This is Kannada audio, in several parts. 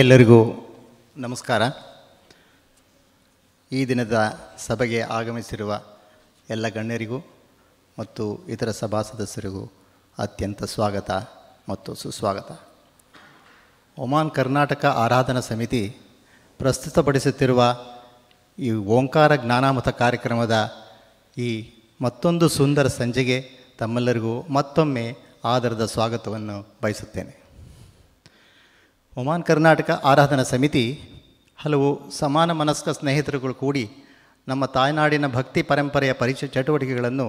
ಎಲ್ಲರಿಗೂ ನಮಸ್ಕಾರ ಈ ದಿನದ ಸಭೆಗೆ ಆಗಮಿಸಿರುವ ಎಲ್ಲ ಗಣ್ಯರಿಗೂ ಮತ್ತು ಇತರ ಸಭಾ ಸದಸ್ಯರಿಗೂ ಅತ್ಯಂತ ಸ್ವಾಗತ ಮತ್ತು ಸುಸ್ವಾಗತ ಒಮಾನ್ ಕರ್ನಾಟಕ ಆರಾಧನಾ ಸಮಿತಿ ಪ್ರಸ್ತುತಪಡಿಸುತ್ತಿರುವ ಈ ಓಂಕಾರ ಜ್ಞಾನಾಮತ ಕಾರ್ಯಕ್ರಮದ ಈ ಮತ್ತೊಂದು ಸುಂದರ ಸಂಜೆಗೆ ತಮ್ಮೆಲ್ಲರಿಗೂ ಮತ್ತೊಮ್ಮೆ ಆಧಾರದ ಸ್ವಾಗತವನ್ನು ಬಯಸುತ್ತೇನೆ ಒಮಾನ್ ಕರ್ನಾಟಕ ಆರಾಧನಾ ಸಮಿತಿ ಹಲವು ಸಮಾನ ಮನಸ್ಕ ಸ್ನೇಹಿತರುಗಳು ಕೂಡಿ ನಮ್ಮ ತಾಯ್ನಾಡಿನ ಭಕ್ತಿ ಪರಂಪರೆಯ ಪರಿಚಯ ಚಟುವಟಿಕೆಗಳನ್ನು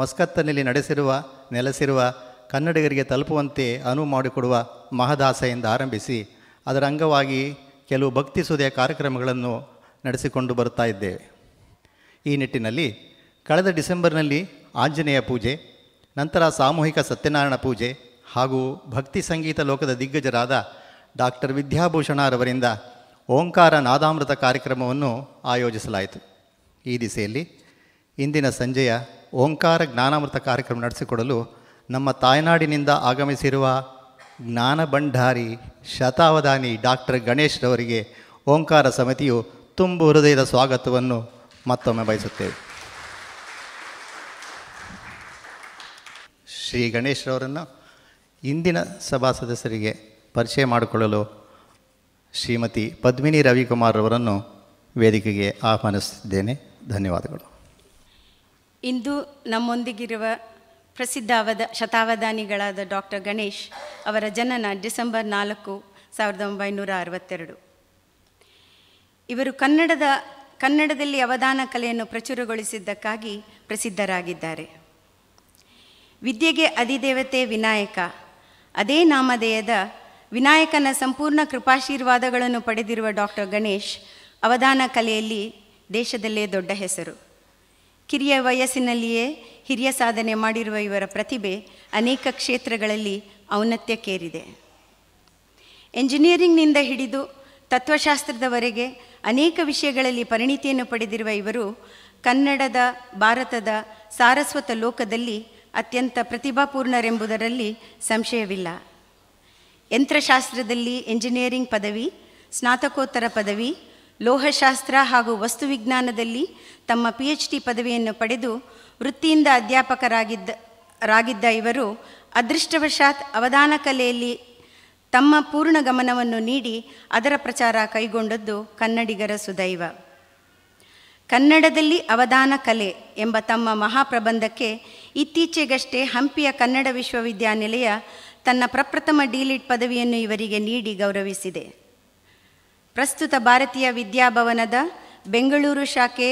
ಮಸ್ಕತ್ತನಲ್ಲಿ ನಡೆಸಿರುವ ನೆಲೆಸಿರುವ ಕನ್ನಡಿಗರಿಗೆ ತಲುಪುವಂತೆ ಅನುವು ಮಾಡಿಕೊಡುವ ಮಹದಾಸೆಯಿಂದ ಆರಂಭಿಸಿ ಅದರ ಅಂಗವಾಗಿ ಕೆಲವು ಭಕ್ತಿ ಸುದೆಯ ಕಾರ್ಯಕ್ರಮಗಳನ್ನು ನಡೆಸಿಕೊಂಡು ಬರುತ್ತಾ ಇದ್ದೇವೆ ಈ ನಿಟ್ಟಿನಲ್ಲಿ ಕಳೆದ ಡಿಸೆಂಬರ್ನಲ್ಲಿ ಆಂಜನೇಯ ಪೂಜೆ ನಂತರ ಸಾಮೂಹಿಕ ಸತ್ಯನಾರಾಯಣ ಪೂಜೆ ಹಾಗೂ ಭಕ್ತಿ ಸಂಗೀತ ಲೋಕದ ದಿಗ್ಗಜರಾದ ಡಾಕ್ಟರ್ ವಿದ್ಯಾಭೂಷಣರವರಿಂದ ಓಂಕಾರ ನಾದಾಮೃತ ಕಾರ್ಯಕ್ರಮವನ್ನು ಆಯೋಜಿಸಲಾಯಿತು ಈ ದಿಸೆಯಲ್ಲಿ ಇಂದಿನ ಸಂಜೆಯ ಓಂಕಾರ ಜ್ಞಾನಾಮೃತ ಕಾರ್ಯಕ್ರಮ ನಡೆಸಿಕೊಡಲು ನಮ್ಮ ತಾಯ್ನಾಡಿನಿಂದ ಆಗಮಿಸಿರುವ ಜ್ಞಾನ ಭಂಡಾರಿ ಶತಾವಧಾನಿ ಡಾಕ್ಟರ್ ಗಣೇಶ್ ರವರಿಗೆ ಓಂಕಾರ ಸಮಿತಿಯು ತುಂಬು ಹೃದಯದ ಸ್ವಾಗತವನ್ನು ಮತ್ತೊಮ್ಮೆ ಬಯಸುತ್ತೇವೆ ಶ್ರೀ ಗಣೇಶ್ರವರನ್ನು ಇಂದಿನ ಸಭಾ ಸದಸ್ಯರಿಗೆ ಪರಿಚಯ ಮಾಡಿಕೊಳ್ಳಲು ಶ್ರೀಮತಿ ಪದ್ಮಿನಿ ರವಿಕುಮಾರ್ ಅವರನ್ನು ವೇದಿಕೆಗೆ ಆಹ್ವಾನಿಸುತ್ತಿದ್ದೇನೆ ಧನ್ಯವಾದಗಳು ಇಂದು ನಮ್ಮೊಂದಿಗಿರುವ ಪ್ರಸಿದ್ಧಾವದ ಶತಾವಧಾನಿಗಳಾದ ಡಾಕ್ಟರ್ ಗಣೇಶ್ ಅವರ ಜನನ ಡಿಸೆಂಬರ್ ನಾಲ್ಕು ಸಾವಿರದ ಒಂಬೈನೂರ ಅರವತ್ತೆರಡು ಇವರು ಕನ್ನಡದ ಕನ್ನಡದಲ್ಲಿ ಅವಧಾನ ಕಲೆಯನ್ನು ಪ್ರಚುರಗೊಳಿಸಿದ್ದಕ್ಕಾಗಿ ಪ್ರಸಿದ್ಧರಾಗಿದ್ದಾರೆ ವಿದ್ಯೆಗೆ ಅಧಿದೇವತೆ ವಿನಾಯಕ ಅದೇ ನಾಮಧೇಯದ ವಿನಾಯಕನ ಸಂಪೂರ್ಣ ಕೃಪಾಶೀರ್ವಾದಗಳನ್ನು ಪಡೆದಿರುವ ಡಾಕ್ಟರ್ ಗಣೇಶ್ ಅವಧಾನ ಕಲೆಯಲ್ಲಿ ದೇಶದಲ್ಲೇ ದೊಡ್ಡ ಹೆಸರು ಕಿರಿಯ ವಯಸ್ಸಿನಲ್ಲಿಯೇ ಹಿರಿಯ ಸಾಧನೆ ಮಾಡಿರುವ ಇವರ ಪ್ರತಿಭೆ ಅನೇಕ ಕ್ಷೇತ್ರಗಳಲ್ಲಿ ಔನ್ನತ್ಯಕ್ಕೇರಿದೆ ಎಂಜಿನಿಯರಿಂಗ್ನಿಂದ ಹಿಡಿದು ತತ್ವಶಾಸ್ತ್ರದವರೆಗೆ ಅನೇಕ ವಿಷಯಗಳಲ್ಲಿ ಪರಿಣಿತಿಯನ್ನು ಪಡೆದಿರುವ ಇವರು ಕನ್ನಡದ ಭಾರತದ ಸಾರಸ್ವತ ಲೋಕದಲ್ಲಿ ಅತ್ಯಂತ ಪ್ರತಿಭಾಪೂರ್ಣರೆಂಬುದರಲ್ಲಿ ಸಂಶಯವಿಲ್ಲ ಯಂತ್ರಶಾಸ್ತ್ರದಲ್ಲಿ ಎಂಜಿನಿಯರಿಂಗ್ ಪದವಿ ಸ್ನಾತಕೋತ್ತರ ಪದವಿ ಲೋಹಶಾಸ್ತ್ರ ಹಾಗೂ ವಸ್ತು ವಿಜ್ಞಾನದಲ್ಲಿ ತಮ್ಮ ಪಿ ಎಚ್ ಡಿ ಪದವಿಯನ್ನು ಪಡೆದು ವೃತ್ತಿಯಿಂದ ಅಧ್ಯಾಪಕರಾಗಿದ್ದ ರಾಗಿದ್ದ ಇವರು ಅದೃಷ್ಟವಶಾತ್ ಅವಧಾನ ಕಲೆಯಲ್ಲಿ ತಮ್ಮ ಪೂರ್ಣ ಗಮನವನ್ನು ನೀಡಿ ಅದರ ಪ್ರಚಾರ ಕೈಗೊಂಡದ್ದು ಕನ್ನಡಿಗರ ಸುದೈವ ಕನ್ನಡದಲ್ಲಿ ಅವಧಾನ ಕಲೆ ಎಂಬ ತಮ್ಮ ಮಹಾಪ್ರಬಂಧಕ್ಕೆ ಇತ್ತೀಚೆಗಷ್ಟೇ ಹಂಪಿಯ ಕನ್ನಡ ವಿಶ್ವವಿದ್ಯಾನಿಲಯ ತನ್ನ ಪ್ರಪ್ರಥಮ ಡಿಲಿಟ್ ಪದವಿಯನ್ನು ಇವರಿಗೆ ನೀಡಿ ಗೌರವಿಸಿದೆ ಪ್ರಸ್ತುತ ಭಾರತೀಯ ವಿದ್ಯಾಭವನದ ಬೆಂಗಳೂರು ಶಾಖೆ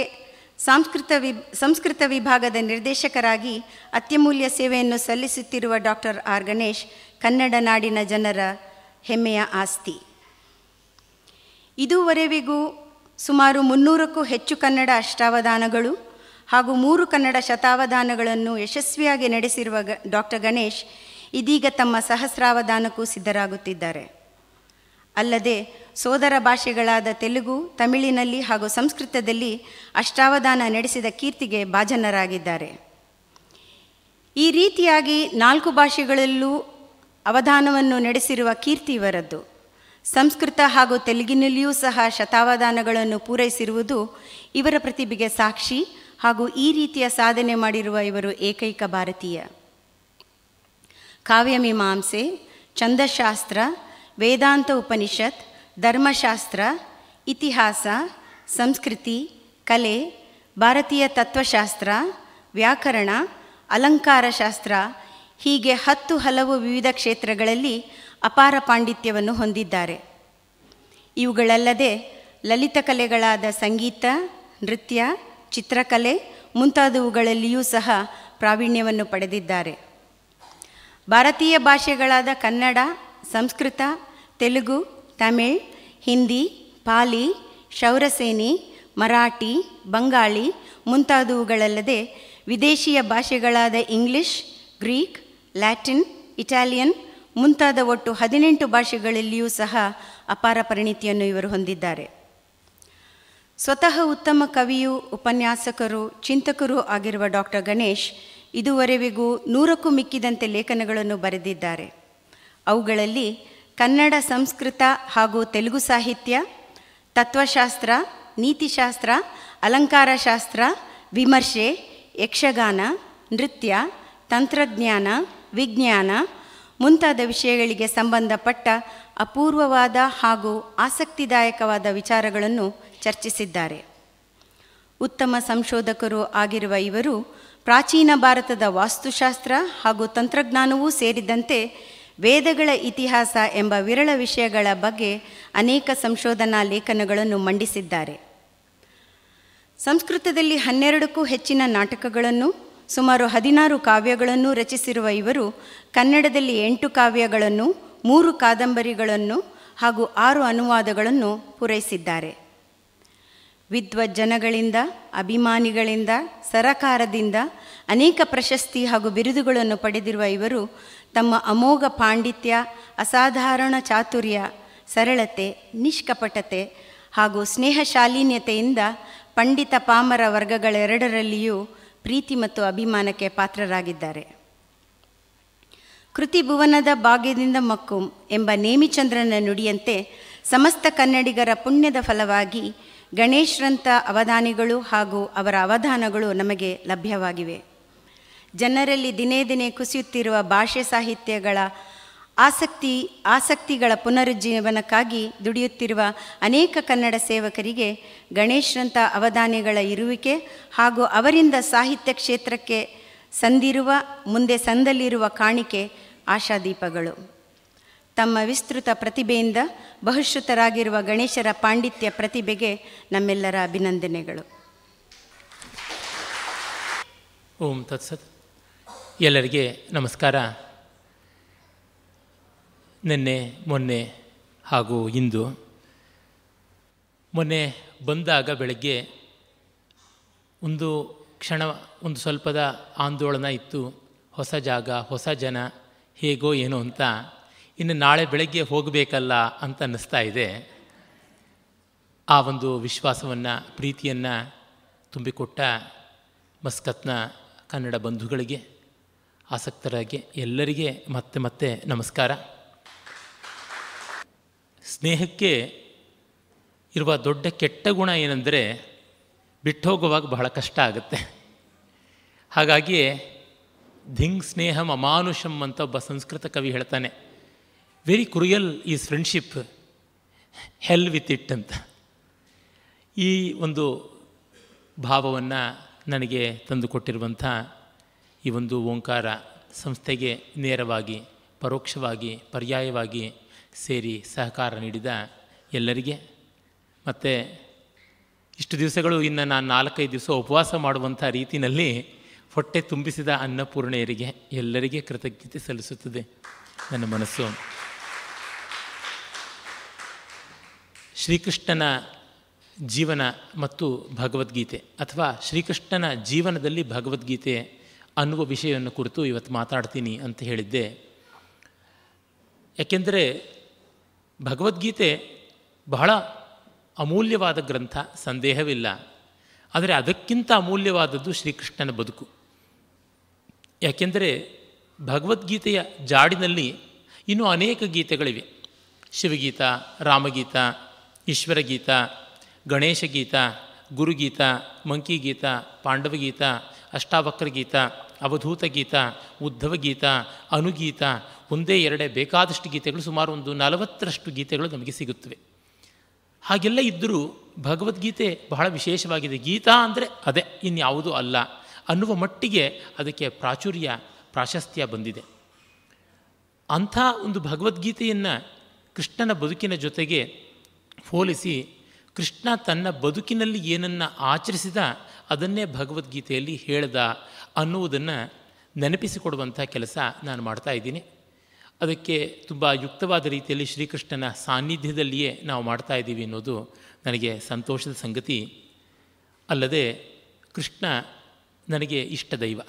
ಸಂಸ್ಕೃತ ವಿ ಸಂಸ್ಕೃತ ವಿಭಾಗದ ನಿರ್ದೇಶಕರಾಗಿ ಅತ್ಯಮೂಲ್ಯ ಸೇವೆಯನ್ನು ಸಲ್ಲಿಸುತ್ತಿರುವ ಡಾಕ್ಟರ್ ಆರ್ ಗಣೇಶ್ ಕನ್ನಡ ನಾಡಿನ ಜನರ ಹೆಮ್ಮೆಯ ಆಸ್ತಿ ಇದುವರೆವಿಗೂ ಸುಮಾರು ಮುನ್ನೂರಕ್ಕೂ ಹೆಚ್ಚು ಕನ್ನಡ ಅಷ್ಟಾವಧಾನಗಳು ಹಾಗೂ ಮೂರು ಕನ್ನಡ ಶತಾವಧಾನಗಳನ್ನು ಯಶಸ್ವಿಯಾಗಿ ನಡೆಸಿರುವ ಗ ಡಾಕ್ಟರ್ ಗಣೇಶ್ ಇದೀಗ ತಮ್ಮ ಸಹಸ್ರಾವಧಾನಕ್ಕೂ ಸಿದ್ಧರಾಗುತ್ತಿದ್ದಾರೆ ಅಲ್ಲದೆ ಸೋದರ ಭಾಷೆಗಳಾದ ತೆಲುಗು ತಮಿಳಿನಲ್ಲಿ ಹಾಗೂ ಸಂಸ್ಕೃತದಲ್ಲಿ ಅಷ್ಟಾವಧಾನ ನಡೆಸಿದ ಕೀರ್ತಿಗೆ ಭಾಜನರಾಗಿದ್ದಾರೆ ಈ ರೀತಿಯಾಗಿ ನಾಲ್ಕು ಭಾಷೆಗಳಲ್ಲೂ ಅವಧಾನವನ್ನು ನಡೆಸಿರುವ ಕೀರ್ತಿ ಇವರದ್ದು ಸಂಸ್ಕೃತ ಹಾಗೂ ತೆಲುಗಿನಲ್ಲಿಯೂ ಸಹ ಶತಾವಧಾನಗಳನ್ನು ಪೂರೈಸಿರುವುದು ಇವರ ಪ್ರತಿಭೆಗೆ ಸಾಕ್ಷಿ ಹಾಗೂ ಈ ರೀತಿಯ ಸಾಧನೆ ಮಾಡಿರುವ ಇವರು ಏಕೈಕ ಭಾರತೀಯ ಕಾವ್ಯಮೀಮಾಂಸೆ ಛಂದಶಾಸ್ತ್ರ ವೇದಾಂತ ಉಪನಿಷತ್ ಧರ್ಮಶಾಸ್ತ್ರ ಇತಿಹಾಸ ಸಂಸ್ಕೃತಿ ಕಲೆ ಭಾರತೀಯ ತತ್ವಶಾಸ್ತ್ರ ವ್ಯಾಕರಣ ಅಲಂಕಾರಶಾಸ್ತ್ರ ಹೀಗೆ ಹತ್ತು ಹಲವು ವಿವಿಧ ಕ್ಷೇತ್ರಗಳಲ್ಲಿ ಅಪಾರ ಪಾಂಡಿತ್ಯವನ್ನು ಹೊಂದಿದ್ದಾರೆ ಇವುಗಳಲ್ಲದೆ ಲಲಿತ ಕಲೆಗಳಾದ ಸಂಗೀತ ನೃತ್ಯ ಚಿತ್ರಕಲೆ ಮುಂತಾದವುಗಳಲ್ಲಿಯೂ ಸಹ ಪ್ರಾವೀಣ್ಯವನ್ನು ಪಡೆದಿದ್ದಾರೆ ಭಾರತೀಯ ಭಾಷೆಗಳಾದ ಕನ್ನಡ ಸಂಸ್ಕೃತ ತೆಲುಗು ತಮಿಳ್ ಹಿಂದಿ ಪಾಲಿ ಶೌರಸೇನಿ ಮರಾಠಿ ಬಂಗಾಳಿ ಮುಂತಾದವುಗಳಲ್ಲದೆ ವಿದೇಶಿಯ ಭಾಷೆಗಳಾದ ಇಂಗ್ಲಿಷ್ ಗ್ರೀಕ್ ಲ್ಯಾಟಿನ್ ಇಟಾಲಿಯನ್ ಮುಂತಾದ ಒಟ್ಟು ಹದಿನೆಂಟು ಭಾಷೆಗಳಲ್ಲಿಯೂ ಸಹ ಅಪಾರ ಪರಿಣಿತಿಯನ್ನು ಇವರು ಹೊಂದಿದ್ದಾರೆ ಸ್ವತಃ ಉತ್ತಮ ಕವಿಯು ಉಪನ್ಯಾಸಕರು ಚಿಂತಕರೂ ಆಗಿರುವ ಡಾಕ್ಟರ್ ಗಣೇಶ್ ಇದುವರೆವಿಗೂ ನೂರಕ್ಕೂ ಮಿಕ್ಕಿದಂತೆ ಲೇಖನಗಳನ್ನು ಬರೆದಿದ್ದಾರೆ ಅವುಗಳಲ್ಲಿ ಕನ್ನಡ ಸಂಸ್ಕೃತ ಹಾಗೂ ತೆಲುಗು ಸಾಹಿತ್ಯ ತತ್ವಶಾಸ್ತ್ರ ನೀತಿಶಾಸ್ತ್ರ ಅಲಂಕಾರಶಾಸ್ತ್ರ ವಿಮರ್ಶೆ ಯಕ್ಷಗಾನ ನೃತ್ಯ ತಂತ್ರಜ್ಞಾನ ವಿಜ್ಞಾನ ಮುಂತಾದ ವಿಷಯಗಳಿಗೆ ಸಂಬಂಧಪಟ್ಟ ಅಪೂರ್ವವಾದ ಹಾಗೂ ಆಸಕ್ತಿದಾಯಕವಾದ ವಿಚಾರಗಳನ್ನು ಚರ್ಚಿಸಿದ್ದಾರೆ ಉತ್ತಮ ಸಂಶೋಧಕರು ಆಗಿರುವ ಇವರು ಪ್ರಾಚೀನ ಭಾರತದ ವಾಸ್ತುಶಾಸ್ತ್ರ ಹಾಗೂ ತಂತ್ರಜ್ಞಾನವೂ ಸೇರಿದಂತೆ ವೇದಗಳ ಇತಿಹಾಸ ಎಂಬ ವಿರಳ ವಿಷಯಗಳ ಬಗ್ಗೆ ಅನೇಕ ಸಂಶೋಧನಾ ಲೇಖನಗಳನ್ನು ಮಂಡಿಸಿದ್ದಾರೆ ಸಂಸ್ಕೃತದಲ್ಲಿ ಹನ್ನೆರಡಕ್ಕೂ ಹೆಚ್ಚಿನ ನಾಟಕಗಳನ್ನು ಸುಮಾರು ಹದಿನಾರು ಕಾವ್ಯಗಳನ್ನು ರಚಿಸಿರುವ ಇವರು ಕನ್ನಡದಲ್ಲಿ ಎಂಟು ಕಾವ್ಯಗಳನ್ನು ಮೂರು ಕಾದಂಬರಿಗಳನ್ನು ಹಾಗೂ ಆರು ಅನುವಾದಗಳನ್ನು ಪೂರೈಸಿದ್ದಾರೆ ವಿದ್ವಜ್ಜನಗಳಿಂದ ಅಭಿಮಾನಿಗಳಿಂದ ಸರಕಾರದಿಂದ ಅನೇಕ ಪ್ರಶಸ್ತಿ ಹಾಗೂ ಬಿರುದುಗಳನ್ನು ಪಡೆದಿರುವ ಇವರು ತಮ್ಮ ಅಮೋಘ ಪಾಂಡಿತ್ಯ ಅಸಾಧಾರಣ ಚಾತುರ್ಯ ಸರಳತೆ ನಿಷ್ಕಪಟತೆ ಹಾಗೂ ಸ್ನೇಹಶಾಲೀನ್ಯತೆಯಿಂದ ಪಂಡಿತ ಪಾಮರ ವರ್ಗಗಳೆರಡರಲ್ಲಿಯೂ ಪ್ರೀತಿ ಮತ್ತು ಅಭಿಮಾನಕ್ಕೆ ಪಾತ್ರರಾಗಿದ್ದಾರೆ ಕೃತಿ ಭುವನದ ಭಾಗ್ಯದಿಂದ ಮಕ್ಕುಂ ಎಂಬ ನೇಮಿಚಂದ್ರನ ನುಡಿಯಂತೆ ಸಮಸ್ತ ಕನ್ನಡಿಗರ ಪುಣ್ಯದ ಫಲವಾಗಿ ಗಣೇಶ್ರಂಥ ಅವಧಾನಿಗಳು ಹಾಗೂ ಅವರ ಅವಧಾನಗಳು ನಮಗೆ ಲಭ್ಯವಾಗಿವೆ ಜನರಲ್ಲಿ ದಿನೇ ದಿನೇ ಕುಸಿಯುತ್ತಿರುವ ಭಾಷೆ ಸಾಹಿತ್ಯಗಳ ಆಸಕ್ತಿ ಆಸಕ್ತಿಗಳ ಪುನರುಜ್ಜೀವನಕ್ಕಾಗಿ ದುಡಿಯುತ್ತಿರುವ ಅನೇಕ ಕನ್ನಡ ಸೇವಕರಿಗೆ ಗಣೇಶ್ರಂಥ ಅವಧಾನಿಗಳ ಇರುವಿಕೆ ಹಾಗೂ ಅವರಿಂದ ಸಾಹಿತ್ಯ ಕ್ಷೇತ್ರಕ್ಕೆ ಸಂದಿರುವ ಮುಂದೆ ಸಂದಲ್ಲಿರುವ ಕಾಣಿಕೆ ಆಶಾದೀಪಗಳು ತಮ್ಮ ವಿಸ್ತೃತ ಪ್ರತಿಭೆಯಿಂದ ಬಹುಶ್ರುತರಾಗಿರುವ ಗಣೇಶರ ಪಾಂಡಿತ್ಯ ಪ್ರತಿಭೆಗೆ ನಮ್ಮೆಲ್ಲರ ಅಭಿನಂದನೆಗಳು ಓಂ ತತ್ಸತ್ ಎಲ್ಲರಿಗೆ ನಮಸ್ಕಾರ ನಿನ್ನೆ ಮೊನ್ನೆ ಹಾಗೂ ಇಂದು ಮೊನ್ನೆ ಬಂದಾಗ ಬೆಳಗ್ಗೆ ಒಂದು ಕ್ಷಣ ಒಂದು ಸ್ವಲ್ಪದ ಆಂದೋಳನ ಇತ್ತು ಹೊಸ ಜಾಗ ಹೊಸ ಜನ ಹೇಗೋ ಏನೋ ಅಂತ ಇನ್ನು ನಾಳೆ ಬೆಳಗ್ಗೆ ಹೋಗಬೇಕಲ್ಲ ಅಂತ ಅನ್ನಿಸ್ತಾ ಇದೆ ಆ ಒಂದು ವಿಶ್ವಾಸವನ್ನು ಪ್ರೀತಿಯನ್ನು ತುಂಬಿಕೊಟ್ಟ ಮಸ್ಕತ್ನ ಕನ್ನಡ ಬಂಧುಗಳಿಗೆ ಆಸಕ್ತರಾಗಿ ಎಲ್ಲರಿಗೆ ಮತ್ತೆ ಮತ್ತೆ ನಮಸ್ಕಾರ ಸ್ನೇಹಕ್ಕೆ ಇರುವ ದೊಡ್ಡ ಕೆಟ್ಟ ಗುಣ ಏನೆಂದರೆ ಹೋಗುವಾಗ ಬಹಳ ಕಷ್ಟ ಆಗುತ್ತೆ ಹಾಗಾಗಿ ಧಿಂಗ್ ಸ್ನೇಹಂ ಅಮಾನುಷಂ ಅಂತ ಒಬ್ಬ ಸಂಸ್ಕೃತ ಕವಿ ಹೇಳ್ತಾನೆ very cruel is friendship hell with it ಅಂತ ಈ ಒಂದು ಭಾವವನ್ನು ನನಗೆ ತಂದುಕೊಟ್ಟಿರುವಂಥ ಈ ಒಂದು ಓಂಕಾರ ಸಂಸ್ಥೆಗೆ ನೇರವಾಗಿ ಪರೋಕ್ಷವಾಗಿ ಪರ್ಯಾಯವಾಗಿ ಸೇರಿ ಸಹಕಾರ ನೀಡಿದ ಎಲ್ಲರಿಗೆ ಮತ್ತು ಇಷ್ಟು ದಿವಸಗಳು ಇನ್ನು ನಾನು ನಾಲ್ಕೈದು ದಿವಸ ಉಪವಾಸ ಮಾಡುವಂಥ ರೀತಿಯಲ್ಲಿ ಹೊಟ್ಟೆ ತುಂಬಿಸಿದ ಅನ್ನಪೂರ್ಣೆಯರಿಗೆ ಎಲ್ಲರಿಗೆ ಕೃತಜ್ಞತೆ ಸಲ್ಲಿಸುತ್ತದೆ ನನ್ನ ಮನಸ್ಸು ಶ್ರೀಕೃಷ್ಣನ ಜೀವನ ಮತ್ತು ಭಗವದ್ಗೀತೆ ಅಥವಾ ಶ್ರೀಕೃಷ್ಣನ ಜೀವನದಲ್ಲಿ ಭಗವದ್ಗೀತೆ ಅನ್ನುವ ವಿಷಯವನ್ನು ಕುರಿತು ಇವತ್ತು ಮಾತಾಡ್ತೀನಿ ಅಂತ ಹೇಳಿದ್ದೆ ಯಾಕೆಂದರೆ ಭಗವದ್ಗೀತೆ ಬಹಳ ಅಮೂಲ್ಯವಾದ ಗ್ರಂಥ ಸಂದೇಹವಿಲ್ಲ ಆದರೆ ಅದಕ್ಕಿಂತ ಅಮೂಲ್ಯವಾದದ್ದು ಶ್ರೀಕೃಷ್ಣನ ಬದುಕು ಯಾಕೆಂದರೆ ಭಗವದ್ಗೀತೆಯ ಜಾಡಿನಲ್ಲಿ ಇನ್ನೂ ಅನೇಕ ಗೀತೆಗಳಿವೆ ಶಿವಗೀತ ರಾಮಗೀತ ಈಶ್ವರಗೀತ ಗಣೇಶಗೀತ ಗುರುಗೀತ ಮಂಕಿಗೀತ ಪಾಂಡವಗೀತ ಗೀತ ಉದ್ಧವ ಗೀತ ಅನುಗೀತ ಒಂದೇ ಎರಡೇ ಬೇಕಾದಷ್ಟು ಗೀತೆಗಳು ಸುಮಾರು ಒಂದು ನಲವತ್ತರಷ್ಟು ಗೀತೆಗಳು ನಮಗೆ ಸಿಗುತ್ತವೆ ಹಾಗೆಲ್ಲ ಇದ್ದರೂ ಭಗವದ್ಗೀತೆ ಬಹಳ ವಿಶೇಷವಾಗಿದೆ ಗೀತಾ ಅಂದರೆ ಅದೇ ಇನ್ಯಾವುದೂ ಅಲ್ಲ ಅನ್ನುವ ಮಟ್ಟಿಗೆ ಅದಕ್ಕೆ ಪ್ರಾಚುರ್ಯ ಪ್ರಾಶಸ್ತ್ಯ ಬಂದಿದೆ ಅಂಥ ಒಂದು ಭಗವದ್ಗೀತೆಯನ್ನು ಕೃಷ್ಣನ ಬದುಕಿನ ಜೊತೆಗೆ ಹೋಲಿಸಿ ಕೃಷ್ಣ ತನ್ನ ಬದುಕಿನಲ್ಲಿ ಏನನ್ನು ಆಚರಿಸಿದ ಅದನ್ನೇ ಭಗವದ್ಗೀತೆಯಲ್ಲಿ ಹೇಳ್ದ ಅನ್ನುವುದನ್ನು ನೆನಪಿಸಿಕೊಡುವಂಥ ಕೆಲಸ ನಾನು ಮಾಡ್ತಾ ಇದ್ದೀನಿ ಅದಕ್ಕೆ ತುಂಬ ಯುಕ್ತವಾದ ರೀತಿಯಲ್ಲಿ ಶ್ರೀಕೃಷ್ಣನ ಸಾನ್ನಿಧ್ಯದಲ್ಲಿಯೇ ನಾವು ಮಾಡ್ತಾ ಇದ್ದೀವಿ ಅನ್ನೋದು ನನಗೆ ಸಂತೋಷದ ಸಂಗತಿ ಅಲ್ಲದೆ ಕೃಷ್ಣ ನನಗೆ ಇಷ್ಟ ದೈವ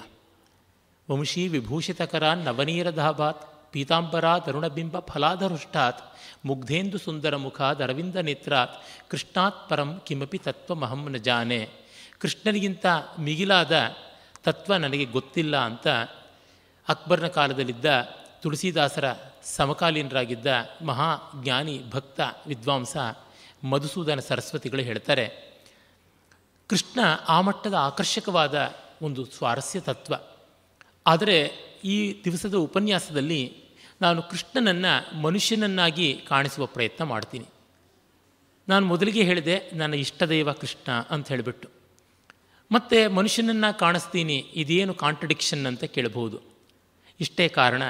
ವಂಶೀ ವಿಭೂಷಿತಕರ ನವನೀರಧಾಭಾತ್ ಪೀತಾಂಬರ ತರುಣಬಿಂಬ ಫಲಾಧರುಷ್ಟಾತ್ ಮುಗ್ಧೇಂದು ಸುಂದರ ಮುಖಾದ ಅರವಿಂದ ನೇತ್ರಾತ್ ಕೃಷ್ಣಾತ್ ಪರಂ ಕಿಮಪಿ ತತ್ವ ಮಹಮ್ಮನ ಜಾನೆ ಕೃಷ್ಣನಿಗಿಂತ ಮಿಗಿಲಾದ ತತ್ವ ನನಗೆ ಗೊತ್ತಿಲ್ಲ ಅಂತ ಅಕ್ಬರ್ನ ಕಾಲದಲ್ಲಿದ್ದ ತುಳಸಿದಾಸರ ಸಮಕಾಲೀನರಾಗಿದ್ದ ಮಹಾ ಜ್ಞಾನಿ ಭಕ್ತ ವಿದ್ವಾಂಸ ಮಧುಸೂದನ ಸರಸ್ವತಿಗಳು ಹೇಳ್ತಾರೆ ಕೃಷ್ಣ ಆ ಮಟ್ಟದ ಆಕರ್ಷಕವಾದ ಒಂದು ಸ್ವಾರಸ್ಯ ತತ್ವ ಆದರೆ ಈ ದಿವಸದ ಉಪನ್ಯಾಸದಲ್ಲಿ ನಾನು ಕೃಷ್ಣನನ್ನು ಮನುಷ್ಯನನ್ನಾಗಿ ಕಾಣಿಸುವ ಪ್ರಯತ್ನ ಮಾಡ್ತೀನಿ ನಾನು ಮೊದಲಿಗೆ ಹೇಳಿದೆ ನನ್ನ ಇಷ್ಟದೈವ ಕೃಷ್ಣ ಅಂತ ಹೇಳಿಬಿಟ್ಟು ಮತ್ತು ಮನುಷ್ಯನನ್ನು ಕಾಣಿಸ್ತೀನಿ ಇದೇನು ಕಾಂಟ್ರಡಿಕ್ಷನ್ ಅಂತ ಕೇಳಬಹುದು ಇಷ್ಟೇ ಕಾರಣ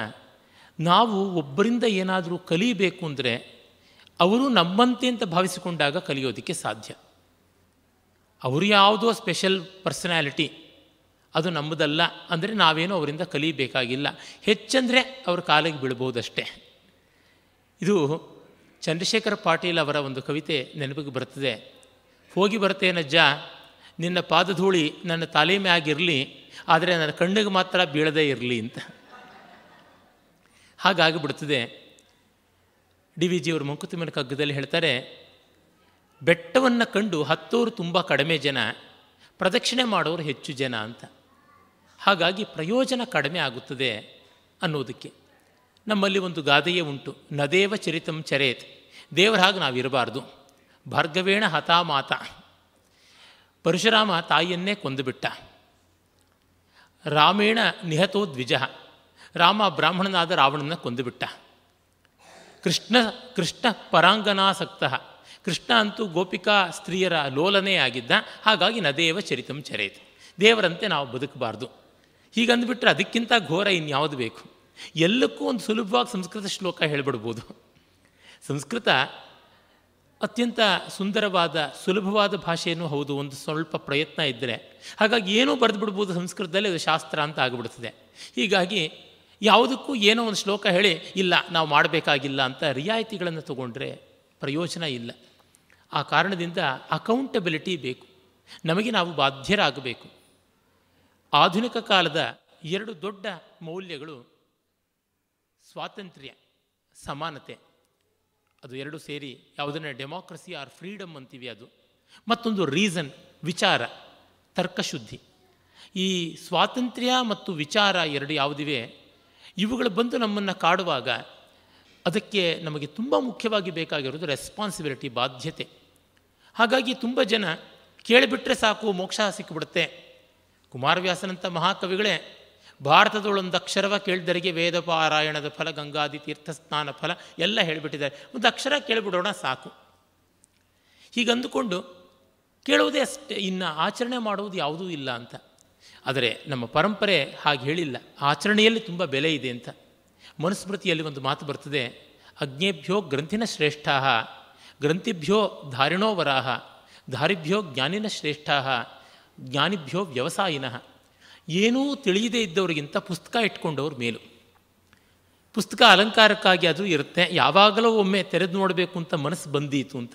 ನಾವು ಒಬ್ಬರಿಂದ ಏನಾದರೂ ಕಲಿಯಬೇಕು ಅಂದರೆ ಅವರು ನಮ್ಮಂತೆ ಅಂತ ಭಾವಿಸಿಕೊಂಡಾಗ ಕಲಿಯೋದಕ್ಕೆ ಸಾಧ್ಯ ಅವರು ಯಾವುದೋ ಸ್ಪೆಷಲ್ ಪರ್ಸನಾಲಿಟಿ ಅದು ನಮ್ಮದಲ್ಲ ಅಂದರೆ ನಾವೇನು ಅವರಿಂದ ಕಲಿಬೇಕಾಗಿಲ್ಲ ಹೆಚ್ಚಂದರೆ ಅವ್ರ ಕಾಲಿಗೆ ಬೀಳ್ಬೋದಷ್ಟೇ ಇದು ಚಂದ್ರಶೇಖರ ಪಾಟೀಲ್ ಅವರ ಒಂದು ಕವಿತೆ ನೆನಪಿಗೆ ಬರ್ತದೆ ಹೋಗಿ ಬರ್ತೇನಜ್ಜ ನಿನ್ನ ಪಾದಧೂಳಿ ನನ್ನ ತಾಲೀಮೆ ಆಗಿರಲಿ ಆದರೆ ನನ್ನ ಕಣ್ಣಿಗೆ ಮಾತ್ರ ಬೀಳದೇ ಇರಲಿ ಅಂತ ಬಿಡ್ತದೆ ಡಿ ವಿ ಜಿಯವರು ಮಂಕುತಿಮ್ಮನ ಕಗ್ಗದಲ್ಲಿ ಹೇಳ್ತಾರೆ ಬೆಟ್ಟವನ್ನು ಕಂಡು ಹತ್ತೋರು ತುಂಬ ಕಡಿಮೆ ಜನ ಪ್ರದಕ್ಷಿಣೆ ಮಾಡೋರು ಹೆಚ್ಚು ಜನ ಅಂತ ಹಾಗಾಗಿ ಪ್ರಯೋಜನ ಕಡಿಮೆ ಆಗುತ್ತದೆ ಅನ್ನೋದಕ್ಕೆ ನಮ್ಮಲ್ಲಿ ಒಂದು ಗಾದೆಯೇ ಉಂಟು ನದೇವ ಚರಿತಂ ಚರೇತ್ ದೇವರ ಹಾಗೆ ನಾವಿರಬಾರ್ದು ಭಾರ್ಗವೇಣ ಹತಾಮಾತ ಪರಶುರಾಮ ತಾಯಿಯನ್ನೇ ಕೊಂದುಬಿಟ್ಟ ರಾಮೇಣ ನಿಹತೋ ದ್ವಿಜ ರಾಮ ಬ್ರಾಹ್ಮಣನಾದ ರಾವಣನ ಕೊಂದುಬಿಟ್ಟ ಕೃಷ್ಣ ಕೃಷ್ಣ ಪರಾಂಗನಾಸಕ್ತ ಕೃಷ್ಣ ಅಂತೂ ಗೋಪಿಕಾ ಸ್ತ್ರೀಯರ ಲೋಲನೇ ಆಗಿದ್ದ ಹಾಗಾಗಿ ನದೇವ ಚರಿತಂ ಚರೇತ್ ದೇವರಂತೆ ನಾವು ಬದುಕಬಾರ್ದು ಹೀಗಂದುಬಿಟ್ರೆ ಅದಕ್ಕಿಂತ ಘೋರ ಇನ್ಯಾವುದು ಬೇಕು ಎಲ್ಲಕ್ಕೂ ಒಂದು ಸುಲಭವಾಗಿ ಸಂಸ್ಕೃತ ಶ್ಲೋಕ ಹೇಳ್ಬಿಡ್ಬೋದು ಸಂಸ್ಕೃತ ಅತ್ಯಂತ ಸುಂದರವಾದ ಸುಲಭವಾದ ಭಾಷೆಯೂ ಹೌದು ಒಂದು ಸ್ವಲ್ಪ ಪ್ರಯತ್ನ ಇದ್ದರೆ ಹಾಗಾಗಿ ಏನೂ ಬಿಡ್ಬೋದು ಸಂಸ್ಕೃತದಲ್ಲಿ ಅದು ಶಾಸ್ತ್ರ ಅಂತ ಆಗಿಬಿಡ್ತದೆ ಹೀಗಾಗಿ ಯಾವುದಕ್ಕೂ ಏನೋ ಒಂದು ಶ್ಲೋಕ ಹೇಳಿ ಇಲ್ಲ ನಾವು ಮಾಡಬೇಕಾಗಿಲ್ಲ ಅಂತ ರಿಯಾಯಿತಿಗಳನ್ನು ತಗೊಂಡ್ರೆ ಪ್ರಯೋಜನ ಇಲ್ಲ ಆ ಕಾರಣದಿಂದ ಅಕೌಂಟಬಿಲಿಟಿ ಬೇಕು ನಮಗೆ ನಾವು ಬಾಧ್ಯರಾಗಬೇಕು ಆಧುನಿಕ ಕಾಲದ ಎರಡು ದೊಡ್ಡ ಮೌಲ್ಯಗಳು ಸ್ವಾತಂತ್ರ್ಯ ಸಮಾನತೆ ಅದು ಎರಡು ಸೇರಿ ಯಾವುದನ್ನ ಡೆಮೋಕ್ರಸಿ ಆರ್ ಫ್ರೀಡಮ್ ಅಂತೀವಿ ಅದು ಮತ್ತೊಂದು ರೀಸನ್ ವಿಚಾರ ತರ್ಕಶುದ್ಧಿ ಈ ಸ್ವಾತಂತ್ರ್ಯ ಮತ್ತು ವಿಚಾರ ಎರಡು ಯಾವುದಿವೆ ಇವುಗಳು ಬಂದು ನಮ್ಮನ್ನು ಕಾಡುವಾಗ ಅದಕ್ಕೆ ನಮಗೆ ತುಂಬ ಮುಖ್ಯವಾಗಿ ಬೇಕಾಗಿರೋದು ರೆಸ್ಪಾನ್ಸಿಬಿಲಿಟಿ ಬಾಧ್ಯತೆ ಹಾಗಾಗಿ ತುಂಬ ಜನ ಕೇಳಿಬಿಟ್ರೆ ಸಾಕು ಮೋಕ್ಷ ಸಿಕ್ಕಿಬಿಡುತ್ತೆ ಕುಮಾರವ್ಯಾಸನಂಥ ಮಹಾಕವಿಗಳೇ ಭಾರತದೊಳೊಂದು ಅಕ್ಷರವ ಕೇಳಿದರಿಗೆ ವೇದ ಪಾರಾಯಣದ ಫಲ ಗಂಗಾದಿ ತೀರ್ಥ ಸ್ನಾನ ಫಲ ಎಲ್ಲ ಹೇಳಿಬಿಟ್ಟಿದ್ದಾರೆ ಒಂದು ಅಕ್ಷರ ಕೇಳಿಬಿಡೋಣ ಸಾಕು ಹೀಗಂದುಕೊಂಡು ಕೇಳುವುದೇ ಅಷ್ಟೇ ಇನ್ನು ಆಚರಣೆ ಮಾಡುವುದು ಯಾವುದೂ ಇಲ್ಲ ಅಂತ ಆದರೆ ನಮ್ಮ ಪರಂಪರೆ ಹಾಗೆ ಹೇಳಿಲ್ಲ ಆಚರಣೆಯಲ್ಲಿ ತುಂಬ ಬೆಲೆ ಇದೆ ಅಂತ ಮನುಸ್ಮೃತಿಯಲ್ಲಿ ಒಂದು ಮಾತು ಬರ್ತದೆ ಅಗ್ನೇಭ್ಯೋ ಗ್ರಂಥಿನ ಶ್ರೇಷ್ಠಾ ಗ್ರಂಥಿಭ್ಯೋ ಧಾರಿಣೋ ವರಾಹ ಧಾರಿಭ್ಯೋ ಜ್ಞಾನಿನ ಶ್ರೇಷ್ಠ ಜ್ಞಾನಿಭ್ಯೋ ವ್ಯವಸಾಯಿನಃ ಏನೂ ತಿಳಿಯದೇ ಇದ್ದವರಿಗಿಂತ ಪುಸ್ತಕ ಇಟ್ಕೊಂಡವ್ರ ಮೇಲು ಪುಸ್ತಕ ಅಲಂಕಾರಕ್ಕಾಗಿ ಅದು ಇರುತ್ತೆ ಯಾವಾಗಲೂ ಒಮ್ಮೆ ತೆರೆದು ನೋಡಬೇಕು ಅಂತ ಮನಸ್ಸು ಬಂದೀತು ಅಂತ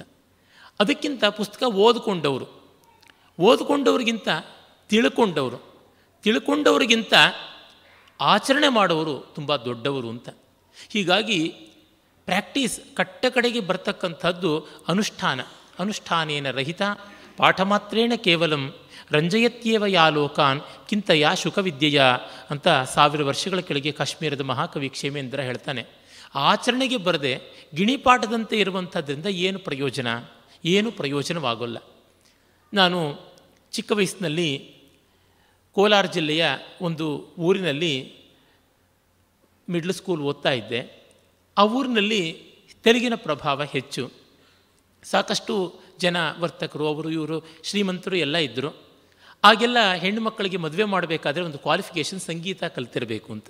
ಅದಕ್ಕಿಂತ ಪುಸ್ತಕ ಓದ್ಕೊಂಡವರು ಓದ್ಕೊಂಡವ್ರಿಗಿಂತ ತಿಳ್ಕೊಂಡವರು ತಿಳ್ಕೊಂಡವರಿಗಿಂತ ಆಚರಣೆ ಮಾಡೋರು ತುಂಬ ದೊಡ್ಡವರು ಅಂತ ಹೀಗಾಗಿ ಪ್ರಾಕ್ಟೀಸ್ ಕಟ್ಟ ಕಡೆಗೆ ಬರ್ತಕ್ಕಂಥದ್ದು ಅನುಷ್ಠಾನ ಅನುಷ್ಠಾನೇನ ರಹಿತ ಪಾಠ ಮಾತ್ರೇಣ ಕೇವಲಂ ರಂಜಯತ್ಯೇವ ಯಾ ಲೋಕಾನ್ ಕಿಂತ ಯಾ ಶುಕವಿದ್ಯೆಯ ಅಂತ ಸಾವಿರ ವರ್ಷಗಳ ಕೆಳಗೆ ಕಾಶ್ಮೀರದ ಮಹಾಕವಿ ಕ್ಷೇಮೇಂದ್ರ ಹೇಳ್ತಾನೆ ಆಚರಣೆಗೆ ಬರದೆ ಗಿಣಿಪಾಠದಂತೆ ಇರುವಂಥದ್ದರಿಂದ ಏನು ಪ್ರಯೋಜನ ಏನು ಪ್ರಯೋಜನವಾಗೋಲ್ಲ ನಾನು ಚಿಕ್ಕ ವಯಸ್ಸಿನಲ್ಲಿ ಕೋಲಾರ ಜಿಲ್ಲೆಯ ಒಂದು ಊರಿನಲ್ಲಿ ಮಿಡ್ಲ್ ಸ್ಕೂಲ್ ಓದ್ತಾ ಇದ್ದೆ ಆ ಊರಿನಲ್ಲಿ ತೆಲುಗಿನ ಪ್ರಭಾವ ಹೆಚ್ಚು ಸಾಕಷ್ಟು ಜನ ವರ್ತಕರು ಅವರು ಇವರು ಶ್ರೀಮಂತರು ಎಲ್ಲ ಇದ್ದರು ಆಗೆಲ್ಲ ಹೆಣ್ಣುಮಕ್ಕಳಿಗೆ ಮದುವೆ ಮಾಡಬೇಕಾದ್ರೆ ಒಂದು ಕ್ವಾಲಿಫಿಕೇಷನ್ ಸಂಗೀತ ಕಲಿತಿರಬೇಕು ಅಂತ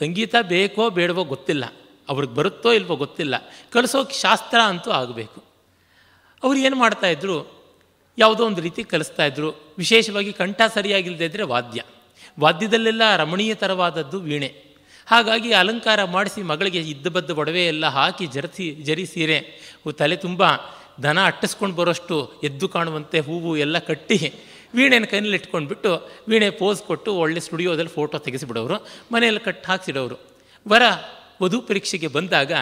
ಸಂಗೀತ ಬೇಕೋ ಬೇಡವೋ ಗೊತ್ತಿಲ್ಲ ಅವ್ರಿಗೆ ಬರುತ್ತೋ ಇಲ್ವೋ ಗೊತ್ತಿಲ್ಲ ಕಲಿಸೋಕೆ ಶಾಸ್ತ್ರ ಅಂತೂ ಆಗಬೇಕು ಅವ್ರು ಏನು ಮಾಡ್ತಾಯಿದ್ರು ಯಾವುದೋ ಒಂದು ರೀತಿ ಕಲಿಸ್ತಾಯಿದ್ರು ವಿಶೇಷವಾಗಿ ಕಂಠ ಸರಿಯಾಗಿಲ್ಲದೇ ಇದ್ದರೆ ವಾದ್ಯ ವಾದ್ಯದಲ್ಲೆಲ್ಲ ರಮಣೀಯತರವಾದದ್ದು ವೀಣೆ ಹಾಗಾಗಿ ಅಲಂಕಾರ ಮಾಡಿಸಿ ಮಗಳಿಗೆ ಇದ್ದ ಬದ್ದ ಒಡವೆ ಎಲ್ಲ ಹಾಕಿ ಜರಸಿ ಜರಿ ಸೀರೆ ತಲೆ ತುಂಬ ದನ ಅಟ್ಟಿಸ್ಕೊಂಡು ಬರೋಷ್ಟು ಎದ್ದು ಕಾಣುವಂತೆ ಹೂವು ಎಲ್ಲ ಕಟ್ಟಿ ವೀಣೆನ ಕೈನಲ್ಲಿ ಇಟ್ಕೊಂಡ್ಬಿಟ್ಟು ವೀಣೆ ಪೋಸ್ ಕೊಟ್ಟು ಒಳ್ಳೆ ಸ್ಟುಡಿಯೋದಲ್ಲಿ ಫೋಟೋ ತೆಗೆಸಿಬಿಡೋರು ಮನೆಯಲ್ಲಿ ಕಟ್ ಹಾಕ್ಸಿಡೋರು ವರ ವಧು ಪರೀಕ್ಷೆಗೆ ಬಂದಾಗ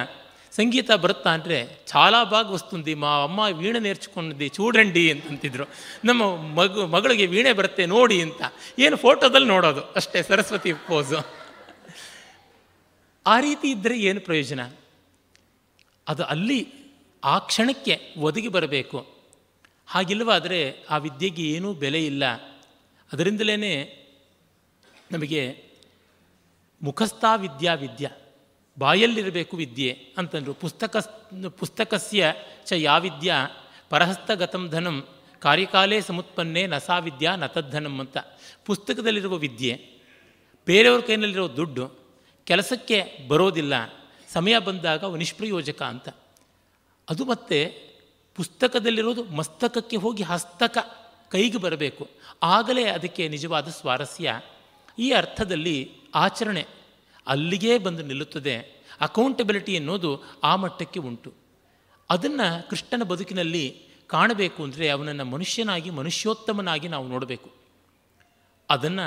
ಸಂಗೀತ ಬರುತ್ತಾ ಅಂದರೆ ಚಾಲಾ ವಸ್ತು ವಸ್ತುಂದಿ ಮಾ ಅಮ್ಮ ವೀಣೆ ನೇರ್ಚ್ಕೊಂಡಿ ಚೂಡಂಡಿ ಅಂತಂತಿದ್ರು ನಮ್ಮ ಮಗು ಮಗಳಿಗೆ ವೀಣೆ ಬರುತ್ತೆ ನೋಡಿ ಅಂತ ಏನು ಫೋಟೋದಲ್ಲಿ ನೋಡೋದು ಅಷ್ಟೇ ಸರಸ್ವತಿ ಪೋಸು ಆ ರೀತಿ ಇದ್ದರೆ ಏನು ಪ್ರಯೋಜನ ಅದು ಅಲ್ಲಿ ಆ ಕ್ಷಣಕ್ಕೆ ಒದಗಿ ಬರಬೇಕು ಹಾಗಿಲ್ಲವಾದರೆ ಆ ವಿದ್ಯೆಗೆ ಏನೂ ಬೆಲೆ ಇಲ್ಲ ಅದರಿಂದಲೇ ನಮಗೆ ಮುಖಸ್ಥಾ ವಿದ್ಯಾ ವಿದ್ಯೆ ಬಾಯಲ್ಲಿರಬೇಕು ವಿದ್ಯೆ ಅಂತಂದರು ಪುಸ್ತಕ ಪುಸ್ತಕಸ್ಯ ಚ ಯಾ ಯಾವಿದ್ಯ ಪರಹಸ್ತಗತಂ ಧನಂ ಕಾರ್ಯಕಾಲೇ ಸಮುತ್ಪನ್ನೇ ನಸಾ ವಿದ್ಯಾ ನತದ್ಧನಂ ಅಂತ ಪುಸ್ತಕದಲ್ಲಿರುವ ವಿದ್ಯೆ ಬೇರೆಯವ್ರ ಕೈನಲ್ಲಿರೋ ದುಡ್ಡು ಕೆಲಸಕ್ಕೆ ಬರೋದಿಲ್ಲ ಸಮಯ ಬಂದಾಗ ನಿಷ್ಪ್ರಯೋಜಕ ಅಂತ ಅದು ಮತ್ತೆ ಪುಸ್ತಕದಲ್ಲಿರೋದು ಮಸ್ತಕಕ್ಕೆ ಹೋಗಿ ಹಸ್ತಕ ಕೈಗೆ ಬರಬೇಕು ಆಗಲೇ ಅದಕ್ಕೆ ನಿಜವಾದ ಸ್ವಾರಸ್ಯ ಈ ಅರ್ಥದಲ್ಲಿ ಆಚರಣೆ ಅಲ್ಲಿಗೇ ಬಂದು ನಿಲ್ಲುತ್ತದೆ ಅಕೌಂಟಬಿಲಿಟಿ ಎನ್ನುವುದು ಆ ಮಟ್ಟಕ್ಕೆ ಉಂಟು ಅದನ್ನು ಕೃಷ್ಣನ ಬದುಕಿನಲ್ಲಿ ಕಾಣಬೇಕು ಅಂದರೆ ಅವನನ್ನು ಮನುಷ್ಯನಾಗಿ ಮನುಷ್ಯೋತ್ತಮನಾಗಿ ನಾವು ನೋಡಬೇಕು ಅದನ್ನು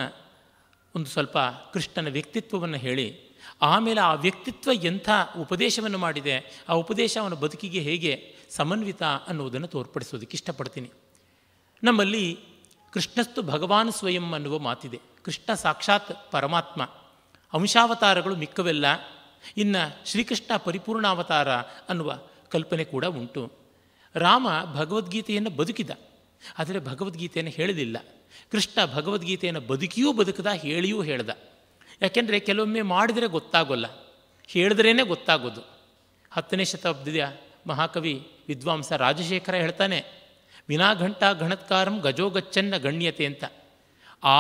ಒಂದು ಸ್ವಲ್ಪ ಕೃಷ್ಣನ ವ್ಯಕ್ತಿತ್ವವನ್ನು ಹೇಳಿ ಆಮೇಲೆ ಆ ವ್ಯಕ್ತಿತ್ವ ಎಂಥ ಉಪದೇಶವನ್ನು ಮಾಡಿದೆ ಆ ಉಪದೇಶ ಅವನ ಬದುಕಿಗೆ ಹೇಗೆ ಸಮನ್ವಿತ ಅನ್ನುವುದನ್ನು ತೋರ್ಪಡಿಸೋದಕ್ಕೆ ಇಷ್ಟಪಡ್ತೀನಿ ನಮ್ಮಲ್ಲಿ ಕೃಷ್ಣಸ್ತು ಭಗವಾನ್ ಸ್ವಯಂ ಅನ್ನುವ ಮಾತಿದೆ ಕೃಷ್ಣ ಸಾಕ್ಷಾತ್ ಪರಮಾತ್ಮ ಅಂಶಾವತಾರಗಳು ಮಿಕ್ಕವೆಲ್ಲ ಇನ್ನು ಶ್ರೀಕೃಷ್ಣ ಪರಿಪೂರ್ಣಾವತಾರ ಅನ್ನುವ ಕಲ್ಪನೆ ಕೂಡ ಉಂಟು ರಾಮ ಭಗವದ್ಗೀತೆಯನ್ನು ಬದುಕಿದ ಆದರೆ ಭಗವದ್ಗೀತೆಯನ್ನು ಹೇಳಲಿಲ್ಲ ಕೃಷ್ಣ ಭಗವದ್ಗೀತೆಯನ್ನು ಬದುಕಿಯೂ ಬದುಕದ ಹೇಳಿಯೂ ಹೇಳ್ದ ಯಾಕೆಂದರೆ ಕೆಲವೊಮ್ಮೆ ಮಾಡಿದರೆ ಗೊತ್ತಾಗೋಲ್ಲ ಹೇಳಿದ್ರೇ ಗೊತ್ತಾಗೋದು ಹತ್ತನೇ ಶತಾಬ್ದಿಯ ಮಹಾಕವಿ ವಿದ್ವಾಂಸ ರಾಜಶೇಖರ ಹೇಳ್ತಾನೆ ವಿನಾಘಂಟಾ ಘಣತ್ಕಾರಂ ಗಜೋಗಚ್ಚನ್ನ ಗಣ್ಯತೆ ಅಂತ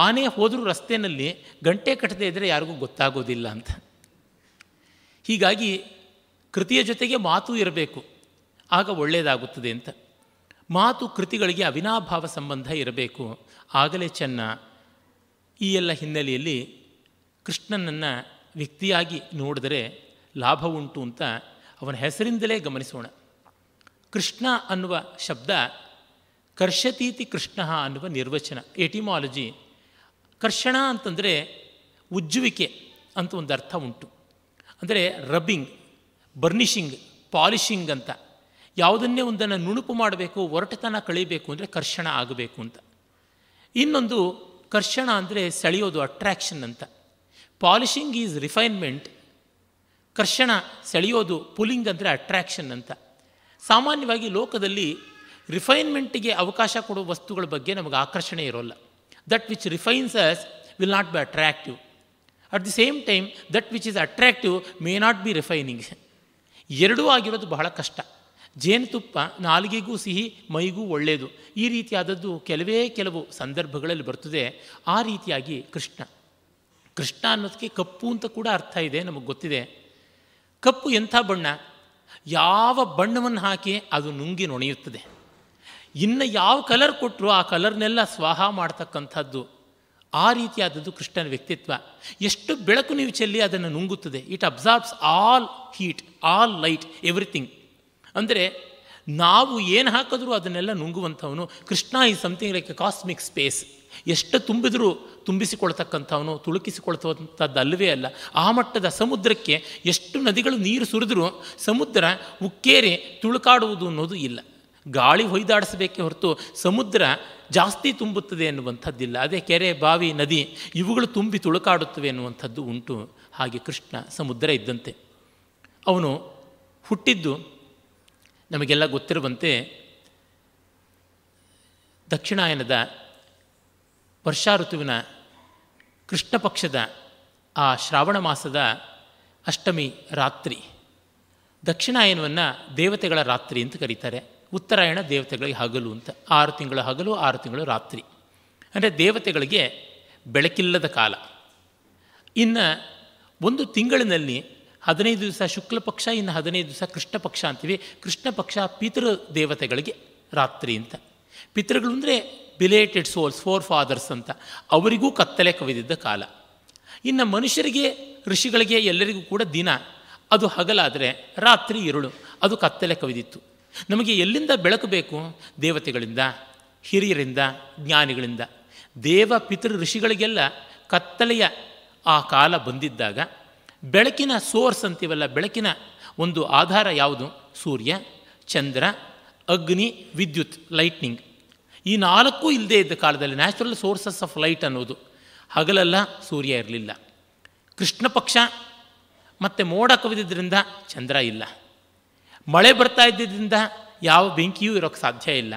ಆನೆ ಹೋದರೂ ರಸ್ತೆಯಲ್ಲಿ ಗಂಟೆ ಕಟ್ಟದೇ ಇದ್ದರೆ ಯಾರಿಗೂ ಗೊತ್ತಾಗೋದಿಲ್ಲ ಅಂತ ಹೀಗಾಗಿ ಕೃತಿಯ ಜೊತೆಗೆ ಮಾತು ಇರಬೇಕು ಆಗ ಒಳ್ಳೆಯದಾಗುತ್ತದೆ ಅಂತ ಮಾತು ಕೃತಿಗಳಿಗೆ ಅವಿನಾಭಾವ ಸಂಬಂಧ ಇರಬೇಕು ಆಗಲೇ ಚೆನ್ನ ಈ ಎಲ್ಲ ಹಿನ್ನೆಲೆಯಲ್ಲಿ ಕೃಷ್ಣನನ್ನು ವ್ಯಕ್ತಿಯಾಗಿ ನೋಡಿದರೆ ಲಾಭ ಉಂಟು ಅಂತ ಅವನ ಹೆಸರಿಂದಲೇ ಗಮನಿಸೋಣ ಕೃಷ್ಣ ಅನ್ನುವ ಶಬ್ದ ಕರ್ಷತೀತಿ ಕೃಷ್ಣ ಅನ್ನುವ ನಿರ್ವಚನ ಎಟಿಮಾಲಜಿ ಕರ್ಷಣ ಅಂತಂದರೆ ಉಜ್ಜುವಿಕೆ ಅಂತ ಒಂದು ಅರ್ಥ ಉಂಟು ಅಂದರೆ ರಬ್ಬಿಂಗ್ ಬರ್ನಿಷಿಂಗ್ ಪಾಲಿಷಿಂಗ್ ಅಂತ ಯಾವುದನ್ನೇ ಒಂದನ್ನು ನುಣುಪು ಮಾಡಬೇಕು ಒರಟತನ ಕಳೀಬೇಕು ಅಂದರೆ ಕರ್ಷಣ ಆಗಬೇಕು ಅಂತ ಇನ್ನೊಂದು ಕರ್ಷಣ ಅಂದರೆ ಸೆಳೆಯೋದು ಅಟ್ರ್ಯಾಕ್ಷನ್ ಅಂತ ಪಾಲಿಶಿಂಗ್ ಈಸ್ ರಿಫೈನ್ಮೆಂಟ್ ಕರ್ಷಣ ಸೆಳೆಯೋದು ಪುಲಿಂಗ್ ಅಂದರೆ ಅಟ್ರ್ಯಾಕ್ಷನ್ ಅಂತ ಸಾಮಾನ್ಯವಾಗಿ ಲೋಕದಲ್ಲಿ ರಿಫೈನ್ಮೆಂಟಿಗೆ ಅವಕಾಶ ಕೊಡುವ ವಸ್ತುಗಳ ಬಗ್ಗೆ ನಮಗೆ ಆಕರ್ಷಣೆ ಇರೋಲ್ಲ that which refines us will not be attractive at the same time that which is attractive may not be refining ಎರಡೂ ಆಗಿರೋದು ಬಹಳ ಕಷ್ಟ ಜೇನುತುಪ್ಪ ನಾಲಿಗೆಗೂ ಸಿಹಿ ಮೈಗೂ ಒಳ್ಳೆಯದು ಈ ರೀತಿಯಾದದ್ದು ಕೆಲವೇ ಕೆಲವು ಸಂದರ್ಭಗಳಲ್ಲಿ ಬರ್ತದೆ ಆ ರೀತಿಯಾಗಿ ಕೃಷ್ಣ ಕೃಷ್ಣ ಅನ್ನೋದಕ್ಕೆ ಕಪ್ಪು ಅಂತ ಕೂಡ ಅರ್ಥ ಇದೆ ನಮಗೆ ಗೊತ್ತಿದೆ ಕಪ್ಪು ಎಂಥ ಬಣ್ಣ ಯಾವ ಬಣ್ಣವನ್ನು ಹಾಕಿ ಅದು ನುಂಗಿ ನೊಣೆಯುತ್ತದೆ ಇನ್ನು ಯಾವ ಕಲರ್ ಕೊಟ್ಟರು ಆ ಕಲರ್ನೆಲ್ಲ ಸ್ವಾಹ ಮಾಡ್ತಕ್ಕಂಥದ್ದು ಆ ರೀತಿಯಾದದ್ದು ಕೃಷ್ಣನ ವ್ಯಕ್ತಿತ್ವ ಎಷ್ಟು ಬೆಳಕು ನೀವು ಚೆಲ್ಲಿ ಅದನ್ನು ನುಂಗುತ್ತದೆ it absorbs all heat all light everything ಅಂದರೆ ನಾವು ಏನು ಹಾಕಿದ್ರೂ ಅದನ್ನೆಲ್ಲ ನುಂಗುವಂಥವನು ಕೃಷ್ಣ ಈ something like a cosmic space ಎಷ್ಟು ತುಂಬಿದರೂ ತುಂಬಿಸಿಕೊಳ್ತಕ್ಕಂಥವನು ಅಲ್ಲವೇ ಅಲ್ಲ ಆ ಮಟ್ಟದ ಸಮುದ್ರಕ್ಕೆ ಎಷ್ಟು ನದಿಗಳು ನೀರು ಸುರಿದರೂ ಸಮುದ್ರ ಉಕ್ಕೇರಿ ತುಳುಕಾಡುವುದು ಅನ್ನೋದು ಇಲ್ಲ ಗಾಳಿ ಹೊಯ್ದಾಡಿಸಬೇಕೇ ಹೊರತು ಸಮುದ್ರ ಜಾಸ್ತಿ ತುಂಬುತ್ತದೆ ಎನ್ನುವಂಥದ್ದಿಲ್ಲ ಅದೇ ಕೆರೆ ಬಾವಿ ನದಿ ಇವುಗಳು ತುಂಬಿ ತುಳುಕಾಡುತ್ತವೆ ಎನ್ನುವಂಥದ್ದು ಉಂಟು ಹಾಗೆ ಕೃಷ್ಣ ಸಮುದ್ರ ಇದ್ದಂತೆ ಅವನು ಹುಟ್ಟಿದ್ದು ನಮಗೆಲ್ಲ ಗೊತ್ತಿರುವಂತೆ ದಕ್ಷಿಣಾಯನದ ವರ್ಷಾ ಋತುವಿನ ಕೃಷ್ಣ ಪಕ್ಷದ ಆ ಶ್ರಾವಣ ಮಾಸದ ಅಷ್ಟಮಿ ರಾತ್ರಿ ದಕ್ಷಿಣಾಯನವನ್ನು ದೇವತೆಗಳ ರಾತ್ರಿ ಅಂತ ಕರೀತಾರೆ ಉತ್ತರಾಯಣ ದೇವತೆಗಳಿಗೆ ಹಗಲು ಅಂತ ಆರು ತಿಂಗಳ ಹಗಲು ಆರು ತಿಂಗಳು ರಾತ್ರಿ ಅಂದರೆ ದೇವತೆಗಳಿಗೆ ಬೆಳಕಿಲ್ಲದ ಕಾಲ ಇನ್ನು ಒಂದು ತಿಂಗಳಿನಲ್ಲಿ ಹದಿನೈದು ದಿವಸ ಶುಕ್ಲ ಪಕ್ಷ ಇನ್ನು ಹದಿನೈದು ದಿವಸ ಕೃಷ್ಣ ಪಕ್ಷ ಅಂತೀವಿ ಕೃಷ್ಣ ಪಕ್ಷ ಪಿತೃ ದೇವತೆಗಳಿಗೆ ರಾತ್ರಿ ಅಂತ ಪಿತೃಗಳು ಅಂದರೆ ಬಿಲೇಟೆಡ್ ಸೋಲ್ಸ್ ಫೋರ್ ಫಾದರ್ಸ್ ಅಂತ ಅವರಿಗೂ ಕತ್ತಲೆ ಕವಿದಿದ್ದ ಕಾಲ ಇನ್ನು ಮನುಷ್ಯರಿಗೆ ಋಷಿಗಳಿಗೆ ಎಲ್ಲರಿಗೂ ಕೂಡ ದಿನ ಅದು ಹಗಲಾದರೆ ರಾತ್ರಿ ಇರುಳು ಅದು ಕತ್ತಲೆ ಕವಿದಿತ್ತು ನಮಗೆ ಎಲ್ಲಿಂದ ಬೆಳಕು ಬೇಕು ದೇವತೆಗಳಿಂದ ಹಿರಿಯರಿಂದ ಜ್ಞಾನಿಗಳಿಂದ ದೇವ ಪಿತೃ ಋಷಿಗಳಿಗೆಲ್ಲ ಕತ್ತಲೆಯ ಆ ಕಾಲ ಬಂದಿದ್ದಾಗ ಬೆಳಕಿನ ಸೋರ್ಸ್ ಅಂತೀವಲ್ಲ ಬೆಳಕಿನ ಒಂದು ಆಧಾರ ಯಾವುದು ಸೂರ್ಯ ಚಂದ್ರ ಅಗ್ನಿ ವಿದ್ಯುತ್ ಲೈಟ್ನಿಂಗ್ ಈ ನಾಲ್ಕು ಇಲ್ಲದೇ ಇದ್ದ ಕಾಲದಲ್ಲಿ ನ್ಯಾಚುರಲ್ ಸೋರ್ಸಸ್ ಆಫ್ ಲೈಟ್ ಅನ್ನೋದು ಹಗಲೆಲ್ಲ ಸೂರ್ಯ ಇರಲಿಲ್ಲ ಕೃಷ್ಣ ಪಕ್ಷ ಮತ್ತು ಮೋಡ ಕವಿದಿದ್ದರಿಂದ ಚಂದ್ರ ಇಲ್ಲ ಮಳೆ ಬರ್ತಾ ಇದ್ದಿದ್ದರಿಂದ ಯಾವ ಬೆಂಕಿಯೂ ಇರೋಕ್ಕೆ ಸಾಧ್ಯ ಇಲ್ಲ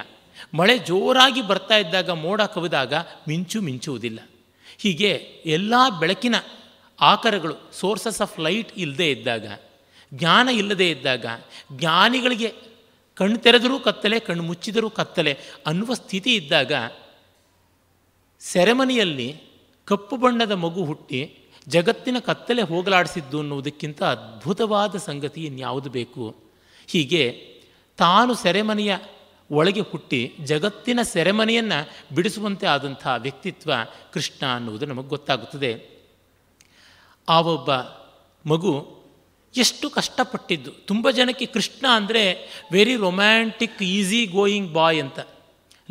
ಮಳೆ ಜೋರಾಗಿ ಬರ್ತಾ ಇದ್ದಾಗ ಮೋಡ ಕವಿದಾಗ ಮಿಂಚು ಮಿಂಚುವುದಿಲ್ಲ ಹೀಗೆ ಎಲ್ಲ ಬೆಳಕಿನ ಆಕರಗಳು ಸೋರ್ಸಸ್ ಆಫ್ ಲೈಟ್ ಇಲ್ಲದೇ ಇದ್ದಾಗ ಜ್ಞಾನ ಇಲ್ಲದೇ ಇದ್ದಾಗ ಜ್ಞಾನಿಗಳಿಗೆ ಕಣ್ಣು ತೆರೆದರೂ ಕತ್ತಲೆ ಕಣ್ಣು ಮುಚ್ಚಿದರೂ ಕತ್ತಲೆ ಅನ್ನುವ ಸ್ಥಿತಿ ಇದ್ದಾಗ ಸೆರೆಮನಿಯಲ್ಲಿ ಕಪ್ಪು ಬಣ್ಣದ ಮಗು ಹುಟ್ಟಿ ಜಗತ್ತಿನ ಕತ್ತಲೆ ಹೋಗಲಾಡಿಸಿದ್ದು ಅನ್ನುವುದಕ್ಕಿಂತ ಅದ್ಭುತವಾದ ಸಂಗತಿ ಇನ್ಯಾವುದು ಬೇಕು ಹೀಗೆ ತಾನು ಸೆರೆಮನೆಯ ಒಳಗೆ ಹುಟ್ಟಿ ಜಗತ್ತಿನ ಸೆರೆಮನೆಯನ್ನು ಬಿಡಿಸುವಂತೆ ಆದಂಥ ವ್ಯಕ್ತಿತ್ವ ಕೃಷ್ಣ ಅನ್ನುವುದು ನಮಗೆ ಗೊತ್ತಾಗುತ್ತದೆ ಆ ಒಬ್ಬ ಮಗು ಎಷ್ಟು ಕಷ್ಟಪಟ್ಟಿದ್ದು ತುಂಬ ಜನಕ್ಕೆ ಕೃಷ್ಣ ಅಂದರೆ very romantic easy going boy ಅಂತ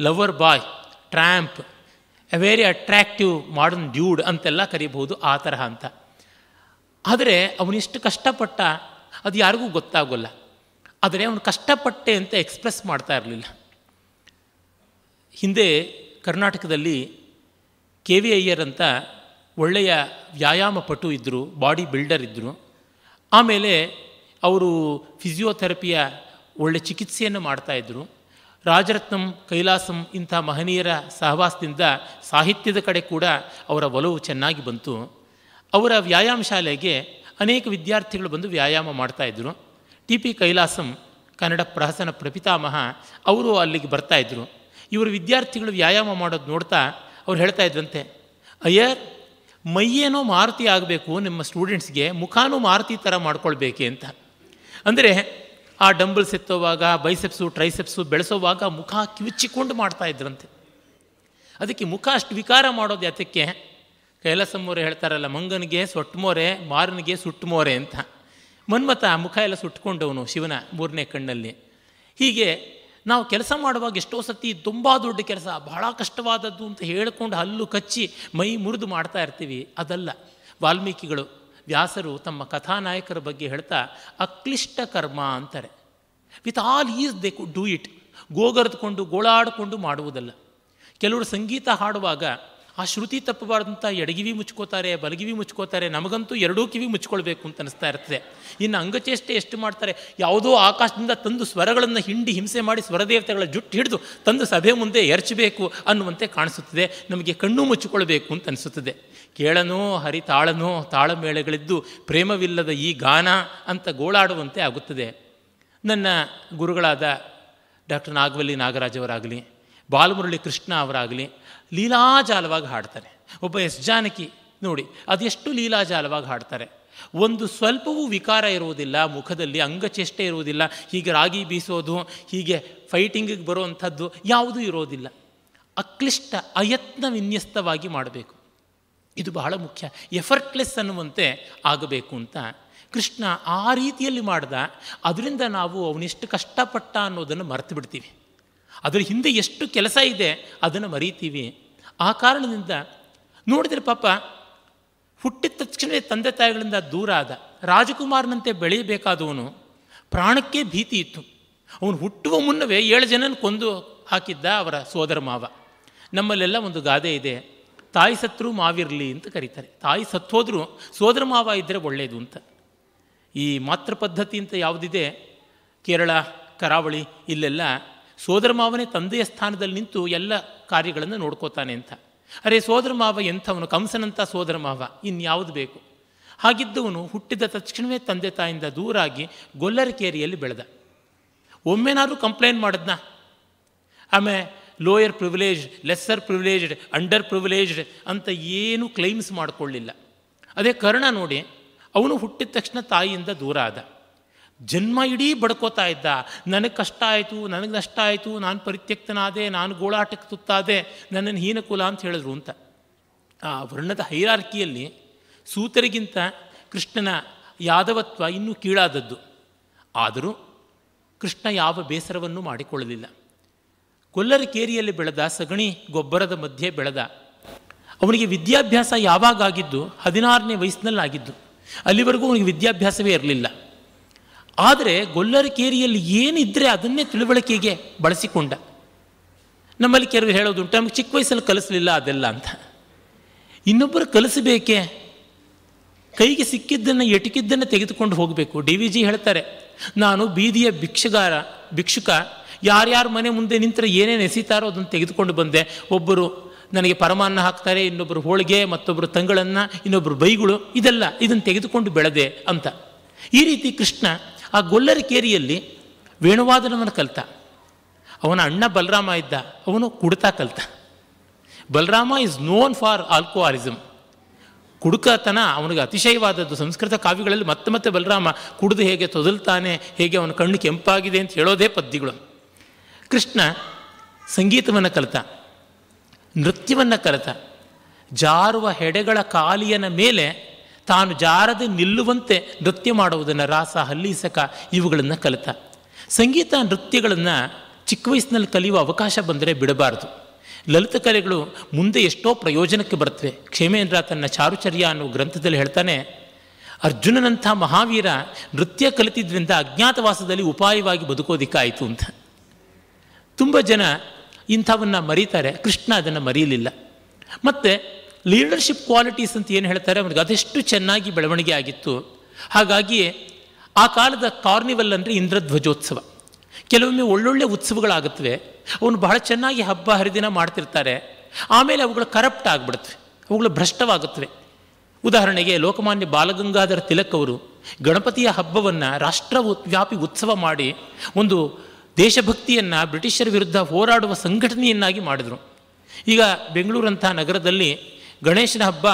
lover boy tramp a very attractive modern dude ಅಂತೆಲ್ಲ ಕರಿಬಹುದು ಆ ತರಹ ಅಂತ ಆದರೆ ಅವನಿಷ್ಟು ಕಷ್ಟಪಟ್ಟ ಅದು ಯಾರಿಗೂ ಗೊತ್ತಾಗೋಲ್ಲ ಆದರೆ ಅವನು ಕಷ್ಟಪಟ್ಟೆ ಅಂತ ಎಕ್ಸ್ಪ್ರೆಸ್ ಮಾಡ್ತಾ ಇರಲಿಲ್ಲ ಹಿಂದೆ ಕರ್ನಾಟಕದಲ್ಲಿ ಕೆ ವಿ ಅಯ್ಯರ್ ಅಂತ ಒಳ್ಳೆಯ ವ್ಯಾಯಾಮ ಪಟು ಇದ್ದರು ಬಾಡಿ ಬಿಲ್ಡರ್ ಇದ್ದರು ಆಮೇಲೆ ಅವರು ಫಿಸಿಯೋಥೆರಪಿಯ ಒಳ್ಳೆ ಚಿಕಿತ್ಸೆಯನ್ನು ಮಾಡ್ತಾಯಿದ್ರು ರಾಜರತ್ನಂ ಕೈಲಾಸಂ ಇಂಥ ಮಹನೀಯರ ಸಹವಾಸದಿಂದ ಸಾಹಿತ್ಯದ ಕಡೆ ಕೂಡ ಅವರ ಒಲವು ಚೆನ್ನಾಗಿ ಬಂತು ಅವರ ವ್ಯಾಯಾಮ ಶಾಲೆಗೆ ಅನೇಕ ವಿದ್ಯಾರ್ಥಿಗಳು ಬಂದು ವ್ಯಾಯಾಮ ಮಾಡ್ತಾಯಿದ್ರು ಟಿ ಪಿ ಕೈಲಾಸಂ ಕನ್ನಡ ಪ್ರಹಸನ ಪ್ರಪಿತಾಮಹ ಅವರು ಅಲ್ಲಿಗೆ ಬರ್ತಾಯಿದ್ರು ಇವರು ವಿದ್ಯಾರ್ಥಿಗಳು ವ್ಯಾಯಾಮ ಮಾಡೋದು ನೋಡ್ತಾ ಅವ್ರು ಹೇಳ್ತಾ ಇದ್ರಂತೆ ಅಯ್ಯರ್ ಮೈಯೇನೋ ಮಾರುತಿ ಆಗಬೇಕು ನಿಮ್ಮ ಸ್ಟೂಡೆಂಟ್ಸ್ಗೆ ಮುಖಾನೂ ಮಾರುತಿ ಥರ ಮಾಡ್ಕೊಳ್ಬೇಕೆ ಅಂತ ಅಂದರೆ ಆ ಡಂಬಲ್ಸ್ ಎತ್ತೋವಾಗ ಬೈಸೆಪ್ಸು ಟ್ರೈಸೆಪ್ಸು ಬೆಳೆಸೋವಾಗ ಮುಖ ಕಿವಿಚ್ಚಿಕೊಂಡು ಮಾಡ್ತಾ ಇದ್ರಂತೆ ಅದಕ್ಕೆ ಮುಖ ಅಷ್ಟು ವಿಕಾರ ಮಾಡೋದು ಯಾತಕ್ಕೆ ಮೋರೆ ಹೇಳ್ತಾರಲ್ಲ ಮಂಗನಿಗೆ ಮೋರೆ ಮಾರನಿಗೆ ಮೋರೆ ಅಂತ ಮನ್ಮತ ಮುಖ ಎಲ್ಲ ಸುಟ್ಕೊಂಡವನು ಶಿವನ ಮೂರನೇ ಕಣ್ಣಲ್ಲಿ ಹೀಗೆ ನಾವು ಕೆಲಸ ಮಾಡುವಾಗ ಎಷ್ಟೋ ಸತಿ ತುಂಬ ದೊಡ್ಡ ಕೆಲಸ ಬಹಳ ಕಷ್ಟವಾದದ್ದು ಅಂತ ಹೇಳಿಕೊಂಡು ಹಲ್ಲು ಕಚ್ಚಿ ಮೈ ಮುರಿದು ಮಾಡ್ತಾ ಇರ್ತೀವಿ ಅದಲ್ಲ ವಾಲ್ಮೀಕಿಗಳು ವ್ಯಾಸರು ತಮ್ಮ ಕಥಾನಾಯಕರ ಬಗ್ಗೆ ಹೇಳ್ತಾ ಅಕ್ಲಿಷ್ಟ ಕರ್ಮ ಅಂತಾರೆ with all ease they could do it ಗೋಗರೆದುಕೊಂಡು ಗೋಳಾಡಿಕೊಂಡು ಮಾಡುವುದಲ್ಲ ಕೆಲವರು ಸಂಗೀತ ಹಾಡುವಾಗ ಆ ಶ್ರುತಿ ತಪ್ಪಬಾರ್ದಂತ ಎಡಗಿವಿ ಮುಚ್ಕೋತಾರೆ ಬಲಗಿವಿ ಮುಚ್ಕೋತಾರೆ ನಮಗಂತೂ ಎರಡೂ ಕಿವಿ ಮುಚ್ಕೊಳ್ಬೇಕು ಅಂತ ಅನಿಸ್ತಾ ಇರ್ತದೆ ಇನ್ನು ಅಂಗಚೇಷ್ಟೆ ಎಷ್ಟು ಮಾಡ್ತಾರೆ ಯಾವುದೋ ಆಕಾಶದಿಂದ ತಂದು ಸ್ವರಗಳನ್ನು ಹಿಂಡಿ ಹಿಂಸೆ ಮಾಡಿ ಸ್ವರದೇವತೆಗಳ ಜುಟ್ಟು ಹಿಡಿದು ತಂದು ಸಭೆ ಮುಂದೆ ಎರಚಬೇಕು ಅನ್ನುವಂತೆ ಕಾಣಿಸುತ್ತದೆ ನಮಗೆ ಕಣ್ಣು ಮುಚ್ಚಿಕೊಳ್ಬೇಕು ಅಂತ ಅನಿಸುತ್ತದೆ ಕೇಳನೋ ಹರಿತಾಳನೋ ತಾಳಮೇಳೆಗಳಿದ್ದು ಪ್ರೇಮವಿಲ್ಲದ ಈ ಗಾನ ಅಂತ ಗೋಳಾಡುವಂತೆ ಆಗುತ್ತದೆ ನನ್ನ ಗುರುಗಳಾದ ಡಾಕ್ಟರ್ ನಾಗವಲ್ಲಿ ನಾಗರಾಜ್ ಅವರಾಗಲಿ ಬಾಲಮುರಳಿ ಕೃಷ್ಣ ಅವರಾಗಲಿ ಲೀಲಾಜಾಲವಾಗಿ ಹಾಡ್ತಾರೆ ಒಬ್ಬ ಎಸ್ ಜಾನಕಿ ನೋಡಿ ಅದೆಷ್ಟು ಲೀಲಾಜಾಲವಾಗಿ ಹಾಡ್ತಾರೆ ಒಂದು ಸ್ವಲ್ಪವೂ ವಿಕಾರ ಇರುವುದಿಲ್ಲ ಮುಖದಲ್ಲಿ ಅಂಗಚೇಷ್ಟೆ ಇರುವುದಿಲ್ಲ ಹೀಗೆ ರಾಗಿ ಬೀಸೋದು ಹೀಗೆ ಫೈಟಿಂಗಿಗೆ ಬರುವಂಥದ್ದು ಯಾವುದೂ ಇರೋದಿಲ್ಲ ಅಕ್ಲಿಷ್ಟ ಅಯತ್ನ ವಿನ್ಯಸ್ತವಾಗಿ ಮಾಡಬೇಕು ಇದು ಬಹಳ ಮುಖ್ಯ ಎಫರ್ಟ್ಲೆಸ್ ಅನ್ನುವಂತೆ ಆಗಬೇಕು ಅಂತ ಕೃಷ್ಣ ಆ ರೀತಿಯಲ್ಲಿ ಮಾಡಿದ ಅದರಿಂದ ನಾವು ಅವನಿಷ್ಟು ಕಷ್ಟಪಟ್ಟ ಅನ್ನೋದನ್ನು ಮರೆತು ಬಿಡ್ತೀವಿ ಅದರ ಹಿಂದೆ ಎಷ್ಟು ಕೆಲಸ ಇದೆ ಅದನ್ನು ಮರೀತೀವಿ ಆ ಕಾರಣದಿಂದ ನೋಡಿದ್ರೆ ಪಾಪ ಹುಟ್ಟಿದ ತಕ್ಷಣವೇ ತಂದೆ ತಾಯಿಗಳಿಂದ ದೂರ ಆದ ರಾಜಕುಮಾರನಂತೆ ಬೆಳೆಯಬೇಕಾದವನು ಪ್ರಾಣಕ್ಕೆ ಭೀತಿ ಇತ್ತು ಅವನು ಹುಟ್ಟುವ ಮುನ್ನವೇ ಏಳು ಜನನ ಕೊಂದು ಹಾಕಿದ್ದ ಅವರ ಸೋದರ ಮಾವ ನಮ್ಮಲ್ಲೆಲ್ಲ ಒಂದು ಗಾದೆ ಇದೆ ತಾಯಿ ಸತ್ರು ಮಾವಿರಲಿ ಅಂತ ಕರೀತಾರೆ ತಾಯಿ ಸತ್ತೋದ್ರೂ ಸೋದರ ಮಾವ ಇದ್ದರೆ ಒಳ್ಳೆಯದು ಅಂತ ಈ ಮಾತೃ ಪದ್ಧತಿ ಅಂತ ಯಾವುದಿದೆ ಕೇರಳ ಕರಾವಳಿ ಇಲ್ಲೆಲ್ಲ ಸೋದರ ಮಾವನೇ ತಂದೆಯ ಸ್ಥಾನದಲ್ಲಿ ನಿಂತು ಎಲ್ಲ ಕಾರ್ಯಗಳನ್ನು ನೋಡ್ಕೋತಾನೆ ಅಂತ ಅರೆ ಸೋದರ ಮಾವ ಎಂಥವನು ಕಂಸನಂಥ ಸೋದರ ಮಾವ ಇನ್ಯಾವುದು ಬೇಕು ಹಾಗಿದ್ದವನು ಹುಟ್ಟಿದ ತಕ್ಷಣವೇ ತಂದೆ ತಾಯಿಂದ ದೂರಾಗಿ ಗೊಲ್ಲರಕೇರಿಯಲ್ಲಿ ಬೆಳೆದ ಒಮ್ಮೆನಾದ್ರೂ ಕಂಪ್ಲೇಂಟ್ ಮಾಡಿದ್ನ ಆಮೇಲೆ lower privilege lesser privileged under privileged ಅಂತ ಏನೂ ಕ್ಲೈಮ್ಸ್ ಮಾಡಿಕೊಳ್ಳಿಲ್ಲ ಅದೇ ಕರ್ಣ ನೋಡಿ ಅವನು ಹುಟ್ಟಿದ ತಕ್ಷಣ ತಾಯಿಯಿಂದ ದೂರ ಆದ ಜನ್ಮ ಇಡೀ ಬಡ್ಕೋತಾ ಇದ್ದ ನನಗೆ ಕಷ್ಟ ಆಯಿತು ನನಗೆ ನಷ್ಟ ಆಯಿತು ನಾನು ಪರಿತ್ಯಕ್ತನಾದೆ ನಾನು ಗೋಳಾಟಕ್ಕೆ ತುತ್ತಾದೆ ನನ್ನನ್ನು ಹೀನಕುಲ ಅಂತ ಹೇಳಿದ್ರು ಅಂತ ಆ ವರ್ಣದ ಹೈರಾರ್ಕಿಯಲ್ಲಿ ಸೂತರಿಗಿಂತ ಕೃಷ್ಣನ ಯಾದವತ್ವ ಇನ್ನೂ ಕೀಳಾದದ್ದು ಆದರೂ ಕೃಷ್ಣ ಯಾವ ಬೇಸರವನ್ನು ಮಾಡಿಕೊಳ್ಳಲಿಲ್ಲ ಕೊಲ್ಲರ ಕೇರಿಯಲ್ಲಿ ಬೆಳೆದ ಸಗಣಿ ಗೊಬ್ಬರದ ಮಧ್ಯೆ ಬೆಳೆದ ಅವನಿಗೆ ವಿದ್ಯಾಭ್ಯಾಸ ಯಾವಾಗ ಆಗಿದ್ದು ಹದಿನಾರನೇ ವಯಸ್ಸಿನಲ್ಲಾಗಿದ್ದು ಅಲ್ಲಿವರೆಗೂ ಅವನಿಗೆ ವಿದ್ಯಾಭ್ಯಾಸವೇ ಇರಲಿಲ್ಲ ಆದರೆ ಗೊಲ್ಲರ ಕೇರಿಯಲ್ಲಿ ಏನಿದ್ರೆ ಅದನ್ನೇ ತಿಳುವಳಿಕೆಗೆ ಬಳಸಿಕೊಂಡ ನಮ್ಮಲ್ಲಿ ಕೆಲವರು ಹೇಳೋದುಂಟು ನಮಗೆ ಚಿಕ್ಕ ವಯಸ್ಸಲ್ಲಿ ಕಲಿಸಲಿಲ್ಲ ಅದೆಲ್ಲ ಅಂತ ಇನ್ನೊಬ್ಬರು ಕಲಿಸಬೇಕೆ ಕೈಗೆ ಸಿಕ್ಕಿದ್ದನ್ನು ಎಟಕಿದ್ದನ್ನು ತೆಗೆದುಕೊಂಡು ಹೋಗಬೇಕು ಡಿ ವಿ ಜಿ ಹೇಳ್ತಾರೆ ನಾನು ಬೀದಿಯ ಭಿಕ್ಷುಗಾರ ಭಿಕ್ಷುಕ ಯಾರ್ಯಾರ ಮನೆ ಮುಂದೆ ನಿಂತರೆ ಏನೇನು ಎಸಿತಾರೋ ಅದನ್ನು ತೆಗೆದುಕೊಂಡು ಬಂದೆ ಒಬ್ಬರು ನನಗೆ ಪರಮಾನ್ನ ಹಾಕ್ತಾರೆ ಇನ್ನೊಬ್ಬರು ಹೋಳಿಗೆ ಮತ್ತೊಬ್ಬರು ತಂಗಳನ್ನು ಇನ್ನೊಬ್ಬರು ಬೈಗಳು ಇದೆಲ್ಲ ಇದನ್ನು ತೆಗೆದುಕೊಂಡು ಬೆಳೆದೆ ಅಂತ ಈ ರೀತಿ ಕೃಷ್ಣ ಆ ಗೊಲ್ಲರ ಕೇರಿಯಲ್ಲಿ ವೇಣುವಾದನವನ್ನು ಕಲಿತ ಅವನ ಅಣ್ಣ ಬಲರಾಮ ಇದ್ದ ಅವನು ಕುಡ್ತಾ ಕಲಿತ Balarama is known for alcoholism ಕುಡುಕತನ ಅವನಿಗೆ ಅತಿಶಯವಾದದ್ದು ಸಂಸ್ಕೃತ ಕಾವ್ಯಗಳಲ್ಲಿ ಮತ್ತೆ ಮತ್ತೆ ಬಲರಾಮ ಕುಡಿದು ಹೇಗೆ ತೊದಲ್ತಾನೆ ಹೇಗೆ ಅವನ ಕಣ್ಣು ಕೆಂಪಾಗಿದೆ ಅಂತ ಹೇಳೋದೇ ಪದ್ಯಗಳು ಕೃಷ್ಣ ಸಂಗೀತವನ್ನು ಕಲಿತ ನೃತ್ಯವನ್ನು ಕಲಿತ ಜಾರುವ ಹೆಡೆಗಳ ಕಾಲಿಯನ ಮೇಲೆ ತಾನು ಜಾರದೆ ನಿಲ್ಲುವಂತೆ ನೃತ್ಯ ಮಾಡುವುದನ್ನು ರಾಸ ಸಕ ಇವುಗಳನ್ನು ಕಲಿತ ಸಂಗೀತ ನೃತ್ಯಗಳನ್ನು ಚಿಕ್ಕ ವಯಸ್ಸಿನಲ್ಲಿ ಕಲಿಯುವ ಅವಕಾಶ ಬಂದರೆ ಬಿಡಬಾರದು ಲಲಿತ ಕಲೆಗಳು ಮುಂದೆ ಎಷ್ಟೋ ಪ್ರಯೋಜನಕ್ಕೆ ಬರ್ತವೆ ಕ್ಷೇಮೇಂದ್ರ ತನ್ನ ಚಾರುಚರ್ಯ ಅನ್ನೋ ಗ್ರಂಥದಲ್ಲಿ ಹೇಳ್ತಾನೆ ಅರ್ಜುನನಂಥ ಮಹಾವೀರ ನೃತ್ಯ ಕಲಿತಿದ್ದರಿಂದ ಅಜ್ಞಾತವಾಸದಲ್ಲಿ ಉಪಾಯವಾಗಿ ಬದುಕೋದಿಕ್ಕಾಯಿತು ಅಂತ ತುಂಬ ಜನ ಇಂಥವನ್ನು ಮರೀತಾರೆ ಕೃಷ್ಣ ಅದನ್ನು ಮರೆಯಲಿಲ್ಲ ಮತ್ತು ಲೀಡರ್ಶಿಪ್ ಕ್ವಾಲಿಟೀಸ್ ಅಂತ ಏನು ಹೇಳ್ತಾರೆ ಅವನಿಗೆ ಅದೆಷ್ಟು ಚೆನ್ನಾಗಿ ಬೆಳವಣಿಗೆ ಆಗಿತ್ತು ಹಾಗಾಗಿ ಆ ಕಾಲದ ಕಾರ್ನಿವಲ್ ಅಂದರೆ ಇಂದ್ರಧ್ವಜೋತ್ಸವ ಕೆಲವೊಮ್ಮೆ ಒಳ್ಳೊಳ್ಳೆ ಉತ್ಸವಗಳಾಗುತ್ತವೆ ಅವನು ಬಹಳ ಚೆನ್ನಾಗಿ ಹಬ್ಬ ಹರಿದಿನ ಮಾಡ್ತಿರ್ತಾರೆ ಆಮೇಲೆ ಅವುಗಳು ಕರಪ್ಟ್ ಆಗಿಬಿಡ್ತವೆ ಅವುಗಳು ಭ್ರಷ್ಟವಾಗುತ್ತವೆ ಉದಾಹರಣೆಗೆ ಲೋಕಮಾನ್ಯ ಬಾಲಗಂಗಾಧರ ತಿಲಕ್ ಅವರು ಗಣಪತಿಯ ಹಬ್ಬವನ್ನು ರಾಷ್ಟ್ರ ವ್ಯಾಪಿ ಉತ್ಸವ ಮಾಡಿ ಒಂದು ದೇಶಭಕ್ತಿಯನ್ನು ಬ್ರಿಟಿಷರ ವಿರುದ್ಧ ಹೋರಾಡುವ ಸಂಘಟನೆಯನ್ನಾಗಿ ಮಾಡಿದರು ಈಗ ಬೆಂಗಳೂರಂಥ ನಗರದಲ್ಲಿ ಗಣೇಶನ ಹಬ್ಬ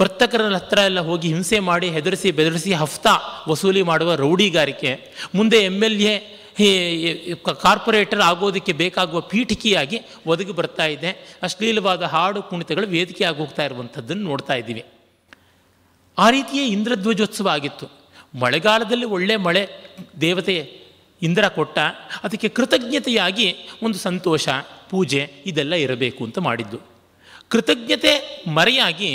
ವರ್ತಕರ ಹತ್ರ ಎಲ್ಲ ಹೋಗಿ ಹಿಂಸೆ ಮಾಡಿ ಹೆದರಿಸಿ ಬೆದರಿಸಿ ಹಫ್ತಾ ವಸೂಲಿ ಮಾಡುವ ರೌಡಿಗಾರಿಕೆ ಮುಂದೆ ಎಮ್ ಎಲ್ ಎ ಕಾರ್ಪೊರೇಟರ್ ಆಗೋದಕ್ಕೆ ಬೇಕಾಗುವ ಪೀಠಿಕೆಯಾಗಿ ಒದಗಿ ಬರ್ತಾ ಇದೆ ಅಶ್ಲೀಲವಾದ ಹಾಡು ಕುಣಿತಗಳು ವೇದಿಕೆಯಾಗಿ ಹೋಗ್ತಾ ಇರುವಂಥದ್ದನ್ನು ನೋಡ್ತಾ ಇದ್ದೀವಿ ಆ ರೀತಿಯೇ ಇಂದ್ರಧ್ವಜೋತ್ಸವ ಆಗಿತ್ತು ಮಳೆಗಾಲದಲ್ಲಿ ಒಳ್ಳೆ ಮಳೆ ದೇವತೆ ಇಂದ್ರ ಕೊಟ್ಟ ಅದಕ್ಕೆ ಕೃತಜ್ಞತೆಯಾಗಿ ಒಂದು ಸಂತೋಷ ಪೂಜೆ ಇದೆಲ್ಲ ಇರಬೇಕು ಅಂತ ಮಾಡಿದ್ದು ಕೃತಜ್ಞತೆ ಮರೆಯಾಗಿ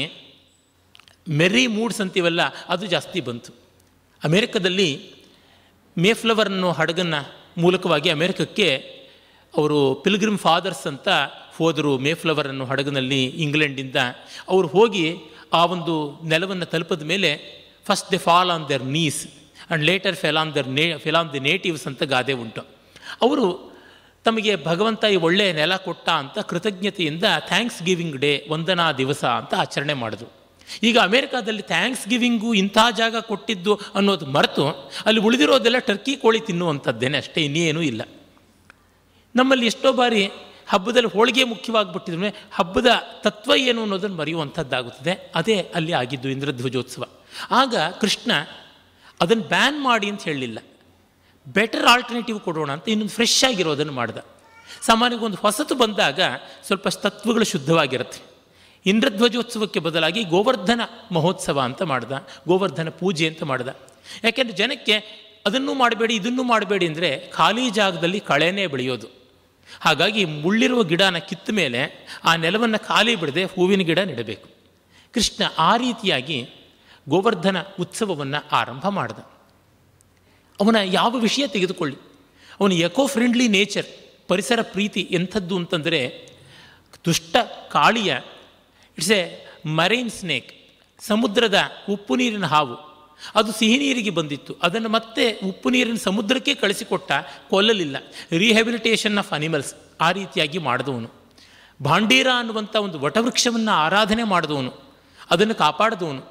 ಮೆರಿ ಮೂಡ್ಸ್ ಅಂತೀವಲ್ಲ ಅದು ಜಾಸ್ತಿ ಬಂತು ಅಮೇರಿಕದಲ್ಲಿ ಮೇಫ್ಲವರ್ ಅನ್ನೋ ಹಡಗನ್ನು ಮೂಲಕವಾಗಿ ಅಮೇರಿಕಕ್ಕೆ ಅವರು ಪಿಲ್ಗ್ರಿಮ್ ಫಾದರ್ಸ್ ಅಂತ ಹೋದರು ಮೇಫ್ಲವರ್ ಅನ್ನೋ ಹಡಗಿನಲ್ಲಿ ಇಂಗ್ಲೆಂಡಿಂದ ಅವರು ಹೋಗಿ ಆ ಒಂದು ನೆಲವನ್ನು ತಲುಪಿದ ಮೇಲೆ first they fall on their knees and later fell on their knee fell on the natives ಅಂತ ಗಾದೆ ಉಂಟು ಅವರು ತಮಗೆ ಭಗವಂತ ಈ ಒಳ್ಳೆಯ ನೆಲ ಕೊಟ್ಟ ಅಂತ ಕೃತಜ್ಞತೆಯಿಂದ ಥ್ಯಾಂಕ್ಸ್ ಗಿವಿಂಗ್ ಡೇ ವಂದನಾ ದಿವಸ ಅಂತ ಆಚರಣೆ ಮಾಡಿದ್ರು ಈಗ ಅಮೆರಿಕಾದಲ್ಲಿ ಥ್ಯಾಂಕ್ಸ್ ಗಿವಿಂಗು ಇಂಥ ಜಾಗ ಕೊಟ್ಟಿದ್ದು ಅನ್ನೋದು ಮರೆತು ಅಲ್ಲಿ ಉಳಿದಿರೋದೆಲ್ಲ ಟರ್ಕಿ ಕೋಳಿ ತಿನ್ನುವಂಥದ್ದೇನೆ ಅಷ್ಟೇ ಇನ್ನೇನೂ ಇಲ್ಲ ನಮ್ಮಲ್ಲಿ ಎಷ್ಟೋ ಬಾರಿ ಹಬ್ಬದಲ್ಲಿ ಹೋಳಿಗೆ ಮುಖ್ಯವಾಗಿಬಿಟ್ಟಿದ್ರೆ ಹಬ್ಬದ ತತ್ವ ಏನು ಅನ್ನೋದನ್ನು ಮರೆಯುವಂಥದ್ದಾಗುತ್ತದೆ ಅದೇ ಅಲ್ಲಿ ಆಗಿದ್ದು ಇಂದ್ರಧ್ವಜೋತ್ಸವ ಆಗ ಕೃಷ್ಣ ಅದನ್ನು ಬ್ಯಾನ್ ಮಾಡಿ ಅಂತ ಹೇಳಲಿಲ್ಲ ಬೆಟರ್ ಆಲ್ಟರ್ನೇಟಿವ್ ಕೊಡೋಣ ಅಂತ ಇನ್ನೊಂದು ಫ್ರೆಶ್ ಆಗಿರೋದನ್ನು ಮಾಡ್ದೆ ಸಾಮಾನ್ಯವಾಗಿ ಒಂದು ಹೊಸತು ಬಂದಾಗ ಸ್ವಲ್ಪ ತತ್ವಗಳು ಶುದ್ಧವಾಗಿರುತ್ತೆ ಇಂದ್ರಧ್ವಜೋತ್ಸವಕ್ಕೆ ಬದಲಾಗಿ ಗೋವರ್ಧನ ಮಹೋತ್ಸವ ಅಂತ ಮಾಡ್ದ ಗೋವರ್ಧನ ಪೂಜೆ ಅಂತ ಮಾಡ್ದ ಯಾಕೆಂದರೆ ಜನಕ್ಕೆ ಅದನ್ನು ಮಾಡಬೇಡಿ ಇದನ್ನು ಮಾಡಬೇಡಿ ಅಂದರೆ ಖಾಲಿ ಜಾಗದಲ್ಲಿ ಕಳೆನೇ ಬೆಳೆಯೋದು ಹಾಗಾಗಿ ಮುಳ್ಳಿರುವ ಗಿಡನ ಕಿತ್ತ ಮೇಲೆ ಆ ನೆಲವನ್ನು ಖಾಲಿ ಬಿಡದೆ ಹೂವಿನ ಗಿಡ ನೆಡಬೇಕು ಕೃಷ್ಣ ಆ ರೀತಿಯಾಗಿ ಗೋವರ್ಧನ ಉತ್ಸವವನ್ನು ಆರಂಭ ಮಾಡ್ದ ಅವನ ಯಾವ ವಿಷಯ ತೆಗೆದುಕೊಳ್ಳಿ ಅವನು ಎಕೋ ಫ್ರೆಂಡ್ಲಿ ನೇಚರ್ ಪರಿಸರ ಪ್ರೀತಿ ಎಂಥದ್ದು ಅಂತಂದರೆ ದುಷ್ಟ Kaliya it's a marine snake ಸಮುದ್ರದ ಉಪ್ಪು ನೀರಿನ ಹಾವು ಅದು ಸಿಹಿ ನೀರಿಗೆ ಬಂದಿತ್ತು ಅದನ್ನು ಮತ್ತೆ ಉಪ್ಪು ನೀರಿನ ಸಮುದ್ರಕ್ಕೆ ಕಳಿಸಿಕೊಟ್ಟ ಕೊಲ್ಲಲಿಲ್ಲ ರಿಹ್ಯಾಬಿಲಿಟೇಷನ್ ಆಫ್ ಅನಿಮಲ್ಸ್ ಆ ರೀತಿಯಾಗಿ ಮಾಡಿದವನು ಭಾಂಡೀರ ಅನ್ನುವಂಥ ಒಂದು ವಟವೃಕ್ಷವನ್ನು ಆರಾಧನೆ ಮಾಡಿದವನು ಅದನ್ನು ಕಾಪಾಡಿದವನು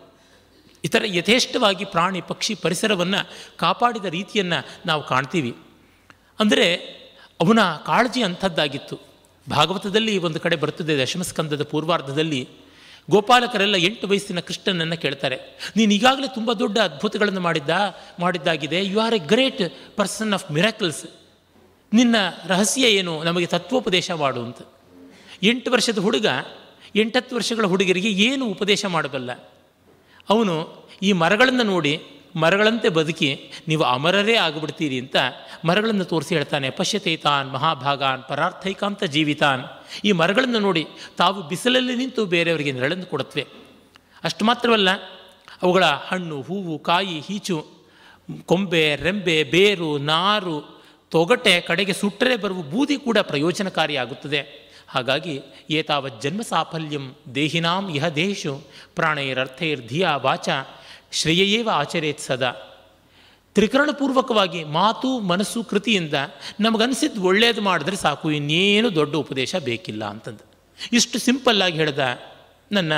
ಇತರ ಯಥೇಷ್ಟವಾಗಿ ಪ್ರಾಣಿ ಪಕ್ಷಿ ಪರಿಸರವನ್ನು ಕಾಪಾಡಿದ ರೀತಿಯನ್ನು ನಾವು ಕಾಣ್ತೀವಿ ಅಂದರೆ ಅವನ ಕಾಳಜಿ ಅಂಥದ್ದಾಗಿತ್ತು ಭಾಗವತದಲ್ಲಿ ಒಂದು ಕಡೆ ಬರ್ತದೆ ದಶಮಸ್ಕಂದದ ಪೂರ್ವಾರ್ಧದಲ್ಲಿ ಗೋಪಾಲಕರೆಲ್ಲ ಎಂಟು ವಯಸ್ಸಿನ ಕೃಷ್ಣನನ್ನು ಕೇಳ್ತಾರೆ ನೀನು ಈಗಾಗಲೇ ತುಂಬ ದೊಡ್ಡ ಅದ್ಭುತಗಳನ್ನು ಮಾಡಿದ್ದ ಮಾಡಿದ್ದಾಗಿದೆ you are a great person of miracles ನಿನ್ನ ರಹಸ್ಯ ಏನು ನಮಗೆ ತತ್ವೋಪದೇಶ ಮಾಡು ಅಂತ ಎಂಟು ವರ್ಷದ ಹುಡುಗ ಎಂಟತ್ತು ವರ್ಷಗಳ ಹುಡುಗರಿಗೆ ಏನು ಉಪದೇಶ ಮಾಡಬಲ್ಲ ಅವನು ಈ ಮರಗಳನ್ನು ನೋಡಿ ಮರಗಳಂತೆ ಬದುಕಿ ನೀವು ಅಮರರೇ ಆಗಿಬಿಡ್ತೀರಿ ಅಂತ ಮರಗಳನ್ನು ತೋರಿಸಿ ಹೇಳ್ತಾನೆ ಪಶ್ಯತೈತಾನ್ ಮಹಾಭಾಗಾನ್ ಪರಾರ್ಥೈಕಾಂತ ಜೀವಿತಾನ್ ಈ ಮರಗಳನ್ನು ನೋಡಿ ತಾವು ಬಿಸಿಲಲ್ಲಿ ನಿಂತು ಬೇರೆಯವರಿಗೆ ನೆರಳನ್ನು ಕೊಡತ್ವೆ ಅಷ್ಟು ಮಾತ್ರವಲ್ಲ ಅವುಗಳ ಹಣ್ಣು ಹೂವು ಕಾಯಿ ಹೀಚು ಕೊಂಬೆ ರೆಂಬೆ ಬೇರು ನಾರು ತೊಗಟೆ ಕಡೆಗೆ ಸುಟ್ಟರೆ ಬರುವ ಬೂದಿ ಕೂಡ ಪ್ರಯೋಜನಕಾರಿಯಾಗುತ್ತದೆ ಹಾಗಾಗಿ ಏತಾವತ್ ಜನ್ಮ ಸಾಫಲ್ಯಂ ದೇಹಿನಾಂ ಇಹ ದೇಹು ಧಿಯಾ ವಾಚ ಶ್ರೇಯೇವ ಆಚರೇತ್ ಸದಾ ತ್ರಿಕರಣಪೂರ್ವಕವಾಗಿ ಮಾತು ಮನಸ್ಸು ಕೃತಿಯಿಂದ ನಮಗನ್ಸಿದ್ದು ಒಳ್ಳೆಯದು ಮಾಡಿದ್ರೆ ಸಾಕು ಇನ್ನೇನು ದೊಡ್ಡ ಉಪದೇಶ ಬೇಕಿಲ್ಲ ಅಂತಂದು ಇಷ್ಟು ಸಿಂಪಲ್ಲಾಗಿ ಹೇಳಿದ ನನ್ನ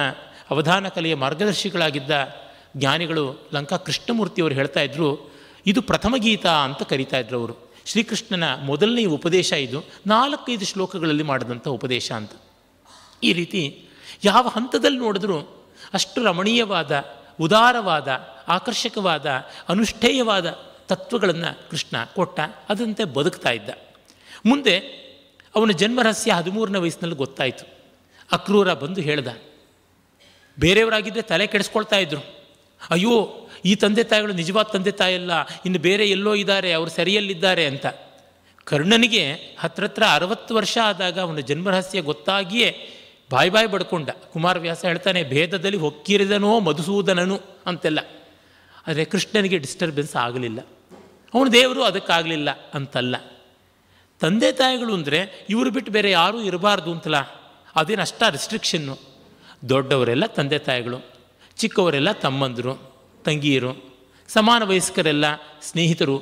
ಅವಧಾನ ಕಲೆಯ ಮಾರ್ಗದರ್ಶಿಗಳಾಗಿದ್ದ ಜ್ಞಾನಿಗಳು ಲಂಕಾ ಕೃಷ್ಣಮೂರ್ತಿಯವರು ಹೇಳ್ತಾ ಇದ್ದರು ಇದು ಪ್ರಥಮ ಗೀತಾ ಅಂತ ಕರಿತಾ ಇದ್ರು ಅವರು ಶ್ರೀಕೃಷ್ಣನ ಮೊದಲನೇ ಉಪದೇಶ ಇದು ನಾಲ್ಕೈದು ಶ್ಲೋಕಗಳಲ್ಲಿ ಮಾಡಿದಂಥ ಉಪದೇಶ ಅಂತ ಈ ರೀತಿ ಯಾವ ಹಂತದಲ್ಲಿ ನೋಡಿದ್ರೂ ಅಷ್ಟು ರಮಣೀಯವಾದ ಉದಾರವಾದ ಆಕರ್ಷಕವಾದ ಅನುಷ್ಠೇಯವಾದ ತತ್ವಗಳನ್ನು ಕೃಷ್ಣ ಕೊಟ್ಟ ಅದಂತೆ ಬದುಕ್ತಾ ಇದ್ದ ಮುಂದೆ ಅವನ ಜನ್ಮರಹಸ್ಯ ಹದಿಮೂರನೇ ವಯಸ್ಸಿನಲ್ಲಿ ಗೊತ್ತಾಯಿತು ಅಕ್ರೂರ ಬಂದು ಹೇಳ್ದ ಬೇರೆಯವರಾಗಿದ್ದರೆ ತಲೆ ಕೆಡಿಸ್ಕೊಳ್ತಾ ಇದ್ರು ಅಯ್ಯೋ ಈ ತಂದೆ ತಾಯಿಗಳು ನಿಜವಾದ ತಂದೆ ತಾಯಿ ಅಲ್ಲ ಇನ್ನು ಬೇರೆ ಎಲ್ಲೋ ಇದ್ದಾರೆ ಅವರು ಸರಿಯಲ್ಲಿದ್ದಾರೆ ಅಂತ ಕರ್ಣನಿಗೆ ಹತ್ರ ಅರವತ್ತು ವರ್ಷ ಆದಾಗ ಅವನ ಜನ್ಮರಹಸ್ಯ ಗೊತ್ತಾಗಿಯೇ ಬಾಯ್ ಬಾಯ್ ಬಡ್ಕೊಂಡ ಕುಮಾರವ್ಯಾಸ ಹೇಳ್ತಾನೆ ಭೇದದಲ್ಲಿ ಹೊಕ್ಕಿರಿದನೋ ಮಧುಸೂದನನು ಅಂತೆಲ್ಲ ಆದರೆ ಕೃಷ್ಣನಿಗೆ ಡಿಸ್ಟರ್ಬೆನ್ಸ್ ಆಗಲಿಲ್ಲ ಅವನು ದೇವರು ಅದಕ್ಕಾಗಲಿಲ್ಲ ಅಂತಲ್ಲ ತಂದೆ ತಾಯಿಗಳು ಅಂದರೆ ಇವರು ಬಿಟ್ಟು ಬೇರೆ ಯಾರೂ ಇರಬಾರ್ದು ಅಂತಲ್ಲ ಅದೇನು ಅಷ್ಟ ರಿಸ್ಟ್ರಿಕ್ಷನ್ನು ದೊಡ್ಡವರೆಲ್ಲ ತಂದೆ ತಾಯಿಗಳು ಚಿಕ್ಕವರೆಲ್ಲ ತಮ್ಮಂದರು ತಂಗಿಯರು ಸಮಾನ ವಯಸ್ಕರೆಲ್ಲ ಸ್ನೇಹಿತರು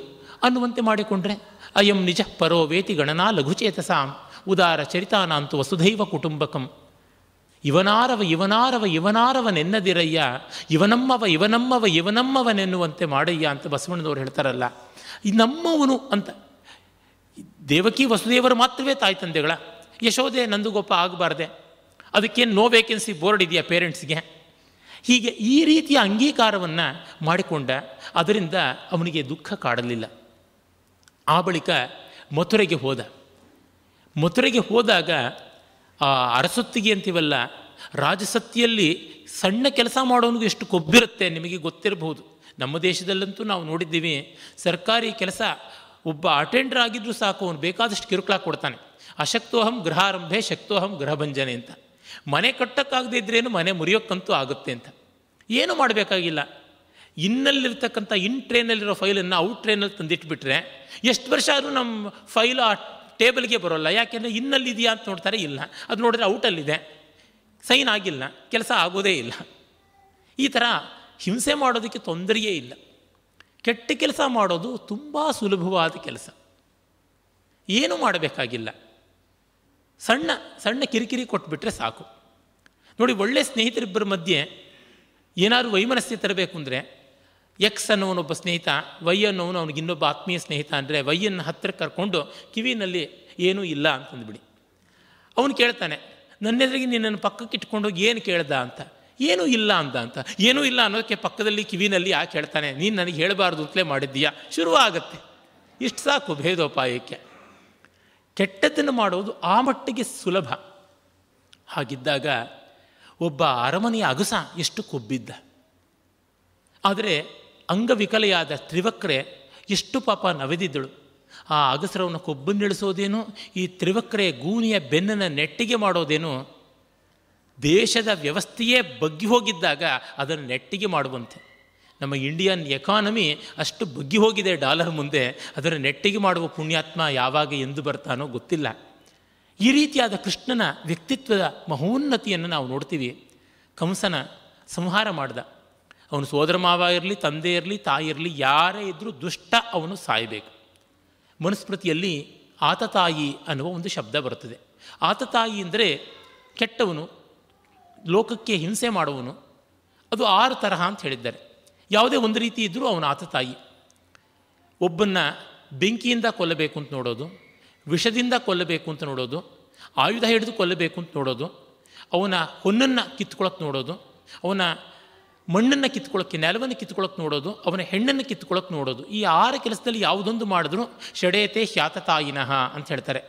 ಅನ್ನುವಂತೆ ಮಾಡಿಕೊಂಡ್ರೆ ಅಯಂ ನಿಜ ಪರೋ ವೇತಿ ಗಣನಾ ಲಘುಚೇತಸಾಂ ಉದಾರ ಚರಿತಾನಾಂತು ವಸುಧೈವ ಕುಟುಂಬಕಂ ಇವನಾರವ ಇವನಾರವ ಇವನಾರವನೆನ್ನದಿರಯ್ಯ ನೆನ್ನದಿರಯ್ಯ ಇವನಮ್ಮವ ಇವನಮ್ಮವ ಇವನಮ್ಮವನೆನ್ನುವಂತೆ ಮಾಡಯ್ಯ ಅಂತ ಬಸವಣ್ಣನವರು ಹೇಳ್ತಾರಲ್ಲ ಈ ನಮ್ಮವನು ಅಂತ ದೇವಕಿ ವಸುದೇವರು ಮಾತ್ರವೇ ತಾಯಿ ತಂದೆಗಳ ಯಶೋದೆ ನಂದುಗೊಪ್ಪ ಆಗಬಾರ್ದೆ ಅದಕ್ಕೇನು ನೋ ವೇಕೆನ್ಸಿ ಬೋರ್ಡ್ ಇದೆಯಾ ಪೇರೆಂಟ್ಸ್ಗೆ ಹೀಗೆ ಈ ರೀತಿಯ ಅಂಗೀಕಾರವನ್ನು ಮಾಡಿಕೊಂಡ ಅದರಿಂದ ಅವನಿಗೆ ದುಃಖ ಕಾಡಲಿಲ್ಲ ಆ ಬಳಿಕ ಮಥುರೆಗೆ ಹೋದ ಮಥುರೆಗೆ ಹೋದಾಗ ಆ ಅರಸೊತ್ತಿಗೆ ಅಂತೀವಲ್ಲ ರಾಜಸತ್ತಿಯಲ್ಲಿ ಸಣ್ಣ ಕೆಲಸ ಮಾಡೋನಿಗೂ ಎಷ್ಟು ಕೊಬ್ಬಿರುತ್ತೆ ನಿಮಗೆ ಗೊತ್ತಿರಬಹುದು ನಮ್ಮ ದೇಶದಲ್ಲಂತೂ ನಾವು ನೋಡಿದ್ದೀವಿ ಸರ್ಕಾರಿ ಕೆಲಸ ಒಬ್ಬ ಅಟೆಂಡರ್ ಆಗಿದ್ದರೂ ಸಾಕು ಅವನು ಬೇಕಾದಷ್ಟು ಕಿರುಕುಳ ಕೊಡ್ತಾನೆ ಅಶಕ್ತೋಹಂ ಗೃಹಾರಂಭೆ ಶಕ್ತೋಹಂ ಗೃಹಭಂಜನೆ ಅಂತ ಮನೆ ಕಟ್ಟೋಕ್ಕಾಗದಿದ್ರೇನು ಮನೆ ಮುರಿಯೋಕ್ಕಂತೂ ಆಗುತ್ತೆ ಅಂತ ಏನು ಮಾಡಬೇಕಾಗಿಲ್ಲ ಇನ್ನಲ್ಲಿರ್ತಕ್ಕಂಥ ಇನ್ ಟ್ರೈನಲ್ಲಿರೋ ಫೈಲನ್ನು ಔಟ್ ಟ್ರೈನಲ್ಲಿ ತಂದಿಟ್ಬಿಟ್ರೆ ಎಷ್ಟು ವರ್ಷ ಆದರೂ ನಮ್ಮ ಫೈಲ್ ಆ ಟೇಬಲ್ಗೆ ಬರೋಲ್ಲ ಯಾಕೆಂದರೆ ಇನ್ನಲ್ಲಿದೆಯಾ ಅಂತ ನೋಡ್ತಾರೆ ಇಲ್ಲ ಅದು ನೋಡಿದ್ರೆ ಔಟಲ್ಲಿದೆ ಸೈನ್ ಆಗಿಲ್ಲ ಕೆಲಸ ಆಗೋದೇ ಇಲ್ಲ ಈ ಥರ ಹಿಂಸೆ ಮಾಡೋದಕ್ಕೆ ತೊಂದರೆಯೇ ಇಲ್ಲ ಕೆಟ್ಟ ಕೆಲಸ ಮಾಡೋದು ತುಂಬ ಸುಲಭವಾದ ಕೆಲಸ ಏನು ಮಾಡಬೇಕಾಗಿಲ್ಲ ಸಣ್ಣ ಸಣ್ಣ ಕಿರಿಕಿರಿ ಕೊಟ್ಬಿಟ್ರೆ ಸಾಕು ನೋಡಿ ಒಳ್ಳೆ ಸ್ನೇಹಿತರಿಬ್ಬರ ಮಧ್ಯೆ ಏನಾದರೂ ವೈಮನಸ್ಸೆ ತರಬೇಕು ಅಂದರೆ ಎಕ್ಸ್ ಅನ್ನೋನೊಬ್ಬ ಸ್ನೇಹಿತ ವೈ ಅನ್ನೋನು ಅವನಿಗೆ ಇನ್ನೊಬ್ಬ ಆತ್ಮೀಯ ಸ್ನೇಹಿತ ಅಂದರೆ ವೈಯನ್ನು ಹತ್ತಿರ ಕರ್ಕೊಂಡು ಕಿವಿನಲ್ಲಿ ಏನೂ ಇಲ್ಲ ಅಂತಂದ್ಬಿಡಿ ಅವನು ಕೇಳ್ತಾನೆ ನನ್ನೆದುರಿಗೆ ನಿನ್ನನ್ನು ಪಕ್ಕಕ್ಕೆ ಇಟ್ಕೊಂಡೋಗಿ ಏನು ಕೇಳ್ದ ಅಂತ ಏನೂ ಇಲ್ಲ ಅಂತ ಅಂತ ಏನೂ ಇಲ್ಲ ಅನ್ನೋದಕ್ಕೆ ಪಕ್ಕದಲ್ಲಿ ಕಿವಿನಲ್ಲಿ ಆ ಹೇಳ್ತಾನೆ ನೀನು ನನಗೆ ಹೇಳಬಾರ್ದು ಅಂತಲೇ ಮಾಡಿದ್ದೀಯಾ ಶುರುವಾಗತ್ತೆ ಇಷ್ಟು ಸಾಕು ಭೇದೋಪಾಯಕ್ಕೆ ಕೆಟ್ಟದ್ದನ್ನು ಮಾಡೋದು ಆ ಮಟ್ಟಿಗೆ ಸುಲಭ ಹಾಗಿದ್ದಾಗ ಒಬ್ಬ ಅರಮನೆಯ ಅಗಸ ಎಷ್ಟು ಕೊಬ್ಬಿದ್ದ ಆದರೆ ಅಂಗವಿಕಲೆಯಾದ ತ್ರಿವಕ್ರೆ ಎಷ್ಟು ಪಾಪ ನವೆದಿದ್ದಳು ಆ ಅಗಸರವನ್ನು ಕೊಬ್ಬನ್ನಿಳಿಸೋದೇನು ಈ ತ್ರಿವಕ್ರೆ ಗೂನಿಯ ಬೆನ್ನನ್ನು ನೆಟ್ಟಿಗೆ ಮಾಡೋದೇನು ದೇಶದ ವ್ಯವಸ್ಥೆಯೇ ಬಗ್ಗಿ ಹೋಗಿದ್ದಾಗ ಅದನ್ನು ನೆಟ್ಟಿಗೆ ಮಾಡುವಂತೆ ನಮ್ಮ ಇಂಡಿಯನ್ ಎಕಾನಮಿ ಅಷ್ಟು ಬಗ್ಗಿ ಹೋಗಿದೆ ಡಾಲರ್ ಮುಂದೆ ಅದರ ನೆಟ್ಟಿಗೆ ಮಾಡುವ ಪುಣ್ಯಾತ್ಮ ಯಾವಾಗ ಎಂದು ಬರ್ತಾನೋ ಗೊತ್ತಿಲ್ಲ ಈ ರೀತಿಯಾದ ಕೃಷ್ಣನ ವ್ಯಕ್ತಿತ್ವದ ಮಹೋನ್ನತಿಯನ್ನು ನಾವು ನೋಡ್ತೀವಿ ಕಂಸನ ಸಂಹಾರ ಮಾಡ್ದ ಅವನು ಸೋದರ ಮಾವ ಇರಲಿ ತಂದೆ ಇರಲಿ ತಾಯಿ ಇರಲಿ ಯಾರೇ ಇದ್ದರೂ ದುಷ್ಟ ಅವನು ಸಾಯಬೇಕು ಮನುಸ್ಮೃತಿಯಲ್ಲಿ ಆತ ತಾಯಿ ಅನ್ನುವ ಒಂದು ಶಬ್ದ ಬರ್ತದೆ ಆತ ತಾಯಿ ಅಂದರೆ ಕೆಟ್ಟವನು ಲೋಕಕ್ಕೆ ಹಿಂಸೆ ಮಾಡುವನು ಅದು ಆರು ತರಹ ಅಂತ ಹೇಳಿದ್ದಾರೆ ಯಾವುದೇ ಒಂದು ರೀತಿ ಇದ್ದರೂ ಅವನ ಆತ ತಾಯಿ ಒಬ್ಬನ್ನು ಬೆಂಕಿಯಿಂದ ಕೊಲ್ಲಬೇಕು ಅಂತ ನೋಡೋದು ವಿಷದಿಂದ ಕೊಲ್ಲಬೇಕು ಅಂತ ನೋಡೋದು ಆಯುಧ ಹಿಡಿದು ಕೊಲ್ಲಬೇಕು ಅಂತ ನೋಡೋದು ಅವನ ಹೊನ್ನನ್ನು ಕಿತ್ಕೊಳಕ್ಕೆ ನೋಡೋದು ಅವನ ಮಣ್ಣನ್ನು ಕಿತ್ಕೊಳ್ಳೋಕ್ಕೆ ನೆಲವನ್ನು ಕಿತ್ಕೊಳಕ್ಕೆ ನೋಡೋದು ಅವನ ಹೆಣ್ಣನ್ನು ಕಿತ್ಕೊಳಕ್ಕೆ ನೋಡೋದು ಈ ಆರು ಕೆಲಸದಲ್ಲಿ ಯಾವುದೊಂದು ಮಾಡಿದ್ರು ಷಡೇತೆ ಹ್ಯಾತ ತಾಯಿನಃ ಅಂತ ಹೇಳ್ತಾರೆ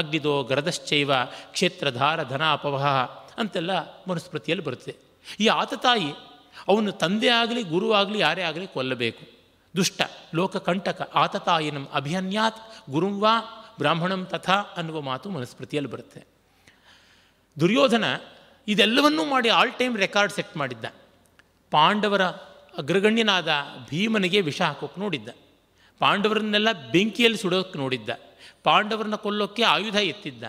ಅಗ್ನಿದೋ ಗರದಶ್ಚೈವ ಕ್ಷೇತ್ರಧಾರ ಧನ ಅಪವಹ ಅಂತೆಲ್ಲ ಮನುಸ್ಮೃತಿಯಲ್ಲಿ ಬರುತ್ತೆ ಈ ಆತ ತಾಯಿ ಅವನು ತಂದೆ ಆಗಲಿ ಗುರು ಆಗಲಿ ಯಾರೇ ಆಗಲಿ ಕೊಲ್ಲಬೇಕು ದುಷ್ಟ ಲೋಕ ಕಂಟಕ ಆತತಾಯಿನಂ ಅಭಿಯನ್ಯಾತ್ ಗುರುಂವಾ ಬ್ರಾಹ್ಮಣಂ ತಥಾ ಅನ್ನುವ ಮಾತು ಮನಸ್ಮೃತಿಯಲ್ಲಿ ಬರುತ್ತೆ ದುರ್ಯೋಧನ ಇದೆಲ್ಲವನ್ನೂ ಮಾಡಿ ಆಲ್ ಟೈಮ್ ರೆಕಾರ್ಡ್ ಸೆಟ್ ಮಾಡಿದ್ದ ಪಾಂಡವರ ಅಗ್ರಗಣ್ಯನಾದ ಭೀಮನಿಗೆ ವಿಷ ಹಾಕೋಕೆ ನೋಡಿದ್ದ ಪಾಂಡವರನ್ನೆಲ್ಲ ಬೆಂಕಿಯಲ್ಲಿ ಸುಡೋಕೆ ನೋಡಿದ್ದ ಪಾಂಡವರನ್ನ ಕೊಲ್ಲೋಕ್ಕೆ ಆಯುಧ ಎತ್ತಿದ್ದ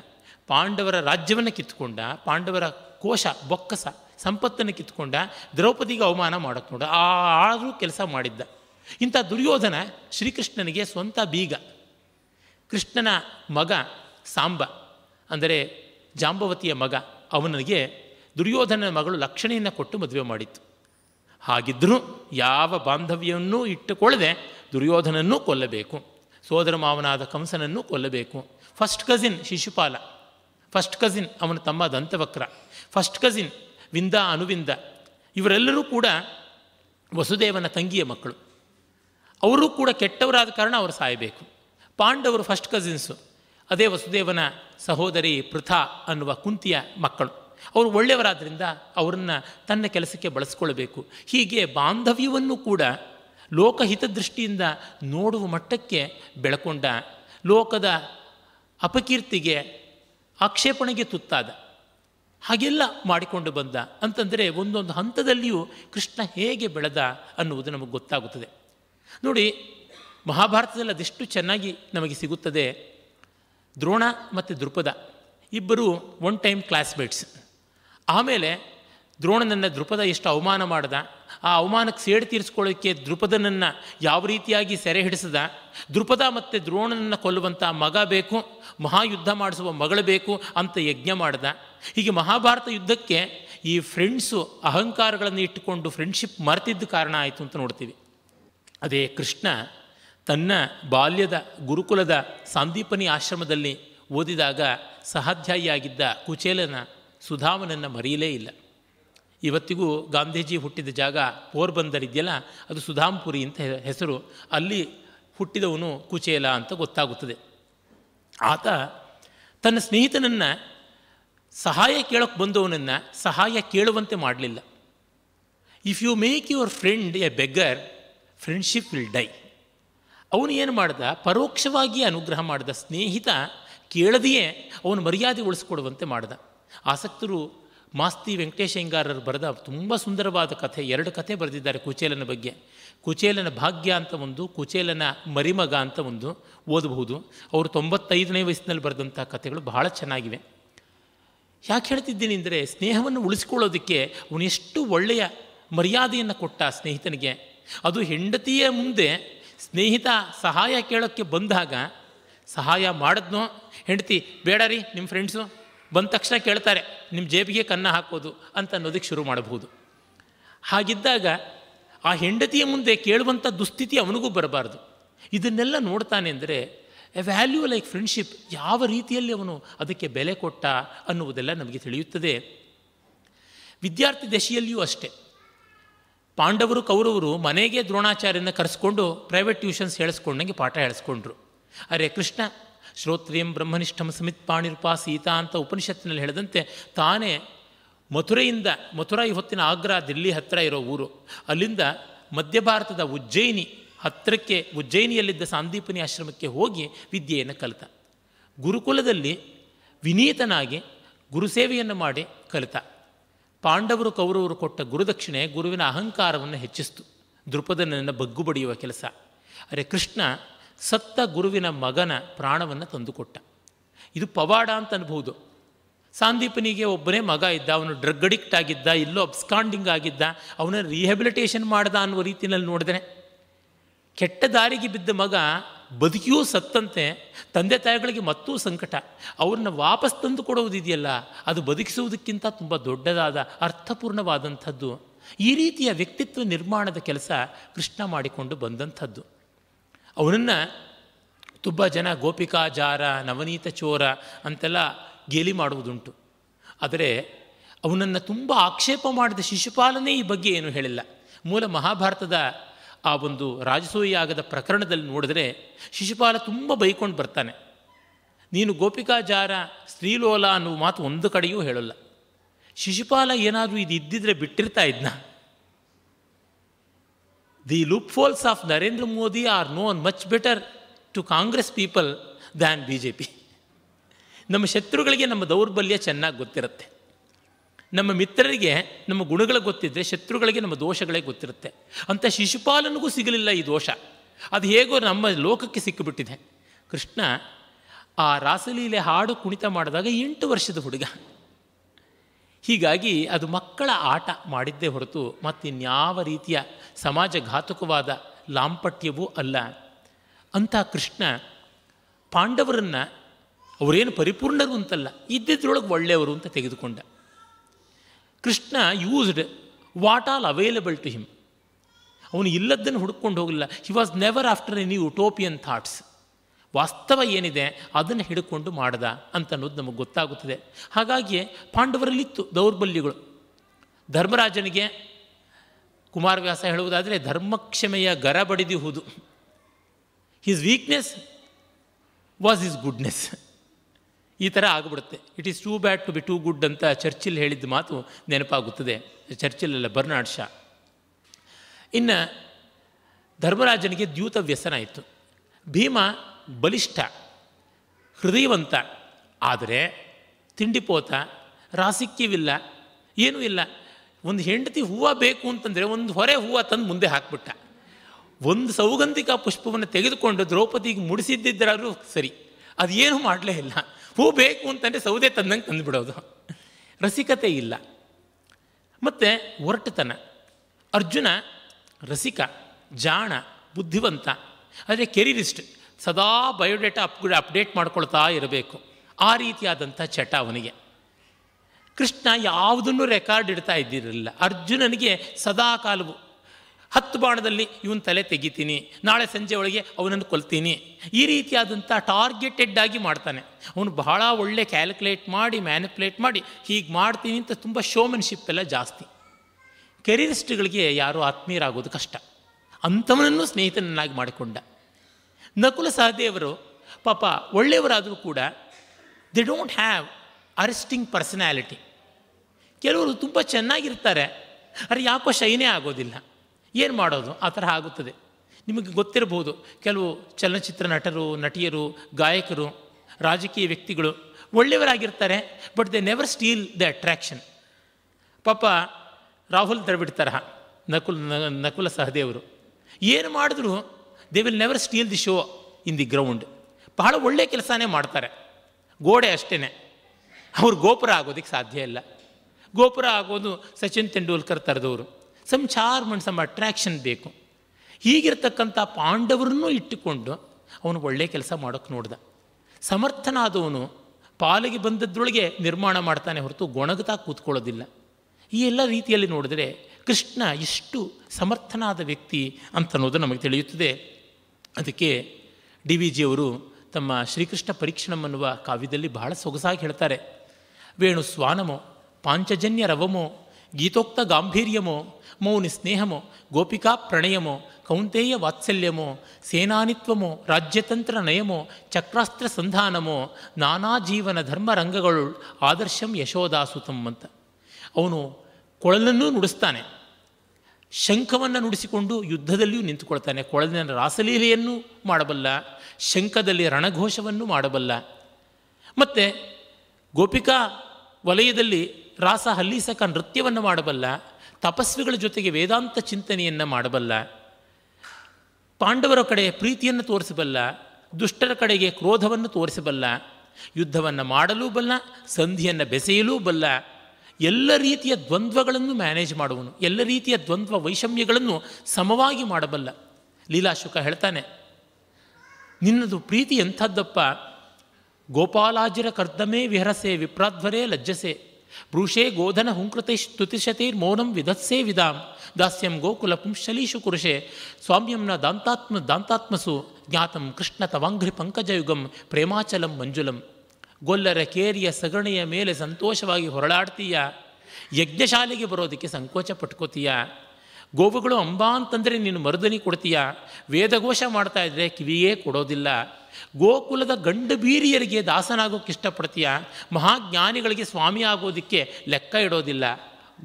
ಪಾಂಡವರ ರಾಜ್ಯವನ್ನು ಕಿತ್ಕೊಂಡ ಪಾಂಡವರ ಕೋಶ ಬೊಕ್ಕಸ ಸಂಪತ್ತನ್ನು ಕಿತ್ಕೊಂಡ ದ್ರೌಪದಿಗೆ ಅವಮಾನ ಮಾಡಕ್ಕೆ ನೋಡ ಆ ಆದರೂ ಕೆಲಸ ಮಾಡಿದ್ದ ಇಂಥ ದುರ್ಯೋಧನ ಶ್ರೀಕೃಷ್ಣನಿಗೆ ಸ್ವಂತ ಬೀಗ ಕೃಷ್ಣನ ಮಗ ಸಾಂಬ ಅಂದರೆ ಜಾಂಬವತಿಯ ಮಗ ಅವನಿಗೆ ದುರ್ಯೋಧನನ ಮಗಳು ಲಕ್ಷಣೆಯನ್ನು ಕೊಟ್ಟು ಮದುವೆ ಮಾಡಿತ್ತು ಹಾಗಿದ್ದರೂ ಯಾವ ಬಾಂಧವ್ಯವನ್ನೂ ಇಟ್ಟುಕೊಳ್ಳದೆ ದುರ್ಯೋಧನನ್ನೂ ಕೊಲ್ಲಬೇಕು ಸೋದರ ಮಾವನಾದ ಕಂಸನನ್ನು ಕೊಲ್ಲಬೇಕು first cousin Shishupala first cousin ಅವನ ತಮ್ಮ ದಂತವಕ್ರ ಫಸ್ಟ್ ಕಸಿನ್ ವಿಂದ ಅನುವಿಂದ ಇವರೆಲ್ಲರೂ ಕೂಡ ವಸುದೇವನ ತಂಗಿಯ ಮಕ್ಕಳು ಅವರೂ ಕೂಡ ಕೆಟ್ಟವರಾದ ಕಾರಣ ಅವರು ಸಾಯಬೇಕು ಪಾಂಡವರು ಫಸ್ಟ್ ಕಸಿನ್ಸು ಅದೇ ವಸುದೇವನ ಸಹೋದರಿ ಪೃಥಾ ಅನ್ನುವ ಕುಂತಿಯ ಮಕ್ಕಳು ಅವರು ಒಳ್ಳೆಯವರಾದ್ರಿಂದ ಅವರನ್ನು ತನ್ನ ಕೆಲಸಕ್ಕೆ ಬಳಸ್ಕೊಳ್ಬೇಕು ಹೀಗೆ ಬಾಂಧವ್ಯವನ್ನು ಕೂಡ ಲೋಕಹಿತದೃಷ್ಟಿಯಿಂದ ನೋಡುವ ಮಟ್ಟಕ್ಕೆ ಬೆಳಕೊಂಡ ಲೋಕದ ಅಪಕೀರ್ತಿಗೆ ಆಕ್ಷೇಪಣೆಗೆ ತುತ್ತಾದ ಹಾಗೆಲ್ಲ ಮಾಡಿಕೊಂಡು ಬಂದ ಅಂತಂದರೆ ಒಂದೊಂದು ಹಂತದಲ್ಲಿಯೂ ಕೃಷ್ಣ ಹೇಗೆ ಬೆಳೆದ ಅನ್ನುವುದು ನಮಗೆ ಗೊತ್ತಾಗುತ್ತದೆ ನೋಡಿ ಮಹಾಭಾರತದಲ್ಲಿ ಅದೆಷ್ಟು ಚೆನ್ನಾಗಿ ನಮಗೆ ಸಿಗುತ್ತದೆ ದ್ರೋಣ ಮತ್ತು ದೃಪದ ಇಬ್ಬರು ಒನ್ ಟೈಮ್ ಕ್ಲಾಸ್ಮೇಟ್ಸ್ ಆಮೇಲೆ ದ್ರೋಣನನ್ನು ದೃಪದ ಎಷ್ಟು ಅವಮಾನ ಮಾಡ್ದ ಆ ಅವಮಾನಕ್ಕೆ ಸೇಡು ತೀರಿಸ್ಕೊಳ್ಳೋಕ್ಕೆ ದೃಪದನನ್ನು ಯಾವ ರೀತಿಯಾಗಿ ಸೆರೆ ಹಿಡಿಸದ ದೃಪದ ಮತ್ತು ದ್ರೋಣನನ್ನು ಕೊಲ್ಲುವಂಥ ಮಗ ಬೇಕು ಮಹಾಯುದ್ಧ ಮಾಡಿಸುವ ಮಗಳು ಬೇಕು ಅಂತ ಯಜ್ಞ ಮಾಡ್ದ ಹೀಗೆ ಮಹಾಭಾರತ ಯುದ್ಧಕ್ಕೆ ಈ ಫ್ರೆಂಡ್ಸು ಅಹಂಕಾರಗಳನ್ನು ಇಟ್ಟುಕೊಂಡು ಫ್ರೆಂಡ್ಶಿಪ್ ಮರೆತಿದ್ದ ಕಾರಣ ಆಯಿತು ಅಂತ ನೋಡ್ತೀವಿ ಅದೇ ಕೃಷ್ಣ ತನ್ನ ಬಾಲ್ಯದ ಗುರುಕುಲದ ಸಾಂದೀಪನಿ ಆಶ್ರಮದಲ್ಲಿ ಓದಿದಾಗ ಸಹಾಧ್ಯಾಯಿಯಾಗಿದ್ದ ಕುಚೇಲನ ಸುಧಾಮನನ್ನು ಮರೆಯಲೇ ಇಲ್ಲ ಇವತ್ತಿಗೂ ಗಾಂಧೀಜಿ ಹುಟ್ಟಿದ ಜಾಗ ಪೋರ್ಬಂದರ್ ಇದೆಯಲ್ಲ ಅದು ಸುಧಾಂಪುರಿ ಅಂತ ಹೆಸರು ಅಲ್ಲಿ ಹುಟ್ಟಿದವನು ಕುಚೇಲ ಅಂತ ಗೊತ್ತಾಗುತ್ತದೆ ಆತ ತನ್ನ ಸ್ನೇಹಿತನನ್ನು ಸಹಾಯ ಕೇಳೋಕ್ಕೆ ಬಂದವನನ್ನು ಸಹಾಯ ಕೇಳುವಂತೆ ಮಾಡಲಿಲ್ಲ if you make your friend a beggar friendship will die ಅವನು ಏನು ಮಾಡ್ದ ಪರೋಕ್ಷವಾಗಿ ಅನುಗ್ರಹ ಮಾಡಿದ ಸ್ನೇಹಿತ ಕೇಳದೆಯೇ ಅವನು ಮರ್ಯಾದೆ ಉಳಿಸ್ಕೊಡುವಂತೆ ಮಾಡ್ದ ಆಸಕ್ತರು ಮಾಸ್ತಿ ವೆಂಕಟೇಶ ಹೆಂಗಾರರು ಬರೆದ ತುಂಬ ಸುಂದರವಾದ ಕಥೆ ಎರಡು ಕಥೆ ಬರೆದಿದ್ದಾರೆ ಕುಚೇಲನ ಬಗ್ಗೆ ಕುಚೇಲನ ಭಾಗ್ಯ ಅಂತ ಒಂದು ಕುಚೇಲನ ಮರಿಮಗ ಅಂತ ಒಂದು ಓದಬಹುದು ಅವರು ತೊಂಬತ್ತೈದನೇ ವಯಸ್ಸಿನಲ್ಲಿ ಬರೆದಂಥ ಕಥೆಗಳು ಬಹಳ ಚೆನ್ನಾಗಿವೆ ಯಾಕೆ ಹೇಳ್ತಿದ್ದೀನಿ ಅಂದರೆ ಸ್ನೇಹವನ್ನು ಉಳಿಸ್ಕೊಳ್ಳೋದಕ್ಕೆ ಅವನೆಷ್ಟು ಒಳ್ಳೆಯ ಮರ್ಯಾದೆಯನ್ನು ಕೊಟ್ಟ ಸ್ನೇಹಿತನಿಗೆ ಅದು ಹೆಂಡತಿಯ ಮುಂದೆ ಸ್ನೇಹಿತ ಸಹಾಯ ಕೇಳೋಕ್ಕೆ ಬಂದಾಗ ಸಹಾಯ ಮಾಡಿದ್ನೋ ಹೆಂಡತಿ ಬೇಡ ರೀ ನಿಮ್ಮ ಫ್ರೆಂಡ್ಸು ಬಂದ ತಕ್ಷಣ ಕೇಳ್ತಾರೆ ನಿಮ್ಮ ಜೇಬಿಗೆ ಕನ್ನ ಹಾಕೋದು ಅಂತ ಅನ್ನೋದಕ್ಕೆ ಶುರು ಮಾಡಬಹುದು ಹಾಗಿದ್ದಾಗ ಆ ಹೆಂಡತಿಯ ಮುಂದೆ ಕೇಳುವಂಥ ದುಸ್ಥಿತಿ ಅವನಿಗೂ ಬರಬಾರ್ದು ಇದನ್ನೆಲ್ಲ ನೋಡ್ತಾನೆ ಅಂದರೆ ಎ ವ್ಯಾಲ್ಯೂ ಲೈಕ್ ಫ್ರೆಂಡ್ಶಿಪ್ ಯಾವ ರೀತಿಯಲ್ಲಿ ಅವನು ಅದಕ್ಕೆ ಬೆಲೆ ಕೊಟ್ಟ ಅನ್ನುವುದೆಲ್ಲ ನಮಗೆ ತಿಳಿಯುತ್ತದೆ ವಿದ್ಯಾರ್ಥಿ ದಶೆಯಲ್ಲಿಯೂ ಅಷ್ಟೇ ಪಾಂಡವರು ಕೌರವರು ಮನೆಗೆ ದ್ರೋಣಾಚಾರ್ಯನ ಕರೆಸ್ಕೊಂಡು ಪ್ರೈವೇಟ್ ಟ್ಯೂಷನ್ಸ್ ಹೇಳಿಸ್ಕೊಂಡಂಗೆ ಪಾಠ ಹೇಳಿಸ್ಕೊಂಡ್ರು ಅರೆ ಕೃಷ್ಣ ಶ್ರೋತ್ರಿಯಂ ಬ್ರಹ್ಮನಿಷ್ಠಂ ಪಾಣಿರುಪಾ ಸೀತಾ ಅಂತ ಉಪನಿಷತ್ತಿನಲ್ಲಿ ಹೇಳದಂತೆ ತಾನೇ ಮಥುರೆಯಿಂದ ಮಥುರಾ ಹೊತ್ತಿನ ಆಗ್ರಾ ದಿಲ್ಲಿ ಹತ್ತಿರ ಇರೋ ಊರು ಅಲ್ಲಿಂದ ಮಧ್ಯ ಭಾರತದ ಉಜ್ಜಯಿನಿ ಹತ್ತಿರಕ್ಕೆ ಉಜ್ಜಯಿನಿಯಲ್ಲಿದ್ದ ಸಾಂದೀಪನಿ ಆಶ್ರಮಕ್ಕೆ ಹೋಗಿ ವಿದ್ಯೆಯನ್ನು ಕಲಿತ ಗುರುಕುಲದಲ್ಲಿ ವಿನೀತನಾಗಿ ಗುರುಸೇವೆಯನ್ನು ಮಾಡಿ ಕಲಿತ ಪಾಂಡವರು ಕೌರವರು ಕೊಟ್ಟ ಗುರುದಕ್ಷಿಣೆ ಗುರುವಿನ ಅಹಂಕಾರವನ್ನು ಹೆಚ್ಚಿಸ್ತು ದೃಪದನನ್ನು ಬಗ್ಗು ಬಡಿಯುವ ಕೆಲಸ ಅರೆ ಕೃಷ್ಣ ಸತ್ತ ಗುರುವಿನ ಮಗನ ಪ್ರಾಣವನ್ನು ತಂದುಕೊಟ್ಟ ಇದು ಪವಾಡ ಅಂತ ಅನ್ಬೋದು ಸಾಂದೀಪನಿಗೆ ಒಬ್ಬನೇ ಮಗ ಇದ್ದ ಅವನು ಡ್ರಗ್ ಅಡಿಕ್ಟ್ ಆಗಿದ್ದ ಇಲ್ಲೋ ಅಬ್ಸ್ಕಾಂಡಿಂಗ್ ಆಗಿದ್ದ ಅವನ ರಿಹ್ಯಾಬಿಲಿಟೇಷನ್ ಮಾಡ್ದ ಅನ್ನೋ ರೀತಿಯಲ್ಲಿ ನೋಡಿದ್ರೆ ಕೆಟ್ಟ ದಾರಿಗೆ ಬಿದ್ದ ಮಗ ಬದುಕಿಯೂ ಸತ್ತಂತೆ ತಂದೆ ತಾಯಿಗಳಿಗೆ ಮತ್ತೂ ಸಂಕಟ ಅವ್ರನ್ನ ವಾಪಸ್ ತಂದು ಕೊಡುವುದಿದೆಯಲ್ಲ ಅದು ಬದುಕಿಸುವುದಕ್ಕಿಂತ ತುಂಬ ದೊಡ್ಡದಾದ ಅರ್ಥಪೂರ್ಣವಾದಂಥದ್ದು ಈ ರೀತಿಯ ವ್ಯಕ್ತಿತ್ವ ನಿರ್ಮಾಣದ ಕೆಲಸ ಕೃಷ್ಣ ಮಾಡಿಕೊಂಡು ಬಂದಂಥದ್ದು ಅವನನ್ನು ತುಂಬ ಜನ ಗೋಪಿಕಾ ಜಾರ ನವನೀತ ಚೋರ ಅಂತೆಲ್ಲ ಗೇಲಿ ಮಾಡುವುದುಂಟು ಆದರೆ ಅವನನ್ನು ತುಂಬ ಆಕ್ಷೇಪ ಮಾಡಿದ ಶಿಶುಪಾಲನೆ ಈ ಬಗ್ಗೆ ಏನು ಹೇಳಿಲ್ಲ ಮೂಲ ಮಹಾಭಾರತದ ಆ ಒಂದು ರಾಜಸೂಯಾಗದ ಪ್ರಕರಣದಲ್ಲಿ ನೋಡಿದ್ರೆ ಶಿಶುಪಾಲ ತುಂಬ ಬೈಕೊಂಡು ಬರ್ತಾನೆ ನೀನು ಜಾರ ಸ್ತ್ರೀಲೋಲ ಅನ್ನುವ ಮಾತು ಒಂದು ಕಡೆಯೂ ಹೇಳಲ್ಲ ಶಿಶುಪಾಲ ಏನಾದರೂ ಇದು ಇದ್ದಿದ್ರೆ ಬಿಟ್ಟಿರ್ತಾ ಇದ್ನ the The loopholes of Narendra Modi are known much better to Congress people than B J P ನಮ್ಮ ಶತ್ರುಗಳಿಗೆ ನಮ್ಮ ದೌರ್ಬಲ್ಯ ಚೆನ್ನಾಗಿ ಗೊತ್ತಿರುತ್ತೆ ನಮ್ಮ ಮಿತ್ರರಿಗೆ ನಮ್ಮ ಗುಣಗಳು ಗೊತ್ತಿದ್ದರೆ ಶತ್ರುಗಳಿಗೆ ನಮ್ಮ ದೋಷಗಳೇ ಗೊತ್ತಿರುತ್ತೆ ಅಂತ ಶಿಶುಪಾಲನಿಗೂ ಸಿಗಲಿಲ್ಲ ಈ ದೋಷ ಅದು ಹೇಗೋ ನಮ್ಮ ಲೋಕಕ್ಕೆ ಸಿಕ್ಕಿಬಿಟ್ಟಿದೆ ಕೃಷ್ಣ ಆ ರಾಸಲೀಲೆ ಹಾಡು ಕುಣಿತ ಮಾಡಿದಾಗ ಎಂಟು ವರ್ಷದ ಹುಡುಗ ಹೀಗಾಗಿ ಅದು ಮಕ್ಕಳ ಆಟ ಮಾಡಿದ್ದೇ ಹೊರತು ಮತ್ತಿನ್ಯಾವ ರೀತಿಯ ಸಮಾಜಘಾತುಕವಾದ ಲಾಂಪಟ್ಯವೂ ಅಲ್ಲ ಅಂತ ಕೃಷ್ಣ ಪಾಂಡವರನ್ನು ಅವರೇನು ಪರಿಪೂರ್ಣರು ಅಂತಲ್ಲ ಇದ್ದಿದ್ರೊಳಗೆ ಒಳ್ಳೆಯವರು ಅಂತ ತೆಗೆದುಕೊಂಡ Krishna used what all available to him ಅವನು ಇಲ್ಲದ್ದನ್ನು ಹುಡುಕೊಂಡು ಹೋಗಲಿಲ್ಲ he was never after any utopian thoughts ವಾಸ್ತವ ಏನಿದೆ ಅದನ್ನು ಹಿಡ್ಕೊಂಡು ಮಾಡ್ದ ಅನ್ನೋದು ನಮಗೆ ಗೊತ್ತಾಗುತ್ತದೆ ಹಾಗಾಗಿ ಪಾಂಡವರಲ್ಲಿತ್ತು ದೌರ್ಬಲ್ಯಗಳು ಧರ್ಮರಾಜನಿಗೆ ಕುಮಾರವ್ಯಾಸ ಹೇಳುವುದಾದರೆ ಧರ್ಮಕ್ಷಮೆಯ ಗರ ಬಡಿದಿಹುದು his weakness was is goodness ಈ ಥರ ಆಗಿಬಿಡುತ್ತೆ it is too bad to be too good ಅಂತ ಚರ್ಚಿಲ್ ಹೇಳಿದ್ದ ಮಾತು ನೆನಪಾಗುತ್ತದೆ ಚರ್ಚಿಲ್ ಅಲ್ಲ ಬರ್ನಾಡ್ ಶಾ ಇನ್ನು ಧರ್ಮರಾಜನಿಗೆ ದ್ಯೂತ ವ್ಯಸನ ಇತ್ತು ಭೀಮ ಬಲಿಷ್ಠ ಹೃದಯವಂತ ಆದರೆ ತಿಂಡಿಪೋತ ರಾಸಿಕ್ಯವಿಲ್ಲ ಏನೂ ಇಲ್ಲ ಒಂದು ಹೆಂಡತಿ ಹೂವು ಬೇಕು ಅಂತಂದರೆ ಒಂದು ಹೊರೆ ಹೂವು ತಂದು ಮುಂದೆ ಹಾಕ್ಬಿಟ್ಟ ಒಂದು ಸೌಗಂಧಿಕ ಪುಷ್ಪವನ್ನು ತೆಗೆದುಕೊಂಡು ದ್ರೌಪದಿಗೆ ಮುಡಿಸಿದ್ದಿದ್ದರಾದರೂ ಸರಿ ಅದು ಏನೂ ಮಾಡಲೇ ಇಲ್ಲ ಹೂ ಬೇಕು ಅಂತಂದರೆ ಸೌದೆ ತಂದಂಗೆ ತಂದುಬಿಡೋದು ರಸಿಕತೆ ಇಲ್ಲ ಮತ್ತು ಒರಟುತನ ಅರ್ಜುನ ರಸಿಕ ಜಾಣ ಬುದ್ಧಿವಂತ ಅದೇ ಕೆರಿರಿಸ್ಟ್ ಸದಾ ಬಯೋಡೇಟಾ ಅಪ್ಗ್ರೇ ಅಪ್ಡೇಟ್ ಮಾಡ್ಕೊಳ್ತಾ ಇರಬೇಕು ಆ ರೀತಿಯಾದಂಥ ಚಟ ಅವನಿಗೆ ಕೃಷ್ಣ ಯಾವುದನ್ನು ರೆಕಾರ್ಡ್ ಇಡ್ತಾ ಇದ್ದಿರಲಿಲ್ಲ ಅರ್ಜುನನಿಗೆ ಸದಾ ಕಾಲವು ಹತ್ತು ಬಾಣದಲ್ಲಿ ಇವನ ತಲೆ ತೆಗಿತೀನಿ ನಾಳೆ ಸಂಜೆ ಒಳಗೆ ಅವನನ್ನು ಕೊಲ್ತೀನಿ ಈ ರೀತಿಯಾದಂಥ ಟಾರ್ಗೆಟೆಡ್ ಆಗಿ ಮಾಡ್ತಾನೆ ಅವನು ಬಹಳ ಒಳ್ಳೆ ಕ್ಯಾಲ್ಕುಲೇಟ್ ಮಾಡಿ ಮ್ಯಾನಿಪ್ಯುಲೇಟ್ ಮಾಡಿ ಹೀಗೆ ಮಾಡ್ತೀನಿ ಅಂತ ತುಂಬ ಶೋಮನ್ಶಿಪ್ ಎಲ್ಲ ಜಾಸ್ತಿ ಕೆರಿಯರಿಸ್ಟ್ಗಳಿಗೆ ಯಾರು ಆತ್ಮೀಯರಾಗೋದು ಕಷ್ಟ ಅಂಥವನನ್ನು ಸ್ನೇಹಿತನನ್ನಾಗಿ ಮಾಡಿಕೊಂಡ ನಕುಲ ಸಹದೇವರು ಪಾಪ ಒಳ್ಳೆಯವರಾದರೂ ಕೂಡ they don't have arresting personality ಕೆಲವರು ತುಂಬ ಚೆನ್ನಾಗಿರ್ತಾರೆ ಅರೆ ಯಾಕೋ ಶೈನೇ ಆಗೋದಿಲ್ಲ ಏನು ಮಾಡೋದು ಆ ಥರ ಆಗುತ್ತದೆ ನಿಮಗೆ ಗೊತ್ತಿರಬಹುದು ಕೆಲವು ಚಲನಚಿತ್ರ ನಟರು ನಟಿಯರು ಗಾಯಕರು ರಾಜಕೀಯ ವ್ಯಕ್ತಿಗಳು ಒಳ್ಳೆಯವರಾಗಿರ್ತಾರೆ but they never steal the attraction ಪಾಪ ರಾಹುಲ್ ದ್ರವಿಡ್ ತರಹ ನಕುಲ್ ನಕುಲ ಸಹದೇವರು ಏನು ಮಾಡಿದ್ರು they will never steal the show in the ground ಬಹಳ ಒಳ್ಳೆಯ ಕೆಲಸನೇ ಮಾಡ್ತಾರೆ ಗೋಡೆ ಅಷ್ಟೇ ಅವ್ರು ಗೋಪುರ ಆಗೋದಕ್ಕೆ ಸಾಧ್ಯ ಇಲ್ಲ ಗೋಪುರ ಆಗೋದು ಸಚಿನ್ ತೆಂಡೂಲ್ಕರ್ ತರದವರು ಸಮ್ ಚಾರ್ಮನ್ ಸಮ್ ಅಟ್ರ್ಯಾಕ್ಷನ್ ಬೇಕು ಹೀಗಿರ್ತಕ್ಕಂಥ ಪಾಂಡವರನ್ನು ಇಟ್ಟುಕೊಂಡು ಅವನು ಒಳ್ಳೆಯ ಕೆಲಸ ಮಾಡೋಕ್ಕೆ ನೋಡ್ದ ಸಮರ್ಥನಾದವನು ಪಾಲಿಗೆ ಬಂದದ್ರೊಳಗೆ ನಿರ್ಮಾಣ ಮಾಡ್ತಾನೆ ಹೊರತು ಗೊಣಗತಾ ಕೂತ್ಕೊಳ್ಳೋದಿಲ್ಲ ಈ ಎಲ್ಲ ರೀತಿಯಲ್ಲಿ ನೋಡಿದರೆ ಕೃಷ್ಣ ಎಷ್ಟು ಸಮರ್ಥನಾದ ವ್ಯಕ್ತಿ ಅಂತನ್ನೋದು ನಮಗೆ ತಿಳಿಯುತ್ತದೆ ಅದಕ್ಕೆ ಡಿ ವಿ ಜಿಯವರು ತಮ್ಮ ಶ್ರೀಕೃಷ್ಣ ಪರೀಕ್ಷಣಂ ಅನ್ನುವ ಕಾವ್ಯದಲ್ಲಿ ಬಹಳ ಸೊಗಸಾಗಿ ಹೇಳ್ತಾರೆ ವೇಣು ಸ್ವಾನಮೋ ಪಾಂಚಜನ್ಯ ರವಮೋ ಗೀತೋಕ್ತ ಗಾಂಭೀರ್ಯಮೋ ಮೌನಿ ಸ್ನೇಹಮೋ ಗೋಪಿಕಾ ಪ್ರಣಯಮೋ ಕೌಂತೇಯ ವಾತ್ಸಲ್ಯಮೋ ಸೇನಾನಿತ್ವಮೋ ರಾಜ್ಯತಂತ್ರ ನಯಮೋ ಚಕ್ರಾಸ್ತ್ರ ಸಂಧಾನಮೋ ನಾನಾ ಜೀವನ ಧರ್ಮ ರಂಗಗಳು ಆದರ್ಶಂ ಯಶೋದಾಸುತಂ ಅಂತ ಅವನು ಕೊಳಲನ್ನೂ ನುಡಿಸ್ತಾನೆ ಶಂಖವನ್ನು ನುಡಿಸಿಕೊಂಡು ಯುದ್ಧದಲ್ಲಿಯೂ ನಿಂತುಕೊಳ್ತಾನೆ ಕೊಳದಿನ ರಾಸಲೀಲೆಯನ್ನು ಮಾಡಬಲ್ಲ ಶಂಖದಲ್ಲಿ ರಣಘೋಷವನ್ನು ಮಾಡಬಲ್ಲ ಮತ್ತು ಗೋಪಿಕಾ ವಲಯದಲ್ಲಿ ರಾಸ ಹಲ್ಲಿಸಕ ನೃತ್ಯವನ್ನು ಮಾಡಬಲ್ಲ ತಪಸ್ವಿಗಳ ಜೊತೆಗೆ ವೇದಾಂತ ಚಿಂತನೆಯನ್ನು ಮಾಡಬಲ್ಲ ಪಾಂಡವರ ಕಡೆ ಪ್ರೀತಿಯನ್ನು ತೋರಿಸಬಲ್ಲ ದುಷ್ಟರ ಕಡೆಗೆ ಕ್ರೋಧವನ್ನು ತೋರಿಸಬಲ್ಲ ಯುದ್ಧವನ್ನು ಮಾಡಲೂ ಬಲ್ಲ ಸಂಧಿಯನ್ನು ಬೆಸೆಯಲೂ ಬಲ್ಲ ಎಲ್ಲ ರೀತಿಯ ದ್ವಂದ್ವಗಳನ್ನು ಮ್ಯಾನೇಜ್ ಮಾಡುವನು ಎಲ್ಲ ರೀತಿಯ ದ್ವಂದ್ವ ವೈಷಮ್ಯಗಳನ್ನು ಸಮವಾಗಿ ಮಾಡಬಲ್ಲ ಲೀಲಾಶುಕ ಹೇಳ್ತಾನೆ ನಿನ್ನದು ಪ್ರೀತಿ ಎಂಥದ್ದಪ್ಪ ಗೋಪಾಲಾಜಿರ ಕರ್ದಮೇ ವಿಹರಸೆ ವಿಪ್ರಾಧ್ವರೇ ಲಜ್ಜಸೆ ಬ್ರೂಷೇ ಗೋಧನ ಹುಂಕೃತೆ ಸ್ತುತಿಶತೈರ್ ಮೌನಂ ವಿಧತ್ಸೇ ವಿಧಾಂ ದಾಸ್ಯಂ ಗೋಕುಲ ಪುಂಶಲೀಶು ಕುರುಷೆ ಸ್ವಾಮ್ಯಂನ ದಾಂತಾತ್ಮ ದಾಂತಾತ್ಮಸು ಜ್ಞಾತಂ ಕೃಷ್ಣ ತವಾಂಘ್ರಿ ಪಂಕಜಯುಗಂ ಪ್ರೇಮಾಚಲಂ ಮಂಜುಲಂ ಗೊಲ್ಲರ ಕೇರಿಯ ಸಗಣಿಯ ಮೇಲೆ ಸಂತೋಷವಾಗಿ ಹೊರಳಾಡ್ತೀಯ ಯಜ್ಞಶಾಲೆಗೆ ಬರೋದಕ್ಕೆ ಸಂಕೋಚ ಪಟ್ಕೋತೀಯ ಗೋವುಗಳು ಅಂಬಾ ಅಂತಂದರೆ ನೀನು ಮರುದನಿ ಕೊಡ್ತೀಯ ವೇದಘೋಷ ಮಾಡ್ತಾ ಇದ್ರೆ ಕಿವಿಯೇ ಕೊಡೋದಿಲ್ಲ ಗೋಕುಲದ ಗಂಡು ಬೀರಿಯರಿಗೆ ದಾಸನಾಗೋಕ್ಕೆ ಇಷ್ಟಪಡ್ತೀಯ ಮಹಾಜ್ಞಾನಿಗಳಿಗೆ ಸ್ವಾಮಿ ಆಗೋದಕ್ಕೆ ಲೆಕ್ಕ ಇಡೋದಿಲ್ಲ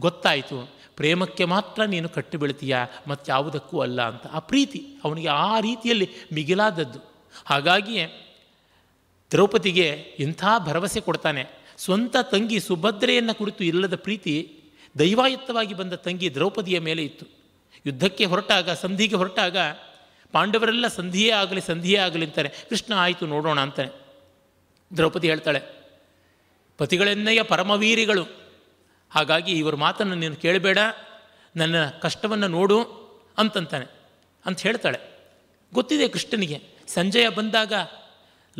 ಗೊತ್ತಾಯಿತು ಪ್ರೇಮಕ್ಕೆ ಮಾತ್ರ ನೀನು ಕಟ್ಟು ಬೀಳ್ತೀಯ ಯಾವುದಕ್ಕೂ ಅಲ್ಲ ಅಂತ ಆ ಪ್ರೀತಿ ಅವನಿಗೆ ಆ ರೀತಿಯಲ್ಲಿ ಮಿಗಿಲಾದದ್ದು ಹಾಗಾಗಿಯೇ ದ್ರೌಪದಿಗೆ ಇಂಥ ಭರವಸೆ ಕೊಡ್ತಾನೆ ಸ್ವಂತ ತಂಗಿ ಸುಭದ್ರೆಯನ್ನು ಕುರಿತು ಇಲ್ಲದ ಪ್ರೀತಿ ದೈವಾಯುಕ್ತವಾಗಿ ಬಂದ ತಂಗಿ ದ್ರೌಪದಿಯ ಮೇಲೆ ಇತ್ತು ಯುದ್ಧಕ್ಕೆ ಹೊರಟಾಗ ಸಂಧಿಗೆ ಹೊರಟಾಗ ಪಾಂಡವರೆಲ್ಲ ಸಂಧಿಯೇ ಆಗಲಿ ಸಂಧಿಯೇ ಆಗಲಿ ಅಂತಾರೆ ಕೃಷ್ಣ ಆಯಿತು ನೋಡೋಣ ಅಂತಾನೆ ದ್ರೌಪದಿ ಹೇಳ್ತಾಳೆ ಪತಿಗಳೆನ್ನಯ್ಯ ಪರಮವೀರಿಗಳು ಹಾಗಾಗಿ ಇವರ ಮಾತನ್ನು ನೀನು ಕೇಳಬೇಡ ನನ್ನ ಕಷ್ಟವನ್ನು ನೋಡು ಅಂತಂತಾನೆ ಅಂತ ಹೇಳ್ತಾಳೆ ಗೊತ್ತಿದೆ ಕೃಷ್ಣನಿಗೆ ಸಂಜಯ ಬಂದಾಗ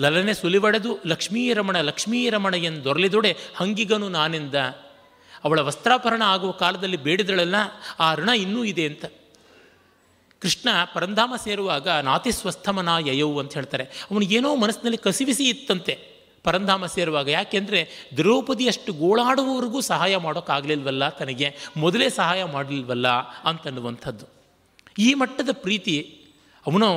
ಲಲನೆ ಸುಲಿವಡೆದು ಲಕ್ಷ್ಮೀರಮಣ ಲಕ್ಷ್ಮೀರಮಣ ಎಂದೊರಲಿದೊಡೆ ಹಂಗಿಗನು ನಾನಿಂದ ಅವಳ ವಸ್ತ್ರಾಪರಣ ಆಗುವ ಕಾಲದಲ್ಲಿ ಬೇಡಿದಳಲ್ಲ ಆ ಋಣ ಇನ್ನೂ ಇದೆ ಅಂತ ಕೃಷ್ಣ ಪರಂಧಾಮ ಸೇರುವಾಗ ನಾತಿಸ್ವಸ್ಥಮನ ಯಯೌ ಅಂತ ಹೇಳ್ತಾರೆ ಏನೋ ಮನಸ್ಸಿನಲ್ಲಿ ಕಸಿವಿಸಿ ಇತ್ತಂತೆ ಪರಂಧಾಮ ಸೇರುವಾಗ ಯಾಕೆಂದರೆ ದ್ರೌಪದಿಯಷ್ಟು ಗೋಳಾಡುವವರೆಗೂ ಸಹಾಯ ಮಾಡೋಕ್ಕಾಗಲಿಲ್ವಲ್ಲ ತನಗೆ ಮೊದಲೇ ಸಹಾಯ ಮಾಡಲಿಲ್ವಲ್ಲ ಅಂತನ್ನುವಂಥದ್ದು ಈ ಮಟ್ಟದ ಪ್ರೀತಿ ಅವನು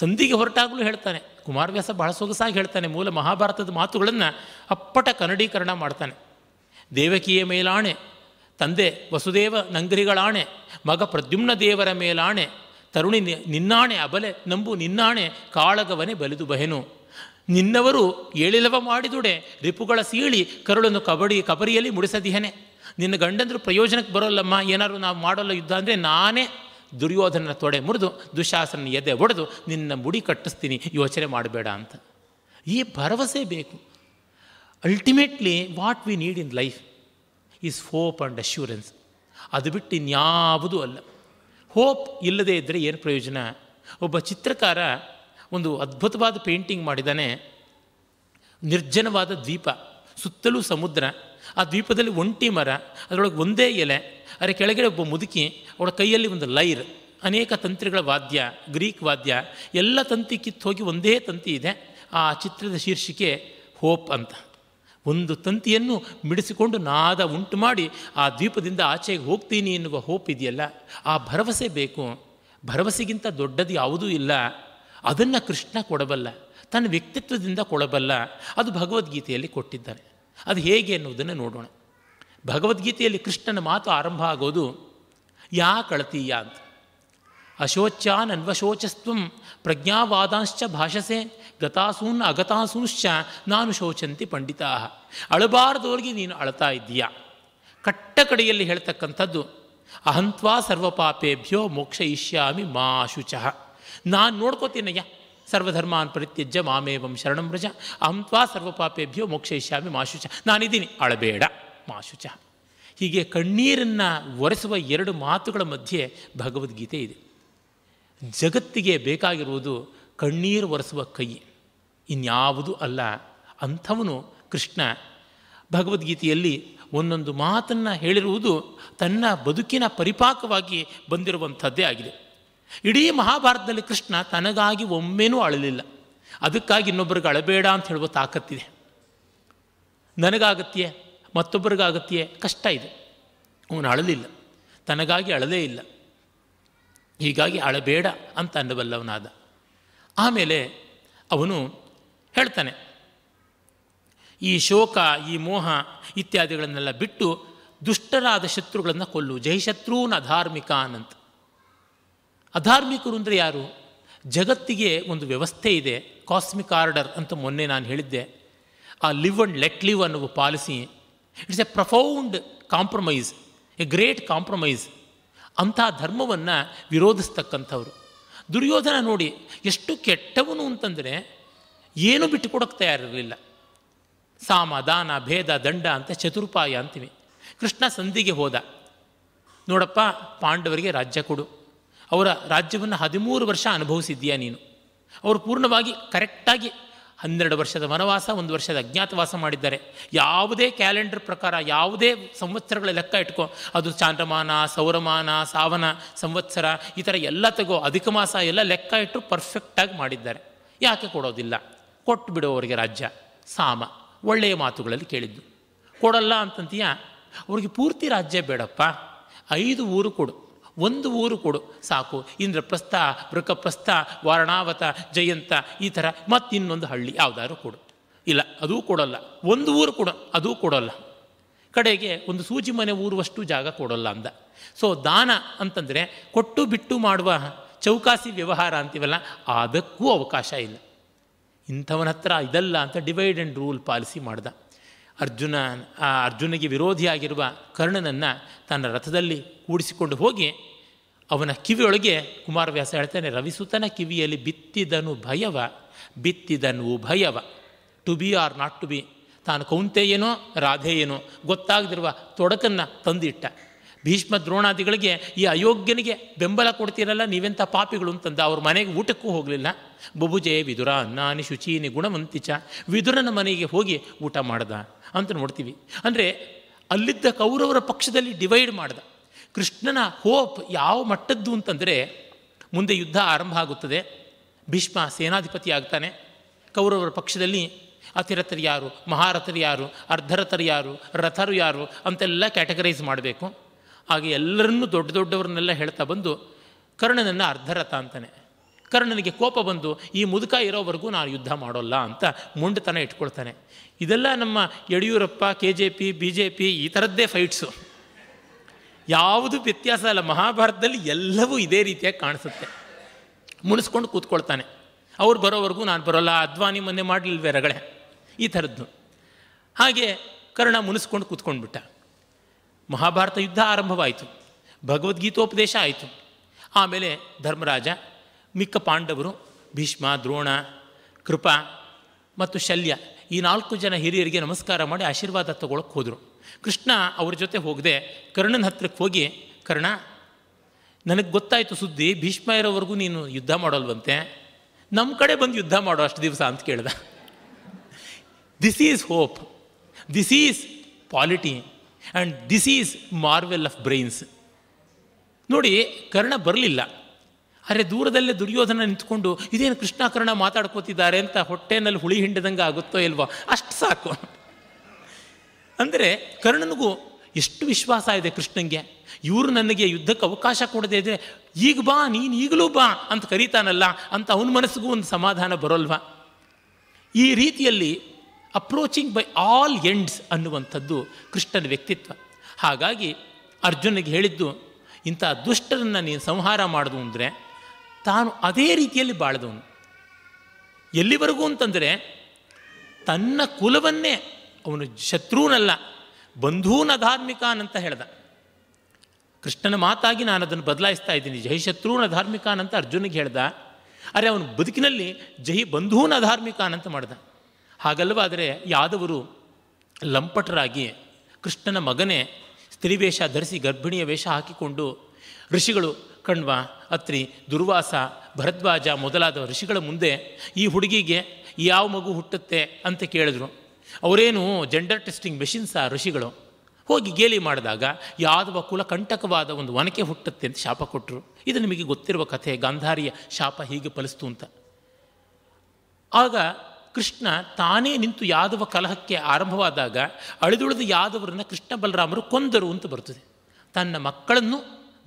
ಸಂಧಿಗೆ ಹೊರಟಾಗಲೂ ಹೇಳ್ತಾನೆ ಕುಮಾರವ್ಯಾಸ ಬಹಳ ಸೊಗಸಾಗಿ ಹೇಳ್ತಾನೆ ಮೂಲ ಮಹಾಭಾರತದ ಮಾತುಗಳನ್ನು ಅಪ್ಪಟ ಕನ್ನಡೀಕರಣ ಮಾಡ್ತಾನೆ ದೇವಕಿಯ ಮೇಲಾಣೆ ತಂದೆ ವಸುದೇವ ನಂಗರಿಗಳಾಣೆ ಮಗ ಪ್ರದ್ಯುಮ್ನ ದೇವರ ಮೇಲಾಣೆ ತರುಣಿ ನಿನ್ನಾಣೆ ಅಬಲೆ ನಂಬು ನಿನ್ನಾಣೆ ಕಾಳಗವನೆ ಬಲಿದು ಬಹೆನು ನಿನ್ನವರು ಏಳಿಲವ ಮಾಡಿದುಡೆ ರಿಪುಗಳ ಸೀಳಿ ಕರುಳನ್ನು ಕಬಡಿ ಕಬರಿಯಲ್ಲಿ ಮುಡಿಸದಿಹನೆ ನಿನ್ನ ಗಂಡಂದ್ರು ಪ್ರಯೋಜನಕ್ಕೆ ಬರೋಲ್ಲಮ್ಮ ಏನಾದರೂ ನಾವು ಮಾಡೋಲ್ಲ ಯುದ್ಧ ಅಂದರೆ ನಾನೇ ದುರ್ಯೋಧನ ತೊಡೆ ಮುರಿದು ದುಶಾಸನ ಎದೆ ಒಡೆದು ನಿನ್ನ ಮುಡಿ ಕಟ್ಟಿಸ್ತೀನಿ ಯೋಚನೆ ಮಾಡಬೇಡ ಅಂತ ಈ ಭರವಸೆ ಬೇಕು ultimately what we need in life is hope and assurance ಅದು ಬಿಟ್ಟು ಇನ್ಯಾವುದೂ ಅಲ್ಲ ಹೋಪ್ ಇಲ್ಲದೇ ಇದ್ದರೆ ಏನು ಪ್ರಯೋಜನ ಒಬ್ಬ ಚಿತ್ರಕಾರ ಒಂದು ಅದ್ಭುತವಾದ ಪೇಂಟಿಂಗ್ ಮಾಡಿದ್ದಾನೆ ನಿರ್ಜನವಾದ ದ್ವೀಪ ಸುತ್ತಲೂ ಸಮುದ್ರ ಆ ದ್ವೀಪದಲ್ಲಿ ಒಂಟಿ ಮರ ಅದರೊಳಗೆ ಒಂದೇ ಎಲೆ ಅರೆ ಕೆಳಗಡೆ ಒಬ್ಬ ಮುದುಕಿ ಅವಳ ಕೈಯಲ್ಲಿ ಒಂದು ಲೈರ್ ಅನೇಕ ತಂತ್ರಿಗಳ ವಾದ್ಯ ಗ್ರೀಕ್ ವಾದ್ಯ ಎಲ್ಲ ತಂತಿ ಕಿತ್ತು ಹೋಗಿ ಒಂದೇ ತಂತಿ ಇದೆ ಆ ಚಿತ್ರದ ಶೀರ್ಷಿಕೆ ಹೋಪ್ ಅಂತ ಒಂದು ತಂತಿಯನ್ನು ಮಿಡಿಸಿಕೊಂಡು ನಾದ ಉಂಟು ಮಾಡಿ ಆ ದ್ವೀಪದಿಂದ ಆಚೆಗೆ ಹೋಗ್ತೀನಿ ಎನ್ನುವ ಹೋಪ್ ಇದೆಯಲ್ಲ ಆ ಭರವಸೆ ಬೇಕು ಭರವಸೆಗಿಂತ ದೊಡ್ಡದು ಯಾವುದೂ ಇಲ್ಲ ಅದನ್ನು ಕೃಷ್ಣ ಕೊಡಬಲ್ಲ ತನ್ನ ವ್ಯಕ್ತಿತ್ವದಿಂದ ಕೊಡಬಲ್ಲ ಅದು ಭಗವದ್ಗೀತೆಯಲ್ಲಿ ಕೊಟ್ಟಿದ್ದಾನೆ ಅದು ಹೇಗೆ ಅನ್ನುವುದನ್ನು ನೋಡೋಣ ಭಗವದ್ಗೀತೆಯಲ್ಲಿ ಕೃಷ್ಣನ ಮಾತು ಆರಂಭ ಆಗೋದು ಯಾ ಕಳತೀಯ ಅಂತ ಅಶೋಚಾನ್ ಅನ್ವಶೋಚಸ್ತ್ವಂ ಪ್ರಜ್ಞಾವಾದಾಂಶ್ಚ ಭಾಷಸೆ ಗತಾಸೂನ್ ಅಗತಾಸೂಂಶ್ಚ ನಾನು ಶೋಚಂತಿ ಪಂಡಿತಾ ಅಳಬಾರದವ್ರಿಗೆ ನೀನು ಅಳತಾ ಇದ್ದೀಯಾ ಕಟ್ಟ ಕಡೆಯಲ್ಲಿ ಹೇಳ್ತಕ್ಕಂಥದ್ದು ಅಹಂತ್ವಾ ಸರ್ವಪಾಪೇಭ್ಯೋ ಮೋಕ್ಷ ಇಷ್ಯಾಮಿ ಮಾ ಶುಚಃ ನಾನು ನೋಡ್ಕೋತೀನಯ್ಯ ಸರ್ವಧರ್ಮಾನ್ ಪರಿತ್ಯಜ್ಯ ಮಾಮೇವಂ ಶರಣಂ ರಜ ಅಹಂತ್ವಾ ಸರ್ವಪಾಪೇಭ್ಯೋ ಮೋಕ್ಷ ಇಷ್ಯಾಮಿ ಮಾ ಶುಚ ನಾನಿದ್ದೀನಿ ಅಳಬೇಡ ಆತ್ಮ ಶುಚ ಹೀಗೆ ಕಣ್ಣೀರನ್ನು ಒರೆಸುವ ಎರಡು ಮಾತುಗಳ ಮಧ್ಯೆ ಭಗವದ್ಗೀತೆ ಇದೆ ಜಗತ್ತಿಗೆ ಬೇಕಾಗಿರುವುದು ಕಣ್ಣೀರು ಒರೆಸುವ ಕೈ ಇನ್ಯಾವುದೂ ಅಲ್ಲ ಅಂಥವನು ಕೃಷ್ಣ ಭಗವದ್ಗೀತೆಯಲ್ಲಿ ಒಂದೊಂದು ಮಾತನ್ನು ಹೇಳಿರುವುದು ತನ್ನ ಬದುಕಿನ ಪರಿಪಾಕವಾಗಿ ಬಂದಿರುವಂಥದ್ದೇ ಆಗಿದೆ ಇಡೀ ಮಹಾಭಾರತದಲ್ಲಿ ಕೃಷ್ಣ ತನಗಾಗಿ ಒಮ್ಮೆನೂ ಅಳಲಿಲ್ಲ ಅದಕ್ಕಾಗಿ ಇನ್ನೊಬ್ಬರಿಗೆ ಅಳಬೇಡ ಅಂತ ಹೇಳುವ ತಾಕತ್ತಿದೆ ನನಗಾಗತ್ತೆ ಮತ್ತೊಬ್ಬರಿಗೆ ಕಷ್ಟ ಇದೆ ಅವನು ಅಳಲಿಲ್ಲ ತನಗಾಗಿ ಅಳದೇ ಇಲ್ಲ ಹೀಗಾಗಿ ಅಳಬೇಡ ಅಂತ ಅನ್ನಬಲ್ಲವನಾದ ಆಮೇಲೆ ಅವನು ಹೇಳ್ತಾನೆ ಈ ಶೋಕ ಈ ಮೋಹ ಇತ್ಯಾದಿಗಳನ್ನೆಲ್ಲ ಬಿಟ್ಟು ದುಷ್ಟರಾದ ಶತ್ರುಗಳನ್ನು ಕೊಲ್ಲು ಜಯಶತ್ರುವನ್ನು ಅಧಾರ್ಮಿಕ ಅಂತ ಅಧಾರ್ಮಿಕರು ಅಂದರೆ ಯಾರು ಜಗತ್ತಿಗೆ ಒಂದು ವ್ಯವಸ್ಥೆ ಇದೆ ಕಾಸ್ಮಿಕ್ ಆರ್ಡರ್ ಅಂತ ಮೊನ್ನೆ ನಾನು ಹೇಳಿದ್ದೆ ಆ ಲಿವ್ ಅಂಡ್ ಲೆಟ್ ಲಿವ್ ಅನ್ನುವ policy it's a profound compromise a great compromise ಅಂಥ ಧರ್ಮವನ್ನು ವಿರೋಧಿಸ್ತಕ್ಕಂಥವ್ರು ದುರ್ಯೋಧನ ನೋಡಿ ಎಷ್ಟು ಕೆಟ್ಟವನು ಅಂತಂದರೆ ಏನು ಬಿಟ್ಟುಕೊಡಕ್ಕೆ ತಯಾರಿರಲಿಲ್ಲ ಸಾಮ ದಾನ ಭೇದ ದಂಡ ಅಂತ ಚತುರ್ಪಾಯ ಅಂತೀವಿ ಕೃಷ್ಣ ಸಂಧಿಗೆ ಹೋದ ನೋಡಪ್ಪ ಪಾಂಡವರಿಗೆ ರಾಜ್ಯ ಕೊಡು ಅವರ ರಾಜ್ಯವನ್ನು ಹದಿಮೂರು ವರ್ಷ ಅನುಭವಿಸಿದ್ದೀಯಾ ನೀನು ಅವರು ಪೂರ್ಣವಾಗಿ ಕರೆಕ್ಟಾಗಿ ಹನ್ನೆರಡು ವರ್ಷದ ವನವಾಸ ಒಂದು ವರ್ಷದ ಅಜ್ಞಾತವಾಸ ಮಾಡಿದ್ದಾರೆ ಯಾವುದೇ ಕ್ಯಾಲೆಂಡರ್ ಪ್ರಕಾರ ಯಾವುದೇ ಸಂವತ್ಸರಗಳ ಲೆಕ್ಕ ಇಟ್ಕೋ ಅದು ಚಾಂದ್ರಮಾನ ಸೌರಮಾನ ಸಾವನ ಸಂವತ್ಸರ ಈ ಥರ ಎಲ್ಲ ತಗೋ ಅಧಿಕ ಮಾಸ ಎಲ್ಲ ಲೆಕ್ಕ ಇಟ್ಟು ಪರ್ಫೆಕ್ಟಾಗಿ ಮಾಡಿದ್ದಾರೆ ಯಾಕೆ ಕೊಡೋದಿಲ್ಲ ಕೊಟ್ಟು ಬಿಡೋವರಿಗೆ ರಾಜ್ಯ ಸಾಮ ಒಳ್ಳೆಯ ಮಾತುಗಳಲ್ಲಿ ಕೇಳಿದ್ದು ಕೊಡಲ್ಲ ಅಂತಂತೀಯ ಅವ್ರಿಗೆ ಪೂರ್ತಿ ರಾಜ್ಯ ಬೇಡಪ್ಪ ಐದು ಊರು ಕೊಡು ಒಂದು ಊರು ಕೊಡು ಸಾಕು ಇಂದ್ರಪ್ರಸ್ಥ ವೃಕಪ್ರಸ್ಥ ವಾರಣಾವತ ಜಯಂತ ಈ ಥರ ಮತ್ತಿನ್ನೊಂದು ಹಳ್ಳಿ ಯಾವುದಾದ್ರು ಕೊಡು ಇಲ್ಲ ಅದೂ ಕೊಡೋಲ್ಲ ಒಂದು ಊರು ಕೊಡು ಅದೂ ಕೊಡೋಲ್ಲ ಕಡೆಗೆ ಒಂದು ಸೂಜಿ ಮನೆ ಊರುವಷ್ಟು ಜಾಗ ಕೊಡೋಲ್ಲ ಅಂದ ಸೊ ದಾನ ಅಂತಂದರೆ ಕೊಟ್ಟು ಬಿಟ್ಟು ಮಾಡುವ ಚೌಕಾಸಿ ವ್ಯವಹಾರ ಅಂತೀವಲ್ಲ ಅದಕ್ಕೂ ಅವಕಾಶ ಇಲ್ಲ ಇಂಥವನ ಹತ್ರ ಇದಲ್ಲ ಅಂತ ಡಿವೈಡ್ ಆ್ಯಂಡ್ ರೂಲ್ ಪಾಲಿಸಿ ಮಾಡ್ದ ಅರ್ಜುನ ಆ ಅರ್ಜುನಿಗೆ ವಿರೋಧಿಯಾಗಿರುವ ಕರ್ಣನನ್ನು ತನ್ನ ರಥದಲ್ಲಿ ಕೂಡಿಸಿಕೊಂಡು ಹೋಗಿ ಅವನ ಕಿವಿಯೊಳಗೆ ಕುಮಾರವ್ಯಾಸ ಹೇಳ್ತಾನೆ ರವಿಸುತನ ಕಿವಿಯಲ್ಲಿ ಬಿತ್ತಿದನು ಭಯವ ಬಿತ್ತಿದನು ಭಯವ to be or not to be ತಾನು ಕೌಂತೆಯೇನೋ ರಾಧೆಯೇನೋ ಗೊತ್ತಾಗದಿರುವ ತೊಡಕನ್ನು ತಂದಿಟ್ಟ ಭೀಷ್ಮ ದ್ರೋಣಾದಿಗಳಿಗೆ ಈ ಅಯೋಗ್ಯನಿಗೆ ಬೆಂಬಲ ಕೊಡ್ತೀರಲ್ಲ ನೀವೆಂಥ ಪಾಪಿಗಳು ಅಂತಂದ ಅವ್ರ ಮನೆಗೆ ಊಟಕ್ಕೂ ಹೋಗಲಿಲ್ಲ ಬಬುಜೆ ವಿದುರ ಅನ್ನಾನಿ ಶುಚೀನಿ ಗುಣವಂತಿಚ ವಿದುರನ ಮನೆಗೆ ಹೋಗಿ ಊಟ ಮಾಡ್ದ ಅಂತ ನೋಡ್ತೀವಿ ಅಂದರೆ ಅಲ್ಲಿದ್ದ ಕೌರವರ ಪಕ್ಷದಲ್ಲಿ ಡಿವೈಡ್ ಮಾಡ್ದ ಕೃಷ್ಣನ ಹೋಪ್ ಯಾವ ಮಟ್ಟದ್ದು ಅಂತಂದರೆ ಮುಂದೆ ಯುದ್ಧ ಆರಂಭ ಆಗುತ್ತದೆ ಭೀಷ್ಮ ಸೇನಾಧಿಪತಿ ಆಗ್ತಾನೆ ಕೌರವರ ಪಕ್ಷದಲ್ಲಿ ಅತಿರಥರು ಯಾರು ಮಹಾರಥರು ಯಾರು ಅರ್ಧರಥರು ಯಾರು ರಥರು ಯಾರು ಅಂತೆಲ್ಲ ಕ್ಯಾಟಗರೈಸ್ ಮಾಡಬೇಕು ಹಾಗೆ ಎಲ್ಲರನ್ನೂ ದೊಡ್ಡ ದೊಡ್ಡವ್ರನ್ನೆಲ್ಲ ಹೇಳ್ತಾ ಬಂದು ಕರ್ಣನನ್ನು ಅರ್ಧರಥ ಅಂತಾನೆ ಕರ್ಣನಿಗೆ ಕೋಪ ಬಂದು ಈ ಮುದುಕ ಇರೋವರೆಗೂ ನಾನು ಯುದ್ಧ ಮಾಡೋಲ್ಲ ಅಂತ ಮುಂಡತನ ಇಟ್ಕೊಳ್ತಾನೆ ಇದೆಲ್ಲ ನಮ್ಮ Yediyurappa K J P B J P ಈ ಥರದ್ದೇ ಫೈಟ್ಸು ಯಾವುದು ವ್ಯತ್ಯಾಸ ಅಲ್ಲ ಮಹಾಭಾರತದಲ್ಲಿ ಎಲ್ಲವೂ ಇದೇ ರೀತಿಯಾಗಿ ಕಾಣಿಸುತ್ತೆ ಮುಣಿಸ್ಕೊಂಡು ಕೂತ್ಕೊಳ್ತಾನೆ ಅವ್ರು ಬರೋವರೆಗೂ ನಾನು ಬರೋಲ್ಲ ಅದ್ವಾನಿ ಮೊನ್ನೆ ಮಾಡಲಿಲ್ವೇ ರಗಳೆ ಈ ಥರದ್ದು ಹಾಗೆ ಕರ್ಣ ಮುನಿಸ್ಕೊಂಡು ಬಿಟ್ಟ ಮಹಾಭಾರತ ಯುದ್ಧ ಆರಂಭವಾಯಿತು ಭಗವದ್ಗೀತೋಪದೇಶ ಆಯಿತು ಆಮೇಲೆ ಧರ್ಮರಾಜ ಮಿಕ್ಕ ಪಾಂಡವರು ಭೀಷ್ಮ ದ್ರೋಣ ಕೃಪಾ ಮತ್ತು ಶಲ್ಯ ಈ ನಾಲ್ಕು ಜನ ಹಿರಿಯರಿಗೆ ನಮಸ್ಕಾರ ಮಾಡಿ ಆಶೀರ್ವಾದ ತಗೊಳಕ್ಕೆ ಹೋದರು ಕೃಷ್ಣ ಅವ್ರ ಜೊತೆ ಹೋಗದೆ ಕರ್ಣನ ಹತ್ರಕ್ಕೆ ಹೋಗಿ ಕರ್ಣ ನನಗೆ ಗೊತ್ತಾಯಿತು ಸುದ್ದಿ ಭೀಷ್ಮ ಇರೋವರೆಗೂ ನೀನು ಯುದ್ಧ ಮಾಡೋಲ್ವಂತೆ ನಮ್ಮ ಕಡೆ ಬಂದು ಯುದ್ಧ ಮಾಡೋ ಅಷ್ಟು ದಿವಸ ಅಂತ ಕೇಳ್ದ this is hope this is polity and this is marvel of brains ನೋಡಿ ಕರ್ಣ ಬರಲಿಲ್ಲ ಅರೆ ದೂರದಲ್ಲೇ ದುರ್ಯೋಧನ ನಿಂತ್ಕೊಂಡು ಇದೇನು ಕೃಷ್ಣಾಕರ್ಣ ಮಾತಾಡ್ಕೋತಿದ್ದಾರೆ ಅಂತ ಹೊಟ್ಟೆನಲ್ಲಿ ಹುಳಿ ಹಿಂಡದಂಗೆ ಆಗುತ್ತೋ ಇಲ್ವೋ ಅಷ್ಟು ಸಾಕು ಅಂದರೆ ಕರ್ಣನಿಗೂ ಎಷ್ಟು ವಿಶ್ವಾಸ ಇದೆ ಕೃಷ್ಣನಿಗೆ ಇವರು ನನಗೆ ಯುದ್ಧಕ್ಕೆ ಅವಕಾಶ ಕೊಡದೇ ಇದ್ರೆ ಈಗ ಬಾ ನೀನು ಈಗಲೂ ಬಾ ಅಂತ ಕರೀತಾನಲ್ಲ ಅಂತ ಅವನ ಮನಸ್ಸಿಗೂ ಒಂದು ಸಮಾಧಾನ ಬರೋಲ್ವಾ ಈ ರೀತಿಯಲ್ಲಿ ಅಪ್ರೋಚಿಂಗ್ ಬೈ ಆಲ್ ಎಂಡ್ಸ್ ಅನ್ನುವಂಥದ್ದು ಕೃಷ್ಣನ ವ್ಯಕ್ತಿತ್ವ ಹಾಗಾಗಿ ಅರ್ಜುನಿಗೆ ಹೇಳಿದ್ದು ಇಂಥ ದುಷ್ಟರನ್ನು ನೀನು ಸಂಹಾರ ಮಾಡೋದು ಅಂದರೆ ತಾನು ಅದೇ ರೀತಿಯಲ್ಲಿ ಬಾಳ್ದವನು ಎಲ್ಲಿವರೆಗೂ ಅಂತಂದರೆ ತನ್ನ ಕುಲವನ್ನೇ ಅವನು ಶತ್ರುನಲ್ಲ ಬಂಧೂನ ಧಾರ್ಮಿಕಾನಂತ ಅಂತ ಹೇಳ್ದ ಕೃಷ್ಣನ ಮಾತಾಗಿ ನಾನು ಅದನ್ನು ಬದಲಾಯಿಸ್ತಾ ಇದ್ದೀನಿ ಜೈ ಶತ್ರುನ ಧಾರ್ಮಿಕ ಅಂತ ಅರ್ಜುನಿಗೆ ಹೇಳ್ದ ಅರೆ ಅವನು ಬದುಕಿನಲ್ಲಿ ಜೈ ಬಂಧೂನ ಧಾರ್ಮಿಕಾನಂತ ಅಂತ ಮಾಡ್ದ ಹಾಗಲ್ವಾದರೆ ಯಾದವರು ಲಂಪಟರಾಗಿ ಕೃಷ್ಣನ ಮಗನೇ ಸ್ತ್ರೀ ವೇಷ ಧರಿಸಿ ಗರ್ಭಿಣಿಯ ವೇಷ ಹಾಕಿಕೊಂಡು ಋಷಿಗಳು ಕಣ್ವ ಅತ್ರಿ ದುರ್ವಾಸ ಭರದ್ವಾಜ ಮೊದಲಾದ ಋಷಿಗಳ ಮುಂದೆ ಈ ಹುಡುಗಿಗೆ ಯಾವ ಮಗು ಹುಟ್ಟುತ್ತೆ ಅಂತ ಕೇಳಿದ್ರು ಅವರೇನು ಜೆಂಡರ್ ಟೆಸ್ಟಿಂಗ್ ಮೆಷಿನ್ಸ ಋಷಿಗಳು ಹೋಗಿ ಗೇಲಿ ಮಾಡಿದಾಗ ಯಾದವ ಕುಲಕಂಟಕವಾದ ಒಂದು ಒನಕೆ ಹುಟ್ಟುತ್ತೆ ಅಂತ ಶಾಪ ಕೊಟ್ಟರು ಇದು ನಿಮಗೆ ಗೊತ್ತಿರುವ ಕಥೆ ಗಾಂಧಾರಿಯ ಶಾಪ ಹೀಗೆ ಫಲಿಸ್ತು ಅಂತ ಆಗ ಕೃಷ್ಣ ತಾನೇ ನಿಂತು ಯಾದವ ಕಲಹಕ್ಕೆ ಆರಂಭವಾದಾಗ ಅಳಿದುಳಿದ ಯಾದವರನ್ನು ಕೃಷ್ಣ ಬಲರಾಮರು ಕೊಂದರು ಅಂತ ಬರ್ತದೆ ತನ್ನ ಮಕ್ಕಳನ್ನು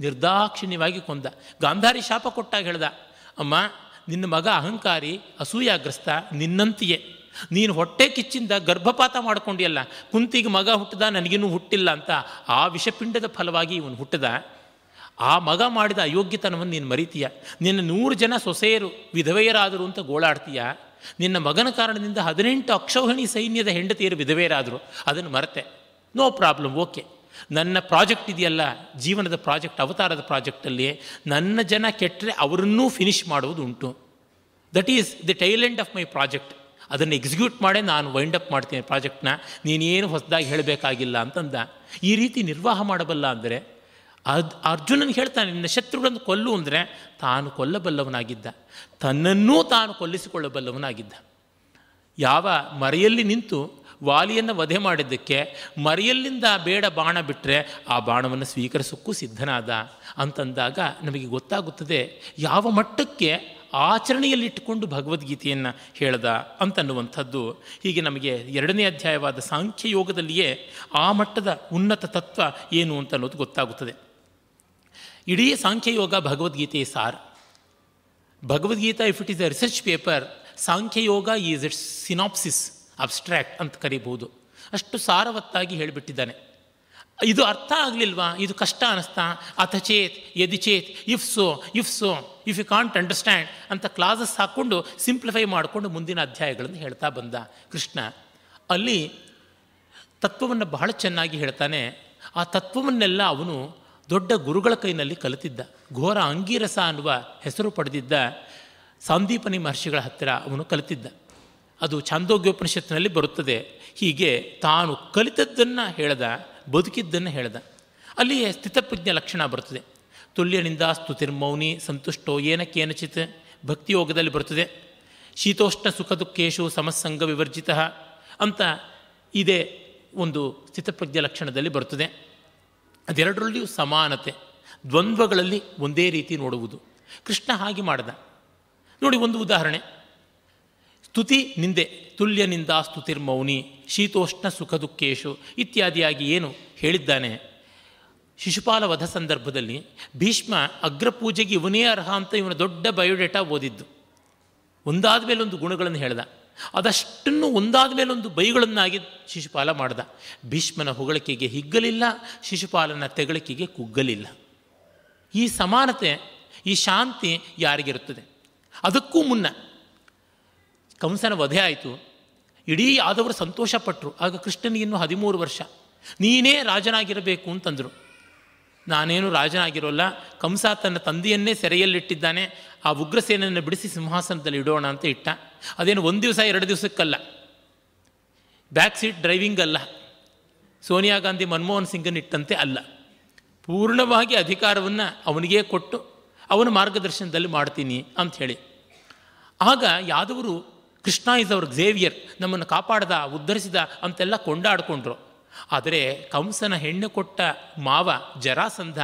ನಿರ್ದಾಕ್ಷಿಣ್ಯವಾಗಿ ಕೊಂದ ಗಾಂಧಾರಿ ಶಾಪ ಕೊಟ್ಟಾಗ ಹೇಳ್ದ ಅಮ್ಮ ನಿನ್ನ ಮಗ ಅಹಂಕಾರಿ ಅಸೂಯಾಗ್ರಸ್ತ ನಿನ್ನಂತೆಯೇ ನೀನು ಹೊಟ್ಟೆ ಕಿಚ್ಚಿಂದ ಗರ್ಭಪಾತ ಮಾಡ್ಕೊಂಡಿಯಲ್ಲ ಕುಂತಿಗೆ ಮಗ ಹುಟ್ಟದ ನನಗಿನ್ನೂ ಹುಟ್ಟಿಲ್ಲ ಅಂತ ಆ ವಿಷಪಿಂಡದ ಫಲವಾಗಿ ಇವನು ಹುಟ್ಟದ ಆ ಮಗ ಮಾಡಿದ ಅಯೋಗ್ಯತನವನ್ನು ನೀನು ಮರಿತೀಯ ನಿನ್ನ ನೂರು ಜನ ಸೊಸೆಯರು ವಿಧವೆಯರಾದರು ಅಂತ ಗೋಳಾಡ್ತೀಯ ನಿನ್ನ ಮಗನ ಕಾರಣದಿಂದ ಹದಿನೆಂಟು ಅಕ್ಷೌಹಣಿ ಸೈನ್ಯದ ಹೆಂಡತಿಯರು ವಿಧವೆಯರಾದರು ಅದನ್ನು ಮರೆತೆ ನೋ ಪ್ರಾಬ್ಲಮ್ ಓಕೆ ನನ್ನ ಪ್ರಾಜೆಕ್ಟ್ ಇದೆಯಲ್ಲ ಜೀವನದ ಪ್ರಾಜೆಕ್ಟ್ ಅವತಾರದ ಪ್ರಾಜೆಕ್ಟಲ್ಲಿ ನನ್ನ ಜನ ಕೆಟ್ಟರೆ ಅವರನ್ನೂ ಫಿನಿಷ್ ಮಾಡುವುದುಂಟು ಉಂಟು that is the tail end of my project ಅದನ್ನು ಎಕ್ಸಿಕ್ಯೂಟ್ ಮಾಡೇ ನಾನು ವೈಂಡ್ ಅಪ್ ಮಾಡ್ತೀನಿ ಪ್ರಾಜೆಕ್ಟ್ನ ನೀನೇನು ಹೊಸದಾಗಿ ಹೇಳಬೇಕಾಗಿಲ್ಲ ಅಂತಂದ ಈ ರೀತಿ ನಿರ್ವಾಹ ಮಾಡಬಲ್ಲ ಅಂದರೆ ಅದು ಅರ್ಜುನನ್ ಹೇಳ್ತಾನೆ ನಿನ್ನ ಶತ್ರುಗಳನ್ನು ಕೊಲ್ಲು ಅಂದರೆ ತಾನು ಕೊಲ್ಲಬಲ್ಲವನಾಗಿದ್ದ ತನ್ನನ್ನೂ ತಾನು ಕೊಲ್ಲಿಸಿಕೊಳ್ಳಬಲ್ಲವನಾಗಿದ್ದ ಯಾವ ಮರೆಯಲ್ಲಿ ನಿಂತು ವಾಲಿಯನ್ನು ವಧೆ ಮಾಡಿದ್ದಕ್ಕೆ ಮರೆಯಲ್ಲಿಂದ ಬೇಡ ಬಾಣ ಬಿಟ್ಟರೆ ಆ ಬಾಣವನ್ನು ಸ್ವೀಕರಿಸೋಕ್ಕೂ ಸಿದ್ಧನಾದ ಅಂತಂದಾಗ ನಮಗೆ ಗೊತ್ತಾಗುತ್ತದೆ ಯಾವ ಮಟ್ಟಕ್ಕೆ ಆಚರಣೆಯಲ್ಲಿಟ್ಟುಕೊಂಡು ಭಗವದ್ಗೀತೆಯನ್ನು ಹೇಳ್ದ ಅಂತನ್ನುವಂಥದ್ದು ಹೀಗೆ ನಮಗೆ ಎರಡನೇ ಅಧ್ಯಾಯವಾದ ಸಾಂಖ್ಯಯೋಗದಲ್ಲಿಯೇ ಆ ಮಟ್ಟದ ಉನ್ನತ ತತ್ವ ಏನು ಅಂತ ಅನ್ನೋದು ಗೊತ್ತಾಗುತ್ತದೆ ಇಡೀ ಸಾಂಖ್ಯಯೋಗ ಭಗವದ್ಗೀತೆಯ ಸಾರ್ Bhagavadgita if it is a research paper Sankhyayoga is its synopsis abstract ಅಂತ ಕರಿಬೋದು ಅಷ್ಟು ಸಾರವತ್ತಾಗಿ ಹೇಳಿಬಿಟ್ಟಿದ್ದಾನೆ ಇದು ಅರ್ಥ ಆಗಲಿಲ್ವಾ ಇದು ಕಷ್ಟ ಅನ್ನಿಸ್ತಾ ಅಥ ಚೇತ್ ಚೇತ್ if so if so if you can't understand ಅಂತ ಕ್ಲಾಸಸ್ ಹಾಕ್ಕೊಂಡು ಸಿಂಪ್ಲಿಫೈ ಮಾಡಿಕೊಂಡು ಮುಂದಿನ ಅಧ್ಯಾಯಗಳನ್ನು ಹೇಳ್ತಾ ಬಂದ ಕೃಷ್ಣ ಅಲ್ಲಿ ತತ್ವವನ್ನು ಬಹಳ ಚೆನ್ನಾಗಿ ಹೇಳ್ತಾನೆ ಆ ತತ್ವವನ್ನೆಲ್ಲ ಅವನು ದೊಡ್ಡ ಗುರುಗಳ ಕೈನಲ್ಲಿ ಕಲಿತಿದ್ದ ಘೋರ ಅಂಗೀರಸ ಅನ್ನುವ ಹೆಸರು ಪಡೆದಿದ್ದ ಸಾಂದೀಪನಿ ಮಹರ್ಷಿಗಳ ಹತ್ತಿರ ಅವನು ಕಲಿತಿದ್ದ ಅದು ಛಾಂದೋಗ್ಯೋಪನಿಷತ್ತಿನಲ್ಲಿ ಬರುತ್ತದೆ ಹೀಗೆ ತಾನು ಕಲಿತದ್ದನ್ನು ಹೇಳದ ಬದುಕಿದ್ದನ್ನು ಹೇಳ್ದ ಅಲ್ಲಿಯೇ ಸ್ಥಿತಪ್ರಜ್ಞ ಲಕ್ಷಣ ಬರುತ್ತದೆ ತುಲ್ಯನಿಂದ ಸ್ತುತಿರ್ಮೌನಿ ಸಂತುಷ್ಟೋ ಏನಕ್ಕೆ ಕೇನಚಿತ್ ಭಕ್ತಿಯೋಗದಲ್ಲಿ ಬರುತ್ತದೆ ಶೀತೋಷ್ಣ ಸುಖ ದುಃಖೇಶು ಸಮಸ್ಸಂಗ ವಿವರ್ಜಿತ ಅಂತ ಇದೇ ಒಂದು ಸ್ಥಿತಪ್ರಜ್ಞ ಲಕ್ಷಣದಲ್ಲಿ ಬರುತ್ತದೆ ಅದೆರಡರಲ್ಲಿಯೂ ಸಮಾನತೆ ದ್ವಂದ್ವಗಳಲ್ಲಿ ಒಂದೇ ರೀತಿ ನೋಡುವುದು ಕೃಷ್ಣ ಹಾಗೆ ಮಾಡ್ದ ನೋಡಿ ಒಂದು ಉದಾಹರಣೆ ಸ್ತುತಿ ನಿಂದೆ ತುಲ್ಯನಿಂದ ಸ್ತುತಿರ್ಮೌನಿ ಶೀತೋಷ್ಣ ಸುಖ ದುಃಖೇಶು ಇತ್ಯಾದಿಯಾಗಿ ಏನು ಹೇಳಿದ್ದಾನೆ ಶಿಶುಪಾಲ ವಧ ಸಂದರ್ಭದಲ್ಲಿ ಭೀಷ್ಮ ಅಗ್ರಪೂಜೆಗೆ ಇವನೇ ಅರ್ಹ ಅಂತ ಇವನ ದೊಡ್ಡ ಬಯೋಡೇಟಾ ಓದಿದ್ದು ಒಂದಾದ ಮೇಲೊಂದು ಗುಣಗಳನ್ನು ಹೇಳ್ದ ಅದಷ್ಟನ್ನು ಒಂದಾದ ಮೇಲೊಂದು ಬೈಗಳನ್ನಾಗಿ ಶಿಶುಪಾಲ ಮಾಡ್ದ ಭೀಷ್ಮನ ಹೊಗಳಿಕೆಗೆ ಹಿಗ್ಗಲಿಲ್ಲ ಶಿಶುಪಾಲನ ತೆಗಳಿಕೆಗೆ ಕುಗ್ಗಲಿಲ್ಲ ಈ ಸಮಾನತೆ ಈ ಶಾಂತಿ ಯಾರಿಗಿರುತ್ತದೆ ಅದಕ್ಕೂ ಮುನ್ನ ಕಂಸನ ವಧೆ ಆಯಿತು ಇಡೀ ಯಾದವರು ಸಂತೋಷಪಟ್ಟರು ಆಗ ಕೃಷ್ಣನಿಗಿನ್ನೂ ಹದಿಮೂರು ವರ್ಷ ನೀನೇ ರಾಜನಾಗಿರಬೇಕು ಅಂತಂದರು ನಾನೇನು ರಾಜನಾಗಿರೋಲ್ಲ ಕಂಸ ತನ್ನ ತಂದೆಯನ್ನೇ ಸೆರೆಯಲ್ಲಿಟ್ಟಿದ್ದಾನೆ ಆ ಉಗ್ರಸೇನನ್ನು ಬಿಡಿಸಿ ಸಿಂಹಾಸನದಲ್ಲಿ ಇಡೋಣ ಅಂತ ಇಟ್ಟ ಅದೇನು ಒಂದು ದಿವಸ ಎರಡು ದಿವಸಕ್ಕಲ್ಲ ಬ್ಯಾಕ್ ಸೀಟ್ ಡ್ರೈವಿಂಗ್ ಅಲ್ಲ ಸೋನಿಯಾ ಗಾಂಧಿ ಮನಮೋಹನ್ ಸಿಂಗನ್ನು ಇಟ್ಟಂತೆ ಅಲ್ಲ ಪೂರ್ಣವಾಗಿ ಅಧಿಕಾರವನ್ನು ಅವನಿಗೇ ಕೊಟ್ಟು ಅವನ ಮಾರ್ಗದರ್ಶನದಲ್ಲಿ ಮಾಡ್ತೀನಿ ಅಂಥೇಳಿ ಆಗ ಯಾದವರು ಕೃಷ್ಣ ಇಸ್ ಅವ್ರ ಝೇವಿಯರ್ ನಮ್ಮನ್ನು ಕಾಪಾಡ್ದ ಉದ್ಧರಿಸಿದ ಅಂತೆಲ್ಲ ಕೊಂಡಾಡಿಕೊಂಡ್ರು ಆದರೆ ಕಂಸನ ಹೆಣ್ಣು ಕೊಟ್ಟ ಮಾವ ಜರಾಸಂಧ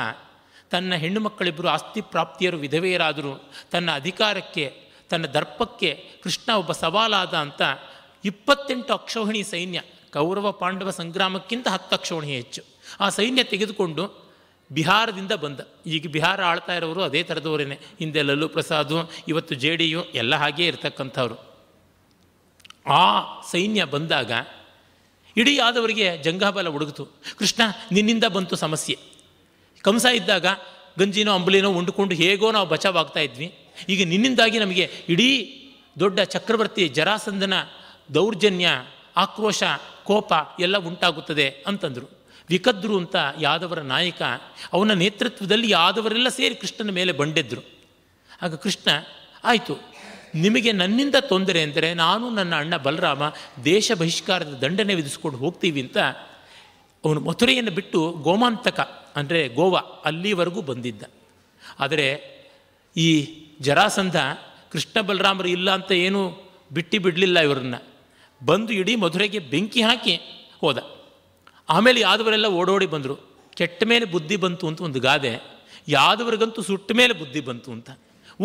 ತನ್ನ ಹೆಣ್ಣು ಮಕ್ಕಳಿಬ್ಬರು ಆಸ್ತಿ ಪ್ರಾಪ್ತಿಯರು ವಿಧವೆಯರಾದರು ತನ್ನ ಅಧಿಕಾರಕ್ಕೆ ತನ್ನ ದರ್ಪಕ್ಕೆ ಕೃಷ್ಣ ಒಬ್ಬ ಸವಾಲಾದ ಅಂತ ಇಪ್ಪತ್ತೆಂಟು ಅಕ್ಷೋಹಿಣಿ ಸೈನ್ಯ ಕೌರವ ಪಾಂಡವ ಸಂಗ್ರಾಮಕ್ಕಿಂತ ಹತ್ತು ಅಕ್ಷೋಹಿಣಿ ಹೆಚ್ಚು ಆ ಸೈನ್ಯ ತೆಗೆದುಕೊಂಡು ಬಿಹಾರದಿಂದ ಬಂದ ಈಗ ಬಿಹಾರ ಆಳ್ತಾ ಇರೋರು ಅದೇ ಥರದವರೇನೆ ಹಿಂದೆ ಲಲ್ಲು ಪ್ರಸಾದು ಇವತ್ತು ಜೆ ಡಿ ಯು ಎಲ್ಲ ಹಾಗೇ ಇರ್ತಕ್ಕಂಥವ್ರು ಆ ಸೈನ್ಯ ಬಂದಾಗ ಇಡೀ ಆದವರಿಗೆ ಜಂಗಾಬಲ ಹುಡುಗಿತು ಕೃಷ್ಣ ನಿನ್ನಿಂದ ಬಂತು ಸಮಸ್ಯೆ ಕಂಸ ಇದ್ದಾಗ ಗಂಜಿನೋ ಅಂಬಲಿನೋ ಉಂಡುಕೊಂಡು ಹೇಗೋ ನಾವು ಬಚಾವಾಗ್ತಾ ಇದ್ವಿ ಈಗ ನಿನ್ನಿಂದಾಗಿ ನಮಗೆ ಇಡೀ ದೊಡ್ಡ ಚಕ್ರವರ್ತಿ ಜರಾಸಂಧನ ದೌರ್ಜನ್ಯ ಆಕ್ರೋಶ ಕೋಪ ಎಲ್ಲ ಉಂಟಾಗುತ್ತದೆ ಅಂತಂದರು ವಿಕದ್ರು ಅಂತ ಯಾದವರ ನಾಯಕ ಅವನ ನೇತೃತ್ವದಲ್ಲಿ ಯಾದವರೆಲ್ಲ ಸೇರಿ ಕೃಷ್ಣನ ಮೇಲೆ ಬಂಡೆದ್ರು ಆಗ ಕೃಷ್ಣ ಆಯಿತು ನಿಮಗೆ ನನ್ನಿಂದ ತೊಂದರೆ ಅಂದರೆ ನಾನು ನನ್ನ ಅಣ್ಣ ಬಲರಾಮ ದೇಶ ಬಹಿಷ್ಕಾರದ ದಂಡನೆ ವಿಧಿಸ್ಕೊಂಡು ಹೋಗ್ತೀವಿ ಅಂತ ಅವನು ಮಥುರೆಯನ್ನು ಬಿಟ್ಟು ಗೋಮಾಂತಕ ಅಂದರೆ ಗೋವಾ ಅಲ್ಲಿವರೆಗೂ ಬಂದಿದ್ದ ಆದರೆ ಈ ಜರಾಸಂಧ ಕೃಷ್ಣ ಬಲರಾಮರು ಇಲ್ಲ ಅಂತ ಏನೂ ಬಿಟ್ಟು ಬಿಡಲಿಲ್ಲ ಇವರನ್ನು ಬಂದು ಇಡೀ ಮಧುರೆಗೆ ಬೆಂಕಿ ಹಾಕಿ ಹೋದ ಆಮೇಲೆ ಯಾದವರೆಲ್ಲ ಓಡೋಡಿ ಬಂದರು ಕೆಟ್ಟ ಮೇಲೆ ಬುದ್ಧಿ ಬಂತು ಅಂತ ಒಂದು ಗಾದೆ ಯಾದವರಿಗಂತೂ ಸುಟ್ಟ ಮೇಲೆ ಬುದ್ಧಿ ಬಂತು ಅಂತ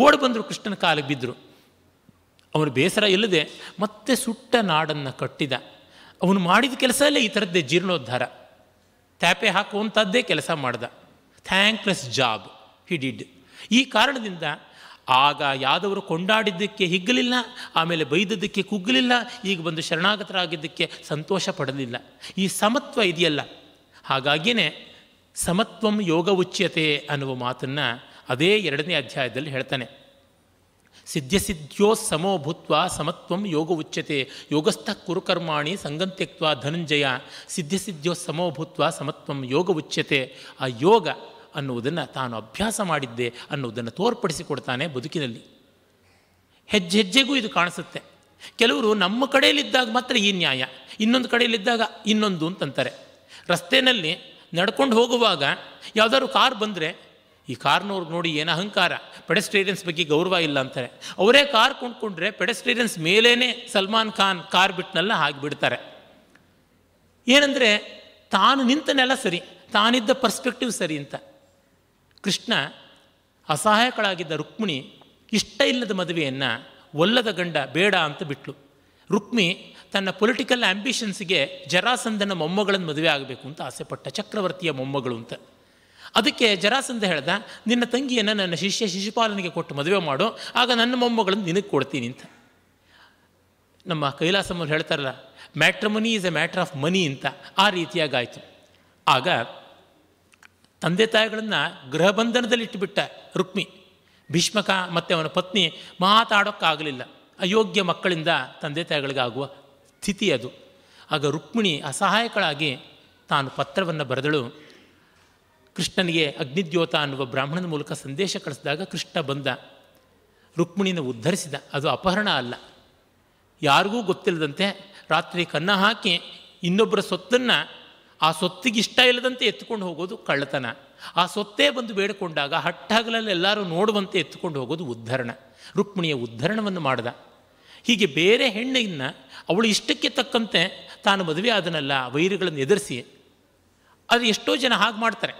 ಓಡಿ ಬಂದರು ಕೃಷ್ಣನ ಕಾಲಿಗೆ ಬಿದ್ದರು ಅವನು ಬೇಸರ ಇಲ್ಲದೆ ಮತ್ತೆ ಸುಟ್ಟ ನಾಡನ್ನು ಕಟ್ಟಿದ ಅವನು ಮಾಡಿದ ಕೆಲಸಲ್ಲೇ ಈ ಥರದ್ದೇ ಜೀರ್ಣೋದ್ಧಾರ ತ್ಯಾಪೆ ಹಾಕುವಂಥದ್ದೇ ಕೆಲಸ ಮಾಡ್ದ ಥ್ಯಾಂಕ್ಲೆಸ್ ಜಾಬ್ ಹಿ ಡಿಡ್ ಈ ಕಾರಣದಿಂದ ಆಗ ಯಾವುದವರು ಕೊಂಡಾಡಿದ್ದಕ್ಕೆ ಹಿಗ್ಗಲಿಲ್ಲ ಆಮೇಲೆ ಬೈದದ್ದಕ್ಕೆ ಕುಗ್ಗಲಿಲ್ಲ ಈಗ ಬಂದು ಶರಣಾಗತರಾಗಿದ್ದಕ್ಕೆ ಸಂತೋಷ ಪಡಲಿಲ್ಲ ಈ ಸಮತ್ವ ಇದೆಯಲ್ಲ ಹಾಗಾಗಿಯೇ ಸಮತ್ವಂ ಯೋಗ ಉಚ್ಯತೆ ಅನ್ನುವ ಮಾತನ್ನು ಅದೇ ಎರಡನೇ ಅಧ್ಯಾಯದಲ್ಲಿ ಹೇಳ್ತಾನೆ ಸಿದ್ಧಸಿದ್ಧೋ ಸಮೋ ಭೂತ್ವ ಸಮತ್ವಂ ಯೋಗ ಉಚ್ಯತೆ ಯೋಗಸ್ಥ ಕುರುಕರ್ಮಾಣಿ ಸಂಗಂತ್ಯಕ್ತ ಧನಂಜಯ ಸಿದ್ಧಸಿದ್ಧೋ ಸಮೋ ಭೂತ್ವ ಸಮತ್ವಂ ಯೋಗ ಉಚ್ಯತೆ ಆ ಯೋಗ ಅನ್ನುವುದನ್ನು ತಾನು ಅಭ್ಯಾಸ ಮಾಡಿದ್ದೆ ಅನ್ನುವುದನ್ನು ತೋರ್ಪಡಿಸಿಕೊಡ್ತಾನೆ ಬದುಕಿನಲ್ಲಿ ಹೆಜ್ಜೆ ಹೆಜ್ಜೆಗೂ ಇದು ಕಾಣಿಸುತ್ತೆ ಕೆಲವರು ನಮ್ಮ ಕಡೆಯಲ್ಲಿದ್ದಾಗ ಮಾತ್ರ ಈ ನ್ಯಾಯ ಇನ್ನೊಂದು ಕಡೆಯಲ್ಲಿದ್ದಾಗ ಇನ್ನೊಂದು ಅಂತಂತಾರೆ ರಸ್ತೆಯಲ್ಲಿ ನಡ್ಕೊಂಡು ಹೋಗುವಾಗ ಯಾವುದಾದ್ರು ಕಾರ್ ಬಂದರೆ ಈ ಕಾರ್ನವ್ರಿಗೆ ನೋಡಿ ಏನು ಅಹಂಕಾರ ಪೆಡೆಸ್ಟ್ರೇರಿಯನ್ಸ್ ಬಗ್ಗೆ ಗೌರವ ಇಲ್ಲ ಅಂತಾರೆ ಅವರೇ ಕಾರ್ ಕೊಂಡ್ಕೊಂಡ್ರೆ ಪೆಡೆಸ್ಟೇರಿಯನ್ಸ್ ಮೇಲೇ ಸಲ್ಮಾನ್ ಖಾನ್ ಕಾರ್ ಬಿಟ್ಟನೆಲ್ಲ ಆಗಿಬಿಡ್ತಾರೆ ಏನಂದರೆ ತಾನು ನಿಂತನೆಲ್ಲ ಸರಿ ತಾನಿದ್ದ ಪರ್ಸ್ಪೆಕ್ಟಿವ್ ಸರಿ ಅಂತ ಕೃಷ್ಣ ಅಸಹಾಯಕಳಾಗಿದ್ದ ರುಕ್ಮಿಣಿ ಇಷ್ಟ ಇಲ್ಲದ ಮದುವೆಯನ್ನು ಒಲ್ಲದ ಗಂಡ ಬೇಡ ಅಂತ ಬಿಟ್ಲು ರುಕ್ಮಿ ತನ್ನ ಪೊಲಿಟಿಕಲ್ ಆ್ಯಂಬಿಷನ್ಸ್ಗೆ ಜರಾಸಂದನ ಮೊಮ್ಮಗಳನ್ನು ಮದುವೆ ಆಗಬೇಕು ಅಂತ ಆಸೆಪಟ್ಟ ಚಕ್ರವರ್ತಿಯ ಮೊಮ್ಮಗಳು ಅಂತ ಅದಕ್ಕೆ ಜರಾಸಂದ ಹೇಳ್ದ ನಿನ್ನ ತಂಗಿಯನ್ನು ನನ್ನ ಶಿಷ್ಯ ಶಿಶುಪಾಲನಿಗೆ ಕೊಟ್ಟು ಮದುವೆ ಮಾಡು ಆಗ ನನ್ನ ಮೊಮ್ಮಗಳನ್ನು ನಿನಗೆ ಕೊಡ್ತೀನಿ ಅಂತ ನಮ್ಮ ಕೈಲಾಸಮ್ಮಲ್ಲಿ ಹೇಳ್ತಾರಲ್ಲ matrimony is a matter of money ಅಂತ ಆ ರೀತಿಯಾಗಾಯಿತು ಆಗ ತಂದೆ ತಾಯಿಗಳನ್ನು ಗೃಹ ಬಂಧನದಲ್ಲಿಟ್ಟುಬಿಟ್ಟ ರುಕ್ಮಿ ಭೀಷ್ಮಕ ಮತ್ತು ಅವನ ಪತ್ನಿ ಮಾತಾಡೋಕ್ಕಾಗಲಿಲ್ಲ ಅಯೋಗ್ಯ ಮಕ್ಕಳಿಂದ ತಂದೆ ತಾಯಿಗಳಿಗಾಗುವ ಸ್ಥಿತಿ ಅದು ಆಗ ರುಕ್ಮಿಣಿ ಅಸಹಾಯಕಳಾಗಿ ತಾನು ಪತ್ರವನ್ನು ಬರೆದಳು ಕೃಷ್ಣನಿಗೆ ಅಗ್ನಿದ್ಯೋತ ಅನ್ನುವ ಬ್ರಾಹ್ಮಣನ ಮೂಲಕ ಸಂದೇಶ ಕಳಿಸಿದಾಗ ಕೃಷ್ಣ ಬಂದ ರುಕ್ಮಿಣಿನ ಉದ್ಧರಿಸಿದ ಅದು ಅಪಹರಣ ಅಲ್ಲ ಯಾರಿಗೂ ಗೊತ್ತಿಲ್ಲದಂತೆ ರಾತ್ರಿ ಕನ್ನ ಹಾಕಿ ಇನ್ನೊಬ್ಬರ ಸೊತ್ತನ್ನು ಆ ಸೊತ್ತಿಗೆ ಇಷ್ಟ ಇಲ್ಲದಂತೆ ಎತ್ಕೊಂಡು ಹೋಗೋದು ಕಳ್ಳತನ ಆ ಸೊತ್ತೇ ಬಂದು ಬೇಡಿಕೊಂಡಾಗ ಹಟ್ಟಾಗಲಲ್ಲಿ ಎಲ್ಲರೂ ನೋಡುವಂತೆ ಎತ್ಕೊಂಡು ಹೋಗೋದು ಉದ್ಧರಣ ರುಕ್ಮಿಣಿಯ ಉದ್ಧರಣವನ್ನು ಮಾಡ್ದ ಹೀಗೆ ಬೇರೆ ಹೆಣ್ಣಿನ ಅವಳು ಇಷ್ಟಕ್ಕೆ ತಕ್ಕಂತೆ ತಾನು ಮದುವೆ ಆದನಲ್ಲ ವೈರಿಗಳನ್ನು ಎದುರಿಸಿ ಅದು ಎಷ್ಟೋ ಜನ ಹಾಗೆ ಮಾಡ್ತಾರೆ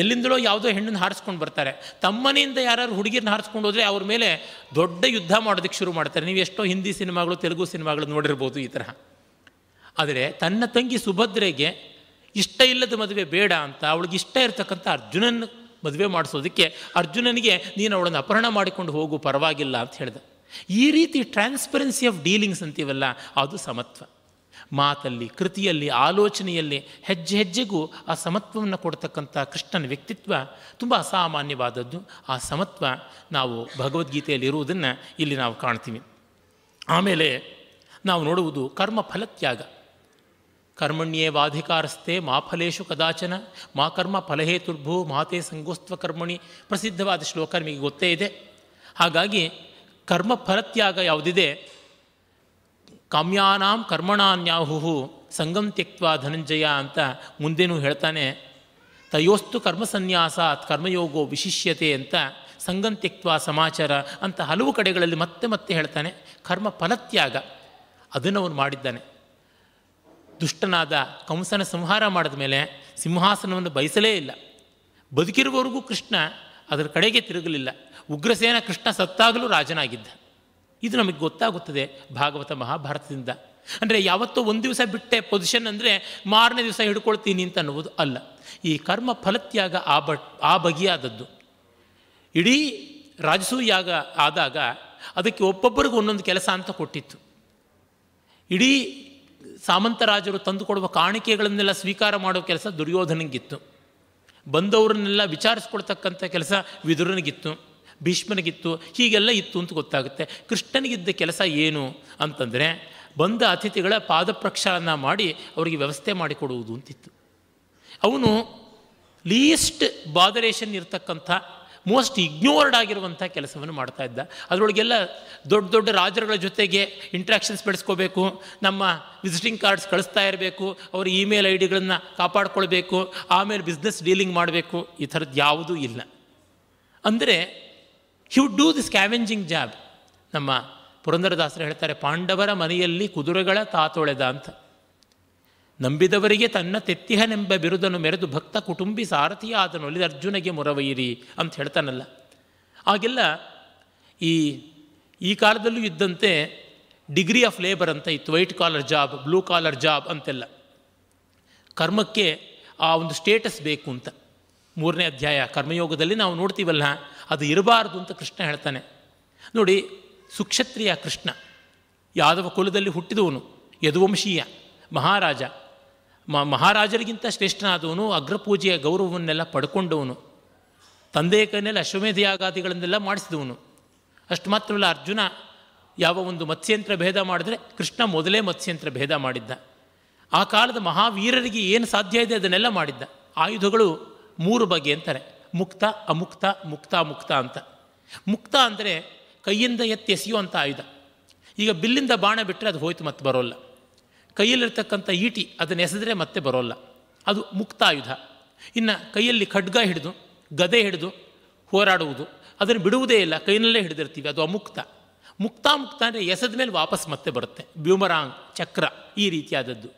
ಎಲ್ಲಿಂದಲೋ ಯಾವುದೋ ಹೆಣ್ಣನ್ನು ಹಾರಿಸ್ಕೊಂಡು ಬರ್ತಾರೆ ತಮ್ಮನೆಯಿಂದ ಯಾರು ಹುಡುಗಿರನ್ನ ಹಾರಿಸ್ಕೊಂಡು ಹೋದರೆ ಅವ್ರ ಮೇಲೆ ದೊಡ್ಡ ಯುದ್ಧ ಮಾಡೋದಕ್ಕೆ ಶುರು ಮಾಡ್ತಾರೆ ನೀವು ಎಷ್ಟೋ ಹಿಂದಿ ಸಿನಿಮಾಗಳು ತೆಲುಗು ಸಿನಿಮಾಗಳು ನೋಡಿರ್ಬೋದು ಈ ತರಹ ಆದರೆ ತನ್ನ ತಂಗಿ ಸುಭದ್ರೆಗೆ ಇಷ್ಟ ಇಲ್ಲದ ಮದುವೆ ಬೇಡ ಅಂತ ಅವಳಿಗೆ ಇಷ್ಟ ಇರತಕ್ಕಂಥ ಅರ್ಜುನನ ಮದುವೆ ಮಾಡಿಸೋದಕ್ಕೆ ಅರ್ಜುನನಿಗೆ ನೀನು ಅವಳನ್ನು ಅಪಹರಣ ಮಾಡಿಕೊಂಡು ಹೋಗು ಪರವಾಗಿಲ್ಲ ಅಂತ ಹೇಳಿದೆ ಈ ರೀತಿ ಟ್ರಾನ್ಸ್ಪರೆನ್ಸಿ ಆಫ್ ಡೀಲಿಂಗ್ಸ್ ಅಂತೀವಲ್ಲ ಅದು ಸಮತ್ವ ಮಾತಲ್ಲಿ ಕೃತಿಯಲ್ಲಿ ಆಲೋಚನೆಯಲ್ಲಿ ಹೆಜ್ಜೆ ಹೆಜ್ಜೆಗೂ ಆ ಸಮತ್ವವನ್ನು ಕೊಡ್ತಕ್ಕಂಥ ಕೃಷ್ಣನ ವ್ಯಕ್ತಿತ್ವ ತುಂಬ ಅಸಾಮಾನ್ಯವಾದದ್ದು ಆ ಸಮತ್ವ ನಾವು ಭಗವದ್ಗೀತೆಯಲ್ಲಿ ಇರುವುದನ್ನು ಇಲ್ಲಿ ನಾವು ಕಾಣ್ತೀವಿ ಆಮೇಲೆ ನಾವು ನೋಡುವುದು ಕರ್ಮ ಫಲತ್ಯಾಗ ಕರ್ಮಣ್ಯೇವಾಧಿಕಾರಸ್ಥೆ ಮಾ ಫಲೇಶು ಕದಾಚನ ಮಾ ಕರ್ಮ ಫಲಹೇತುರ್ಭು ಮಾತೆ ಸಂಗೋಸ್ತ್ವ ಕರ್ಮಣಿ ಪ್ರಸಿದ್ಧವಾದ ಶ್ಲೋಕ ನಿಮಗೆ ಗೊತ್ತೇ ಇದೆ ಹಾಗಾಗಿ ಕರ್ಮ ಫಲತ್ಯಾಗ ಯಾವುದಿದೆ ಕಾಮ್ಯಾನಾಂ ಕರ್ಮಣಾನ್ಯಾಹುಹು ಸಂಗಂ ತ್ಯಕ್ವಾ ಧನಂಜಯ ಅಂತ ಮುಂದೇನೂ ಹೇಳ್ತಾನೆ ತಯೋಸ್ತು ಕರ್ಮಸನ್ಯಾಸ ಕರ್ಮಯೋಗೋ ವಿಶಿಷ್ಯತೆ ಅಂತ ಸಂಗಂ ಸಮಾಚಾರ ಅಂತ ಹಲವು ಕಡೆಗಳಲ್ಲಿ ಮತ್ತೆ ಮತ್ತೆ ಹೇಳ್ತಾನೆ ಕರ್ಮ ಫಲತ್ಯಾಗ ಅದನ್ನು ಅವನು ಮಾಡಿದ್ದಾನೆ ದುಷ್ಟನಾದ ಕಂಸನ ಸಂಹಾರ ಮಾಡಿದ ಮೇಲೆ ಸಿಂಹಾಸನವನ್ನು ಬಯಸಲೇ ಇಲ್ಲ ಬದುಕಿರುವವರೆಗೂ ಕೃಷ್ಣ ಅದರ ಕಡೆಗೆ ತಿರುಗಲಿಲ್ಲ ಉಗ್ರಸೇನ ಕೃಷ್ಣ ಸತ್ತಾಗಲೂ ರಾಜನಾಗಿದ್ದ ಇದು ನಮಗೆ ಗೊತ್ತಾಗುತ್ತದೆ ಭಾಗವತ ಮಹಾಭಾರತದಿಂದ ಅಂದರೆ ಯಾವತ್ತೋ ಒಂದು ದಿವಸ ಬಿಟ್ಟೆ ಪೊಸಿಷನ್ ಅಂದರೆ ಮಾರನೇ ದಿವಸ ಹಿಡ್ಕೊಳ್ತೀನಿ ಅಂತ ಅನ್ನುವುದು ಅಲ್ಲ ಈ ಕರ್ಮ ಫಲತ್ಯಾಗ ಆ ಬ ಆ ಬಗೆಯಾದದ್ದು ಇಡೀ ರಾಜಸೂಯಾಗ ಆದಾಗ ಅದಕ್ಕೆ ಒಬ್ಬೊಬ್ಬರಿಗೂ ಒಂದೊಂದು ಕೆಲಸ ಅಂತ ಕೊಟ್ಟಿತ್ತು ಇಡೀ ಸಾಮಂತರಾಜರು ತಂದುಕೊಡುವ ಕಾಣಿಕೆಗಳನ್ನೆಲ್ಲ ಸ್ವೀಕಾರ ಮಾಡೋ ಕೆಲಸ ದುರ್ಯೋಧನಿಗಿತ್ತು ಬಂದವರನ್ನೆಲ್ಲ ವಿಚಾರಿಸ್ಕೊಳ್ತಕ್ಕಂಥ ಕೆಲಸ ವಿದುರನಿಗಿತ್ತು ಭೀಷ್ಮನಿಗಿತ್ತು ಹೀಗೆಲ್ಲ ಇತ್ತು ಅಂತ ಗೊತ್ತಾಗುತ್ತೆ ಕೃಷ್ಣನಿಗಿದ್ದ ಕೆಲಸ ಏನು ಅಂತಂದರೆ ಬಂದ ಅತಿಥಿಗಳ ಪಾದ ಪ್ರಕ್ಷಾಳನ ಮಾಡಿ ಅವರಿಗೆ ವ್ಯವಸ್ಥೆ ಮಾಡಿಕೊಡುವುದು ಅಂತಿತ್ತು ಅವನು ಲೀಸ್ಟ್ ಬಾದರೇಷನ್ ಇರತಕ್ಕಂಥ ಮೋಸ್ಟ್ ಇಗ್ನೋರ್ಡ್ ಆಗಿರುವಂಥ ಕೆಲಸವನ್ನು ಮಾಡ್ತಾ ಇದ್ದ ಅದರೊಳಗೆಲ್ಲ ದೊಡ್ಡ ದೊಡ್ಡ ರಾಜರುಗಳ ಜೊತೆಗೆ ಇಂಟ್ರ್ಯಾಕ್ಷನ್ಸ್ ಬೆಳೆಸ್ಕೋಬೇಕು ನಮ್ಮ ವಿಸಿಟಿಂಗ್ ಕಾರ್ಡ್ಸ್ ಕಳಿಸ್ತಾ ಇರಬೇಕು ಅವ್ರ ಇಮೇಲ್ ಐ ಡಿಗಳನ್ನು ಕಾಪಾಡ್ಕೊಳ್ಬೇಕು ಆಮೇಲೆ ಬಿಸ್ನೆಸ್ ಡೀಲಿಂಗ್ ಮಾಡಬೇಕು ಈ ಥರದ್ದು ಯಾವುದೂ ಇಲ್ಲ ಅಂದರೆ she do the scavenging job ನಮ್ಮ ಪುರಂದರದಾಸರು ಹೇಳ್ತಾರೆ ಪಾಂಡವರ ಮನೆಯಲ್ಲಿ ಕುದುರೆಗಳ ತಾತೊಳೆದ ಅಂತ ನಂಬಿದವರಿಗೆ ತನ್ನ ತೆತ್ತಿಹನೆಂಬ ಬಿರುದನ್ನು ಮೆರೆದು ಭಕ್ತ ಕುಟುಂಬಿ ಸಾರಥಿಯಾದನು ಅಲ್ಲಿ ಅರ್ಜುನಗೆ ಮೊರವೈರಿ ಅಂತ ಹೇಳ್ತಾನಲ್ಲ ಆಗೆಲ್ಲ ಈ ಈ ಕಾಲದಲ್ಲೂ ಇದ್ದಂತೆ ಡಿಗ್ರಿ ಆಫ್ ಲೇಬರ್ ಅಂತ ಇತ್ತು white collar job blue collar job ಅಂತೆಲ್ಲ ಕರ್ಮಕ್ಕೆ ಆ ಒಂದು ಸ್ಟೇಟಸ್ ಬೇಕು ಅಂತ ಮೂರನೇ ಅಧ್ಯಾಯ ಕರ್ಮಯೋಗದಲ್ಲಿ ನಾವು ನೋಡ್ತೀವಲ್ಲ ಅದು ಇರಬಾರ್ದು ಅಂತ ಕೃಷ್ಣ ಹೇಳ್ತಾನೆ ನೋಡಿ ಸುಕ್ಷತ್ರಿಯ ಕೃಷ್ಣ ಯಾದವ ಕುಲದಲ್ಲಿ ಹುಟ್ಟಿದವನು ಯದುವಂಶೀಯ ಮಹಾರಾಜ ಮ ಮಹಾರಾಜರಿಗಿಂತ ಶ್ರೇಷ್ಠನಾದವನು ಅಗ್ರಪೂಜೆಯ ಗೌರವವನ್ನೆಲ್ಲ ಪಡ್ಕೊಂಡವನು ತಂದೆಯ ಕೈನಲ್ಲಿ ಅಶ್ವಮೇಧ ಯಾಗಾದಿಗಳನ್ನೆಲ್ಲ ಮಾಡಿಸಿದವನು ಅಷ್ಟು ಮಾತ್ರವಲ್ಲ ಅರ್ಜುನ ಯಾವ ಒಂದು ಮತ್ಸ್ಯಂತ್ರ ಭೇದ ಮಾಡಿದ್ರೆ ಕೃಷ್ಣ ಮೊದಲೇ ಮತ್ಸ್ಯಂತ್ರ ಭೇದ ಮಾಡಿದ್ದ ಆ ಕಾಲದ ಮಹಾವೀರರಿಗೆ ಏನು ಸಾಧ್ಯ ಇದೆ ಅದನ್ನೆಲ್ಲ ಮಾಡಿದ್ದ ಆಯುಧಗಳು ಮೂರು ಬಗೆ ಅಂತಾರೆ ಮುಕ್ತ ಅಮುಕ್ತ ಮುಕ್ತ ಮುಕ್ತ ಅಂತ ಮುಕ್ತ ಅಂದರೆ ಕೈಯಿಂದ ಎತ್ತಿ ಎಸೆಯುವಂಥ ಆಯುಧ ಈಗ ಬಿಲ್ಲಿಂದ ಬಾಣ ಬಿಟ್ಟರೆ ಅದು ಹೋಯ್ತು ಮತ್ತೆ ಬರೋಲ್ಲ ಕೈಯಲ್ಲಿರ್ತಕ್ಕಂಥ ಈಟಿ ಅದನ್ನು ಎಸೆದ್ರೆ ಮತ್ತೆ ಬರೋಲ್ಲ ಅದು ಮುಕ್ತ ಆಯುಧ ಇನ್ನು ಕೈಯಲ್ಲಿ ಖಡ್ಗ ಹಿಡಿದು ಗದೆ ಹಿಡಿದು ಹೋರಾಡುವುದು ಅದನ್ನು ಬಿಡುವುದೇ ಇಲ್ಲ ಕೈನಲ್ಲೇ ಹಿಡಿದಿರ್ತೀವಿ ಅದು ಅಮುಕ್ತ ಮುಕ್ತ ಮುಕ್ತ ಅಂದರೆ ಎಸೆದ ಮೇಲೆ ವಾಪಸ್ ಮತ್ತೆ ಬರುತ್ತೆ ಬ್ಯೂಮರಾಂಗ್ ಚಕ್ರ ಈ ರೀತಿಯಾದದ್ದು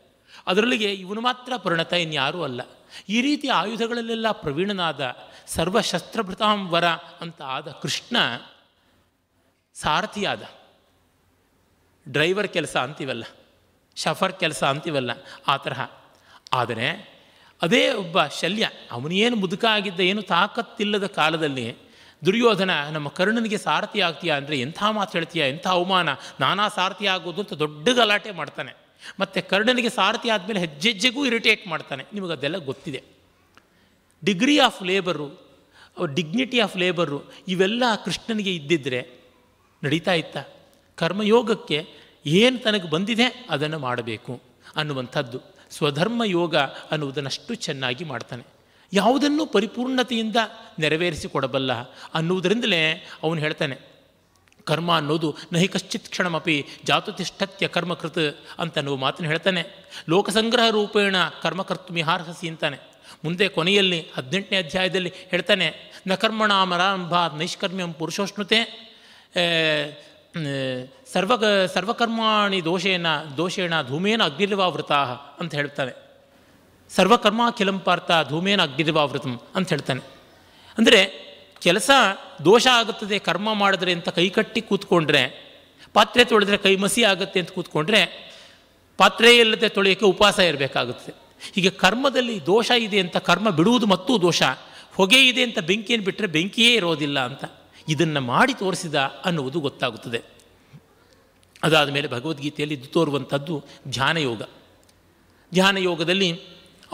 ಅದರೊಳಗೆ ಇವನು ಮಾತ್ರ ಪರಿಣತ ಇನ್ಯಾರೂ ಅಲ್ಲ ಈ ರೀತಿ ಆಯುಧಗಳಲ್ಲೆಲ್ಲ ಪ್ರವೀಣನಾದ ಸರ್ವಶಸ್ತ್ರಭೃತಾಂ ವರ ಅಂತ ಆದ ಕೃಷ್ಣ ಸಾರಥಿಯಾದ ಡ್ರೈವರ್ ಕೆಲಸ ಅಂತೀವಲ್ಲ ಶಫರ್ ಕೆಲಸ ಅಂತೀವಲ್ಲ ಆ ತರಹ ಆದರೆ ಅದೇ ಒಬ್ಬ ಶಲ್ಯ ಅವನೇನು ಮುದುಕ ಆಗಿದ್ದ ಏನು ತಾಕತ್ತಿಲ್ಲದ ಕಾಲದಲ್ಲಿ ದುರ್ಯೋಧನ ನಮ್ಮ ಕರ್ಣನಿಗೆ ಸಾರಥಿ ಆಗ್ತೀಯಾ ಅಂದರೆ ಎಂಥ ಮಾತು ಹೇಳ್ತೀಯಾ ಎಂಥ ಅವಮಾನ ನಾನಾ ಸಾರಥಿ ಆಗೋದು ಅಂತ ದೊಡ್ಡ ಗಲಾಟೆ ಮಾಡ್ತಾನೆ ಮತ್ತು ಕರ್ಣನಿಗೆ ಸಾರಥಿ ಆದಮೇಲೆ ಹೆಜ್ಜೆಜ್ಜೆಗೂ ಇರಿಟೇಟ್ ಮಾಡ್ತಾನೆ ನಿಮಗೆ ಅದೆಲ್ಲ ಗೊತ್ತಿದೆ degree of labour dignity of labour ಇವೆಲ್ಲ ಕೃಷ್ಣನಿಗೆ ಇದ್ದಿದ್ದರೆ ನಡೀತಾ ಇತ್ತ ಕರ್ಮಯೋಗಕ್ಕೆ ಏನು ತನಗೆ ಬಂದಿದೆ ಅದನ್ನು ಮಾಡಬೇಕು ಅನ್ನುವಂಥದ್ದು ಸ್ವಧರ್ಮ ಯೋಗ ಅನ್ನುವುದನ್ನಷ್ಟು ಚೆನ್ನಾಗಿ ಮಾಡ್ತಾನೆ ಯಾವುದನ್ನು ಪರಿಪೂರ್ಣತೆಯಿಂದ ನೆರವೇರಿಸಿಕೊಡಬಲ್ಲ ಅನ್ನುವುದರಿಂದಲೇ ಅವನು ಹೇಳ್ತಾನೆ ಕರ್ಮ ಅನ್ನೋದು ನಹಿ ಕಶ್ಚಿತ್ ಕ್ಷಣಮಪಿ ಜಾತುತಿಷ್ಠತ್ಯ ಕರ್ಮಕೃತ್ ಅಂತ ನೋವು ಮಾತನ್ನು ಹೇಳ್ತಾನೆ ಲೋಕಸಂಗ್ರಹ ರೂಪೇಣ ಕರ್ಮಕರ್ತು ಮಿಹಾರ್ಹಸಿ ಅಂತಾನೆ ಮುಂದೆ ಕೊನೆಯಲ್ಲಿ ಹದಿನೆಂಟನೇ ಅಧ್ಯಾಯದಲ್ಲಿ ಹೇಳ್ತಾನೆ ನ ಕರ್ಮಣ ನೈಷ್ಕರ್ಮ್ಯಂ ಪುರುಷೋಷ್ಣುತೆ ಸರ್ವ ಸರ್ವಕರ್ಮಾಣಿ ದೋಷೇನ ದೋಷೇಣ ಧೂಮೇನ ಅಗ್ನಿರ್ವಾವೃತಾ ಅಂತ ಹೇಳ್ತಾನೆ ಸರ್ವಕರ್ಮ ಕಿಲಂ ಧೂಮೇನ ಅಗ್ನಿರ್ವಾವೃತಂ ಅಂತ ಹೇಳ್ತಾನೆ ಅಂದರೆ ಕೆಲಸ ದೋಷ ಆಗುತ್ತದೆ ಕರ್ಮ ಮಾಡಿದ್ರೆ ಅಂತ ಕಟ್ಟಿ ಕೂತ್ಕೊಂಡ್ರೆ ಪಾತ್ರೆ ತೊಳೆದ್ರೆ ಕೈ ಮಸಿ ಆಗುತ್ತೆ ಅಂತ ಕೂತ್ಕೊಂಡ್ರೆ ಪಾತ್ರೆ ಇಲ್ಲದೆ ತೊಳೆಯೋಕ್ಕೆ ಉಪವಾಸ ಇರಬೇಕಾಗುತ್ತದೆ ಹೀಗೆ ಕರ್ಮದಲ್ಲಿ ದೋಷ ಇದೆ ಅಂತ ಕರ್ಮ ಬಿಡುವುದು ಮತ್ತೂ ದೋಷ ಹೊಗೆ ಇದೆ ಅಂತ ಬೆಂಕಿಯನ್ನು ಬಿಟ್ಟರೆ ಬೆಂಕಿಯೇ ಇರೋದಿಲ್ಲ ಅಂತ ಇದನ್ನು ಮಾಡಿ ತೋರಿಸಿದ ಅನ್ನುವುದು ಗೊತ್ತಾಗುತ್ತದೆ ಅದಾದ ಮೇಲೆ ಭಗವದ್ಗೀತೆಯಲ್ಲಿ ಇದು ತೋರುವಂಥದ್ದು ಧ್ಯಾನಯೋಗ ಧ್ಯಾನಯೋಗದಲ್ಲಿ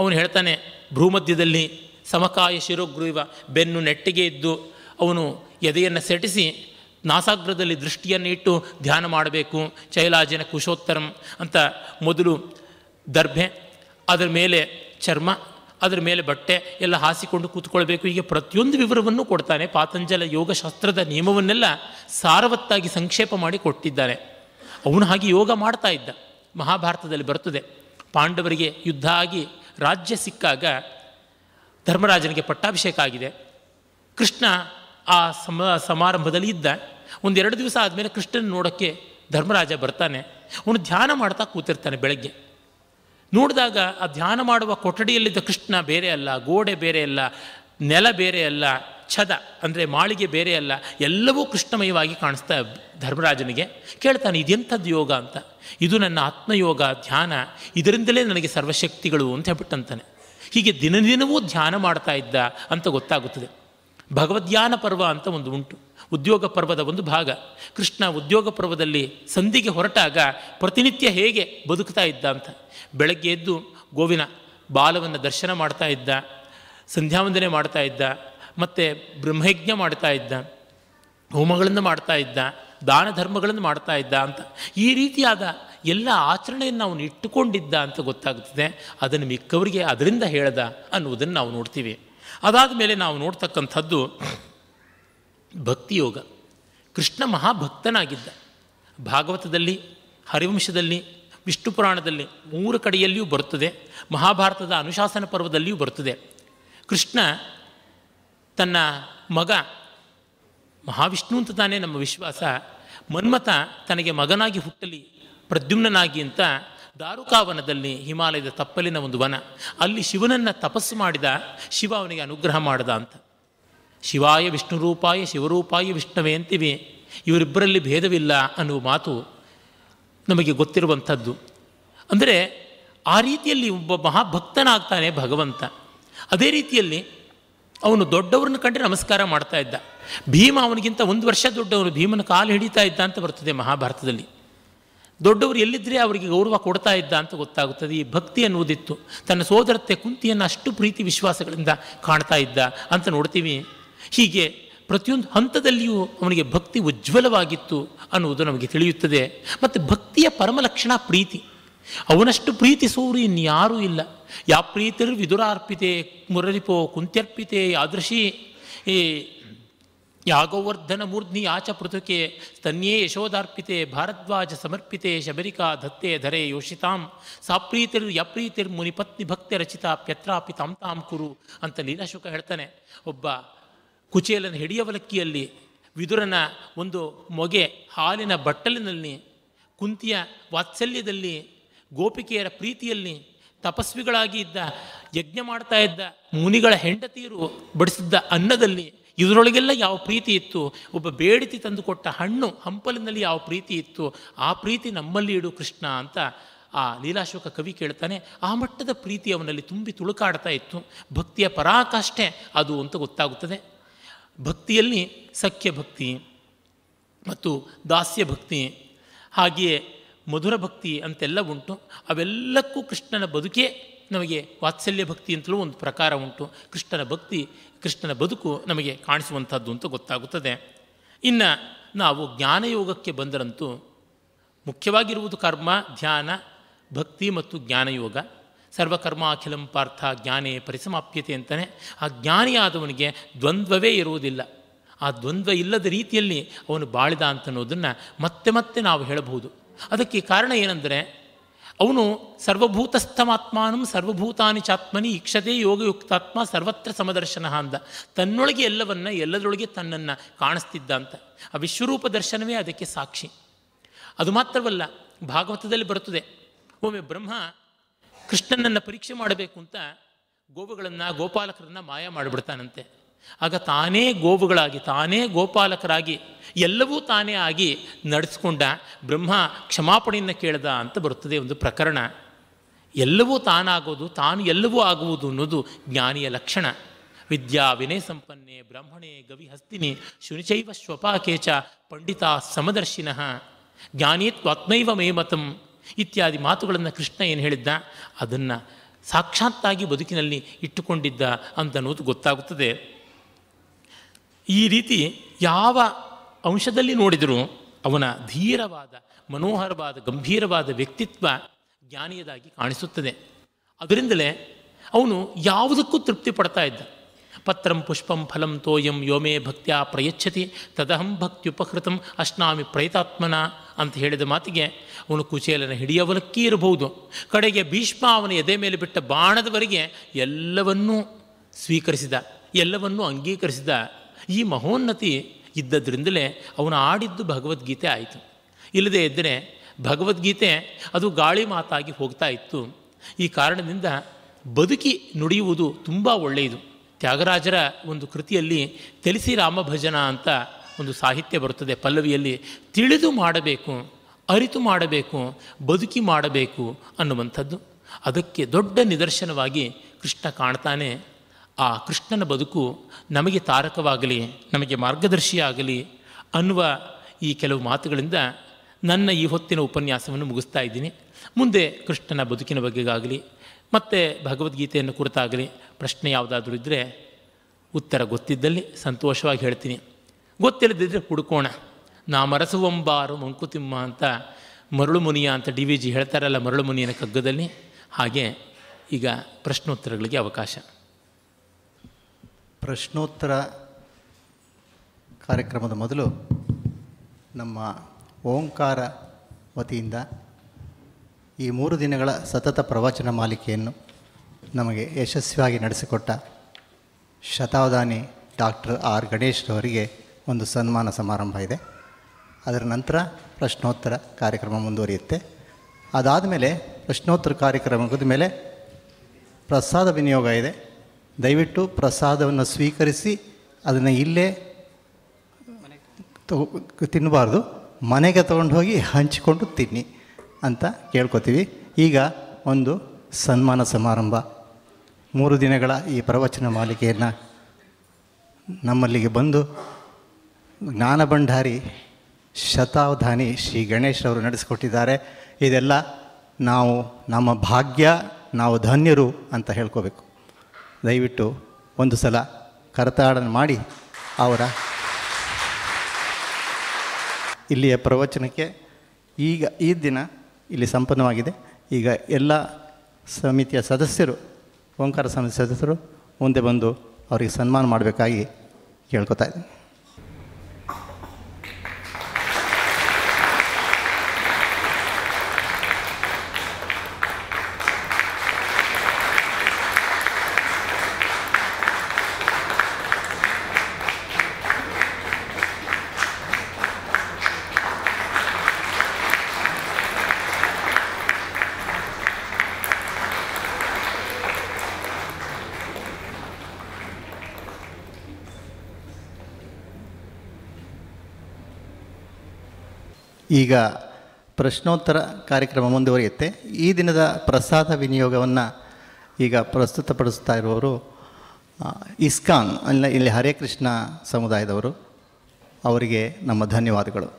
ಅವನು ಹೇಳ್ತಾನೆ ಭ್ರೂಮಧ್ಯದಲ್ಲಿ ಸಮಕಾಯ ಶಿರೋಗ್ರೀವ ಬೆನ್ನು ನೆಟ್ಟಿಗೆ ಇದ್ದು ಅವನು ಎದೆಯನ್ನು ಸೆಟಿಸಿ ನಾಸಾಗ್ರದಲ್ಲಿ ದೃಷ್ಟಿಯನ್ನು ಇಟ್ಟು ಧ್ಯಾನ ಮಾಡಬೇಕು ಚೈಲಾಜಿನ ಕುಶೋತ್ತರಂ ಅಂತ ಮೊದಲು ದರ್ಭೆ ಅದರ ಮೇಲೆ ಚರ್ಮ ಅದರ ಮೇಲೆ ಬಟ್ಟೆ ಎಲ್ಲ ಹಾಸಿಕೊಂಡು ಕೂತ್ಕೊಳ್ಬೇಕು ಹೀಗೆ ಪ್ರತಿಯೊಂದು ವಿವರವನ್ನು ಕೊಡ್ತಾನೆ ಪಾತಂಜಲ ಯೋಗಶಾಸ್ತ್ರದ ನಿಯಮವನ್ನೆಲ್ಲ ಸಾರವತ್ತಾಗಿ ಸಂಕ್ಷೇಪ ಮಾಡಿ ಕೊಟ್ಟಿದ್ದಾನೆ ಅವನು ಹಾಗೆ ಯೋಗ ಮಾಡ್ತಾ ಇದ್ದ ಮಹಾಭಾರತದಲ್ಲಿ ಬರ್ತದೆ ಪಾಂಡವರಿಗೆ ಯುದ್ಧ ಆಗಿ ರಾಜ್ಯ ಸಿಕ್ಕಾಗ ಧರ್ಮರಾಜನಿಗೆ ಪಟ್ಟಾಭಿಷೇಕ ಆಗಿದೆ ಕೃಷ್ಣ ಆ ಸಮ ಸಮಾರಂಭದಲ್ಲಿ ಇದ್ದ ಒಂದೆರಡು ದಿವಸ ಆದಮೇಲೆ ಕೃಷ್ಣನ ನೋಡೋಕ್ಕೆ ಧರ್ಮರಾಜ ಬರ್ತಾನೆ ಅವನು ಧ್ಯಾನ ಮಾಡ್ತಾ ಕೂತಿರ್ತಾನೆ ಬೆಳಗ್ಗೆ ನೋಡಿದಾಗ ಆ ಧ್ಯಾನ ಮಾಡುವ ಕೊಠಡಿಯಲ್ಲಿದ್ದ ಕೃಷ್ಣ ಬೇರೆ ಅಲ್ಲ ಗೋಡೆ ಬೇರೆ ಅಲ್ಲ ನೆಲ ಬೇರೆ ಅಲ್ಲ ಛದ ಅಂದರೆ ಮಾಳಿಗೆ ಬೇರೆ ಅಲ್ಲ ಎಲ್ಲವೂ ಕೃಷ್ಣಮಯವಾಗಿ ಕಾಣಿಸ್ತಾ ಧರ್ಮರಾಜನಿಗೆ ಕೇಳ್ತಾನೆ ಇದೆಂಥದ್ದು ಯೋಗ ಅಂತ ಇದು ನನ್ನ ಆತ್ಮಯೋಗ ಧ್ಯಾನ ಇದರಿಂದಲೇ ನನಗೆ ಸರ್ವಶಕ್ತಿಗಳು ಅಂತ ಹೇಳ್ಬಿಟ್ಟಂತಾನೆ ಹೀಗೆ ದಿನ ದಿನವೂ ಧ್ಯಾನ ಮಾಡ್ತಾ ಇದ್ದ ಅಂತ ಗೊತ್ತಾಗುತ್ತದೆ ಭಗವದ್ಯಾನ ಪರ್ವ ಅಂತ ಒಂದು ಉಂಟು ಉದ್ಯೋಗ ಪರ್ವದ ಒಂದು ಭಾಗ ಕೃಷ್ಣ ಉದ್ಯೋಗ ಪರ್ವದಲ್ಲಿ ಸಂಧಿಗೆ ಹೊರಟಾಗ ಪ್ರತಿನಿತ್ಯ ಹೇಗೆ ಬದುಕ್ತಾ ಇದ್ದ ಅಂತ ಬೆಳಗ್ಗೆ ಎದ್ದು ಗೋವಿನ ಬಾಲವನ್ನು ದರ್ಶನ ಮಾಡ್ತಾ ಇದ್ದ ಸಂಧ್ಯಾವಂದನೆ ಮಾಡ್ತಾ ಇದ್ದ ಮತ್ತು ಬ್ರಹ್ಮಯಜ್ಞ ಮಾಡ್ತಾ ಇದ್ದ ಹೋಮಗಳನ್ನು ಮಾಡ್ತಾ ಇದ್ದ ದಾನ ಧರ್ಮಗಳನ್ನು ಮಾಡ್ತಾ ಇದ್ದ ಅಂತ ಈ ರೀತಿಯಾದ ಎಲ್ಲ ಆಚರಣೆಯನ್ನು ಅವನು ಇಟ್ಟುಕೊಂಡಿದ್ದ ಅಂತ ಗೊತ್ತಾಗುತ್ತದೆ ಅದನ್ನು ಮಿಕ್ಕವರಿಗೆ ಅದರಿಂದ ಹೇಳದ ಅನ್ನುವುದನ್ನು ನಾವು ನೋಡ್ತೀವಿ ಅದಾದ ಮೇಲೆ ನಾವು ನೋಡ್ತಕ್ಕಂಥದ್ದು ಭಕ್ತಿಯೋಗ ಕೃಷ್ಣ ಮಹಾಭಕ್ತನಾಗಿದ್ದ ಭಾಗವತದಲ್ಲಿ ಹರಿವಂಶದಲ್ಲಿ ವಿಷ್ಣು ಪುರಾಣದಲ್ಲಿ ಮೂರು ಕಡೆಯಲ್ಲಿಯೂ ಬರುತ್ತದೆ ಮಹಾಭಾರತದ ಅನುಶಾಸನ ಪರ್ವದಲ್ಲಿಯೂ ಬರುತ್ತದೆ ಕೃಷ್ಣ ತನ್ನ ಮಗ ಮಹಾವಿಷ್ಣು ಅಂತ ತಾನೇ ನಮ್ಮ ವಿಶ್ವಾಸ ಮನ್ಮಥ ತನಗೆ ಮಗನಾಗಿ ಹುಟ್ಟಲಿ ಪ್ರದ್ಯುಮ್ನಾಗಿ ಅಂತ ದಾರುಕಾವನದಲ್ಲಿ ಹಿಮಾಲಯದ ತಪ್ಪಲಿನ ಒಂದು ವನ ಅಲ್ಲಿ ಶಿವನನ್ನು ತಪಸ್ಸು ಮಾಡಿದ ಶಿವ ಅವನಿಗೆ ಅನುಗ್ರಹ ಮಾಡಿದ ಅಂತ ಶಿವಾಯ ವಿಷ್ಣು ರೂಪಾಯ ಶಿವರೂಪಾಯ ವಿಷ್ಣುವೇ ಅಂತೀವಿ ಇವರಿಬ್ಬರಲ್ಲಿ ಭೇದವಿಲ್ಲ ಅನ್ನುವ ಮಾತು ನಮಗೆ ಗೊತ್ತಿರುವಂಥದ್ದು ಅಂದರೆ ಆ ರೀತಿಯಲ್ಲಿ ಒಬ್ಬ ಮಹಾಭಕ್ತನಾಗ್ತಾನೆ ಭಗವಂತ ಅದೇ ರೀತಿಯಲ್ಲಿ ಅವನು ದೊಡ್ಡವ್ರನ್ನ ಕಂಡ್ರೆ ನಮಸ್ಕಾರ ಮಾಡ್ತಾ ಇದ್ದ ಭೀಮ ಅವನಿಗಿಂತ ಒಂದು ವರ್ಷ ದೊಡ್ಡವರು ಭೀಮನ ಕಾಲು ಹಿಡಿತಾ ಇದ್ದ ಅಂತ ಬರ್ತದೆ ಮಹಾಭಾರತದಲ್ಲಿ ದೊಡ್ಡವರು ಎಲ್ಲಿದ್ದರೆ ಅವರಿಗೆ ಗೌರವ ಕೊಡ್ತಾ ಇದ್ದ ಅಂತ ಗೊತ್ತಾಗುತ್ತದೆ ಈ ಭಕ್ತಿ ಅನ್ನುವುದಿತ್ತು ತನ್ನ ಸೋದರತೆ ಕುಂತಿಯನ್ನು ಅಷ್ಟು ಪ್ರೀತಿ ವಿಶ್ವಾಸಗಳಿಂದ ಕಾಣ್ತಾ ಇದ್ದ ಅಂತ ನೋಡ್ತೀವಿ ಹೀಗೆ ಪ್ರತಿಯೊಂದು ಹಂತದಲ್ಲಿಯೂ ಅವನಿಗೆ ಭಕ್ತಿ ಉಜ್ವಲವಾಗಿತ್ತು ಅನ್ನುವುದು ನಮಗೆ ತಿಳಿಯುತ್ತದೆ ಮತ್ತು ಭಕ್ತಿಯ ಪರಮಲಕ್ಷಣ ಪ್ರೀತಿ ಅವನಷ್ಟು ಪ್ರೀತಿಸುವರು ಇನ್ಯಾರೂ ಇಲ್ಲ ಯಾ ಪ್ರೀತಿರ್ ವಿದುರಾರ್ಪಿತೆ ಮುರರಿಪೋ ಕುಂತ್ಯರ್ಪಿತೆ ಯಾದೃಶಿ ಈ ಯಾಗೋವರ್ಧನ ಮೂರ್ಧ್ನಿ ಆಚ ಪೃಥುಕೆ ಸ್ತನ್ಯೇ ಯಶೋದಾರ್ಪಿತೆ ಭಾರದ್ವಾಜ ಸಮರ್ಪಿತೆ ಶಬರಿಕಾ ದತ್ತೆ ಧರೆ ಯೋಷಿತಾಂ ಸಾ ಪ್ರೀತಿರ್ ಯಪ್ರೀತಿರ್ ಮುನಿಪತ್ನಿ ಭಕ್ತಿ ರಚಿತ ಪ್ಯತ್ರಾಪಿ ತಾಂ ತಾಂ ಕುರು ಅಂತ ಲೀಲಾಶುಕ ಹೇಳ್ತಾನೆ ಒಬ್ಬ ಕುಚೇಲನ ಹಿಡಿಯವಲಕ್ಕಿಯಲ್ಲಿ ವಿದುರನ ಒಂದು ಮೊಗೆ ಹಾಲಿನ ಬಟ್ಟಲಿನಲ್ಲಿ ಕುಂತಿಯ ವಾತ್ಸಲ್ಯದಲ್ಲಿ ಗೋಪಿಕೆಯರ ಪ್ರೀತಿಯಲ್ಲಿ ತಪಸ್ವಿಗಳಾಗಿ ಇದ್ದ ಯಜ್ಞ ಮಾಡ್ತಾ ಇದ್ದ ಮುನಿಗಳ ಹೆಂಡತಿಯರು ಬಡಿಸಿದ್ದ ಅನ್ನದಲ್ಲಿ ಇದರೊಳಗೆಲ್ಲ ಯಾವ ಪ್ರೀತಿ ಇತ್ತು ಒಬ್ಬ ಬೇಡಿತಿ ತಂದುಕೊಟ್ಟ ಹಣ್ಣು ಹಂಪಲಿನಲ್ಲಿ ಯಾವ ಪ್ರೀತಿ ಇತ್ತು ಆ ಪ್ರೀತಿ ನಮ್ಮಲ್ಲಿ ಇಡು ಕೃಷ್ಣ ಅಂತ ಆ ಲೀಲಾಶೋಕ ಕವಿ ಕೇಳ್ತಾನೆ ಆ ಮಟ್ಟದ ಪ್ರೀತಿ ಅವನಲ್ಲಿ ತುಂಬಿ ತುಳುಕಾಡ್ತಾ ಇತ್ತು ಭಕ್ತಿಯ ಪರಾಕಾಷ್ಠೆ ಅದು ಅಂತ ಗೊತ್ತಾಗುತ್ತದೆ ಭಕ್ತಿಯಲ್ಲಿ ಸಖ್ಯ ಭಕ್ತಿ ಮತ್ತು ದಾಸ್ಯ ಭಕ್ತಿ ಹಾಗೆಯೇ ಮಧುರ ಭಕ್ತಿ ಅಂತೆಲ್ಲ ಉಂಟು ಅವೆಲ್ಲಕ್ಕೂ ಕೃಷ್ಣನ ಬದುಕೇ ನಮಗೆ ವಾತ್ಸಲ್ಯ ಭಕ್ತಿ ಅಂತಲೂ ಒಂದು ಪ್ರಕಾರ ಉಂಟು ಕೃಷ್ಣನ ಭಕ್ತಿ ಕೃಷ್ಣನ ಬದುಕು ನಮಗೆ ಕಾಣಿಸುವಂಥದ್ದು ಅಂತ ಗೊತ್ತಾಗುತ್ತದೆ ಇನ್ನು ನಾವು ಜ್ಞಾನಯೋಗಕ್ಕೆ ಬಂದರಂತೂ ಮುಖ್ಯವಾಗಿರುವುದು ಕರ್ಮ ಧ್ಯಾನ ಭಕ್ತಿ ಮತ್ತು ಜ್ಞಾನಯೋಗ ಸರ್ವಕರ್ಮ ಅಖಿಲಂ ಪಾರ್ಥ ಜ್ಞಾನೇ ಪರಿಸಮಾಪ್ಯತೆ ಅಂತಲೇ ಆ ಜ್ಞಾನಿಯಾದವನಿಗೆ ದ್ವಂದ್ವವೇ ಇರುವುದಿಲ್ಲ ಆ ದ್ವಂದ್ವ ಇಲ್ಲದ ರೀತಿಯಲ್ಲಿ ಅವನು ಬಾಳಿದ ಅಂತನ್ನೋದನ್ನು ಮತ್ತೆ ಮತ್ತೆ ನಾವು ಹೇಳಬಹುದು ಅದಕ್ಕೆ ಕಾರಣ ಏನಂದರೆ ಅವನು ಸರ್ವಭೂತಸ್ಥಮಾತ್ಮಾನಂ ಸರ್ವಭೂತಾನಿ ಚಾತ್ಮನಿ ಇಕ್ಷತೆ ಯೋಗಯುಕ್ತಾತ್ಮ ಸರ್ವತ್ರ ಸಮದರ್ಶನ ಅಂದ ತನ್ನೊಳಗೆ ಎಲ್ಲವನ್ನ ಎಲ್ಲದರೊಳಗೆ ತನ್ನನ್ನು ಕಾಣಿಸ್ತಿದ್ದ ಅಂತ ಆ ವಿಶ್ವರೂಪ ದರ್ಶನವೇ ಅದಕ್ಕೆ ಸಾಕ್ಷಿ ಅದು ಮಾತ್ರವಲ್ಲ ಭಾಗವತದಲ್ಲಿ ಬರುತ್ತದೆ ಒಮ್ಮೆ ಬ್ರಹ್ಮ ಕೃಷ್ಣನನ್ನು ಪರೀಕ್ಷೆ ಮಾಡಬೇಕು ಅಂತ ಗೋವುಗಳನ್ನು ಗೋಪಾಲಕರನ್ನು ಮಾಯ ಮಾಡಿಬಿಡ್ತಾನಂತೆ ಆಗ ತಾನೇ ಗೋವುಗಳಾಗಿ ತಾನೇ ಗೋಪಾಲಕರಾಗಿ ಎಲ್ಲವೂ ತಾನೇ ಆಗಿ ನಡೆಸ್ಕೊಂಡ ಬ್ರಹ್ಮ ಕ್ಷಮಾಪಣೆಯನ್ನು ಕೇಳ್ದ ಅಂತ ಬರುತ್ತದೆ ಒಂದು ಪ್ರಕರಣ ಎಲ್ಲವೂ ತಾನಾಗೋದು ತಾನು ಎಲ್ಲವೂ ಆಗುವುದು ಅನ್ನೋದು ಜ್ಞಾನಿಯ ಲಕ್ಷಣ ವಿದ್ಯಾ ವಿನಯ ಸಂಪನ್ನೆ ಬ್ರಹ್ಮಣೆ ಗವಿಹಸ್ತಿನಿ ಶುನಿಚೈವ ಶ್ವಪಾಕೇಚ ಪಂಡಿತ ಸಮದರ್ಶಿನಃ ಜ್ಞಾನೀತ್ವಾತ್ಮೈವ ಮೇಮತಂ ಇತ್ಯಾದಿ ಮಾತುಗಳನ್ನು ಕೃಷ್ಣ ಏನು ಹೇಳಿದ್ದ ಅದನ್ನು ಸಾಕ್ಷಾತ್ತಾಗಿ ಬದುಕಿನಲ್ಲಿ ಇಟ್ಟುಕೊಂಡಿದ್ದ ಅನ್ನೋದು ಗೊತ್ತಾಗುತ್ತದೆ ಈ ರೀತಿ ಯಾವ ಅಂಶದಲ್ಲಿ ನೋಡಿದರೂ ಅವನ ಧೀರವಾದ ಮನೋಹರವಾದ ಗಂಭೀರವಾದ ವ್ಯಕ್ತಿತ್ವ ಜ್ಞಾನಿಯದಾಗಿ ಕಾಣಿಸುತ್ತದೆ ಅದರಿಂದಲೇ ಅವನು ಯಾವುದಕ್ಕೂ ತೃಪ್ತಿ ಪಡ್ತಾ ಇದ್ದ ಪತ್ರಂ ಪುಷ್ಪಂ ಫಲಂ ತೋಯಂ ಯೋಮೇ ಭಕ್ತಿಯ ಪ್ರಯಚ್ಛತಿ ತದಹಂ ಉಪಕೃತಂ ಅಶ್ನಾಮಿ ಪ್ರಯತಾತ್ಮನ ಅಂತ ಹೇಳಿದ ಮಾತಿಗೆ ಅವನು ಕುಚೇಲನ ಹಿಡಿಯವಲಕ್ಕಿ ಇರಬಹುದು ಕಡೆಗೆ ಭೀಷ್ಮ ಅವನ ಎದೆ ಮೇಲೆ ಬಿಟ್ಟ ಬಾಣದವರೆಗೆ ಎಲ್ಲವನ್ನೂ ಸ್ವೀಕರಿಸಿದ ಎಲ್ಲವನ್ನೂ ಅಂಗೀಕರಿಸಿದ ಈ ಮಹೋನ್ನತಿ ಇದ್ದದ್ರಿಂದಲೇ ಅವನು ಆಡಿದ್ದು ಭಗವದ್ಗೀತೆ ಆಯಿತು ಇಲ್ಲದೇ ಇದ್ದರೆ ಭಗವದ್ಗೀತೆ ಅದು ಗಾಳಿ ಮಾತಾಗಿ ಹೋಗ್ತಾ ಇತ್ತು ಈ ಕಾರಣದಿಂದ ಬದುಕಿ ನುಡಿಯುವುದು ತುಂಬ ಒಳ್ಳೆಯದು ತ್ಯಾಗರಾಜರ ಒಂದು ಕೃತಿಯಲ್ಲಿ ತಿಳಿಸಿ ರಾಮ ಭಜನ ಅಂತ ಒಂದು ಸಾಹಿತ್ಯ ಬರುತ್ತದೆ ಪಲ್ಲವಿಯಲ್ಲಿ ತಿಳಿದು ಮಾಡಬೇಕು ಅರಿತು ಮಾಡಬೇಕು ಬದುಕಿ ಮಾಡಬೇಕು ಅನ್ನುವಂಥದ್ದು ಅದಕ್ಕೆ ದೊಡ್ಡ ನಿದರ್ಶನವಾಗಿ ಕೃಷ್ಣ ಕಾಣ್ತಾನೆ ಆ ಕೃಷ್ಣನ ಬದುಕು ನಮಗೆ ತಾರಕವಾಗಲಿ ನಮಗೆ ಮಾರ್ಗದರ್ಶಿಯಾಗಲಿ ಅನ್ನುವ ಈ ಕೆಲವು ಮಾತುಗಳಿಂದ ನನ್ನ ಈ ಹೊತ್ತಿನ ಉಪನ್ಯಾಸವನ್ನು ಮುಗಿಸ್ತಾ ಇದ್ದೀನಿ ಮುಂದೆ ಕೃಷ್ಣನ ಬದುಕಿನ ಬಗ್ಗೆಗಾಗಲಿ ಮತ್ತು ಭಗವದ್ಗೀತೆಯನ್ನು ಕುರಿತಾಗಲಿ ಪ್ರಶ್ನೆ ಯಾವುದಾದ್ರೂ ಇದ್ದರೆ ಉತ್ತರ ಗೊತ್ತಿದ್ದಲ್ಲಿ ಸಂತೋಷವಾಗಿ ಹೇಳ್ತೀನಿ ಗೊತ್ತಿಲ್ಲದಿದ್ದರೆ ಹುಡುಕೋಣ ನಾ ಮರಸುವಂಬಾರು ಮಂಕುತಿಮ್ಮ ಅಂತ ಮರಳು ಮುನಿಯ ಅಂತ ಡಿ ವಿ ಜಿ ಹೇಳ್ತಾರಲ್ಲ ಮರಳು ಮುನಿಯನ ಕಗ್ಗದಲ್ಲಿ ಹಾಗೆ ಈಗ ಪ್ರಶ್ನೋತ್ತರಗಳಿಗೆ ಅವಕಾಶ ಪ್ರಶ್ನೋತ್ತರ ಕಾರ್ಯಕ್ರಮದ ಮೊದಲು ನಮ್ಮ ಓಂಕಾರ ವತಿಯಿಂದ ಈ ಮೂರು ದಿನಗಳ ಸತತ ಪ್ರವಚನ ಮಾಲಿಕೆಯನ್ನು ನಮಗೆ ಯಶಸ್ವಿಯಾಗಿ ನಡೆಸಿಕೊಟ್ಟ ಶತಾವಧಾನಿ ಡಾಕ್ಟರ್ ಆರ್ ಗಣೇಶ್ರವರಿಗೆ ಒಂದು ಸನ್ಮಾನ ಸಮಾರಂಭ ಇದೆ ಅದರ ನಂತರ ಪ್ರಶ್ನೋತ್ತರ ಕಾರ್ಯಕ್ರಮ ಮುಂದುವರಿಯುತ್ತೆ ಅದಾದ ಮೇಲೆ ಪ್ರಶ್ನೋತ್ತರ ಕಾರ್ಯಕ್ರಮ ಮುಗಿದ ಮೇಲೆ ಪ್ರಸಾದ ವಿನಿಯೋಗ ಇದೆ ದಯವಿಟ್ಟು ಪ್ರಸಾದವನ್ನು ಸ್ವೀಕರಿಸಿ ಅದನ್ನು ಇಲ್ಲೇ ತಿನ್ನಬಾರ್ದು ಮನೆಗೆ ತೊಗೊಂಡು ಹೋಗಿ ಹಂಚಿಕೊಂಡು ತಿನ್ನಿ ಅಂತ ಕೇಳ್ಕೊತೀವಿ ಈಗ ಒಂದು ಸನ್ಮಾನ ಸಮಾರಂಭ ಮೂರು ದಿನಗಳ ಈ ಪ್ರವಚನ ಮಾಲಿಕೆಯನ್ನು ನಮ್ಮಲ್ಲಿಗೆ ಬಂದು ಜ್ಞಾನಭಂಡಾರಿ ಶತಾವಧಾನಿ ಶ್ರೀ ಗಣೇಶ್ ಅವರು ನಡೆಸಿಕೊಟ್ಟಿದ್ದಾರೆ ಇದೆಲ್ಲ ನಾವು ನಮ್ಮ ಭಾಗ್ಯ ನಾವು ಧನ್ಯರು ಅಂತ ಹೇಳ್ಕೋಬೇಕು ದಯವಿಟ್ಟು ಒಂದು ಸಲ ಕರತಾಡನ ಮಾಡಿ ಅವರ ಇಲ್ಲಿಯ ಪ್ರವಚನಕ್ಕೆ ಈಗ ಈ ದಿನ ಇಲ್ಲಿ ಸಂಪನ್ನವಾಗಿದೆ ಈಗ ಎಲ್ಲ ಸಮಿತಿಯ ಸದಸ್ಯರು ಓಂಕಾರ ಸಮಿತಿ ಸದಸ್ಯರು ಮುಂದೆ ಬಂದು ಅವರಿಗೆ ಸನ್ಮಾನ ಮಾಡಬೇಕಾಗಿ ಕೇಳ್ಕೊತಾ ಇದ್ದೀನಿ ಈಗ ಪ್ರಶ್ನೋತ್ತರ ಕಾರ್ಯಕ್ರಮ ಮುಂದುವರಿಯುತ್ತೆ ಈ ದಿನದ ಪ್ರಸಾದ ವಿನಿಯೋಗವನ್ನು ಈಗ ಪ್ರಸ್ತುತಪಡಿಸ್ತಾ ಇರುವವರು ಇಸ್ಕಾನ್ ಅಲ್ಲಿ ಇಲ್ಲಿ ಹರೇ ಕೃಷ್ಣ ಸಮುದಾಯದವರು ಅವರಿಗೆ ನಮ್ಮ ಧನ್ಯವಾದಗಳು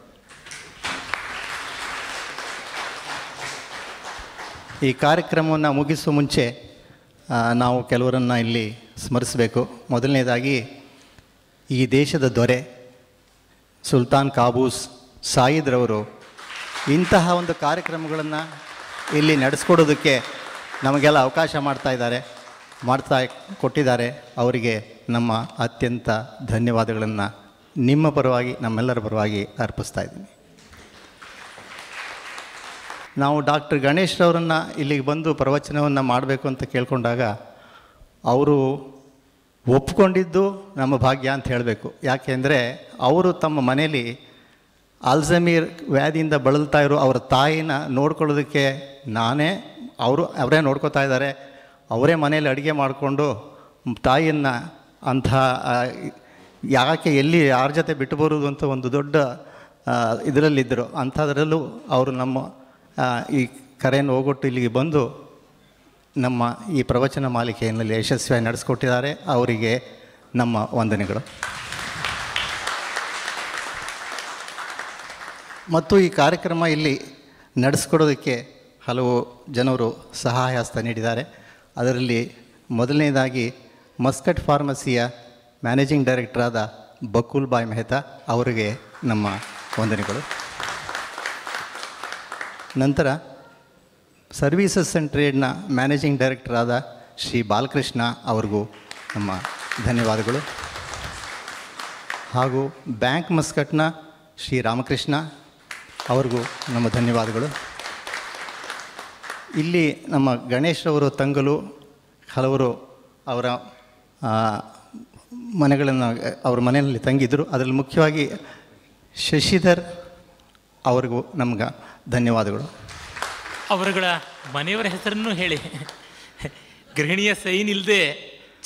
ಈ ಕಾರ್ಯಕ್ರಮವನ್ನು ಮುಗಿಸುವ ಮುಂಚೆ ನಾವು ಕೆಲವರನ್ನು ಇಲ್ಲಿ ಸ್ಮರಿಸಬೇಕು ಮೊದಲನೇದಾಗಿ ಈ ದೇಶದ ದೊರೆ ಸುಲ್ತಾನ್ ಕಾಬೂಸ್ ಸಾಯಿದ್ರವರು ಇಂತಹ ಒಂದು ಕಾರ್ಯಕ್ರಮಗಳನ್ನು ಇಲ್ಲಿ ನಡೆಸ್ಕೊಡೋದಕ್ಕೆ ನಮಗೆಲ್ಲ ಅವಕಾಶ ಮಾಡ್ತಾ ಇದ್ದಾರೆ ಮಾಡ್ತಾ ಕೊಟ್ಟಿದ್ದಾರೆ ಅವರಿಗೆ ನಮ್ಮ ಅತ್ಯಂತ ಧನ್ಯವಾದಗಳನ್ನು ನಿಮ್ಮ ಪರವಾಗಿ ನಮ್ಮೆಲ್ಲರ ಪರವಾಗಿ ಅರ್ಪಿಸ್ತಾ ಇದ್ದೀನಿ ನಾವು ಡಾಕ್ಟರ್ ಗಣೇಶ್ರವರನ್ನು ಇಲ್ಲಿಗೆ ಬಂದು ಪ್ರವಚನವನ್ನು ಮಾಡಬೇಕು ಅಂತ ಕೇಳ್ಕೊಂಡಾಗ ಅವರು ಒಪ್ಪಿಕೊಂಡಿದ್ದು ನಮ್ಮ ಭಾಗ್ಯ ಅಂತ ಹೇಳಬೇಕು ಯಾಕೆಂದರೆ ಅವರು ತಮ್ಮ ಮನೆಯಲ್ಲಿ ಅಲ್ಝಮೀರ್ ವ್ಯಾಧಿಯಿಂದ ಬಳಲ್ತಾ ಇರೋ ಅವರ ತಾಯಿನ ನೋಡ್ಕೊಳ್ಳೋದಕ್ಕೆ ನಾನೇ ಅವರು ಅವರೇ ನೋಡ್ಕೋತಾ ಇದ್ದಾರೆ ಅವರೇ ಮನೆಯಲ್ಲಿ ಅಡುಗೆ ಮಾಡಿಕೊಂಡು ತಾಯಿಯನ್ನು ಅಂತಹ ಯಾಕೆ ಎಲ್ಲಿ ಯಾರ ಜೊತೆ ಬಿಟ್ಟು ಬರುವುದು ಅಂತ ಒಂದು ದೊಡ್ಡ ಇದರಲ್ಲಿದ್ದರು ಅಂಥದ್ರಲ್ಲೂ ಅವರು ನಮ್ಮ ಈ ಕರೆಯನ್ನು ಹೋಗೊಟ್ಟು ಇಲ್ಲಿಗೆ ಬಂದು ನಮ್ಮ ಈ ಪ್ರವಚನ ಮಾಲಿಕೆಯಲ್ಲಿ ಯಶಸ್ವಿಯಾಗಿ ನಡೆಸ್ಕೊಟ್ಟಿದ್ದಾರೆ ಅವರಿಗೆ ನಮ್ಮ ವಂದನೆಗಳು ಮತ್ತು ಈ ಕಾರ್ಯಕ್ರಮ ಇಲ್ಲಿ ನಡೆಸ್ಕೊಡೋದಕ್ಕೆ ಹಲವು ಜನರು ಸಹಾಯ ಹಸ್ತ ನೀಡಿದ್ದಾರೆ ಅದರಲ್ಲಿ ಮೊದಲನೇದಾಗಿ ಮಸ್ಕಟ್ ಫಾರ್ಮಸಿಯ ಮ್ಯಾನೇಜಿಂಗ್ ಡೈರೆಕ್ಟರಾದ ಬಕುಲ್ ಬಾಯ್ ಮೆಹ್ತಾ ಅವರಿಗೆ ನಮ್ಮ ವಂದನೆಗಳು ನಂತರ ಸರ್ವೀಸಸ್ ಆ್ಯಂಡ್ ಟ್ರೇಡ್ನ ಮ್ಯಾನೇಜಿಂಗ್ ಡೈರೆಕ್ಟರಾದ ಶ್ರೀ ಬಾಲಕೃಷ್ಣ ಅವ್ರಿಗೂ ನಮ್ಮ ಧನ್ಯವಾದಗಳು ಹಾಗೂ ಬ್ಯಾಂಕ್ ಮಸ್ಕಟ್ನ ಶ್ರೀ ರಾಮಕೃಷ್ಣ ಅವ್ರಿಗೂ ನಮ್ಮ ಧನ್ಯವಾದಗಳು ಇಲ್ಲಿ ನಮ್ಮ ಗಣೇಶ್ ಅವರು ತಂಗಲು ಹಲವರು ಅವರ ಮನೆಗಳನ್ನು ಅವ್ರ ಮನೆಯಲ್ಲಿ ತಂಗಿದ್ದರು ಅದರಲ್ಲಿ ಮುಖ್ಯವಾಗಿ ಶಶಿಧರ್ ಅವ್ರಿಗೂ ನಮ್ಗೆ ಧನ್ಯವಾದಗಳು ಅವರುಗಳ ಮನೆಯವರ ಹೆಸರನ್ನು ಹೇಳಿ ಗೃಹಿಣಿಯ ಸೈನ್ ಇಲ್ಲದೆ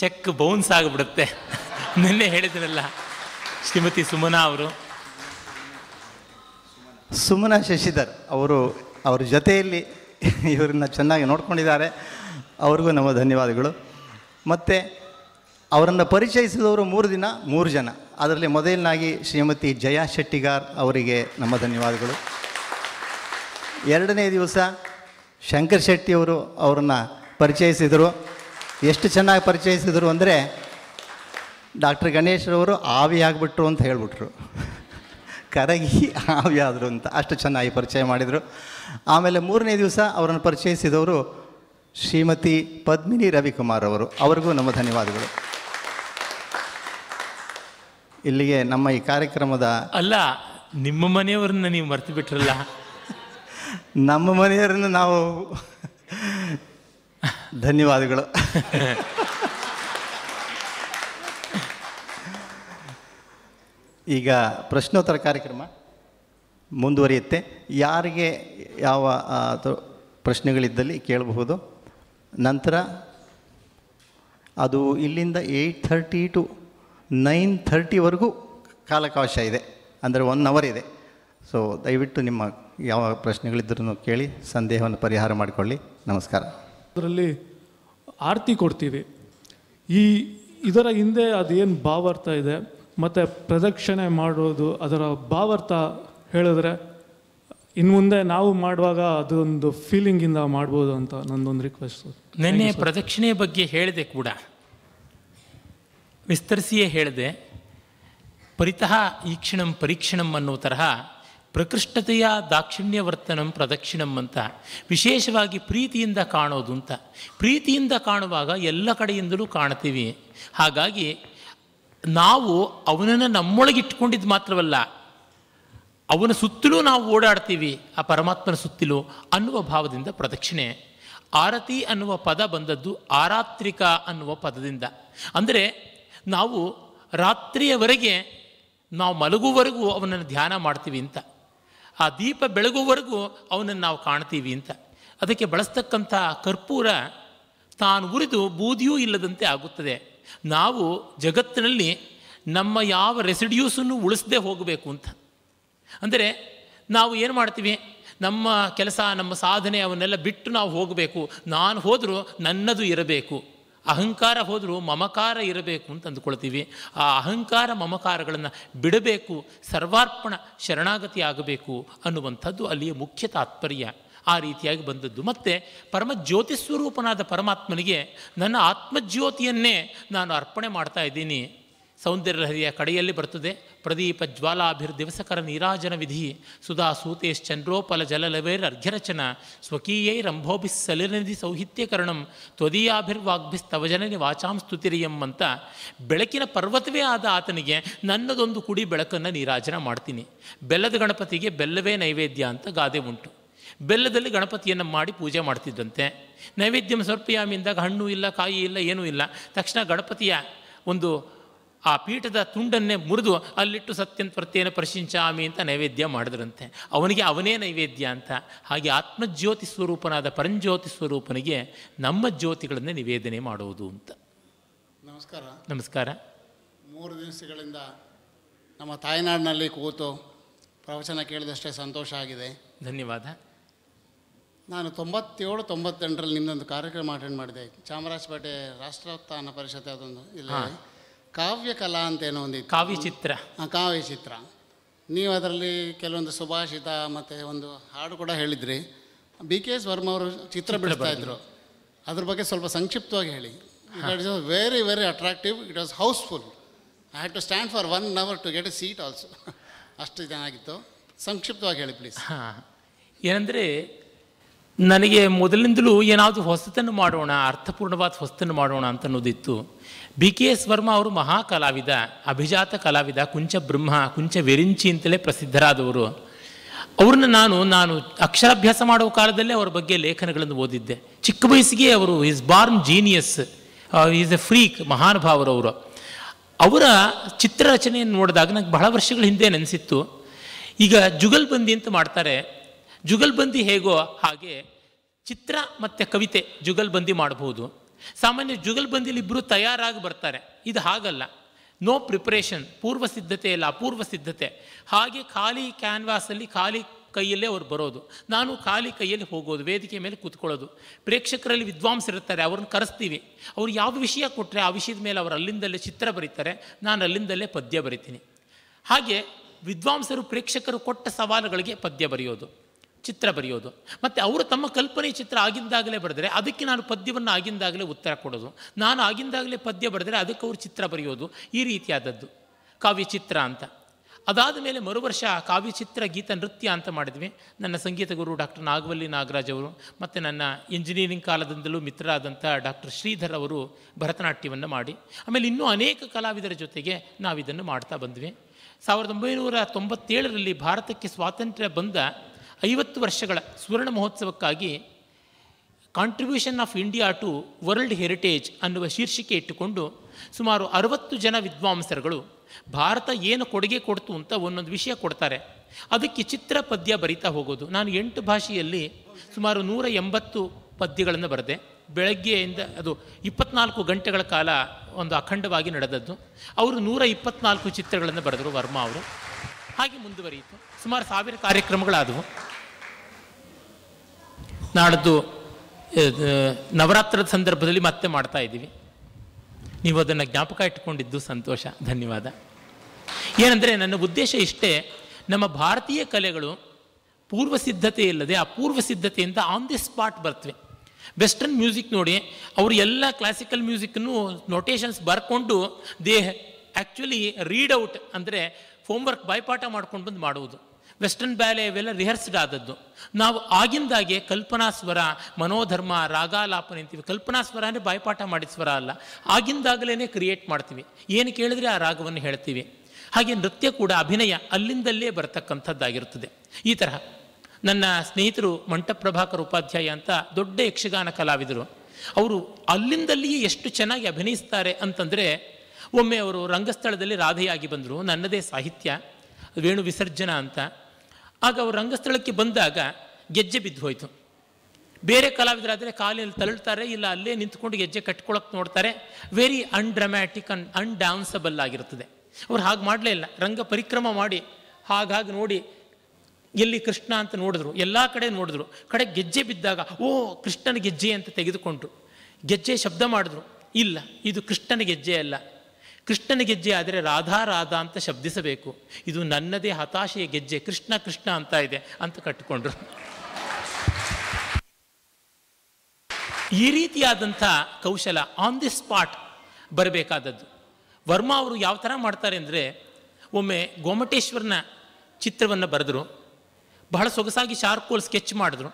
ಚೆಕ್ ಬೌನ್ಸ್ ಆಗಿಬಿಡುತ್ತೆ ನಿನ್ನೆ ಹೇಳಿದ್ರಲ್ಲ ಶ್ರೀಮತಿ ಸುಮನಾ ಅವರು ಸುಮನಾ ಶಶಿಧರ್ ಅವರು ಅವ್ರ ಜೊತೆಯಲ್ಲಿ ಇವರನ್ನ ಚೆನ್ನಾಗಿ ನೋಡ್ಕೊಂಡಿದ್ದಾರೆ ಅವ್ರಿಗೂ ನಮ್ಮ ಧನ್ಯವಾದಗಳು ಮತ್ತು ಅವರನ್ನು ಪರಿಚಯಿಸಿದವರು ಮೂರು ದಿನ ಮೂರು ಜನ ಅದರಲ್ಲಿ ಮೊದಲನಾಗಿ ಶ್ರೀಮತಿ ಜಯಾ ಶೆಟ್ಟಿಗಾರ್ ಅವರಿಗೆ ನಮ್ಮ ಧನ್ಯವಾದಗಳು ಎರಡನೇ ದಿವಸ ಶಂಕರ್ ಶೆಟ್ಟಿಯವರು ಅವರನ್ನು ಪರಿಚಯಿಸಿದರು ಎಷ್ಟು ಚೆನ್ನಾಗಿ ಪರಿಚಯಿಸಿದರು ಅಂದರೆ ಡಾಕ್ಟರ್ ಗಣೇಶ್ರವರು ಆವಿಯಾಗ್ಬಿಟ್ರು ಅಂತ ಹೇಳಿಬಿಟ್ರು ಕರಗಿ ಆವಿಯಾದರು ಅಂತ ಅಷ್ಟು ಚೆನ್ನಾಗಿ ಪರಿಚಯ ಮಾಡಿದರು ಆಮೇಲೆ ಮೂರನೇ ದಿವಸ ಅವರನ್ನು ಪರಿಚಯಿಸಿದವರು ಶ್ರೀಮತಿ ಪದ್ಮಿನಿ ರವಿಕುಮಾರ್ ಅವರು ಅವರಿಗೂ ನಮ್ಮ ಧನ್ಯವಾದಗಳು ಇಲ್ಲಿಗೆ ನಮ್ಮ ಈ ಕಾರ್ಯಕ್ರಮದ ಅಲ್ಲ ನಿಮ್ಮ ಮನೆಯವರನ್ನ ನೀವು ಮರ್ತು ಬಿಟ್ರಲ್ಲ ನಮ್ಮ ಮನೆಯವರನ್ನು ನಾವು ಧನ್ಯವಾದಗಳು ಈಗ ಪ್ರಶ್ನೋತ್ತರ ಕಾರ್ಯಕ್ರಮ ಮುಂದುವರಿಯುತ್ತೆ ಯಾರಿಗೆ ಯಾವ ಪ್ರಶ್ನೆಗಳಿದ್ದಲ್ಲಿ ಕೇಳಬಹುದು ನಂತರ ಅದು ಇಲ್ಲಿಂದ ಏಯ್ಟ್ ಥರ್ಟಿ ಟು ನೈನ್ ಥರ್ಟಿವರೆಗೂ ಕಾಲಾವಕಾಶ ಇದೆ ಅಂದರೆ ಒನ್ ಅವರ್ ಇದೆ ಸೊ ದಯವಿಟ್ಟು ನಿಮ್ಮ ಯಾವ ಪ್ರಶ್ನೆಗಳಿದ್ದರೂ ಕೇಳಿ ಸಂದೇಹವನ್ನು ಪರಿಹಾರ ಮಾಡಿಕೊಳ್ಳಿ ನಮಸ್ಕಾರ ಅದರಲ್ಲಿ ಆರತಿ ಕೊಡ್ತೀವಿ ಈ ಇದರ ಹಿಂದೆ ಅದೇನು ಭಾವಾರ್ಥ ಇದೆ ಮತ್ತು ಪ್ರದಕ್ಷಿಣೆ ಮಾಡೋದು ಅದರ ಭಾವಾರ್ಥ ಹೇಳಿದ್ರೆ ಇನ್ನು ಮುಂದೆ ನಾವು ಮಾಡುವಾಗ ಅದೊಂದು ಫೀಲಿಂಗಿಂದ ಮಾಡ್ಬೋದು ಅಂತ ನಂದೊಂದು ರಿಕ್ವೆಸ್ಟ್ ನಿನ್ನೆ ಪ್ರದಕ್ಷಿಣೆ ಬಗ್ಗೆ ಹೇಳಿದೆ ಕೂಡ ವಿಸ್ತರಿಸಿಯೇ ಹೇಳಿದೆ ಪರಿತಃ ಈಕ್ಷಣಂ ಪರೀಕ್ಷಣಂ ಅನ್ನೋ ತರಹ ಪ್ರಕೃಷ್ಟತೆಯ ದಾಕ್ಷಿಣ್ಯ ವರ್ತನಂ ಪ್ರದಕ್ಷಿಣಂ ಅಂತ ವಿಶೇಷವಾಗಿ ಪ್ರೀತಿಯಿಂದ ಕಾಣೋದು ಅಂತ ಪ್ರೀತಿಯಿಂದ ಕಾಣುವಾಗ ಎಲ್ಲ ಕಡೆಯಿಂದಲೂ ಕಾಣ್ತೀವಿ ಹಾಗಾಗಿ ನಾವು ಅವನನ್ನು ನಮ್ಮೊಳಗೆ ಮಾತ್ರವಲ್ಲ ಅವನ ಸುತ್ತಲೂ ನಾವು ಓಡಾಡ್ತೀವಿ ಆ ಪರಮಾತ್ಮನ ಸುತ್ತಲೂ ಅನ್ನುವ ಭಾವದಿಂದ ಪ್ರದಕ್ಷಿಣೆ ಆರತಿ ಅನ್ನುವ ಪದ ಬಂದದ್ದು ಆರಾತ್ರಿಕ ಅನ್ನುವ ಪದದಿಂದ ಅಂದರೆ ನಾವು ರಾತ್ರಿಯವರೆಗೆ ನಾವು ಮಲಗುವವರೆಗೂ ಅವನನ್ನು ಧ್ಯಾನ ಮಾಡ್ತೀವಿ ಅಂತ ಆ ದೀಪ ಬೆಳಗುವವರೆಗೂ ಅವನನ್ನು ನಾವು ಕಾಣ್ತೀವಿ ಅಂತ ಅದಕ್ಕೆ ಬಳಸ್ತಕ್ಕಂಥ ಕರ್ಪೂರ ತಾನು ಉರಿದು ಬೂದಿಯೂ ಇಲ್ಲದಂತೆ ಆಗುತ್ತದೆ ನಾವು ಜಗತ್ತಿನಲ್ಲಿ ನಮ್ಮ ಯಾವ ರೆಸಿಡ್ಯೂಸನ್ನು ಉಳಿಸದೆ ಹೋಗಬೇಕು ಅಂತ ಅಂದರೆ ನಾವು ಏನು ಮಾಡ್ತೀವಿ ನಮ್ಮ ಕೆಲಸ ನಮ್ಮ ಸಾಧನೆ ಅವನ್ನೆಲ್ಲ ಬಿಟ್ಟು ನಾವು ಹೋಗಬೇಕು ನಾನು ಹೋದರೂ ನನ್ನದು ಇರಬೇಕು ಅಹಂಕಾರ ಹೋದರೂ ಮಮಕಾರ ಇರಬೇಕು ಅಂತ ಅಂದುಕೊಳ್ತೀವಿ ಆ ಅಹಂಕಾರ ಮಮಕಾರಗಳನ್ನು ಬಿಡಬೇಕು ಸರ್ವಾರ್ಪಣ ಶರಣಾಗತಿ ಆಗಬೇಕು ಅನ್ನುವಂಥದ್ದು ಅಲ್ಲಿಯ ಮುಖ್ಯ ತಾತ್ಪರ್ಯ ಆ ರೀತಿಯಾಗಿ ಬಂದದ್ದು ಮತ್ತು ಜ್ಯೋತಿ ಸ್ವರೂಪನಾದ ಪರಮಾತ್ಮನಿಗೆ ನನ್ನ ಆತ್ಮಜ್ಯೋತಿಯನ್ನೇ ನಾನು ಅರ್ಪಣೆ ಮಾಡ್ತಾ ಇದ್ದೀನಿ ಸೌಂದರ್ಯಹರಿಯ ಕಡೆಯಲ್ಲಿ ಬರ್ತದೆ ಪ್ರದೀಪ ಜ್ವಾಲಾಭಿರ್ ದಿವಸಕರ ನೀರಾಜನ ವಿಧಿ ಸುಧಾ ಸೂತೇಶ್ ಚಂದ್ರೋಪಲ ಜಲಲವೇರ್ ಅರ್ಘ್ಯರಚನ ಸ್ವಕೀಯೈ ರಂಭೋಭಿಸ್ ಸಲಿನದಿ ಸೌಹಿತ್ಯಕರಣಂ ಸ್ತವಜನನಿ ವಾಚಾಂ ಸ್ತುತಿರಿಯಂ ಅಂತ ಬೆಳಕಿನ ಪರ್ವತವೇ ಆದ ಆತನಿಗೆ ನನ್ನದೊಂದು ಕುಡಿ ಬೆಳಕನ್ನು ನೀರಾಜನ ಮಾಡ್ತೀನಿ ಬೆಲ್ಲದ ಗಣಪತಿಗೆ ಬೆಲ್ಲವೇ ನೈವೇದ್ಯ ಅಂತ ಗಾದೆ ಉಂಟು ಬೆಲ್ಲದಲ್ಲಿ ಗಣಪತಿಯನ್ನು ಮಾಡಿ ಪೂಜೆ ಮಾಡ್ತಿದ್ದಂತೆ ನೈವೇದ್ಯ ಸರ್ಪಯಾಮಿಂದಾಗ ಹಣ್ಣು ಇಲ್ಲ ಕಾಯಿ ಇಲ್ಲ ಏನೂ ಇಲ್ಲ ತಕ್ಷಣ ಗಣಪತಿಯ ಒಂದು ಆ ಪೀಠದ ತುಂಡನ್ನೇ ಮುರಿದು ಅಲ್ಲಿಟ್ಟು ಸತ್ಯನ್ ಪ್ರತ್ಯೇನ ಅಂತ ನೈವೇದ್ಯ ಮಾಡಿದ್ರಂತೆ ಅವನಿಗೆ ಅವನೇ ನೈವೇದ್ಯ ಅಂತ ಹಾಗೆ ಆತ್ಮಜ್ಯೋತಿ ಸ್ವರೂಪನಾದ ಪರಂಜ್ಯೋತಿ ಸ್ವರೂಪನಿಗೆ ನಮ್ಮ ಜ್ಯೋತಿಗಳನ್ನೇ ನಿವೇದನೆ ಮಾಡುವುದು ಅಂತ ನಮಸ್ಕಾರ ನಮಸ್ಕಾರ ಮೂರು ದಿವಸಗಳಿಂದ ನಮ್ಮ ತಾಯ್ನಾಡಿನಲ್ಲಿ ಕೂತು ಪ್ರವಚನ ಕೇಳಿದಷ್ಟೇ ಸಂತೋಷ ಆಗಿದೆ ಧನ್ಯವಾದ ನಾನು ತೊಂಬತ್ತೇಳು ತೊಂಬತ್ತೆಂಟರಲ್ಲಿ ನಿಮ್ಮದೊಂದು ಕಾರ್ಯಕ್ರಮ ಅಟೆಂಡ್ ಮಾಡಿದೆ ಚಾಮರಾಜಪೇಟೆ ರಾಷ್ಟ್ರೋತ್ಥಾನ ಪರಿಷತ್ ಅದೊಂದು ಇಲ್ಲ ಕಾವ್ಯ ಕಲಾ ಅಂತ ಏನೋ ಒಂದು ಕಾವ್ಯ ಚಿತ್ರ ಹಾಂ ಕಾವ್ಯ ಚಿತ್ರ ನೀವು ಅದರಲ್ಲಿ ಕೆಲವೊಂದು ಸುಭಾಷಿತ ಮತ್ತು ಒಂದು ಹಾಡು ಕೂಡ ಹೇಳಿದ್ರಿ ಬಿ ಕೆ ಎಸ್ ವರ್ಮ ಅವರು ಚಿತ್ರ ಬಿಡಿಸ್ತಾ ಇದ್ರು ಅದ್ರ ಬಗ್ಗೆ ಸ್ವಲ್ಪ ಸಂಕ್ಷಿಪ್ತವಾಗಿ ಹೇಳಿ it was very very attractive it was house full I had to stand for one hour to get a seat also ಅಷ್ಟು ಚೆನ್ನಾಗಿತ್ತು ಸಂಕ್ಷಿಪ್ತವಾಗಿ ಹೇಳಿ ಪ್ಲೀಸ್ ಹಾಂ ಏನಂದರೆ ನನಗೆ ಮೊದಲಿಂದಲೂ ಏನಾದರೂ ಹೊಸತನ್ನು ಮಾಡೋಣ ಅರ್ಥಪೂರ್ಣವಾದ ಹೊಸತನ್ನು ಮಾಡೋಣ ಅಂತ ಅನ್ನೋದಿತ್ತು ಬಿ ಕೆ ಎಸ್ ವರ್ಮಾ ಅವರು ಮಹಾ ಕಲಾವಿದ ಅಭಿಜಾತ ಕಲಾವಿದ ಕುಂಚ ಬ್ರಹ್ಮ ಕುಂಚ ವೆರಿಂಚಿ ಅಂತಲೇ ಪ್ರಸಿದ್ಧರಾದವರು ಅವ್ರನ್ನ ನಾನು ನಾನು ಅಕ್ಷರಾಭ್ಯಾಸ ಮಾಡುವ ಕಾಲದಲ್ಲೇ ಅವರ ಬಗ್ಗೆ ಲೇಖನಗಳನ್ನು ಓದಿದ್ದೆ ಚಿಕ್ಕ ವಯಸ್ಸಿಗೆ ಅವರು is born genius is a freak ಮಹಾನುಭಾವರವರು ಅವರ ಚಿತ್ರರಚನೆಯನ್ನು ನೋಡಿದಾಗ ನನಗೆ ಬಹಳ ವರ್ಷಗಳ ಹಿಂದೆ ನೆನೆಸಿತ್ತು ಈಗ ಜುಗಲ್ಬಂದಿ ಅಂತ ಮಾಡ್ತಾರೆ ಜುಗಲ್ಬಂದಿ ಹೇಗೋ ಹಾಗೆ ಚಿತ್ರ ಮತ್ತು ಕವಿತೆ ಜುಗಲ್ಬಂದಿ ಮಾಡಬಹುದು ಸಾಮಾನ್ಯ ಜುಗಲ್ಬಂದಿಲಿ ಇಬ್ಬರು ತಯಾರಾಗಿ ಬರ್ತಾರೆ ಇದು ಹಾಗಲ್ಲ ನೋ ಪ್ರಿಪ್ರೇಷನ್ ಪೂರ್ವ ಸಿದ್ಧತೆ ಇಲ್ಲ ಅಪೂರ್ವ ಸಿದ್ಧತೆ ಹಾಗೆ ಖಾಲಿ ಕ್ಯಾನ್ವಾಸಲ್ಲಿ ಖಾಲಿ ಕೈಯಲ್ಲೇ ಅವ್ರು ಬರೋದು ನಾನು ಖಾಲಿ ಕೈಯಲ್ಲಿ ಹೋಗೋದು ವೇದಿಕೆ ಮೇಲೆ ಕೂತ್ಕೊಳ್ಳೋದು ಪ್ರೇಕ್ಷಕರಲ್ಲಿ ಇರ್ತಾರೆ ಅವ್ರನ್ನ ಕರೆಸ್ತೀವಿ ಅವ್ರು ಯಾವ ವಿಷಯ ಕೊಟ್ಟರೆ ಆ ವಿಷಯದ ಮೇಲೆ ಅವರು ಅಲ್ಲಿಂದಲೇ ಚಿತ್ರ ಬರೀತಾರೆ ನಾನು ಅಲ್ಲಿಂದಲೇ ಪದ್ಯ ಬರಿತೀನಿ ಹಾಗೆ ವಿದ್ವಾಂಸರು ಪ್ರೇಕ್ಷಕರು ಕೊಟ್ಟ ಸವಾಲುಗಳಿಗೆ ಪದ್ಯ ಬರೆಯೋದು ಚಿತ್ರ ಬರೆಯೋದು ಮತ್ತು ಅವರು ತಮ್ಮ ಕಲ್ಪನೆ ಚಿತ್ರ ಆಗಿಂದಾಗಲೇ ಬರೆದರೆ ಅದಕ್ಕೆ ನಾನು ಪದ್ಯವನ್ನು ಆಗಿಂದಾಗಲೇ ಉತ್ತರ ಕೊಡೋದು ನಾನು ಆಗಿಂದಾಗಲೇ ಪದ್ಯ ಬರೆದರೆ ಅದಕ್ಕೆ ಅವರು ಚಿತ್ರ ಬರೆಯೋದು ಈ ರೀತಿಯಾದದ್ದು ಕಾವ್ಯಚಿತ್ರ ಅಂತ ಅದಾದ ಮೇಲೆ ಮರುವರ್ಷ ಕಾವ್ಯಚಿತ್ರ ಗೀತ ನೃತ್ಯ ಅಂತ ಮಾಡಿದ್ವಿ ನನ್ನ ಸಂಗೀತ ಗುರು ಡಾಕ್ಟರ್ ನಾಗವಲ್ಲಿ ನಾಗರಾಜ್ ಅವರು ಮತ್ತು ನನ್ನ ಇಂಜಿನಿಯರಿಂಗ್ ಕಾಲದಿಂದಲೂ ಮಿತ್ರರಾದಂಥ ಡಾಕ್ಟರ್ ಶ್ರೀಧರ್ ಅವರು ಭರತನಾಟ್ಯವನ್ನು ಮಾಡಿ ಆಮೇಲೆ ಇನ್ನೂ ಅನೇಕ ಕಲಾವಿದರ ಜೊತೆಗೆ ನಾವಿದನ್ನು ಮಾಡ್ತಾ ಬಂದ್ವಿ ಸಾವಿರದ ಒಂಬೈನೂರ ತೊಂಬತ್ತೇಳರಲ್ಲಿ ಭಾರತಕ್ಕೆ ಸ್ವಾತಂತ್ರ್ಯ ಬಂದ ಐವತ್ತು ವರ್ಷಗಳ ಸುವರ್ಣ ಮಹೋತ್ಸವಕ್ಕಾಗಿ contribution of India to world heritage ಅನ್ನುವ ಶೀರ್ಷಿಕೆ ಇಟ್ಟುಕೊಂಡು ಸುಮಾರು ಅರವತ್ತು ಜನ ವಿದ್ವಾಂಸರುಗಳು ಭಾರತ ಏನು ಕೊಡುಗೆ ಕೊಡ್ತು ಅಂತ ಒಂದೊಂದು ವಿಷಯ ಕೊಡ್ತಾರೆ ಅದಕ್ಕೆ ಚಿತ್ರ ಪದ್ಯ ಬರಿತಾ ಹೋಗೋದು ನಾನು ಎಂಟು ಭಾಷೆಯಲ್ಲಿ ಸುಮಾರು ನೂರ ಎಂಬತ್ತು ಪದ್ಯಗಳನ್ನು ಬರೆದೆ ಬೆಳಗ್ಗೆಯಿಂದ ಅದು ಇಪ್ಪತ್ನಾಲ್ಕು ಗಂಟೆಗಳ ಕಾಲ ಒಂದು ಅಖಂಡವಾಗಿ ನಡೆದದ್ದು ಅವರು ನೂರ ಇಪ್ಪತ್ನಾಲ್ಕು ಚಿತ್ರಗಳನ್ನು ಬರೆದರು ವರ್ಮಾ ಅವರು ಹಾಗೆ ಮುಂದುವರಿಯಿತು ಸುಮಾರು ಸಾವಿರ ಕಾರ್ಯಕ್ರಮಗಳಾದವು ನಾಡ್ದು ನವರಾತ್ರದ ಸಂದರ್ಭದಲ್ಲಿ ಮತ್ತೆ ಮಾಡ್ತಾ ಇದ್ದೀವಿ ನೀವು ಅದನ್ನು ಜ್ಞಾಪಕ ಇಟ್ಟುಕೊಂಡಿದ್ದು ಸಂತೋಷ ಧನ್ಯವಾದ ಏನಂದರೆ ನನ್ನ ಉದ್ದೇಶ ಇಷ್ಟೇ ನಮ್ಮ ಭಾರತೀಯ ಕಲೆಗಳು ಪೂರ್ವ ಸಿದ್ಧತೆ ಇಲ್ಲದೆ ಆ ಪೂರ್ವ ಸಿದ್ಧತೆಯಿಂದ ಆನ್ ದಿ ಸ್ಪಾಟ್ ಬರ್ತವೆ ವೆಸ್ಟರ್ನ್ ಮ್ಯೂಸಿಕ್ ನೋಡಿ ಅವರು ಎಲ್ಲ ಕ್ಲಾಸಿಕಲ್ ಮ್ಯೂಸಿಕ್ಕನ್ನು ನೋಟೇಷನ್ಸ್ ಬರ್ಕೊಂಡು ದೇ ಆ್ಯಕ್ಚುಲಿ ರೀಡ್ ಔಟ್ ಅಂದರೆ ಹೋಮ್ವರ್ಕ್ ಬೈಪಾಠ ಮಾಡ್ಕೊಂಡು ಬಂದು ಮಾಡುವುದು ವೆಸ್ಟರ್ನ್ ಬ್ಯಾಲೆ ಇವೆಲ್ಲ ರಿಹರ್ಸ್ಡ್ ಆದದ್ದು ನಾವು ಆಗಿಂದಾಗೆ ಕಲ್ಪನಾ ಸ್ವರ ಮನೋಧರ್ಮ ರಾಗಾಲಾಪನೆ ಅಂತೀವಿ ಕಲ್ಪನಾ ಸ್ವರ ಅಂದರೆ ಬಾಯ್ಪಾಠ ಮಾಡಿದ ಸ್ವರ ಅಲ್ಲ ಆಗಿಂದಾಗಲೇ ಕ್ರಿಯೇಟ್ ಮಾಡ್ತೀವಿ ಏನು ಕೇಳಿದ್ರೆ ಆ ರಾಗವನ್ನು ಹೇಳ್ತೀವಿ ಹಾಗೆ ನೃತ್ಯ ಕೂಡ ಅಭಿನಯ ಅಲ್ಲಿಂದಲ್ಲೇ ಬರತಕ್ಕಂಥದ್ದಾಗಿರುತ್ತದೆ ಈ ತರಹ ನನ್ನ ಸ್ನೇಹಿತರು ಮಂಟಪ್ರಭಾಕರ್ ಉಪಾಧ್ಯಾಯ ಅಂತ ದೊಡ್ಡ ಯಕ್ಷಗಾನ ಕಲಾವಿದರು ಅವರು ಅಲ್ಲಿಂದಲ್ಲಿಯೇ ಎಷ್ಟು ಚೆನ್ನಾಗಿ ಅಭಿನಯಿಸ್ತಾರೆ ಅಂತಂದರೆ ಒಮ್ಮೆ ಅವರು ರಂಗಸ್ಥಳದಲ್ಲಿ ರಾಧೆಯಾಗಿ ಬಂದರು ನನ್ನದೇ ಸಾಹಿತ್ಯ ವೇಣು ವಿಸರ್ಜನಾ ಅಂತ ಆಗ ಅವರು ರಂಗಸ್ಥಳಕ್ಕೆ ಬಂದಾಗ ಗೆಜ್ಜೆ ಬಿದ್ದು ಹೋಯಿತು ಬೇರೆ ಕಲಾವಿದರಾದರೆ ಕಾಲಿನಲ್ಲಿ ತಳ್ಳುತ್ತಾರೆ ಇಲ್ಲ ಅಲ್ಲೇ ನಿಂತ್ಕೊಂಡು ಗೆಜ್ಜೆ ಕಟ್ಕೊಳ್ಳೋಕೆ ನೋಡ್ತಾರೆ ವೆರಿ ಅನ್ಡ್ರಮ್ಯಾಟಿಕ್ ಅನ್ ಅನ್ಡ್ಯಾನ್ಸಬಲ್ ಆಗಿರುತ್ತದೆ ಅವ್ರು ಹಾಗೆ ಮಾಡಲೇ ಇಲ್ಲ ರಂಗ ಪರಿಕ್ರಮ ಮಾಡಿ ಹಾಗಾಗಿ ನೋಡಿ ಎಲ್ಲಿ ಕೃಷ್ಣ ಅಂತ ನೋಡಿದ್ರು ಎಲ್ಲ ಕಡೆ ನೋಡಿದ್ರು ಕಡೆ ಗೆಜ್ಜೆ ಬಿದ್ದಾಗ ಓ ಕೃಷ್ಣನ ಗೆಜ್ಜೆ ಅಂತ ತೆಗೆದುಕೊಂಡ್ರು ಗೆಜ್ಜೆ ಶಬ್ದ ಮಾಡಿದ್ರು ಇಲ್ಲ ಇದು ಕೃಷ್ಣನ ಗೆಜ್ಜೆ ಅಲ್ಲ ಕೃಷ್ಣನ ಗೆಜ್ಜೆ ಆದರೆ ರಾಧಾ ರಾಧಾ ಅಂತ ಶಬ್ದಿಸಬೇಕು ಇದು ನನ್ನದೇ ಹತಾಶೆಯ ಗೆಜ್ಜೆ ಕೃಷ್ಣ ಕೃಷ್ಣ ಅಂತ ಇದೆ ಅಂತ ಕಟ್ಟಿಕೊಂಡ್ರು ಈ ರೀತಿಯಾದಂಥ ಕೌಶಲ ಆನ್ ದಿ ಸ್ಪಾಟ್ ಬರಬೇಕಾದದ್ದು ವರ್ಮಾ ಅವರು ಯಾವ ಥರ ಮಾಡ್ತಾರೆ ಅಂದರೆ ಒಮ್ಮೆ ಗೋಮಟೇಶ್ವರನ ಚಿತ್ರವನ್ನು ಬರೆದರು ಬಹಳ ಸೊಗಸಾಗಿ ಶಾರ್ಕೋಲ್ ಸ್ಕೆಚ್ ಮಾಡಿದ್ರು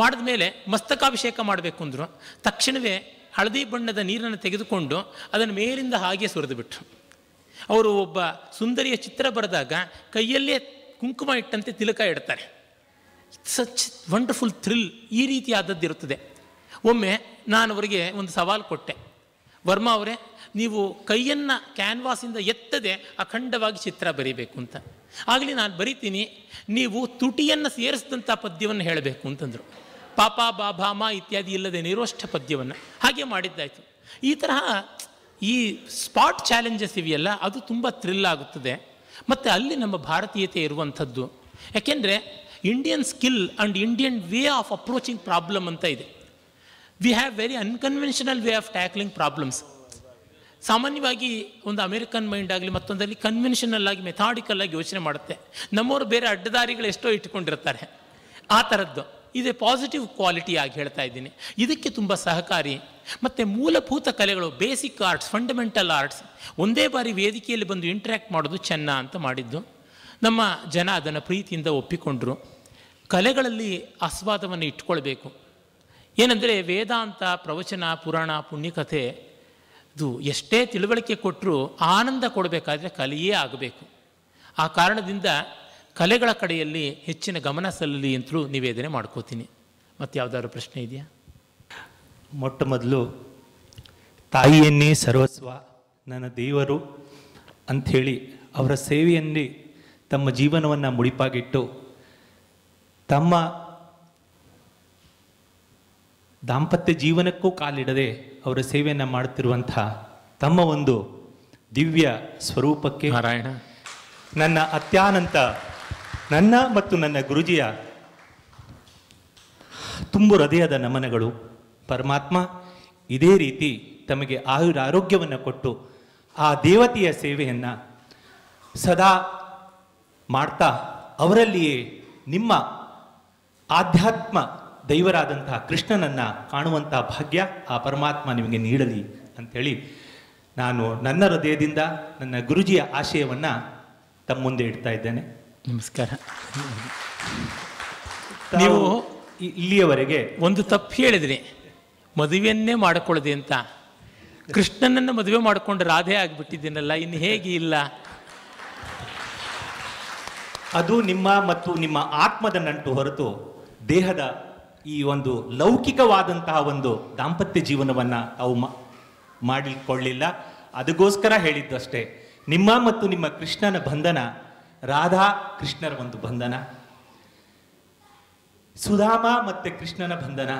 ಮಾಡಿದ ಮೇಲೆ ಮಸ್ತಕಾಭಿಷೇಕ ಮಾಡಬೇಕು ಅಂದರು ತಕ್ಷಣವೇ ಹಳದಿ ಬಣ್ಣದ ನೀರನ್ನು ತೆಗೆದುಕೊಂಡು ಅದನ್ನು ಮೇಲಿಂದ ಹಾಗೆ ಸುರಿದು ಸುರಿದುಬಿಟ್ರು ಅವರು ಒಬ್ಬ ಸುಂದರಿಯ ಚಿತ್ರ ಬರೆದಾಗ ಕೈಯಲ್ಲೇ ಕುಂಕುಮ ಇಟ್ಟಂತೆ ತಿಲಕ ಇಡ್ತಾರೆ ಸಚ್ ವಂಡರ್ಫುಲ್ ಥ್ರಿಲ್ ಈ ಇರುತ್ತದೆ ಒಮ್ಮೆ ನಾನು ಅವರಿಗೆ ಒಂದು ಸವಾಲು ಕೊಟ್ಟೆ ವರ್ಮಾ ಅವರೇ ನೀವು ಕೈಯನ್ನು ಕ್ಯಾನ್ವಾಸಿಂದ ಎತ್ತದೆ ಅಖಂಡವಾಗಿ ಚಿತ್ರ ಬರೀಬೇಕು ಅಂತ ಆಗಲಿ ನಾನು ಬರಿತೀನಿ ನೀವು ತುಟಿಯನ್ನು ಸೇರಿಸಿದಂಥ ಪದ್ಯವನ್ನು ಹೇಳಬೇಕು ಅಂತಂದರು ಪಾಪ ಬಾಭಾಮ ಇತ್ಯಾದಿ ಇಲ್ಲದೆ ನಿರೋಷ್ಠ ಪದ್ಯವನ್ನು ಹಾಗೆ ಮಾಡಿದ್ದಾಯಿತು ಈ ತರಹ ಈ ಸ್ಪಾಟ್ ಚಾಲೆಂಜಸ್ ಇವೆಯಲ್ಲ ಅದು ತುಂಬ ಥ್ರಿಲ್ ಆಗುತ್ತದೆ ಮತ್ತು ಅಲ್ಲಿ ನಮ್ಮ ಭಾರತೀಯತೆ ಇರುವಂಥದ್ದು ಯಾಕೆಂದರೆ Indian skill and Indian way of approaching problem ಅಂತ ಇದೆ we have very unconventional way of tackling problems ಸಾಮಾನ್ಯವಾಗಿ ಒಂದು ಅಮೇರಿಕನ್ ಮೈಂಡ್ ಆಗಲಿ ಮತ್ತೊಂದಲ್ಲಿ ಕನ್ವೆನ್ಷನಲ್ ಆಗಿ ಮೆಥಾಡಿಕಲ್ ಆಗಿ ಯೋಚನೆ ಮಾಡುತ್ತೆ ನಮ್ಮವರು ಬೇರೆ ಅಡ್ಡದಾರಿಗಳು ಎಷ್ಟೋ ಇಟ್ಕೊಂಡಿರ್ತಾರೆ ಆ ಥರದ್ದು ಇದೇ ಪಾಸಿಟಿವ್ ಕ್ವಾಲಿಟಿ ಆಗಿ ಹೇಳ್ತಾ ಇದ್ದೀನಿ ಇದಕ್ಕೆ ತುಂಬ ಸಹಕಾರಿ ಮತ್ತು ಮೂಲಭೂತ ಕಲೆಗಳು ಬೇಸಿಕ್ ಆರ್ಟ್ಸ್ ಫಂಡಮೆಂಟಲ್ ಆರ್ಟ್ಸ್ ಒಂದೇ ಬಾರಿ ವೇದಿಕೆಯಲ್ಲಿ ಬಂದು ಇಂಟ್ರ್ಯಾಕ್ಟ್ ಮಾಡೋದು ಚೆನ್ನ ಅಂತ ಮಾಡಿದ್ದು ನಮ್ಮ ಜನ ಅದನ್ನು ಪ್ರೀತಿಯಿಂದ ಒಪ್ಪಿಕೊಂಡರು ಕಲೆಗಳಲ್ಲಿ ಆಸ್ವಾದವನ್ನು ಇಟ್ಕೊಳ್ಬೇಕು ಏನಂದರೆ ವೇದಾಂತ ಪ್ರವಚನ ಪುರಾಣ ಪುಣ್ಯಕಥೆ ಇದು ಎಷ್ಟೇ ತಿಳುವಳಿಕೆ ಕೊಟ್ಟರೂ ಆನಂದ ಕೊಡಬೇಕಾದ್ರೆ ಕಲೆಯೇ ಆಗಬೇಕು ಆ ಕಾರಣದಿಂದ ಕಲೆಗಳ ಕಡೆಯಲ್ಲಿ ಹೆಚ್ಚಿನ ಗಮನ ಸಲ್ಲಲಿ ಅಂತಲೂ ನಿವೇದನೆ ಮಾಡ್ಕೋತೀನಿ ಮತ್ತು ಯಾವುದಾದ್ರು ಪ್ರಶ್ನೆ ಇದೆಯಾ ಮೊಟ್ಟ ಮೊದಲು ತಾಯಿಯನ್ನೇ ಸರ್ವಸ್ವ ನನ್ನ ದೇವರು ಅಂಥೇಳಿ ಅವರ ಸೇವೆಯಲ್ಲಿ ತಮ್ಮ ಜೀವನವನ್ನು ಮುಡಿಪಾಗಿಟ್ಟು ತಮ್ಮ ದಾಂಪತ್ಯ ಜೀವನಕ್ಕೂ ಕಾಲಿಡದೆ ಅವರ ಸೇವೆಯನ್ನು ಮಾಡುತ್ತಿರುವಂಥ ತಮ್ಮ ಒಂದು ದಿವ್ಯ ಸ್ವರೂಪಕ್ಕೆ ನಾರಾಯಣ ನನ್ನ ಅತ್ಯಾನಂತ ನನ್ನ ಮತ್ತು ನನ್ನ ಗುರುಜಿಯ ತುಂಬು ಹೃದಯದ ನಮನಗಳು ಪರಮಾತ್ಮ ಇದೇ ರೀತಿ ತಮಗೆ ಆಯುರ ಆರೋಗ್ಯವನ್ನು ಕೊಟ್ಟು ಆ ದೇವತೆಯ ಸೇವೆಯನ್ನು ಸದಾ ಮಾಡ್ತಾ ಅವರಲ್ಲಿಯೇ ನಿಮ್ಮ ಆಧ್ಯಾತ್ಮ ದೈವರಾದಂತಹ ಕೃಷ್ಣನನ್ನು ಕಾಣುವಂತಹ ಭಾಗ್ಯ ಆ ಪರಮಾತ್ಮ ನಿಮಗೆ ನೀಡಲಿ ಅಂಥೇಳಿ ನಾನು ನನ್ನ ಹೃದಯದಿಂದ ನನ್ನ ಗುರುಜಿಯ ಆಶಯವನ್ನು ತಮ್ಮ ಮುಂದೆ ಇಡ್ತಾ ಇದ್ದೇನೆ ನಮಸ್ಕಾರ ನೀವು ಇಲ್ಲಿಯವರೆಗೆ ಒಂದು ತಪ್ಪು ಹೇಳಿದ್ರಿ ಮದುವೆಯನ್ನೇ ಮಾಡಿಕೊಳ್ಳದೆ ಅಂತ ಕೃಷ್ಣನನ್ನು ಮದುವೆ ಮಾಡಿಕೊಂಡು ರಾಧೆ ಆಗಿಬಿಟ್ಟಿದ್ದೀನಲ್ಲ ಇನ್ನು ಹೇಗೆ ಇಲ್ಲ ಅದು ನಿಮ್ಮ ಮತ್ತು ನಿಮ್ಮ ಆತ್ಮದ ನಂಟು ಹೊರತು ದೇಹದ ಈ ಒಂದು ಲೌಕಿಕವಾದಂತಹ ಒಂದು ದಾಂಪತ್ಯ ಜೀವನವನ್ನು ತಾವು ಮಾಡಿಕೊಳ್ಳಿಲ್ಲ ಅದಕ್ಕೋಸ್ಕರ ಹೇಳಿದ್ದಷ್ಟೇ ನಿಮ್ಮ ಮತ್ತು ನಿಮ್ಮ ಕೃಷ್ಣನ ಬಂಧನ ರಾಧಾ ಕೃಷ್ಣರ ಒಂದು ಬಂಧನ ಸುಧಾಮ ಮತ್ತು ಕೃಷ್ಣನ ಬಂಧನ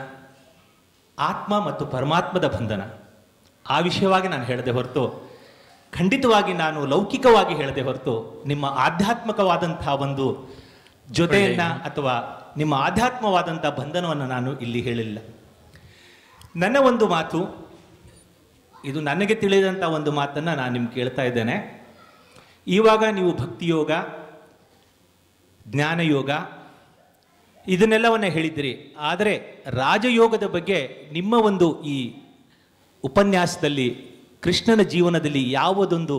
ಆತ್ಮ ಮತ್ತು ಪರಮಾತ್ಮದ ಬಂಧನ ಆ ವಿಷಯವಾಗಿ ನಾನು ಹೇಳದೆ ಹೊರತು ಖಂಡಿತವಾಗಿ ನಾನು ಲೌಕಿಕವಾಗಿ ಹೇಳದೆ ಹೊರತು ನಿಮ್ಮ ಆಧ್ಯಾತ್ಮಿಕವಾದಂತಹ ಒಂದು ಜೊತೆಯನ್ನ ಅಥವಾ ನಿಮ್ಮ ಆಧ್ಯಾತ್ಮವಾದಂಥ ಬಂಧನವನ್ನು ನಾನು ಇಲ್ಲಿ ಹೇಳಿಲ್ಲ ನನ್ನ ಒಂದು ಮಾತು ಇದು ನನಗೆ ತಿಳಿದಂಥ ಒಂದು ಮಾತನ್ನು ನಾನು ನಿಮ್ಗೆ ಕೇಳ್ತಾ ಇದ್ದೇನೆ ಇವಾಗ ನೀವು ಭಕ್ತಿಯೋಗ ಜ್ಞಾನಯೋಗ ಇದನ್ನೆಲ್ಲವನ್ನ ಹೇಳಿದಿರಿ ಆದರೆ ರಾಜಯೋಗದ ಬಗ್ಗೆ ನಿಮ್ಮ ಒಂದು ಈ ಉಪನ್ಯಾಸದಲ್ಲಿ ಕೃಷ್ಣನ ಜೀವನದಲ್ಲಿ ಯಾವುದೊಂದು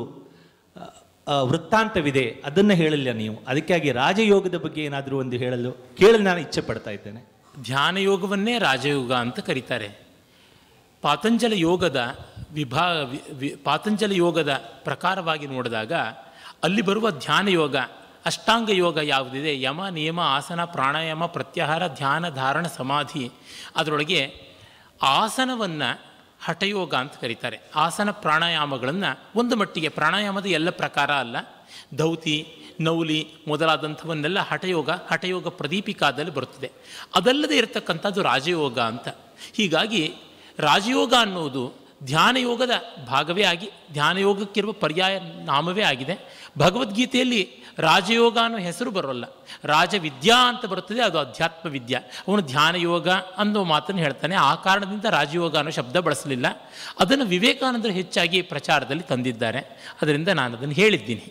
ವೃತ್ತಾಂತವಿದೆ ಅದನ್ನು ಹೇಳಲಿಲ್ಲ ನೀವು ಅದಕ್ಕಾಗಿ ರಾಜಯೋಗದ ಬಗ್ಗೆ ಏನಾದರೂ ಒಂದು ಹೇಳಲು ಕೇಳಲು ನಾನು ಇಚ್ಛೆ ಪಡ್ತಾ ಇದ್ದೇನೆ ಧ್ಯಾನಯೋಗವನ್ನೇ ರಾಜಯೋಗ ಅಂತ ಕರೀತಾರೆ ಪಾತಂಜಲ ಯೋಗದ ವಿಭಾ ವಿ ಪಾತಂಜಲ ಯೋಗದ ಪ್ರಕಾರವಾಗಿ ನೋಡಿದಾಗ ಅಲ್ಲಿ ಬರುವ ಧ್ಯಾನ ಯೋಗ ಅಷ್ಟಾಂಗ ಯೋಗ ಯಾವುದಿದೆ ಯಮ ನಿಯಮ ಆಸನ ಪ್ರಾಣಾಯಾಮ ಪ್ರತ್ಯಾಹಾರ ಧ್ಯಾನ ಧಾರಣ ಸಮಾಧಿ ಅದರೊಳಗೆ ಆಸನವನ್ನು ಹಠಯೋಗ ಅಂತ ಕರೀತಾರೆ ಆಸನ ಪ್ರಾಣಾಯಾಮಗಳನ್ನು ಒಂದು ಮಟ್ಟಿಗೆ ಪ್ರಾಣಾಯಾಮದ ಎಲ್ಲ ಪ್ರಕಾರ ಅಲ್ಲ ಧೌತಿ ನೌಲಿ ಮೊದಲಾದಂಥವನ್ನೆಲ್ಲ ಹಠಯೋಗ ಹಠಯೋಗ ಪ್ರದೀಪಿಕಾದಲ್ಲಿ ಬರುತ್ತದೆ ಅದಲ್ಲದೆ ಇರತಕ್ಕಂಥದ್ದು ರಾಜಯೋಗ ಅಂತ ಹೀಗಾಗಿ ರಾಜಯೋಗ ಅನ್ನೋದು ಧ್ಯಾನಯೋಗದ ಭಾಗವೇ ಆಗಿ ಧ್ಯಾನಯೋಗಕ್ಕಿರುವ ಪರ್ಯಾಯ ನಾಮವೇ ಆಗಿದೆ ಭಗವದ್ಗೀತೆಯಲ್ಲಿ ರಾಜಯೋಗ ಅನ್ನೋ ಹೆಸರು ಬರೋಲ್ಲ ರಾಜವಿದ್ಯಾ ಅಂತ ಬರುತ್ತದೆ ಅದು ಅಧ್ಯಾತ್ಮ ವಿದ್ಯಾ ಅವನು ಧ್ಯಾನ ಯೋಗ ಅನ್ನೋ ಮಾತನ್ನು ಹೇಳ್ತಾನೆ ಆ ಕಾರಣದಿಂದ ರಾಜಯೋಗ ಅನ್ನೋ ಶಬ್ದ ಬಳಸಲಿಲ್ಲ ಅದನ್ನು ವಿವೇಕಾನಂದರು ಹೆಚ್ಚಾಗಿ ಪ್ರಚಾರದಲ್ಲಿ ತಂದಿದ್ದಾರೆ ಅದರಿಂದ ನಾನು ಅದನ್ನು ಹೇಳಿದ್ದೀನಿ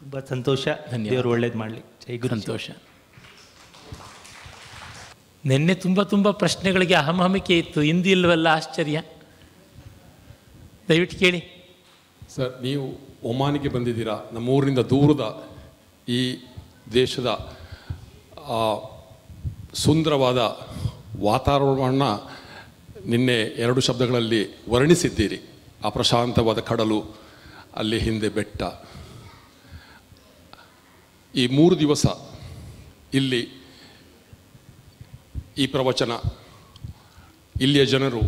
ತುಂಬ ಸಂತೋಷ ಧನ್ಯವಾದ ಒಳ್ಳೇದು ಮಾಡಲಿ ಜೈ ಗುರು ಸಂತೋಷ ನಿನ್ನೆ ತುಂಬ ತುಂಬ ಪ್ರಶ್ನೆಗಳಿಗೆ ಅಹಮಹಮಿಕೆ ಇತ್ತು ಇಂದಿಲ್ವಲ್ಲ ಆಶ್ಚರ್ಯ ದಯವಿಟ್ಟು ಕೇಳಿ ಸರ್ ನೀವು ಒಮಾನಿಗೆ ಬಂದಿದ್ದೀರಾ ನಮ್ಮೂರಿಂದ ದೂರದ ಈ ದೇಶದ ಸುಂದರವಾದ ವಾತಾವರಣವನ್ನು ನಿನ್ನೆ ಎರಡು ಶಬ್ದಗಳಲ್ಲಿ ವರ್ಣಿಸಿದ್ದೀರಿ ಆ ಪ್ರಶಾಂತವಾದ ಕಡಲು ಅಲ್ಲಿ ಹಿಂದೆ ಬೆಟ್ಟ ಈ ಮೂರು ದಿವಸ ಇಲ್ಲಿ ಈ ಪ್ರವಚನ ಇಲ್ಲಿಯ ಜನರು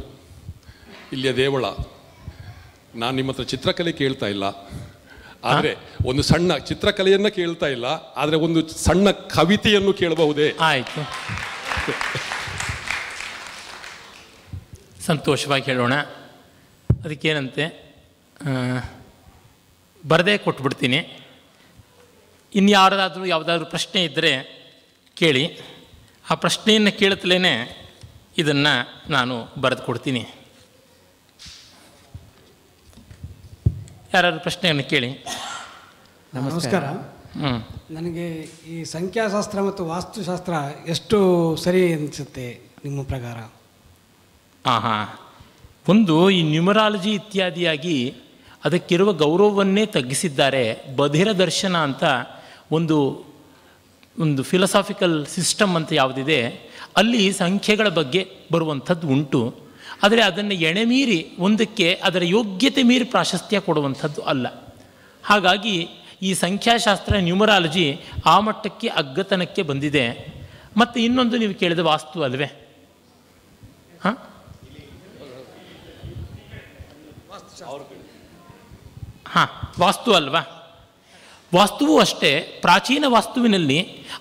ಇಲ್ಲಿಯ ದೇವಳ ನಾನು ನಿಮ್ಮ ಹತ್ರ ಚಿತ್ರಕಲೆ ಕೇಳ್ತಾ ಇಲ್ಲ ಆದರೆ ಒಂದು ಸಣ್ಣ ಚಿತ್ರಕಲೆಯನ್ನ ಕೇಳ್ತಾ ಇಲ್ಲ ಆದರೆ ಒಂದು ಸಣ್ಣ ಕವಿತೆಯನ್ನು ಕೇಳಬಹುದೇ ಆಯ್ತು ಸಂತೋಷವಾಗಿ ಹೇಳೋಣ ಅದಕ್ಕೇನಂತೆ ಬರದೇ ಕೊಟ್ಬಿಡ್ತೀನಿ ಇನ್ನು ಯಾವುದಾದ್ರೂ ಪ್ರಶ್ನೆ ಇದ್ದರೆ ಕೇಳಿ ಆ ಪ್ರಶ್ನೆಯನ್ನು ಕೇಳುತ್ತಲೇ ಇದನ್ನು ನಾನು ಬರೆದು ಕೊಡ್ತೀನಿ ಯಾರಾದರೂ ಪ್ರಶ್ನೆಯನ್ನು ಕೇಳಿ ನಮಸ್ಕಾರ ನನಗೆ ಈ ಸಂಖ್ಯಾಶಾಸ್ತ್ರ ಮತ್ತು ವಾಸ್ತುಶಾಸ್ತ್ರ ಎಷ್ಟು ಸರಿ ಅನಿಸುತ್ತೆ ನಿಮ್ಮ ಪ್ರಕಾರ ಹಾಂ ಹಾಂ ಒಂದು ಈ ನ್ಯೂಮರಾಲಜಿ ಇತ್ಯಾದಿಯಾಗಿ ಅದಕ್ಕಿರುವ ಗೌರವವನ್ನೇ ತಗ್ಗಿಸಿದ್ದಾರೆ ಬಧಿರ ದರ್ಶನ ಅಂತ ಒಂದು ಒಂದು ಫಿಲಸಾಫಿಕಲ್ ಸಿಸ್ಟಮ್ ಅಂತ ಯಾವುದಿದೆ ಅಲ್ಲಿ ಸಂಖ್ಯೆಗಳ ಬಗ್ಗೆ ಬರುವಂಥದ್ದು ಉಂಟು ಆದರೆ ಅದನ್ನು ಎಣೆಮೀರಿ ಒಂದಕ್ಕೆ ಅದರ ಯೋಗ್ಯತೆ ಮೀರಿ ಪ್ರಾಶಸ್ತ್ಯ ಕೊಡುವಂಥದ್ದು ಅಲ್ಲ ಹಾಗಾಗಿ ಈ ಸಂಖ್ಯಾಶಾಸ್ತ್ರ ನ್ಯೂಮರಾಲಜಿ ಆ ಮಟ್ಟಕ್ಕೆ ಅಗ್ಗತನಕ್ಕೆ ಬಂದಿದೆ ಮತ್ತು ಇನ್ನೊಂದು ನೀವು ಕೇಳಿದ ವಾಸ್ತು ಅಲ್ವೇ ಹಾಂ ಹಾಂ ವಾಸ್ತು ಅಲ್ವಾ ವಾಸ್ತುವು ಅಷ್ಟೇ ಪ್ರಾಚೀನ ವಾಸ್ತುವಿನಲ್ಲಿ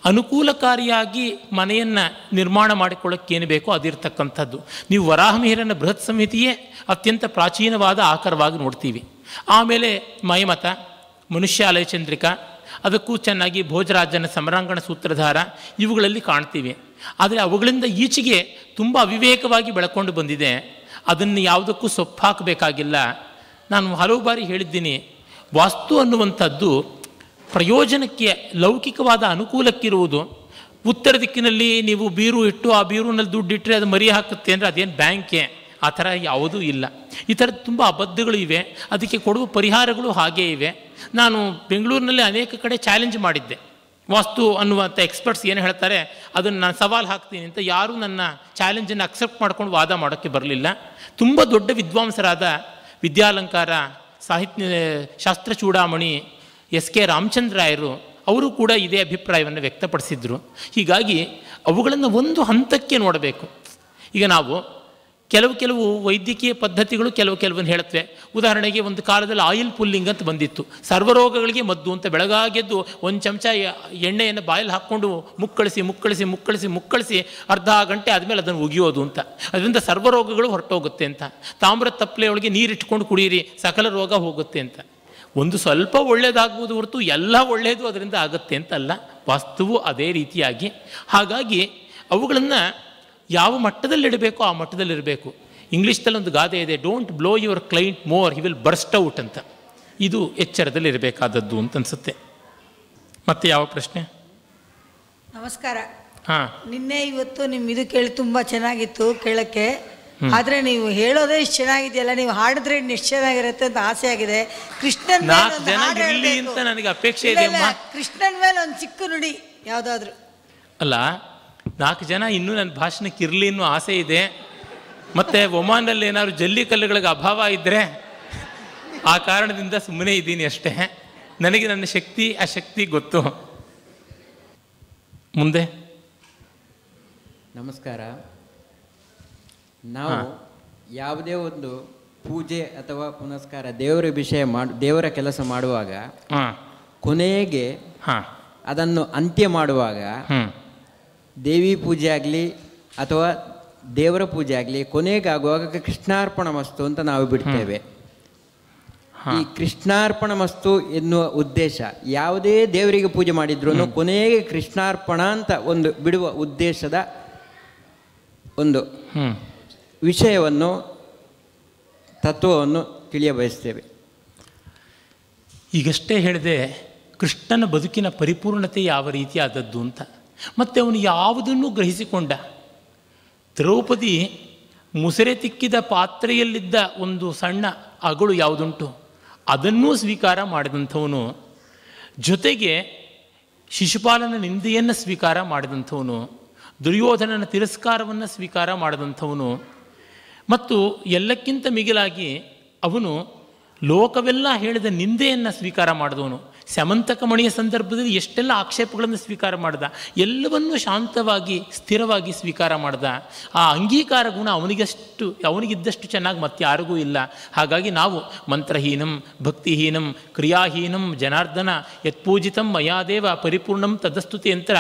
ಅನುಕೂಲಕಾರಿಯಾಗಿ ಮನೆಯನ್ನು ನಿರ್ಮಾಣ ಮಾಡಿಕೊಳ್ಳೋಕ್ಕೇನು ಬೇಕೋ ಅದಿರತಕ್ಕಂಥದ್ದು ನೀವು ವರಾಹಮಿಹಿರನ ಬೃಹತ್ ಸಮಿತಿಯೇ ಅತ್ಯಂತ ಪ್ರಾಚೀನವಾದ ಆಕಾರವಾಗಿ ನೋಡ್ತೀವಿ ಆಮೇಲೆ ಮೈಮತ ಮನುಷ್ಯ ಚಂದ್ರಿಕಾ ಅದಕ್ಕೂ ಚೆನ್ನಾಗಿ ಭೋಜರಾಜನ ಸಮರಾಂಗಣ ಸೂತ್ರಧಾರ ಇವುಗಳಲ್ಲಿ ಕಾಣ್ತೀವಿ ಆದರೆ ಅವುಗಳಿಂದ ಈಚೆಗೆ ತುಂಬ ಅವಿವೇಕವಾಗಿ ಬೆಳಕೊಂಡು ಬಂದಿದೆ ಅದನ್ನು ಯಾವುದಕ್ಕೂ ಸೊಪ್ಪು ಹಾಕಬೇಕಾಗಿಲ್ಲ ನಾನು ಹಲವು ಬಾರಿ ಹೇಳಿದ್ದೀನಿ ವಾಸ್ತು ಅನ್ನುವಂಥದ್ದು ಪ್ರಯೋಜನಕ್ಕೆ ಲೌಕಿಕವಾದ ಅನುಕೂಲಕ್ಕಿರುವುದು ಉತ್ತರ ದಿಕ್ಕಿನಲ್ಲಿ ನೀವು ಬೀರು ಇಟ್ಟು ಆ ಬೀರುನಲ್ಲಿ ದುಡ್ಡು ಇಟ್ಟರೆ ಅದು ಮರಿ ಹಾಕುತ್ತೆ ಅಂದರೆ ಅದೇನು ಬ್ಯಾಂಕೆ ಆ ಥರ ಯಾವುದೂ ಇಲ್ಲ ಈ ಥರದ ತುಂಬ ಅಬದ್ಧಗಳು ಇವೆ ಅದಕ್ಕೆ ಕೊಡುವ ಪರಿಹಾರಗಳು ಹಾಗೇ ಇವೆ ನಾನು ಬೆಂಗಳೂರಿನಲ್ಲಿ ಅನೇಕ ಕಡೆ ಚಾಲೆಂಜ್ ಮಾಡಿದ್ದೆ ವಾಸ್ತು ಅನ್ನುವಂಥ ಎಕ್ಸ್ಪರ್ಟ್ಸ್ ಏನು ಹೇಳ್ತಾರೆ ಅದನ್ನು ನಾನು ಸವಾಲು ಹಾಕ್ತೀನಿ ಅಂತ ಯಾರೂ ನನ್ನ ಚಾಲೆಂಜನ್ನು ಅಕ್ಸೆಪ್ಟ್ ಮಾಡ್ಕೊಂಡು ವಾದ ಮಾಡೋಕ್ಕೆ ಬರಲಿಲ್ಲ ತುಂಬ ದೊಡ್ಡ ವಿದ್ವಾಂಸರಾದ ವಿದ್ಯಾಲಂಕಾರ ಸಾಹಿತ್ಯ ಶಾಸ್ತ್ರ ಚೂಡಾಮಣಿ ಎಸ್ ಕೆ ರಾಮಚಂದ್ರಾಯರು ಅವರು ಕೂಡ ಇದೇ ಅಭಿಪ್ರಾಯವನ್ನು ವ್ಯಕ್ತಪಡಿಸಿದ್ರು ಹೀಗಾಗಿ ಅವುಗಳನ್ನು ಒಂದು ಹಂತಕ್ಕೆ ನೋಡಬೇಕು ಈಗ ನಾವು ಕೆಲವು ಕೆಲವು ವೈದ್ಯಕೀಯ ಪದ್ಧತಿಗಳು ಕೆಲವು ಕೆಲವನ್ನು ಹೇಳುತ್ತವೆ ಉದಾಹರಣೆಗೆ ಒಂದು ಕಾಲದಲ್ಲಿ ಆಯಿಲ್ ಪುಲ್ಲಿಂಗ್ ಅಂತ ಬಂದಿತ್ತು ಸರ್ವರೋಗಗಳಿಗೆ ಮದ್ದು ಅಂತ ಬೆಳಗಾಗೆದ್ದು ಒಂದು ಚಮಚ ಎಣ್ಣೆಯನ್ನು ಬಾಯಲ್ಲಿ ಹಾಕ್ಕೊಂಡು ಮುಕ್ಕಳಿಸಿ ಮುಕ್ಕಳಿಸಿ ಮುಕ್ಕಳಿಸಿ ಮುಕ್ಕಳಿಸಿ ಅರ್ಧ ಗಂಟೆ ಆದಮೇಲೆ ಅದನ್ನು ಉಗಿಯೋದು ಅಂತ ಅದರಿಂದ ಸರ್ವರೋಗಗಳು ಹೊರಟೋಗುತ್ತೆ ಅಂತ ತಾಮ್ರ ತಪ್ಪಲೆಯೊಳಗೆ ನೀರಿಟ್ಕೊಂಡು ಕುಡಿಯಿರಿ ಸಕಲ ರೋಗ ಹೋಗುತ್ತೆ ಅಂತ ಒಂದು ಸ್ವಲ್ಪ ಒಳ್ಳೆಯದಾಗುವುದು ಹೊರತು ಎಲ್ಲ ಒಳ್ಳೆಯದು ಅದರಿಂದ ಆಗುತ್ತೆ ಅಂತಲ್ಲ ವಾಸ್ತುವು ಅದೇ ರೀತಿಯಾಗಿ ಹಾಗಾಗಿ ಅವುಗಳನ್ನು ಯಾವ ಮಟ್ಟದಲ್ಲಿಡಬೇಕು ಆ ಮಟ್ಟದಲ್ಲಿರಬೇಕು ಇಂಗ್ಲೀಷ್ದಲ್ಲಿ ಒಂದು ಗಾದೆ ಇದೆ don't blow your client more he will burst out ಅಂತ ಇದು ಎಚ್ಚರದಲ್ಲಿ ಇರಬೇಕಾದದ್ದು ಅಂತ ಅನಿಸುತ್ತೆ ಮತ್ತೆ ಯಾವ ಪ್ರಶ್ನೆ ನಮಸ್ಕಾರ ಹಾಂ ನಿನ್ನೆ ಇವತ್ತು ನಿಮ್ಮ ಇದು ಕೇಳಿ ತುಂಬ ಚೆನ್ನಾಗಿತ್ತು ಕೇಳೋಕ್ಕೆ ಆದ್ರೆ ನೀವು ಹೇಳೋದೇ ಇಷ್ಟು ಚೆನ್ನಾಗಿದೆಯಲ್ಲ ನೀವು ಹಾಡಿದ್ರೆ ಇಷ್ಟು ಚೆನ್ನಾಗಿರುತ್ತೆ ಅಂತ ಆಸೆ ಆಗಿದೆ ಕೃಷ್ಣನ್ ನನಗೆ ಅಪೇಕ್ಷೆ ಇದೆ ಕೃಷ್ಣನ್ ಮೇಲೆ ಒಂದು ಚಿಕ್ಕ ನುಡಿ ಯಾವ್ದಾದ್ರು ಅಲ್ಲ ನಾಲ್ಕು ಜನ ಇನ್ನೂ ನನ್ನ ಭಾಷಣಕ್ಕೆ ಇರಲಿ ಅನ್ನೋ ಆಸೆ ಇದೆ ಮತ್ತೆ ಒಮಾನಲ್ಲಿ ಏನಾದ್ರು ಜಲ್ಲಿ ಕಲ್ಲುಗಳಿಗೆ ಅಭಾವ ಇದ್ದರೆ ಆ ಕಾರಣದಿಂದ ಸುಮ್ಮನೆ ಇದ್ದೀನಿ ಅಷ್ಟೇ ನನಗೆ ನನ್ನ ಶಕ್ತಿ ಆ ಶಕ್ತಿ ಗೊತ್ತು ಮುಂದೆ ನಮಸ್ಕಾರ ನಾವು ಯಾವುದೇ ಒಂದು ಪೂಜೆ ಅಥವಾ ಪುನಸ್ಕಾರ ದೇವರ ವಿಷಯ ಮಾಡಿ ದೇವರ ಕೆಲಸ ಮಾಡುವಾಗ ಕೊನೆಗೆ ಅದನ್ನು ಅಂತ್ಯ ಮಾಡುವಾಗ ದೇವಿ ಪೂಜೆ ಆಗಲಿ ಅಥವಾ ದೇವರ ಪೂಜೆ ಆಗಲಿ ಕೊನೆಗಾಗುವಾಗ ಕೃಷ್ಣಾರ್ಪಣ ಮಸ್ತು ಅಂತ ನಾವು ಬಿಡ್ತೇವೆ ಈ ಕೃಷ್ಣಾರ್ಪಣ ಮಸ್ತು ಎನ್ನುವ ಉದ್ದೇಶ ಯಾವುದೇ ದೇವರಿಗೆ ಪೂಜೆ ಮಾಡಿದ್ರು ಕೊನೆಗೆ ಕೃಷ್ಣಾರ್ಪಣ ಅಂತ ಒಂದು ಬಿಡುವ ಉದ್ದೇಶದ ಒಂದು ವಿಷಯವನ್ನು ತತ್ವವನ್ನು ಬಯಸ್ತೇವೆ ಈಗಷ್ಟೇ ಹೇಳಿದೆ ಕೃಷ್ಣನ ಬದುಕಿನ ಪರಿಪೂರ್ಣತೆ ಯಾವ ರೀತಿಯಾದದ್ದು ಅಂತ ಮತ್ತು ಅವನು ಯಾವುದನ್ನು ಗ್ರಹಿಸಿಕೊಂಡ ದ್ರೌಪದಿ ಮುಸರೆ ತಿಕ್ಕಿದ ಪಾತ್ರೆಯಲ್ಲಿದ್ದ ಒಂದು ಸಣ್ಣ ಅಗಳು ಯಾವುದುಂಟು ಅದನ್ನೂ ಸ್ವೀಕಾರ ಮಾಡಿದಂಥವನು ಜೊತೆಗೆ ಶಿಶುಪಾಲನ ನಿಂದೆಯನ್ನು ಸ್ವೀಕಾರ ಮಾಡಿದಂಥವನು ದುರ್ಯೋಧನನ ತಿರಸ್ಕಾರವನ್ನು ಸ್ವೀಕಾರ ಮಾಡಿದಂಥವನು ಮತ್ತು ಎಲ್ಲಕ್ಕಿಂತ ಮಿಗಿಲಾಗಿ ಅವನು ಲೋಕವೆಲ್ಲ ಹೇಳಿದ ನಿಂದೆಯನ್ನು ಸ್ವೀಕಾರ ಮಾಡಿದವನು ಸಮಂತಕ ಮಣಿಯ ಸಂದರ್ಭದಲ್ಲಿ ಎಷ್ಟೆಲ್ಲ ಆಕ್ಷೇಪಗಳನ್ನು ಸ್ವೀಕಾರ ಮಾಡ್ದ ಎಲ್ಲವನ್ನೂ ಶಾಂತವಾಗಿ ಸ್ಥಿರವಾಗಿ ಸ್ವೀಕಾರ ಮಾಡ್ದ ಆ ಅಂಗೀಕಾರ ಗುಣ ಅವನಿಗಷ್ಟು ಅವನಿಗಿದ್ದಷ್ಟು ಚೆನ್ನಾಗಿ ಮತ್ತೆ ಯಾರಿಗೂ ಇಲ್ಲ ಹಾಗಾಗಿ ನಾವು ಮಂತ್ರಹೀನಂ ಭಕ್ತಿಹೀನಂ ಕ್ರಿಯಾಹೀನಂ ಜನಾರ್ದನ ಯತ್ಪೂಜಿತಂ ಮಯಾದೇವ ಪರಿಪೂರ್ಣಂ ತದಸ್ತುತಿ ಯಂತ್ರ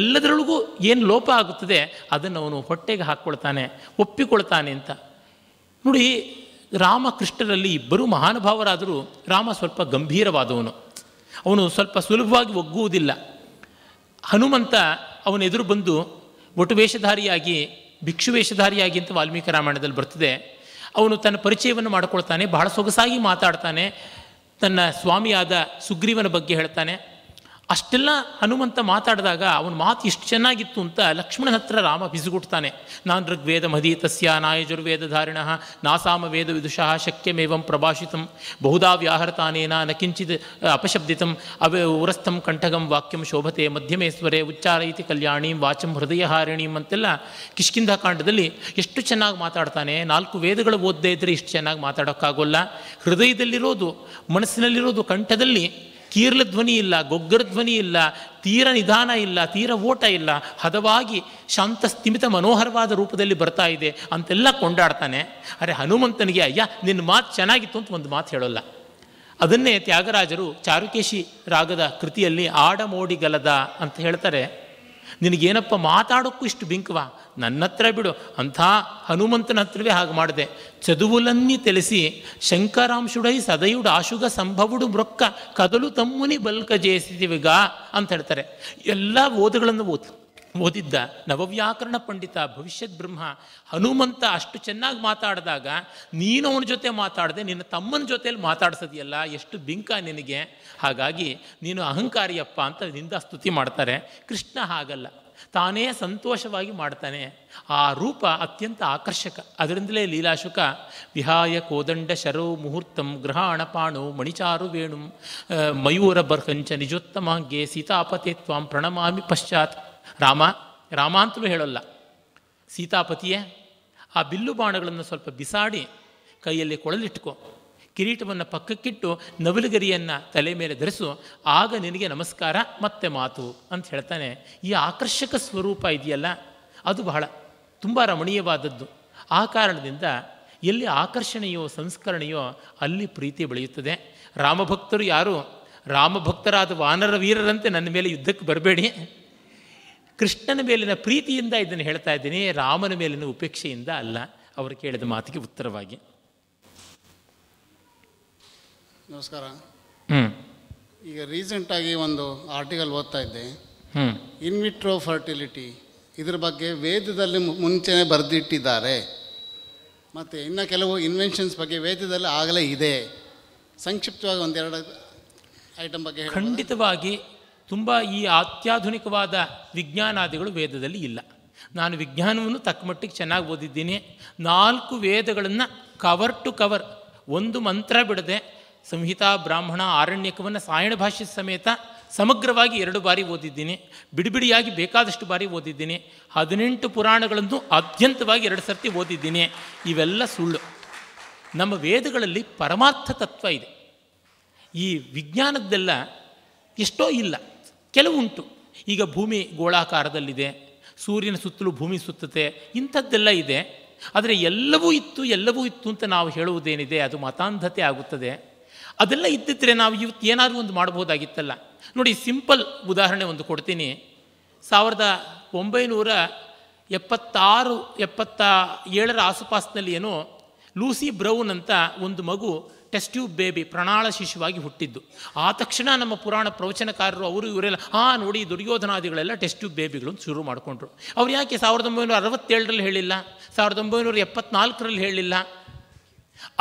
ಎಲ್ಲದರೊಳಗೂ ಏನು ಲೋಪ ಆಗುತ್ತದೆ ಅದನ್ನು ಅವನು ಹೊಟ್ಟೆಗೆ ಹಾಕ್ಕೊಳ್ತಾನೆ ಒಪ್ಪಿಕೊಳ್ತಾನೆ ಅಂತ ನೋಡಿ ರಾಮಕೃಷ್ಣರಲ್ಲಿ ಇಬ್ಬರು ಮಹಾನುಭಾವರಾದರೂ ರಾಮ ಸ್ವಲ್ಪ ಗಂಭೀರವಾದವನು ಅವನು ಸ್ವಲ್ಪ ಸುಲಭವಾಗಿ ಒಗ್ಗುವುದಿಲ್ಲ ಹನುಮಂತ ಅವನ ಎದುರು ಬಂದು ಒಟುವೇಷಧಾರಿಯಾಗಿ ಭಿಕ್ಷುವೇಷಧಾರಿಯಾಗಿ ಅಂತ ವಾಲ್ಮೀಕಿ ರಾಮಾಯಣದಲ್ಲಿ ಬರ್ತದೆ ಅವನು ತನ್ನ ಪರಿಚಯವನ್ನು ಮಾಡಿಕೊಳ್ತಾನೆ ಬಹಳ ಸೊಗಸಾಗಿ ಮಾತಾಡ್ತಾನೆ ತನ್ನ ಸ್ವಾಮಿಯಾದ ಸುಗ್ರೀವನ ಬಗ್ಗೆ ಹೇಳ್ತಾನೆ ಅಷ್ಟೆಲ್ಲ ಹನುಮಂತ ಮಾತಾಡಿದಾಗ ಅವನ ಮಾತು ಇಷ್ಟು ಚೆನ್ನಾಗಿತ್ತು ಅಂತ ಲಕ್ಷ್ಮಣನ ಹತ್ರ ರಾಮ ಬಿಸುಗುಟ್ತಾನೆ ನಾನು ಋಗ್ವೇದ ಮಧೀತಸ್ಯ ನಾಯಜುರ್ವೇದ ಧಾರಿಣ ನಾಸಾಮ ವೇದ ವಿದುಷಃ ಶಕ್ಯಮೇವಂ ಪ್ರಭಾಷಿತಂ ಬಹುಧಾ ವ್ಯಾಹೃತಾನೇನ ನ ಕಿಂಚಿತ್ ಅಪಶಬ್ದಿತಂ ಅವ ಉರಸ್ಥಂ ಕಂಠಗಂ ವಾಕ್ಯಂ ಶೋಭತೆ ಮಧ್ಯಮೇಶ್ವರೇ ಉಚ್ಚಾರಯಿತಿ ಕಲ್ಯಾಣಿ ವಾಚಂ ಹೃದಯ ಹಾರಿಣೀಂ ಅಂತೆಲ್ಲ ಕಿಷ್ಕಿಂಧ ಕಾಂಡದಲ್ಲಿ ಎಷ್ಟು ಚೆನ್ನಾಗಿ ಮಾತಾಡ್ತಾನೆ ನಾಲ್ಕು ವೇದಗಳು ಓದದೇ ಇದ್ದರೆ ಇಷ್ಟು ಚೆನ್ನಾಗಿ ಮಾತಾಡೋಕ್ಕಾಗೋಲ್ಲ ಹೃದಯದಲ್ಲಿರೋದು ಮನಸ್ಸಿನಲ್ಲಿರೋದು ಕಂಠದಲ್ಲಿ ಕೀರ್ಲ ಧ್ವನಿ ಇಲ್ಲ ಗೊಗ್ಗರ ಧ್ವನಿ ಇಲ್ಲ ತೀರ ನಿಧಾನ ಇಲ್ಲ ತೀರ ಓಟ ಇಲ್ಲ ಹದವಾಗಿ ಶಾಂತ ಸ್ಥಿಮಿತ ಮನೋಹರವಾದ ರೂಪದಲ್ಲಿ ಬರ್ತಾ ಇದೆ ಅಂತೆಲ್ಲ ಕೊಂಡಾಡ್ತಾನೆ ಅರೆ ಹನುಮಂತನಿಗೆ ಅಯ್ಯ ನಿನ್ನ ಮಾತು ಚೆನ್ನಾಗಿತ್ತು ಅಂತ ಒಂದು ಮಾತು ಹೇಳೋಲ್ಲ ಅದನ್ನೇ ತ್ಯಾಗರಾಜರು ಚಾರುಕೇಶಿ ರಾಗದ ಕೃತಿಯಲ್ಲಿ ಆಡಮೋಡಿಗಲದ ಅಂತ ಹೇಳ್ತಾರೆ ನಿನಗೇನಪ್ಪ ಮಾತಾಡೋಕ್ಕೂ ಇಷ್ಟು ಬಿಂಕವಾ ನನ್ನ ಹತ್ರ ಬಿಡು ಅಂಥ ಹನುಮಂತನ ಹತ್ರವೇ ಹಾಗೆ ಮಾಡಿದೆ ಚದುವುಲನ್ನಿ ತಿಳಿಸಿ ಶಂಕರಾಂಶುಡೈ ಸದಯುಡು ಆಶುಗ ಸಂಭವುಡು ಮೃಕ್ಕ ಕದಲು ತಮ್ಮುನಿ ಬಲ್ಕ ಜಯಿಸಿದಿವಿಗ ಅಂತ ಹೇಳ್ತಾರೆ ಎಲ್ಲ ಓದುಗಳನ್ನು ಓದ್ ಓದಿದ್ದ ನವವ್ಯಾಕರಣ ಪಂಡಿತ ಭವಿಷ್ಯದ ಬ್ರಹ್ಮ ಹನುಮಂತ ಅಷ್ಟು ಚೆನ್ನಾಗಿ ಮಾತಾಡಿದಾಗ ನೀನು ಅವನ ಜೊತೆ ಮಾತಾಡದೆ ನಿನ್ನ ತಮ್ಮನ ಜೊತೆಯಲ್ಲಿ ಮಾತಾಡ್ಸೋದಿಯಲ್ಲ ಎಷ್ಟು ಬಿಂಕ ನಿನಗೆ ಹಾಗಾಗಿ ನೀನು ಅಹಂಕಾರಿಯಪ್ಪ ಅಂತ ನಿಂದ ಸ್ತುತಿ ಮಾಡ್ತಾರೆ ಕೃಷ್ಣ ಹಾಗಲ್ಲ ತಾನೇ ಸಂತೋಷವಾಗಿ ಮಾಡ್ತಾನೆ ಆ ರೂಪ ಅತ್ಯಂತ ಆಕರ್ಷಕ ಅದರಿಂದಲೇ ಲೀಲಾಶುಕ ವಿಹಾಯ ಕೋದಂಡ ಶರೋ ಮುಹೂರ್ತಂ ಗ್ರಹಾಣ ಅಣಪಾಣು ಮಣಿಚಾರು ವೇಣು ಮಯೂರ ಬರ್ಹಂಚ ನಿಜೋತ್ತಮಾಂಗೆ ಸೀತಾಪತೆ ತ್ವಾಂ ಪ್ರಣಮಾಮಿ ಪಶ್ಚಾತ್ ರಾಮ ರಾಮ ಅಂತಲೂ ಹೇಳಲ್ಲ ಸೀತಾಪತಿಯೇ ಆ ಬಿಲ್ಲು ಬಾಣಗಳನ್ನು ಸ್ವಲ್ಪ ಬಿಸಾಡಿ ಕೈಯಲ್ಲಿ ಕೊಳಲಿಟ್ಕೋ ಕಿರೀಟವನ್ನು ಪಕ್ಕಕ್ಕಿಟ್ಟು ನವಿಲುಗರಿಯನ್ನು ತಲೆ ಮೇಲೆ ಧರಿಸು ಆಗ ನಿನಗೆ ನಮಸ್ಕಾರ ಮತ್ತೆ ಮಾತು ಅಂತ ಹೇಳ್ತಾನೆ ಈ ಆಕರ್ಷಕ ಸ್ವರೂಪ ಇದೆಯಲ್ಲ ಅದು ಬಹಳ ತುಂಬ ರಮಣೀಯವಾದದ್ದು ಆ ಕಾರಣದಿಂದ ಎಲ್ಲಿ ಆಕರ್ಷಣೆಯೋ ಸಂಸ್ಕರಣೆಯೋ ಅಲ್ಲಿ ಪ್ರೀತಿ ಬೆಳೆಯುತ್ತದೆ ರಾಮಭಕ್ತರು ಯಾರು ರಾಮಭಕ್ತರಾದ ವಾನರ ವೀರರಂತೆ ನನ್ನ ಮೇಲೆ ಯುದ್ಧಕ್ಕೆ ಬರಬೇಡಿ ಕೃಷ್ಣನ ಮೇಲಿನ ಪ್ರೀತಿಯಿಂದ ಇದನ್ನು ಹೇಳ್ತಾ ಇದ್ದೀನಿ ರಾಮನ ಮೇಲಿನ ಉಪೇಕ್ಷೆಯಿಂದ ಅಲ್ಲ ಅವರು ಕೇಳಿದ ಮಾತಿಗೆ ಉತ್ತರವಾಗಿ ನಮಸ್ಕಾರ ಈಗ ರೀಸೆಂಟಾಗಿ ಒಂದು ಆರ್ಟಿಕಲ್ ಓದ್ತಾ ಇದ್ದೆ ಇನ್ವಿಟ್ರೋ ಫರ್ಟಿಲಿಟಿ ಇದ್ರ ಬಗ್ಗೆ ವೇದದಲ್ಲಿ ಮುಂಚೆನೆ ಬರೆದಿಟ್ಟಿದ್ದಾರೆ ಮತ್ತು ಇನ್ನು ಕೆಲವು ಇನ್ವೆನ್ಷನ್ಸ್ ಬಗ್ಗೆ ವೇದದಲ್ಲಿ ಆಗಲೇ ಇದೆ ಸಂಕ್ಷಿಪ್ತವಾಗಿ ಒಂದೆರಡು ಐಟಮ್ ಬಗ್ಗೆ ಖಂಡಿತವಾಗಿ ತುಂಬ ಈ ಅತ್ಯಾಧುನಿಕವಾದ ವಿಜ್ಞಾನಾದಿಗಳು ವೇದದಲ್ಲಿ ಇಲ್ಲ ನಾನು ವಿಜ್ಞಾನವನ್ನು ತಕ್ಕಮಟ್ಟಿಗೆ ಚೆನ್ನಾಗಿ ಓದಿದ್ದೀನಿ ನಾಲ್ಕು ವೇದಗಳನ್ನು ಕವರ್ ಟು ಕವರ್ ಒಂದು ಮಂತ್ರ ಬಿಡದೆ ಸಂಹಿತಾ ಬ್ರಾಹ್ಮಣ ಆರಣ್ಯಕವನ್ನು ಸಾಯಣ ಭಾಷೆ ಸಮೇತ ಸಮಗ್ರವಾಗಿ ಎರಡು ಬಾರಿ ಓದಿದ್ದೀನಿ ಬಿಡಿಬಿಡಿಯಾಗಿ ಬೇಕಾದಷ್ಟು ಬಾರಿ ಓದಿದ್ದೀನಿ ಹದಿನೆಂಟು ಪುರಾಣಗಳನ್ನು ಅತ್ಯಂತವಾಗಿ ಎರಡು ಸರ್ತಿ ಓದಿದ್ದೀನಿ ಇವೆಲ್ಲ ಸುಳ್ಳು ನಮ್ಮ ವೇದಗಳಲ್ಲಿ ಪರಮಾರ್ಥ ತತ್ವ ಇದೆ ಈ ವಿಜ್ಞಾನದ್ದೆಲ್ಲ ಎಷ್ಟೋ ಇಲ್ಲ ಕೆಲವುಂಟು ಈಗ ಭೂಮಿ ಗೋಳಾಕಾರದಲ್ಲಿದೆ ಸೂರ್ಯನ ಸುತ್ತಲೂ ಭೂಮಿ ಸುತ್ತತೆ ಇಂಥದ್ದೆಲ್ಲ ಇದೆ ಆದರೆ ಎಲ್ಲವೂ ಇತ್ತು ಎಲ್ಲವೂ ಇತ್ತು ಅಂತ ನಾವು ಹೇಳುವುದೇನಿದೆ ಅದು ಮತಾಂಧತೆ ಆಗುತ್ತದೆ ಅದೆಲ್ಲ ಇದ್ದಿದ್ರೆ ನಾವು ಇವತ್ತು ಏನಾದರೂ ಒಂದು ಮಾಡ್ಬೋದಾಗಿತ್ತಲ್ಲ ನೋಡಿ ಸಿಂಪಲ್ ಉದಾಹರಣೆ ಒಂದು ಕೊಡ್ತೀನಿ ಸಾವಿರದ ಒಂಬೈನೂರ ಎಪ್ಪತ್ತಾರು ಎಪ್ಪತ್ತ ಏಳರ ಆಸುಪಾಸಿನಲ್ಲಿ ಏನೋ ಲೂಸಿ ಬ್ರೌನ್ ಅಂತ ಒಂದು ಮಗು ಟೆಸ್ಟ್ ಟ್ಯೂಬ್ ಬೇಬಿ ಪ್ರಣಾಳ ಶಿಶುವಾಗಿ ಹುಟ್ಟಿದ್ದು ಆ ತಕ್ಷಣ ನಮ್ಮ ಪುರಾಣ ಪ್ರವಚನಕಾರರು ಅವರು ಇವರೆಲ್ಲ ಹಾಂ ನೋಡಿ ದುರ್ಯೋಧನಾದಿಗಳೆಲ್ಲ ಟೆಸ್ಟ್ ಟ್ಯೂಬ್ ಬೇಬಿಗಳು ಶುರು ಮಾಡಿಕೊಂಡ್ರು ಅವ್ರು ಯಾಕೆ ಸಾವಿರದ ಒಂಬೈನೂರ ಅರವತ್ತೇಳರಲ್ಲಿ ಹೇಳಿಲ್ಲ ಸಾವಿರದ ಒಂಬೈನೂರ ಎಪ್ಪತ್ನಾಲ್ಕರಲ್ಲಿ ಹೇಳಿಲ್ಲ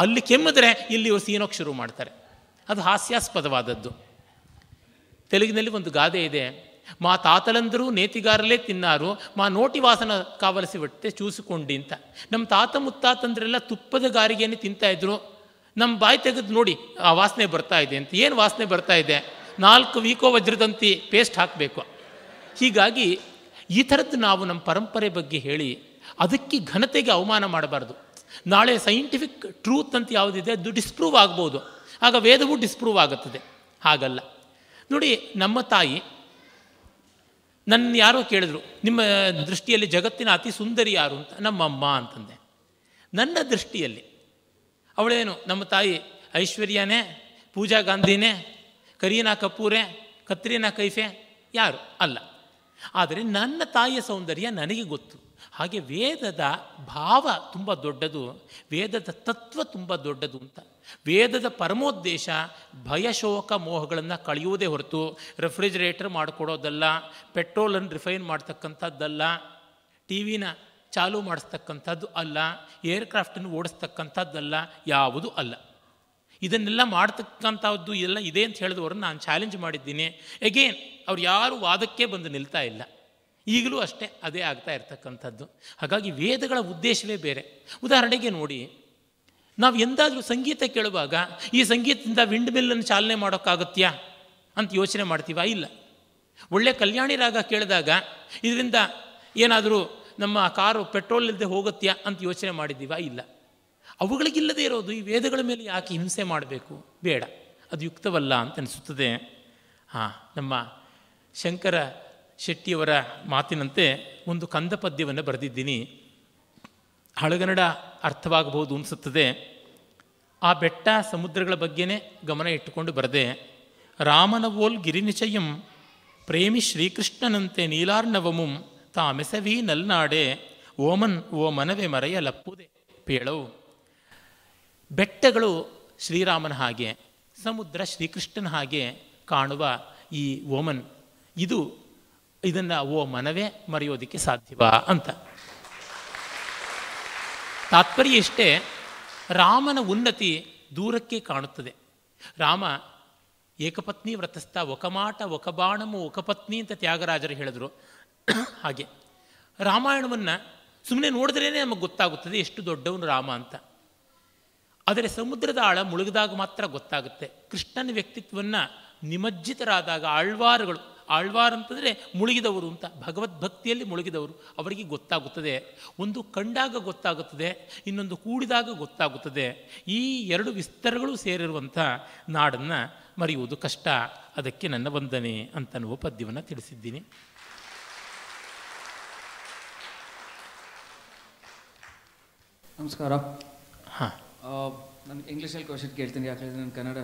ಅಲ್ಲಿ ಕೆಮ್ಮಿದ್ರೆ ಇಲ್ಲಿ ಇವರು ಸೀನೋಕ್ಕೆ ಶುರು ಮಾಡ್ತಾರೆ ಅದು ಹಾಸ್ಯಾಸ್ಪದವಾದದ್ದು ತೆಲುಗಿನಲ್ಲಿ ಒಂದು ಗಾದೆ ಇದೆ ಮಾ ತಾತಲಂದರೂ ನೇತಿಗಾರಲೇ ತಿನ್ನಾರು ಮಾ ನೋಟಿ ವಾಸನ ಕಾವಲಿಸಿ ಬಿಟ್ಟೆ ಚೂಸಿಕೊಂಡಿ ಅಂತ ನಮ್ಮ ತಾತ ಮುತ್ತಾತಂದ್ರೆಲ್ಲ ತುಪ್ಪದ ತಿಂತಾ ತಿಂತಾಯಿದ್ರು ನಮ್ಮ ಬಾಯಿ ತೆಗೆದು ನೋಡಿ ಆ ವಾಸನೆ ಬರ್ತಾ ಇದೆ ಅಂತ ಏನು ವಾಸನೆ ಬರ್ತಾ ಇದೆ ನಾಲ್ಕು ವೀಕೋ ವಜ್ರದಂತಿ ಪೇಸ್ಟ್ ಹಾಕಬೇಕು ಹೀಗಾಗಿ ಈ ಥರದ್ದು ನಾವು ನಮ್ಮ ಪರಂಪರೆ ಬಗ್ಗೆ ಹೇಳಿ ಅದಕ್ಕೆ ಘನತೆಗೆ ಅವಮಾನ ಮಾಡಬಾರ್ದು ನಾಳೆ ಸೈಂಟಿಫಿಕ್ ಟ್ರೂತ್ ಅಂತ ಯಾವುದಿದೆ ಅದು ಡಿಸ್ಪ್ರೂವ್ ಆಗ್ಬೋದು ಆಗ ವೇದವು ಡಿಸ್ಪ್ರೂವ್ ಆಗುತ್ತದೆ ಹಾಗಲ್ಲ ನೋಡಿ ನಮ್ಮ ತಾಯಿ ನನ್ನ ಯಾರೋ ಕೇಳಿದ್ರು ನಿಮ್ಮ ದೃಷ್ಟಿಯಲ್ಲಿ ಜಗತ್ತಿನ ಅತಿ ಸುಂದರಿ ಯಾರು ಅಂತ ನಮ್ಮಮ್ಮ ಅಂತಂದೆ ನನ್ನ ದೃಷ್ಟಿಯಲ್ಲಿ ಅವಳೇನು ನಮ್ಮ ತಾಯಿ ಐಶ್ವರ್ಯನೇ ಪೂಜಾ ಗಾಂಧಿನೇ ಕರೀನಾ ಕಪೂರೇ ಕತ್ರಿನಾ ಕೈಫೆ ಯಾರು ಅಲ್ಲ ಆದರೆ ನನ್ನ ತಾಯಿಯ ಸೌಂದರ್ಯ ನನಗೆ ಗೊತ್ತು ಹಾಗೆ ವೇದದ ಭಾವ ತುಂಬ ದೊಡ್ಡದು ವೇದದ ತತ್ವ ತುಂಬ ದೊಡ್ಡದು ಅಂತ ವೇದದ ಪರಮೋದ್ದೇಶ ಭಯಶೋಕ ಮೋಹಗಳನ್ನು ಕಳೆಯುವುದೇ ಹೊರತು ರೆಫ್ರಿಜರೇಟರ್ ಮಾಡಿಕೊಡೋದಲ್ಲ ಪೆಟ್ರೋಲನ್ನು ರಿಫೈನ್ ಮಾಡ್ತಕ್ಕಂಥದ್ದಲ್ಲ ಟಿ ವಿನ ಚಾಲೂ ಮಾಡಿಸ್ತಕ್ಕಂಥದ್ದು ಅಲ್ಲ ಏರ್ಕ್ರಾಫ್ಟನ್ನು ಓಡಿಸ್ತಕ್ಕಂಥದ್ದಲ್ಲ ಯಾವುದೂ ಅಲ್ಲ ಇದನ್ನೆಲ್ಲ ಮಾಡ್ತಕ್ಕಂಥದ್ದು ಎಲ್ಲ ಇದೆ ಅಂತ ಹೇಳಿದವರು ನಾನು ಚಾಲೆಂಜ್ ಮಾಡಿದ್ದೀನಿ ಎಗೇನ್ ಅವ್ರು ಯಾರೂ ವಾದಕ್ಕೆ ಬಂದು ನಿಲ್ತಾ ಇಲ್ಲ ಈಗಲೂ ಅಷ್ಟೇ ಅದೇ ಆಗ್ತಾ ಇರ್ತಕ್ಕಂಥದ್ದು ಹಾಗಾಗಿ ವೇದಗಳ ಉದ್ದೇಶವೇ ಬೇರೆ ಉದಾಹರಣೆಗೆ ನೋಡಿ ನಾವು ಎಂದಾದರೂ ಸಂಗೀತ ಕೇಳುವಾಗ ಈ ಸಂಗೀತದಿಂದ ವಿಂಡ್ ಮಿಲ್ಲನ್ನು ಚಾಲನೆ ಮಾಡೋಕ್ಕಾಗತ್ಯಾ ಅಂತ ಯೋಚನೆ ಮಾಡ್ತೀವ ಇಲ್ಲ ಒಳ್ಳೆ ಕಲ್ಯಾಣಿ ರಾಗ ಕೇಳಿದಾಗ ಇದರಿಂದ ಏನಾದರೂ ನಮ್ಮ ಕಾರು ಪೆಟ್ರೋಲ್ ಇಲ್ಲದೆ ಹೋಗುತ್ತ್ಯಾ ಅಂತ ಯೋಚನೆ ಮಾಡಿದ್ದೀವ ಇಲ್ಲ ಅವುಗಳಿಗಿಲ್ಲದೆ ಇರೋದು ಈ ವೇದಗಳ ಮೇಲೆ ಯಾಕೆ ಹಿಂಸೆ ಮಾಡಬೇಕು ಬೇಡ ಅದು ಯುಕ್ತವಲ್ಲ ಅಂತ ಅನಿಸುತ್ತದೆ ಹಾಂ ನಮ್ಮ ಶಂಕರ ಶೆಟ್ಟಿಯವರ ಮಾತಿನಂತೆ ಒಂದು ಕಂದ ಪದ್ಯವನ್ನು ಬರೆದಿದ್ದೀನಿ ಹಳಗನ್ನಡ ಅರ್ಥವಾಗಬಹುದು ಅನಿಸುತ್ತದೆ ಆ ಬೆಟ್ಟ ಸಮುದ್ರಗಳ ಬಗ್ಗೆನೇ ಗಮನ ಇಟ್ಟುಕೊಂಡು ಬರದೆ ರಾಮನವೋಲ್ ಗಿರಿನಿಚಯಂ ಪ್ರೇಮಿ ಶ್ರೀಕೃಷ್ಣನಂತೆ ನೀಲಾರ್ಣವಮುಂ ಮೆಸವಿ ನಲ್ನಾಡೆ ಓಮನ್ ಓ ಮನವೇ ಮರೆಯ ಲಪ್ಪುದೆ ಪೇಳವು ಬೆಟ್ಟಗಳು ಶ್ರೀರಾಮನ ಹಾಗೆ ಸಮುದ್ರ ಶ್ರೀಕೃಷ್ಣನ ಹಾಗೆ ಕಾಣುವ ಈ ಓಮನ್ ಇದು ಇದನ್ನು ಓ ಮನವೇ ಮರೆಯೋದಕ್ಕೆ ಸಾಧ್ಯವಾ ಅಂತ ತಾತ್ಪರ್ಯ ಇಷ್ಟೇ ರಾಮನ ಉನ್ನತಿ ದೂರಕ್ಕೆ ಕಾಣುತ್ತದೆ ರಾಮ ಏಕಪತ್ನಿ ವ್ರತಸ್ಥ ಒಕಮಾಟ ಒಕಬಾಣಮು ಒಕಪತ್ನಿ ಅಂತ ತ್ಯಾಗರಾಜರು ಹೇಳಿದರು ಹಾಗೆ ರಾಮಾಯಣವನ್ನು ಸುಮ್ಮನೆ ನೋಡಿದ್ರೇ ನಮಗೆ ಗೊತ್ತಾಗುತ್ತದೆ ಎಷ್ಟು ದೊಡ್ಡವನು ರಾಮ ಅಂತ ಆದರೆ ಸಮುದ್ರದ ಆಳ ಮುಳುಗಿದಾಗ ಮಾತ್ರ ಗೊತ್ತಾಗುತ್ತೆ ಕೃಷ್ಣನ ವ್ಯಕ್ತಿತ್ವವನ್ನು ನಿಮಜ್ಜಿತರಾದಾಗ ಆಳ್ವಾರುಗಳು ಆಳ್ವಾರ್ ಅಂತಂದರೆ ಮುಳುಗಿದವರು ಅಂತ ಭಗವದ್ಭಕ್ತಿಯಲ್ಲಿ ಮುಳುಗಿದವರು ಅವರಿಗೆ ಗೊತ್ತಾಗುತ್ತದೆ ಒಂದು ಕಂಡಾಗ ಗೊತ್ತಾಗುತ್ತದೆ ಇನ್ನೊಂದು ಕೂಡಿದಾಗ ಗೊತ್ತಾಗುತ್ತದೆ ಈ ಎರಡು ವಿಸ್ತಾರಗಳು ಸೇರಿರುವಂಥ ನಾಡನ್ನು ಮರೆಯುವುದು ಕಷ್ಟ ಅದಕ್ಕೆ ನನ್ನ ವಂದನೆ ಅಂತನ್ನುವ ಪದ್ಯವನ್ನು ತಿಳಿಸಿದ್ದೀನಿ ನಮಸ್ಕಾರ ಹಾಂ English question Kannada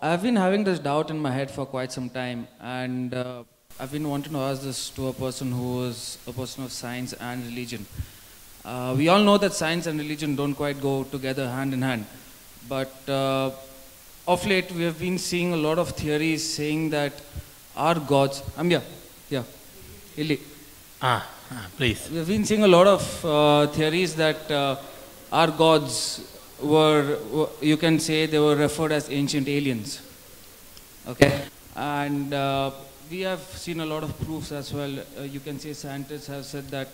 I have been having this doubt in my head for quite some time and uh, I've been wanting to ask this to a person who is a person of science and religion. Uh, we all know that science and religion don't quite go together hand in hand. But uh, of late we have been seeing a lot of theories saying that our gods I'm um, here. Yeah. Ah, ah, please. We've been seeing a lot of uh, theories that uh, our gods were, you can say they were referred as ancient aliens. Okay? And uh, we have seen a lot of proofs as well. Uh, you can say scientists have said that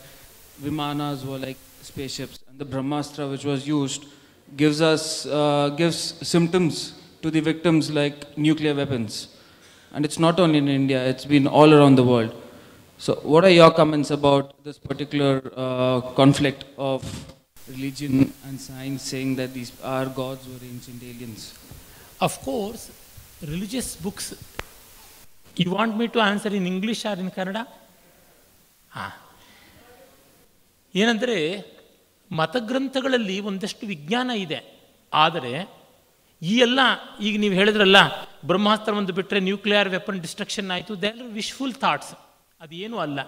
Vimanas were like spaceships. And the Brahmastra which was used gives us, uh, gives symptoms to the victims like nuclear weapons. And it's not only in India, it's been all around the world. So what are your comments about this particular uh, conflict of religion and science saying that these are gods were ancient aliens? Of course, religious books. You want me to answer in English or in Kannada? ಹಾಂ ಏನಂದರೆ ಮತಗ್ರಂಥಗಳಲ್ಲಿ ಒಂದಷ್ಟು ವಿಜ್ಞಾನ ಇದೆ ಆದರೆ ಈ ಎಲ್ಲ ಈಗ ನೀವು ಹೇಳಿದ್ರಲ್ಲ ಬ್ರಹ್ಮಾಸ್ತ್ರ ಒಂದು ಬಿಟ್ಟರೆ ನ್ಯೂಕ್ಲಿಯರ್ ವೆಪನ್ ಡಿಸ್ಟ್ರಕ್ಷನ್ ಆಯಿತು ದೇ ಆರ್ ವಿಶ್ಫುಲ್ ಥಾಟ್ಸ್ ಅದೇನೂ ಅಲ್ಲ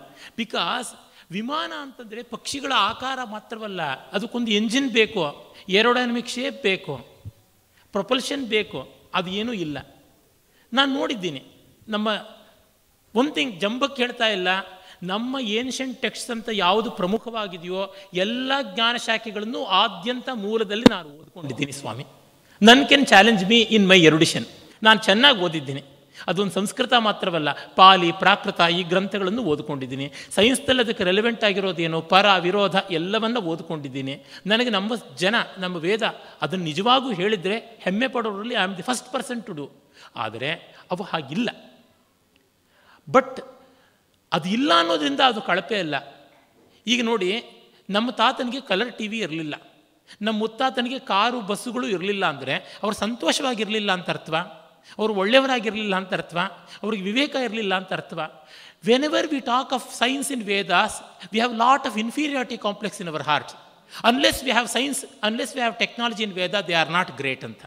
ಬಿಕಾಸ್ ವಿಮಾನ ಅಂತಂದರೆ ಪಕ್ಷಿಗಳ ಆಕಾರ ಮಾತ್ರವಲ್ಲ ಅದಕ್ಕೊಂದು ಎಂಜಿನ್ ಬೇಕು ಏರೋಡೈನಮಿಕ್ ಶೇಪ್ ಬೇಕು ಪ್ರೊಪಲ್ಷನ್ ಬೇಕು ಅದು ಏನೂ ಇಲ್ಲ ನಾನು ನೋಡಿದ್ದೀನಿ ನಮ್ಮ ಒಂದು ಥಿಂಗ್ ಜಂಬಕ್ಕೆ ಹೇಳ್ತಾ ಇಲ್ಲ ನಮ್ಮ ಏನ್ಷಂಟ್ ಟೆಕ್ಸ್ಟ್ ಅಂತ ಯಾವುದು ಪ್ರಮುಖವಾಗಿದೆಯೋ ಎಲ್ಲ ಜ್ಞಾನ ಶಾಖೆಗಳನ್ನು ಆದ್ಯಂತ ಮೂಲದಲ್ಲಿ ನಾನು ಓದ್ಕೊಂಡಿದ್ದೀನಿ ಸ್ವಾಮಿ none can challenge me in my erudition ನಾನು ಚೆನ್ನಾಗಿ ಓದಿದ್ದೀನಿ ಅದೊಂದು ಸಂಸ್ಕೃತ ಮಾತ್ರವಲ್ಲ ಪಾಲಿ ಪ್ರಾಕೃತ ಈ ಗ್ರಂಥಗಳನ್ನು ಓದ್ಕೊಂಡಿದ್ದೀನಿ ಸೈನ್ಸ್ದಲ್ಲಿ ಅದಕ್ಕೆ ರೆಲೆವೆಂಟ್ ಆಗಿರೋದೇನು ಪರ ವಿರೋಧ ಎಲ್ಲವನ್ನು ಓದ್ಕೊಂಡಿದ್ದೀನಿ ನನಗೆ ನಮ್ಮ ಜನ ನಮ್ಮ ವೇದ ಅದನ್ನು ನಿಜವಾಗೂ ಹೇಳಿದರೆ ಹೆಮ್ಮೆ ಪಡೋರಲ್ಲಿ I am the first person to do ಆದರೆ ಅವು ಹಾಗಿಲ್ಲ ಬಟ್ ಅದು ಇಲ್ಲ ಅನ್ನೋದ್ರಿಂದ ಅದು ಕಳಪೆ ಅಲ್ಲ ಈಗ ನೋಡಿ ನಮ್ಮ ತಾತನಿಗೆ ಕಲರ್ ಟಿ ವಿ ಇರಲಿಲ್ಲ ನಮ್ಮ ಮುತ್ತಾತನಿಗೆ ಕಾರು ಬಸ್ಸುಗಳು ಇರಲಿಲ್ಲ ಅಂದರೆ ಅವರು ಸಂತೋಷವಾಗಿರಲಿಲ್ಲ ಅಂತ ಅರ್ಥವಾ ಅವರು ಒಳ್ಳೆಯವರಾಗಿರಲಿಲ್ಲ ಅಂತ ಅರ್ಥ ಅವ್ರಿಗೆ ವಿವೇಕ ಇರಲಿಲ್ಲ ಅಂತ ಅರ್ಥ whenever we talk of science in Vedas we have lot of inferiority complex in our heart unless we have science unless we have technology in Veda they are not great ಅಂತ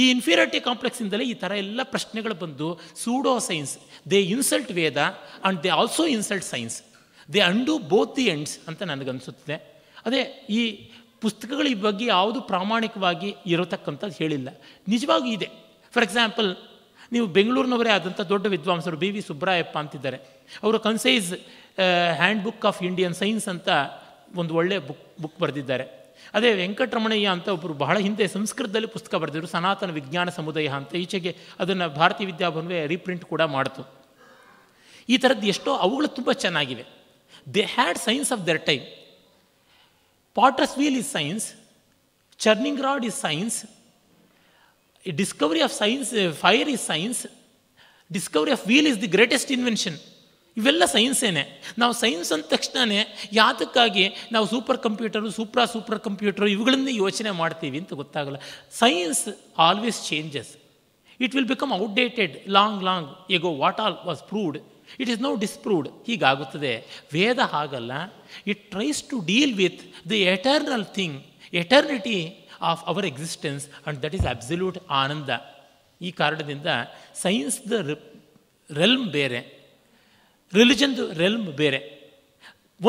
ಈ ಇನ್ಫೀರಿಯಾರಿಟಿ ಕಾಂಪ್ಲೆಕ್ಸಿಂದಲೇ ಈ ಥರ ಎಲ್ಲ ಪ್ರಶ್ನೆಗಳು ಬಂದು pseudo science they insult Veda and they also insult science they and both the ends ಅಂತ ನನಗನ್ಸುತ್ತದೆ ಅದೇ ಈ ಪುಸ್ತಕಗಳ ಬಗ್ಗೆ ಯಾವುದು ಪ್ರಾಮಾಣಿಕವಾಗಿ ಇರತಕ್ಕಂಥದ್ದು ಹೇಳಿಲ್ಲ ನಿಜವಾಗೂ ಇದೆ ಫಾರ್ ಎಕ್ಸಾಂಪಲ್ ನೀವು ಬೆಂಗಳೂರಿನವರೇ ಆದಂಥ ದೊಡ್ಡ ವಿದ್ವಾಂಸರು ಬಿ ವಿ ಸುಬ್ರಾಯಪ್ಪ ಅಂತಿದ್ದಾರೆ ಅವರು concise handbook of Indian science ಅಂತ ಒಂದು ಒಳ್ಳೆಯ ಬುಕ್ ಬುಕ್ ಬರೆದಿದ್ದಾರೆ ಅದೇ ವೆಂಕಟರಮಣಯ್ಯ ಅಂತ ಒಬ್ಬರು ಬಹಳ ಹಿಂದೆ ಸಂಸ್ಕೃತದಲ್ಲಿ ಪುಸ್ತಕ ಬರೆದಿದ್ರು ಸನಾತನ ವಿಜ್ಞಾನ ಸಮುದಾಯ ಅಂತ ಈಚೆಗೆ ಅದನ್ನು ಭಾರತೀಯ ವಿದ್ಯಾಭವನವೇ ರೀಪ್ರಿಂಟ್ ಕೂಡ ಮಾಡಿತು ಈ ಥರದ್ದು ಎಷ್ಟೋ ಅವುಗಳು ತುಂಬ ಚೆನ್ನಾಗಿವೆ they had science of their time potter's wheel is science churning rod is science discovery of science fire is science discovery of wheel is the greatest invention ಇವೆಲ್ಲ ಸೈನ್ಸೇನೆ ನಾವು ಸೈನ್ಸ್ ಅಂದ ತಕ್ಷಣವೇ ಯಾತಕ್ಕಾಗಿ ನಾವು super computer supra super computer ಇವುಗಳನ್ನೇ ಯೋಚನೆ ಮಾಡ್ತೀವಿ ಅಂತ ಗೊತ್ತಾಗಲ್ಲ science always changes it will become outdated long long ago what all was proved it is no disproved ಹೀಗಾಗುತ್ತದೆ ವೇದ ಹಾಗಲ್ಲ it tries to deal with the eternal thing eternity of our existence and that is absolute ಆನಂದ ಈ ಕಾರಣದಿಂದ ಸೈನ್ಸ್ದ ರೆಲ್ಮ್ ಬೇರೆ ರಿಲಿಜನ್ದು ರೆಲ್ಮ್ ಬೇರೆ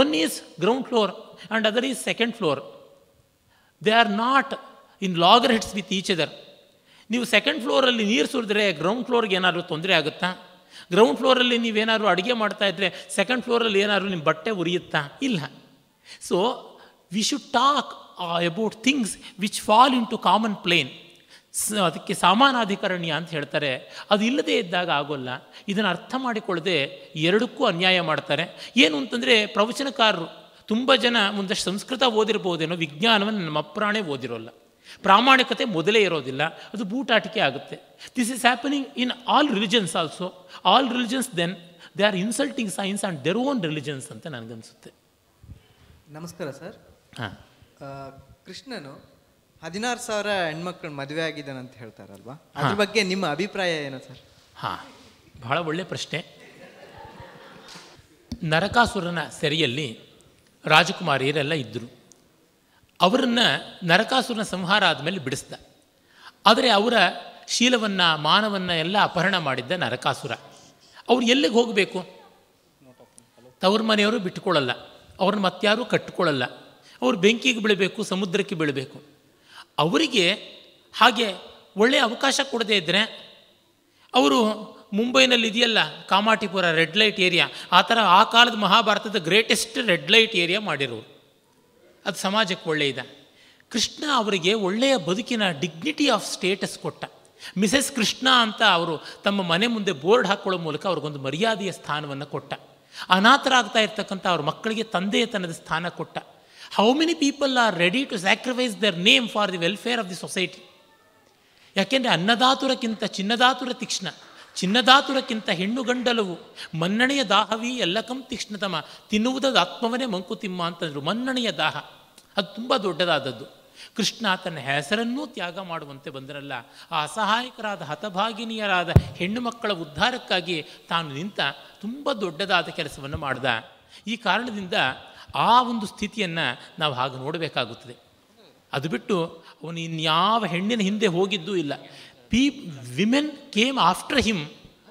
one is ground floor and other is second floor they are not in loggerheads with each other ನೀವು ಸೆಕೆಂಡ್ ಫ್ಲೋರಲ್ಲಿ ನೀರು ಸುರಿದ್ರೆ ಗ್ರೌಂಡ್ ಫ್ಲೋರ್ಗೆ ಏನಾದರೂ ತೊಂದರೆ ಆಗುತ್ತಾ ಗ್ರೌಂಡ್ ಫ್ಲೋರಲ್ಲಿ ನೀವೇನಾದ್ರೂ ಅಡುಗೆ ಮಾಡ್ತಾ ಇದ್ರೆ ಸೆಕೆಂಡ್ ಫ್ಲೋರಲ್ಲಿ ಏನಾದರೂ ನಿಮ್ಮ ಬಟ್ಟೆ ಉರಿಯುತ್ತಾ ಇಲ್ಲ so we should talk about things which fall into common plane ಅದಕ್ಕೆ ಸಮಾನಾಧಿಕರಣ್ಯ ಅಂತ ಹೇಳ್ತಾರೆ ಅದು ಇಲ್ಲದೇ ಇದ್ದಾಗ ಆಗೋಲ್ಲ ಇದನ್ನು ಅರ್ಥ ಮಾಡಿಕೊಳ್ಳದೆ ಎರಡಕ್ಕೂ ಅನ್ಯಾಯ ಮಾಡ್ತಾರೆ ಏನು ಅಂತಂದರೆ ಪ್ರವಚನಕಾರರು ತುಂಬ ಜನ ಒಂದಷ್ಟು ಸಂಸ್ಕೃತ ಓದಿರ್ಬೋದೇನೋ ವಿಜ್ಞಾನವನ್ನು ನಮ್ಮ ಅಪ್ರಾಣೆ ಓದಿರೋಲ್ಲ ಪ್ರಾಮಾಣಿಕತೆ ಮೊದಲೇ ಇರೋದಿಲ್ಲ ಅದು ಬೂಟಾಟಿಕೆ ಆಗುತ್ತೆ this is happening in all religions also all religions then they are insulting science and their own religions ಅಂತ ನನಗನ್ಸುತ್ತೆ ನಮಸ್ಕಾರ ಸರ್ ಹಾಂ ಕೃಷ್ಣನು ಹದಿನಾರು ಸಾವಿರ ಹೆಣ್ಮಕ್ಳು ಮದುವೆ ಆಗಿದ್ದಾನಂತ ಹೇಳ್ತಾರಲ್ವಾ ಅದ್ರ ಬಗ್ಗೆ ನಿಮ್ಮ ಅಭಿಪ್ರಾಯ ಏನು ಸರ್ ಹಾ ಬಹಳ ಒಳ್ಳೆಯ ಪ್ರಶ್ನೆ ನರಕಾಸುರನ ಸೆರೆಯಲ್ಲಿ ರಾಜಕುಮಾರಿಯರೆಲ್ಲ ಇದ್ದರು ಅವರನ್ನು ನರಕಾಸುರನ ಸಂಹಾರ ಆದಮೇಲೆ ಬಿಡಿಸ್ದ ಆದರೆ ಅವರ ಶೀಲವನ್ನು ಮಾನವನ್ನ ಎಲ್ಲ ಅಪಹರಣ ಮಾಡಿದ್ದ ನರಕಾಸುರ ಅವ್ರು ಎಲ್ಲಿಗೆ ಹೋಗಬೇಕು ತವ್ರ ಮನೆಯವರು ಬಿಟ್ಟುಕೊಳ್ಳಲ್ಲ ಅವ್ರನ್ನ ಮತ್ತಾರೂ ಕಟ್ಟಿಕೊಳ್ಳಲ್ಲ ಅವರು ಬೆಂಕಿಗೆ ಬೀಳಬೇಕು ಸಮುದ್ರಕ್ಕೆ ಬೀಳಬೇಕು ಅವರಿಗೆ ಹಾಗೆ ಒಳ್ಳೆಯ ಅವಕಾಶ ಕೊಡದೇ ಇದ್ದರೆ ಅವರು ಮುಂಬೈನಲ್ಲಿ ಇದೆಯಲ್ಲ ಕಾಮಾಟಿಪುರ ರೆಡ್ ಲೈಟ್ ಏರಿಯಾ ಆ ಥರ ಆ ಕಾಲದ ಮಹಾಭಾರತದ ಗ್ರೇಟೆಸ್ಟ್ ರೆಡ್ ಲೈಟ್ ಏರಿಯಾ ಮಾಡಿರೋರು ಅದು ಸಮಾಜಕ್ಕೆ ಒಳ್ಳೆಯದ ಕೃಷ್ಣ ಅವರಿಗೆ ಒಳ್ಳೆಯ ಬದುಕಿನ ಡಿಗ್ನಿಟಿ ಆಫ್ ಸ್ಟೇಟಸ್ ಕೊಟ್ಟ ಮಿಸಸ್ ಕೃಷ್ಣ ಅಂತ ಅವರು ತಮ್ಮ ಮನೆ ಮುಂದೆ ಬೋರ್ಡ್ ಹಾಕ್ಕೊಳ್ಳೋ ಮೂಲಕ ಅವ್ರಿಗೊಂದು ಮರ್ಯಾದೆಯ ಸ್ಥಾನವನ್ನು ಕೊಟ್ಟ ಅನಾಥರಾಗ್ತಾ ಇರ್ತಕ್ಕಂಥ ಅವ್ರ ಮಕ್ಕಳಿಗೆ ತಂದೆಯತನದ ಸ್ಥಾನ ಕೊಟ್ಟ how many people are ready to sacrifice their name for the welfare of the society ಯಾಕೆಂದರೆ ಅನ್ನದಾತುರಕ್ಕಿಂತ ಚಿನ್ನದಾತುರ ತೀಕ್ಷ್ಣ ಚಿನ್ನದಾತುರಕ್ಕಿಂತ ಹೆಣ್ಣು ಗಂಡಲವು ಮನ್ನಣೆಯ ದಾಹವಿ ಎಲ್ಲಕಂ ತೀಕ್ಷ್ಣತಮ ತಿನ್ನುವುದಾದ ಆತ್ಮವನೇ ಮಂಕುತಿಮ್ಮ ಅಂತಂದರು ಮನ್ನಣೆಯ ದಾಹ ಅದು ತುಂಬ ದೊಡ್ಡದಾದದ್ದು ಕೃಷ್ಣ ತನ್ನ ಹೆಸರನ್ನೂ ತ್ಯಾಗ ಮಾಡುವಂತೆ ಬಂದರಲ್ಲ ಆ ಅಸಹಾಯಕರಾದ ಹತಭಾಗಿನಿಯರಾದ ಹೆಣ್ಣು ಮಕ್ಕಳ ಉದ್ಧಾರಕ್ಕಾಗಿ ತಾನು ನಿಂತ ತುಂಬ ದೊಡ್ಡದಾದ ಕೆಲಸವನ್ನು ಮಾಡ್ದ ಈ ಕಾರಣದಿಂದ ಆ ಒಂದು ಸ್ಥಿತಿಯನ್ನು ನಾವು ಹಾಗೆ ನೋಡಬೇಕಾಗುತ್ತದೆ ಅದು ಬಿಟ್ಟು ಅವನು ಇನ್ಯಾವ ಹೆಣ್ಣಿನ ಹಿಂದೆ ಹೋಗಿದ್ದೂ ಇಲ್ಲ ಪೀ women came after him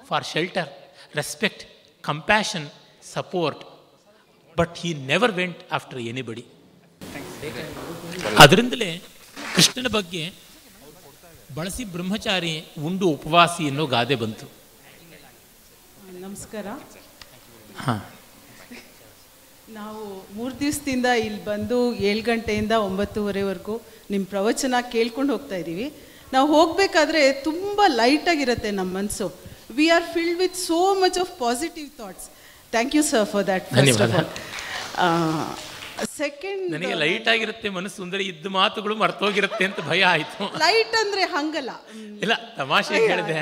for shelter respect compassion support but he never went after anybody ಅದರಿಂದಲೇ ಕೃಷ್ಣನ ಬಗ್ಗೆ ಬಳಸಿ ಬ್ರಹ್ಮಚಾರಿ ಉಂಡು ಉಪವಾಸಿ ಅನ್ನೋ ಗಾದೆ ಬಂತು ನಮಸ್ಕಾರ ಹಾಂ ನಾವು ಮೂರು ದಿವಸದಿಂದ ಇಲ್ಲಿ ಬಂದು ಏಳು ಗಂಟೆಯಿಂದ ಒಂಬತ್ತುವರೆವರೆಗೂ ನಿಮ್ಮ ಪ್ರವಚನ ಕೇಳ್ಕೊಂಡು ಹೋಗ್ತಾ ಇದ್ದೀವಿ ನಾವು ಹೋಗಬೇಕಾದ್ರೆ ತುಂಬ ಲೈಟಾಗಿರುತ್ತೆ ನಮ್ಮ ಮನಸ್ಸು we are filled with so much of positive thoughts thank you sir for that second ನನಗೆ ಲೈಟ್ ಆಗಿರುತ್ತೆ ಮನಸ್ಸು ಅಂದರೆ ಇದ್ದ ಮಾತುಗಳು ಮರ್ತೋಗಿರುತ್ತೆ ಅಂತ ಭಯ ಆಯಿತು ಲೈಟ್ ಅಂದರೆ ಹಂಗಲ್ಲ ಇಲ್ಲ ತಮಾಷೆ ಹೇಳಿದೆ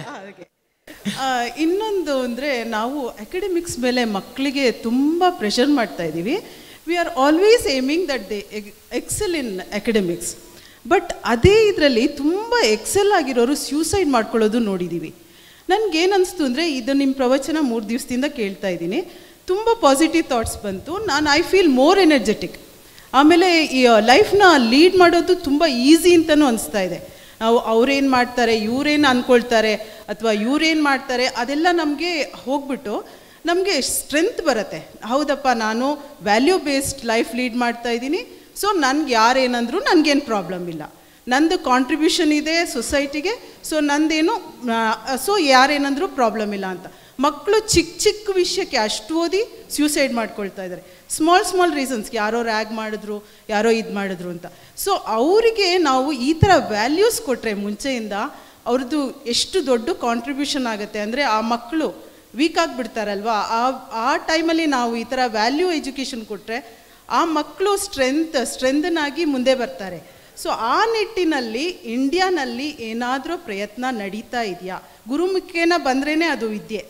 ಇನ್ನೊಂದು ಅಂದರೆ ನಾವು ಅಕಾಡೆಮಿಕ್ಸ್ ಮೇಲೆ ಮಕ್ಕಳಿಗೆ ತುಂಬ ಪ್ರೆಷರ್ ಮಾಡ್ತಾ ಇದ್ದೀವಿ we are always aiming that they excel in academics but ಅದೇ ಇದರಲ್ಲಿ ತುಂಬ ಎಕ್ಸೆಲ್ ಆಗಿರೋರು ಸ್ಯೂಸೈಡ್ ಮಾಡ್ಕೊಳ್ಳೋದು ನೋಡಿದ್ದೀವಿ ನನಗೇನು ಅನಿಸ್ತು ಅಂದರೆ ಇದು ನಿಮ್ಮ ಪ್ರವಚನ ಮೂರು ದಿವಸದಿಂದ ಕೇಳ್ತಾ ಇದ್ದೀನಿ ತುಂಬ ಪಾಸಿಟಿವ್ ಥಾಟ್ಸ್ ಬಂತು ನಾನು ಐ ಫೀಲ್ ಮೋರ್ ಎನರ್ಜೆಟಿಕ್ ಆಮೇಲೆ ಈ ಲೈಫ್ನ ಲೀಡ್ ಮಾಡೋದು ತುಂಬ ಈಸಿ ಅಂತಲೂ ಅನಿಸ್ತಾ ಇದೆ ನಾವು ಅವ್ರೇನು ಮಾಡ್ತಾರೆ ಇವರೇನು ಅಂದ್ಕೊಳ್ತಾರೆ ಅಥವಾ ಇವರೇನು ಮಾಡ್ತಾರೆ ಅದೆಲ್ಲ ನಮಗೆ ಹೋಗ್ಬಿಟ್ಟು ನಮಗೆ ಸ್ಟ್ರೆಂತ್ ಬರುತ್ತೆ ಹೌದಪ್ಪ ನಾನು ವ್ಯಾಲ್ಯೂ ಬೇಸ್ಡ್ ಲೈಫ್ ಲೀಡ್ ಮಾಡ್ತಾ ಇದ್ದೀನಿ ಸೊ ನನಗೆ ಯಾರೇನಂದ್ರೂ ನನಗೇನು ಪ್ರಾಬ್ಲಮ್ ಇಲ್ಲ ನಂದು ಕಾಂಟ್ರಿಬ್ಯೂಷನ್ ಇದೆ ಸೊಸೈಟಿಗೆ ಸೊ ನಂದೇನು ಸೊ ಯಾರೇನಂದ್ರೂ ಪ್ರಾಬ್ಲಮ್ ಇಲ್ಲ ಅಂತ ಮಕ್ಕಳು ಚಿಕ್ಕ ಚಿಕ್ಕ ವಿಷಯಕ್ಕೆ ಅಷ್ಟು ಓದಿ ಸ್ಯೂಸೈಡ್ ಮಾಡ್ಕೊಳ್ತಾ ಇದ್ದಾರೆ ಸ್ಮಾಲ್ ಸ್ಮಾಲ್ ರೀಸನ್ಸ್ಗೆ ಯಾರೋ ರ್ಯಾಗ್ ಮಾಡಿದ್ರು ಯಾರೋ ಇದು ಮಾಡಿದ್ರು ಅಂತ ಸೊ ಅವರಿಗೆ ನಾವು ಈ ಥರ ವ್ಯಾಲ್ಯೂಸ್ ಕೊಟ್ಟರೆ ಮುಂಚೆಯಿಂದ ಅವ್ರದ್ದು ಎಷ್ಟು ದೊಡ್ಡ ಕಾಂಟ್ರಿಬ್ಯೂಷನ್ ಆಗುತ್ತೆ ಅಂದರೆ ಆ ಮಕ್ಕಳು ವೀಕ್ ಆಗಿಬಿಡ್ತಾರಲ್ವಾ ಆ ಆ ಟೈಮಲ್ಲಿ ನಾವು ಈ ಥರ ವ್ಯಾಲ್ಯೂ ಎಜುಕೇಷನ್ ಕೊಟ್ಟರೆ ಆ ಮಕ್ಕಳು ಸ್ಟ್ರೆಂತ್ ಸ್ಟ್ರೆಂದನಾಗಿ ಮುಂದೆ ಬರ್ತಾರೆ ಸೊ ಆ ನಿಟ್ಟಿನಲ್ಲಿ ಇಂಡಿಯಾನಲ್ಲಿ ಏನಾದರೂ ಪ್ರಯತ್ನ ನಡೀತಾ ಇದೆಯಾ ಗುರುಮುಖೇನ ಬಂದ್ರೇ ಅದು ವಿದ್ಯೆ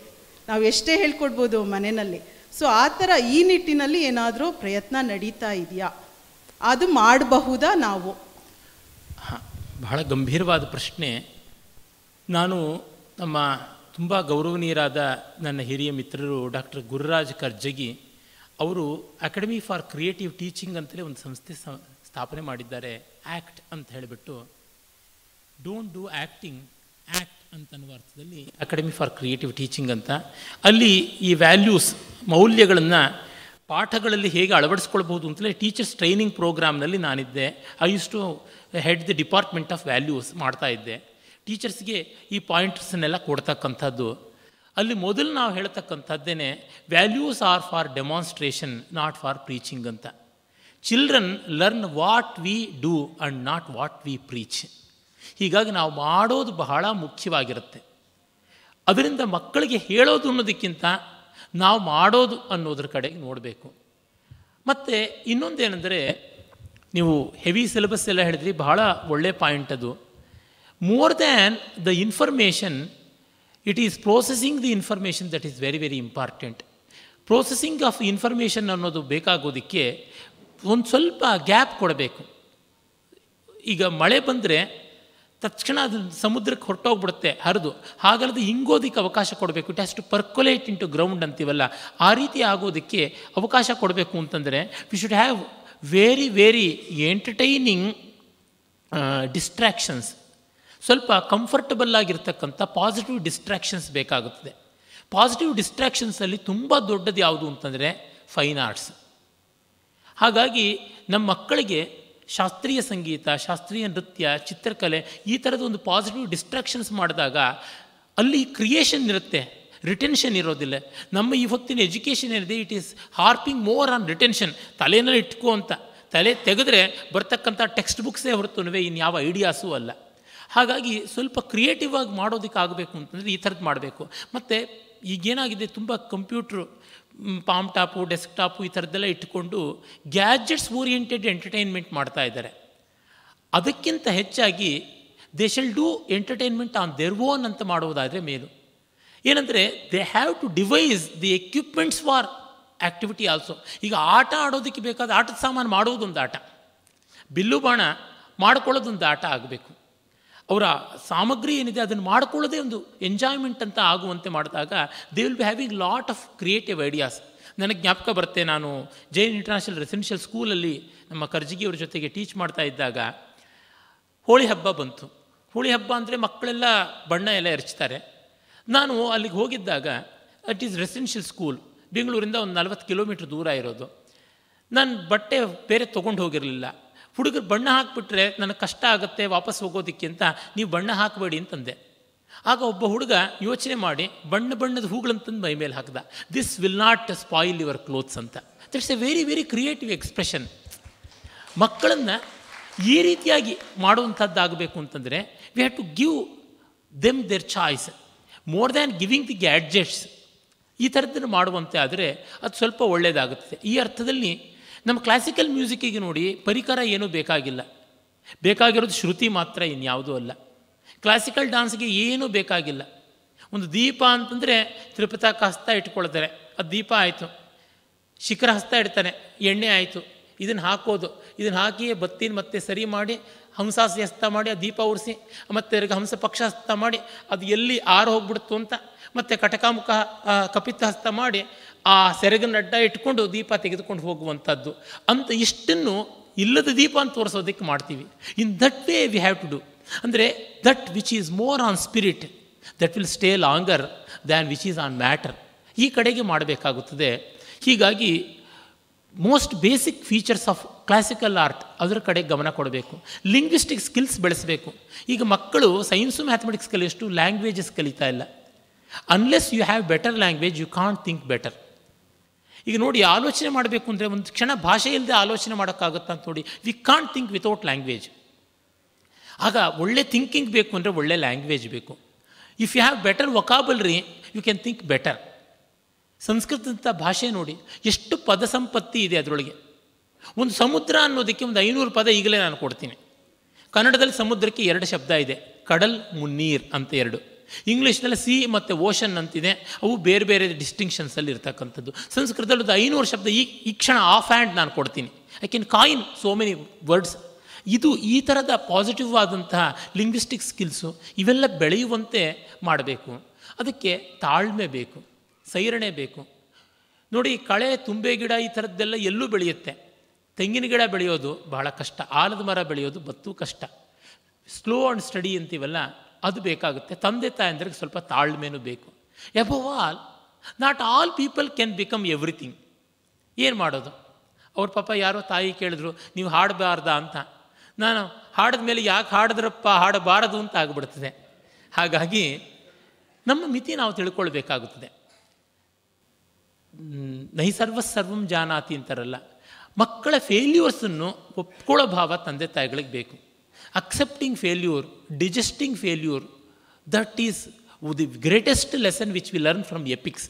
ನಾವು ಎಷ್ಟೇ ಹೇಳ್ಕೊಡ್ಬೋದು ಮನೆಯಲ್ಲಿ ಸೊ ಆ ಥರ ಈ ನಿಟ್ಟಿನಲ್ಲಿ ಏನಾದರೂ ಪ್ರಯತ್ನ ನಡೀತಾ ಇದೆಯಾ ಅದು ಮಾಡಬಹುದಾ ನಾವು ಬಹಳ ಗಂಭೀರವಾದ ಪ್ರಶ್ನೆ ನಾನು ನಮ್ಮ ತುಂಬ ಗೌರವನೀಯರಾದ ನನ್ನ ಹಿರಿಯ ಮಿತ್ರರು ಡಾಕ್ಟರ್ ಗುರುರಾಜ್ ಕರ್ಜಗಿ ಅವರು ಅಕಾಡೆಮಿ ಫಾರ್ ಕ್ರಿಯೇಟಿವ್ ಟೀಚಿಂಗ್ ಅಂತಲೇ ಒಂದು ಸಂಸ್ಥೆ ಸ್ಥಾಪನೆ ಮಾಡಿದ್ದಾರೆ ಆ್ಯಕ್ಟ್ ಅಂತ ಹೇಳಿಬಿಟ್ಟು ಡೋಂಟ್ ಡೂ ಆ್ಯಕ್ಟಿಂಗ್ ಆ್ಯಕ್ಟ್ ಅಂತನ್ನುವ ಅರ್ಥದಲ್ಲಿ ಅಕಾಡೆಮಿ ಫಾರ್ ಕ್ರಿಯೇಟಿವ್ ಟೀಚಿಂಗ್ ಅಂತ ಅಲ್ಲಿ ಈ ವ್ಯಾಲ್ಯೂಸ್ ಮೌಲ್ಯಗಳನ್ನು ಪಾಠಗಳಲ್ಲಿ ಹೇಗೆ ಅಳವಡಿಸ್ಕೊಳ್ಬೋದು ಅಂತಲೇ ಟೀಚರ್ಸ್ ಟ್ರೈನಿಂಗ್ ಪ್ರೋಗ್ರಾಮ್ನಲ್ಲಿ ನಾನಿದ್ದೆ I use to head the department of values ಮಾಡ್ತಾ ಇದ್ದೆ ಟೀಚರ್ಸ್ಗೆ ಈ ಪಾಯಿಂಟ್ಸನ್ನೆಲ್ಲ ಕೊಡ್ತಕ್ಕಂಥದ್ದು ಅಲ್ಲಿ ಮೊದಲು ನಾವು ಹೇಳ್ತಕ್ಕಂಥದ್ದೇ values are for demonstration not for preaching ಅಂತ children learn what we do and not what we preach ಹೀಗಾಗಿ ನಾವು ಮಾಡೋದು ಬಹಳ ಮುಖ್ಯವಾಗಿರುತ್ತೆ ಅದರಿಂದ ಮಕ್ಕಳಿಗೆ ಹೇಳೋದು ಅನ್ನೋದಕ್ಕಿಂತ ನಾವು ಮಾಡೋದು ಅನ್ನೋದ್ರ ಕಡೆಗೆ ನೋಡಬೇಕು ಮತ್ತು ಇನ್ನೊಂದೇನೆಂದರೆ ನೀವು ಹೆವಿ ಸಿಲೆಬಸ್ ಎಲ್ಲ ಹೇಳಿದ್ರಿ ಬಹಳ ಒಳ್ಳೆಯ ಪಾಯಿಂಟ್ ಅದು more than the information it is processing the information that is very very important processing of information ಅನ್ನೋದು ಬೇಕಾಗೋದಕ್ಕೆ ಒಂದು ಸ್ವಲ್ಪ ಗ್ಯಾಪ್ ಕೊಡಬೇಕು ಈಗ ಮಳೆ ಬಂದರೆ ತಕ್ಷಣ ಅದು ಸಮುದ್ರಕ್ಕೆ ಹೊರಟೋಗ್ಬಿಡುತ್ತೆ ಹರಿದು ಹಾಗಲ್ಲದೆ ಹಿಂಗೋದಕ್ಕೆ ಅವಕಾಶ ಕೊಡಬೇಕು it has to percolate into ground ಅಂತೀವಲ್ಲ ಆ ರೀತಿ ಆಗೋದಕ್ಕೆ ಅವಕಾಶ ಕೊಡಬೇಕು ಅಂತಂದರೆ we should have very very entertaining distractions ಸ್ವಲ್ಪ ಕಂಫರ್ಟಬಲ್ ಆಗಿರ್ತಕ್ಕಂಥ ಪಾಸಿಟಿವ್ ಡಿಸ್ಟ್ರ್ಯಾಕ್ಷನ್ಸ್ ಬೇಕಾಗುತ್ತದೆ ಪಾಸಿಟಿವ್ ಡಿಸ್ಟ್ರ್ಯಾಕ್ಷನ್ಸಲ್ಲಿ ತುಂಬ ದೊಡ್ಡದು ಯಾವುದು ಅಂತಂದರೆ ಫೈನ್ ಆರ್ಟ್ಸ್ ಹಾಗಾಗಿ ನಮ್ಮ ಮಕ್ಕಳಿಗೆ ಶಾಸ್ತ್ರೀಯ ಸಂಗೀತ ಶಾಸ್ತ್ರೀಯ ನೃತ್ಯ ಚಿತ್ರಕಲೆ ಈ ಥರದ ಒಂದು ಪಾಸಿಟಿವ್ ಡಿಸ್ಟ್ರಾಕ್ಷನ್ಸ್ ಮಾಡಿದಾಗ ಅಲ್ಲಿ ಕ್ರಿಯೇಷನ್ ಇರುತ್ತೆ ರಿಟೆನ್ಷನ್ ಇರೋದಿಲ್ಲ ನಮ್ಮ ಈ ಹೊತ್ತಿನ ಎಜುಕೇಷನ್ ಏನಿದೆ it is harping more on retention ತಲೆಯಲ್ಲಿ ಇಟ್ಕೋ ಅಂತ ತಲೆ ತೆಗೆದ್ರೆ ಬರ್ತಕ್ಕಂಥ ಟೆಕ್ಸ್ಟ್ ಬುಕ್ಸೇ ಹೊರತುನವೇ ಇನ್ಯಾವ ಐಡಿಯಾಸು ಅಲ್ಲ ಹಾಗಾಗಿ ಸ್ವಲ್ಪ ಕ್ರಿಯೇಟಿವ್ ಆಗಿ ಆಗಬೇಕು ಅಂತಂದರೆ ಈ ಥರದ್ದು ಮಾಡಬೇಕು ಮತ್ತು ಈಗೇನಾಗಿದೆ ತುಂಬ computer palmtop desktop ಈ ಥರದ್ದೆಲ್ಲ ಇಟ್ಟುಕೊಂಡು ಗ್ಯಾಜೆಟ್ಸ್ ಓರಿಯೆಂಟೆಡ್ ಎಂಟರ್ಟೈನ್ಮೆಂಟ್ ಮಾಡ್ತಾ ಇದ್ದಾರೆ ಅದಕ್ಕಿಂತ ಹೆಚ್ಚಾಗಿ they shall do entertainment on their own ಅಂತ ಮಾಡುವುದಾದರೆ ಮೇಲು ಏನಂದರೆ they have to devise the equipments for activity also ಈಗ ಆಟ ಆಡೋದಕ್ಕೆ ಬೇಕಾದ ಆಟದ ಸಾಮಾನು ಮಾಡುವುದೊಂದು ಆಟ ಬಿಲ್ಲು ಬಾಣ ಮಾಡ್ಕೊಳ್ಳೋದೊಂದು ಆಟ ಆಗಬೇಕು ಅವರ ಸಾಮಗ್ರಿ ಏನಿದೆ ಅದನ್ನು ಮಾಡ್ಕೊಳ್ಳೋದೇ ಒಂದು ಎಂಜಾಯ್ಮೆಂಟ್ ಅಂತ ಆಗುವಂತೆ ಮಾಡಿದಾಗ they will be having lot of creative ideas ನನಗೆ ಜ್ಞಾಪಕ ಬರುತ್ತೆ ನಾನು ಜೈನ್ ಇಂಟರ್ನ್ಯಾಷನಲ್ ರೆಸಿಡೆನ್ಷಿಯಲ್ ಸ್ಕೂಲಲ್ಲಿ ನಮ್ಮ ಕರ್ಜಿಗಿಯವ್ರ ಜೊತೆಗೆ ಟೀಚ್ ಮಾಡ್ತಾ ಇದ್ದಾಗ ಹೋಳಿ ಹಬ್ಬ ಬಂತು ಹೋಳಿ ಹಬ್ಬ ಅಂದರೆ ಮಕ್ಕಳೆಲ್ಲ ಬಣ್ಣ ಎಲ್ಲ ಎರಚ್ತಾರೆ ನಾನು ಅಲ್ಲಿಗೆ ಹೋಗಿದ್ದಾಗ ಅಟ್ ಈಸ್ ರೆಸಿಡೆನ್ಷಿಯಲ್ ಸ್ಕೂಲ್ ಬೆಂಗಳೂರಿಂದ ಒಂದು ನಲ್ವತ್ತು ಕಿಲೋಮೀಟ್ರ್ ದೂರ ಇರೋದು ನಾನು ಬಟ್ಟೆ ಬೇರೆ ತೊಗೊಂಡು ಹೋಗಿರಲಿಲ್ಲ ಹುಡುಗರು ಬಣ್ಣ ಹಾಕಿಬಿಟ್ರೆ ನನಗೆ ಕಷ್ಟ ಆಗುತ್ತೆ ವಾಪಸ್ ಹೋಗೋದಕ್ಕಿಂತ ನೀವು ಬಣ್ಣ ಹಾಕಬೇಡಿ ಅಂತಂದೆ ಆಗ ಒಬ್ಬ ಹುಡುಗ ಯೋಚನೆ ಮಾಡಿ ಬಣ್ಣ ಬಣ್ಣದ ಹೂಗಳಂತಂದು ಮೈ ಮೇಲೆ ಹಾಕಿದ this will not spoil your clothes ಅಂತ that's a very very creative expression ಮಕ್ಕಳನ್ನು ಈ ರೀತಿಯಾಗಿ ಮಾಡುವಂಥದ್ದಾಗಬೇಕು ಅಂತಂದರೆ we have to give them their choice more than giving the gadgets ಈ ಥರದ್ದನ್ನು ಮಾಡುವಂತೆ ಆದರೆ ಅದು ಸ್ವಲ್ಪ ಒಳ್ಳೆಯದಾಗುತ್ತದೆ ಈ ಅರ್ಥದಲ್ಲಿ ನಮ್ಮ ಕ್ಲಾಸಿಕಲ್ ಮ್ಯೂಸಿಕ್ಕಿಗೆ ನೋಡಿ ಪರಿಕರ ಏನೂ ಬೇಕಾಗಿಲ್ಲ ಬೇಕಾಗಿರೋದು ಶ್ರುತಿ ಮಾತ್ರ ಇನ್ಯಾವುದೂ ಅಲ್ಲ ಕ್ಲಾಸಿಕಲ್ ಡಾನ್ಸ್ಗೆ ಏನೂ ಬೇಕಾಗಿಲ್ಲ ಒಂದು ದೀಪ ಅಂತಂದರೆ ತ್ರಿಪುತ ಹಸ್ತ ಇಟ್ಕೊಳ್ತಾರೆ ಅದು ದೀಪ ಆಯಿತು ಶಿಖರ ಹಸ್ತ ಇಡ್ತಾನೆ ಎಣ್ಣೆ ಆಯಿತು ಇದನ್ನು ಹಾಕೋದು ಇದನ್ನು ಹಾಕಿ ಬತ್ತಿನ ಮತ್ತೆ ಸರಿ ಮಾಡಿ ಹಂಸಾಸಿ ಹಸ್ತ ಮಾಡಿ ಆ ದೀಪ ಉರಿಸಿ ಮತ್ತೆ ಅದಕ್ಕೆ ಹಂಸ ಪಕ್ಷ ಹಸ್ತ ಮಾಡಿ ಅದು ಎಲ್ಲಿ ಆರು ಹೋಗ್ಬಿಡ್ತು ಅಂತ ಮತ್ತೆ ಕಟಕಾಮುಖ ಕಪಿತ ಹಸ್ತ ಮಾಡಿ ಆ ಸೆರಗನ್ನಡ್ಡ ಇಟ್ಕೊಂಡು ದೀಪ ತೆಗೆದುಕೊಂಡು ಹೋಗುವಂಥದ್ದು ಅಂತ ಇಷ್ಟನ್ನು ಇಲ್ಲದ ದೀಪ ಅಂತ ತೋರಿಸೋದಕ್ಕೆ ಮಾಡ್ತೀವಿ in that way we have to do ಅಂದರೆ that which is more on spirit that will stay longer than which is on matter ಈ ಕಡೆಗೆ ಮಾಡಬೇಕಾಗುತ್ತದೆ ಹೀಗಾಗಿ most basic features of classical art ಅದರ ಕಡೆ ಗಮನ ಕೊಡಬೇಕು ಲಿಂಗ್ವಿಸ್ಟಿಕ್ ಸ್ಕಿಲ್ಸ್ ಬೆಳೆಸಬೇಕು ಈಗ ಮಕ್ಕಳು ಸೈನ್ಸು ಮ್ಯಾಥಮೆಟಿಕ್ಸ್ ಕಲಿಯಷ್ಟು ಲ್ಯಾಂಗ್ವೇಜಸ್ ಕಲಿತಾ ಇಲ್ಲ unless you have better language you can't think better ಈಗ ನೋಡಿ ಆಲೋಚನೆ ಮಾಡಬೇಕು ಅಂದರೆ ಒಂದು ಕ್ಷಣ ಭಾಷೆ ಇಲ್ಲದೆ ಆಲೋಚನೆ ಮಾಡೋಕ್ಕಾಗುತ್ತಾ ಅಂತ ನೋಡಿ we can't think without language ಆಗ ಒಳ್ಳೆ ಥಿಂಕಿಂಗ್ ಬೇಕು ಅಂದರೆ ಒಳ್ಳೆ ಲ್ಯಾಂಗ್ವೇಜ್ ಬೇಕು if you have better vocabulary you can think better ಸಂಸ್ಕೃತದಂಥ ಭಾಷೆ ನೋಡಿ ಎಷ್ಟು ಪದ ಸಂಪತ್ತಿ ಇದೆ ಅದರೊಳಗೆ ಒಂದು ಸಮುದ್ರ ಅನ್ನೋದಕ್ಕೆ ಒಂದು ಐನೂರು ಪದ ಈಗಲೇ ನಾನು ಕೊಡ್ತೀನಿ ಕನ್ನಡದಲ್ಲಿ ಸಮುದ್ರಕ್ಕೆ ಎರಡು ಶಬ್ದ ಇದೆ ಕಡಲ್ ಮುನ್ನೀರ್ ಅಂತ ಎರಡು ಇಂಗ್ಲೀಷ್ನಲ್ಲಿ ಸಿ ಮತ್ತು ಓಷನ್ ಅಂತಿದೆ ಅವು ಬೇರೆ ಬೇರೆ ಡಿಸ್ಟಿಂಕ್ಷನ್ಸಲ್ಲಿ ಇರ್ತಕ್ಕಂಥದ್ದು ಸಂಸ್ಕೃತದಲ್ಲಿ ಒಂದು ಐನೂರು ಶಬ್ದ ಈ ಈ ಕ್ಷಣ ಆಫ್ ಹ್ಯಾಂಡ್ ನಾನು ಕೊಡ್ತೀನಿ I can coin so many words ಇದು ಈ ಥರದ ಪಾಸಿಟಿವ್ ಆದಂತಹ ಲಿಂಗ್ವಿಸ್ಟಿಕ್ ಸ್ಕಿಲ್ಸು ಇವೆಲ್ಲ ಬೆಳೆಯುವಂತೆ ಮಾಡಬೇಕು ಅದಕ್ಕೆ ತಾಳ್ಮೆ ಬೇಕು ಸೈರಣೆ ಬೇಕು ನೋಡಿ ಕಳೆ ತುಂಬೆ ಗಿಡ ಈ ಥರದ್ದೆಲ್ಲ ಎಲ್ಲೂ ಬೆಳೆಯುತ್ತೆ ತೆಂಗಿನ ಗಿಡ ಬೆಳೆಯೋದು ಬಹಳ ಕಷ್ಟ ಆಲದ ಮರ ಬೆಳೆಯೋದು ಬತ್ತು ಕಷ್ಟ ಸ್ಲೋ ಆ್ಯಂಡ್ ಸ್ಟಡಿ ಅಂತೀವಲ್ಲ ಅದು ಬೇಕಾಗುತ್ತೆ ತಂದೆ ತಾಯಂದ್ರಿಗೆ ಸ್ವಲ್ಪ ತಾಳ್ಮೆನೂ ಬೇಕು above all not all people can become everything ಏನು ಮಾಡೋದು ಅವ್ರ ಪಾಪ ಯಾರೋ ತಾಯಿ ಕೇಳಿದ್ರು ನೀವು ಹಾಡಬಾರ್ದ ಅಂತ ನಾನು ಹಾಡಿದ ಮೇಲೆ ಯಾಕೆ ಹಾಡಿದ್ರಪ್ಪ ಹಾಡಬಾರದು ಅಂತ ಆಗ್ಬಿಡ್ತದೆ ಹಾಗಾಗಿ ನಮ್ಮ ಮಿತಿ ನಾವು ತಿಳ್ಕೊಳ್ಬೇಕಾಗುತ್ತದೆ ನೈಸರ್ವ ಸರ್ವಂ ಜಾನಾತಿ ಅಂತಾರಲ್ಲ ಮಕ್ಕಳ ಫೇಲ್ಯೂರ್ಸನ್ನು ಒಪ್ಕೊಳ್ಳೋ ಭಾವ ತಂದೆ ತಾಯಿಗಳಿಗೆ ಬೇಕು accepting failure digesting failure that is the greatest lesson which we learn from epics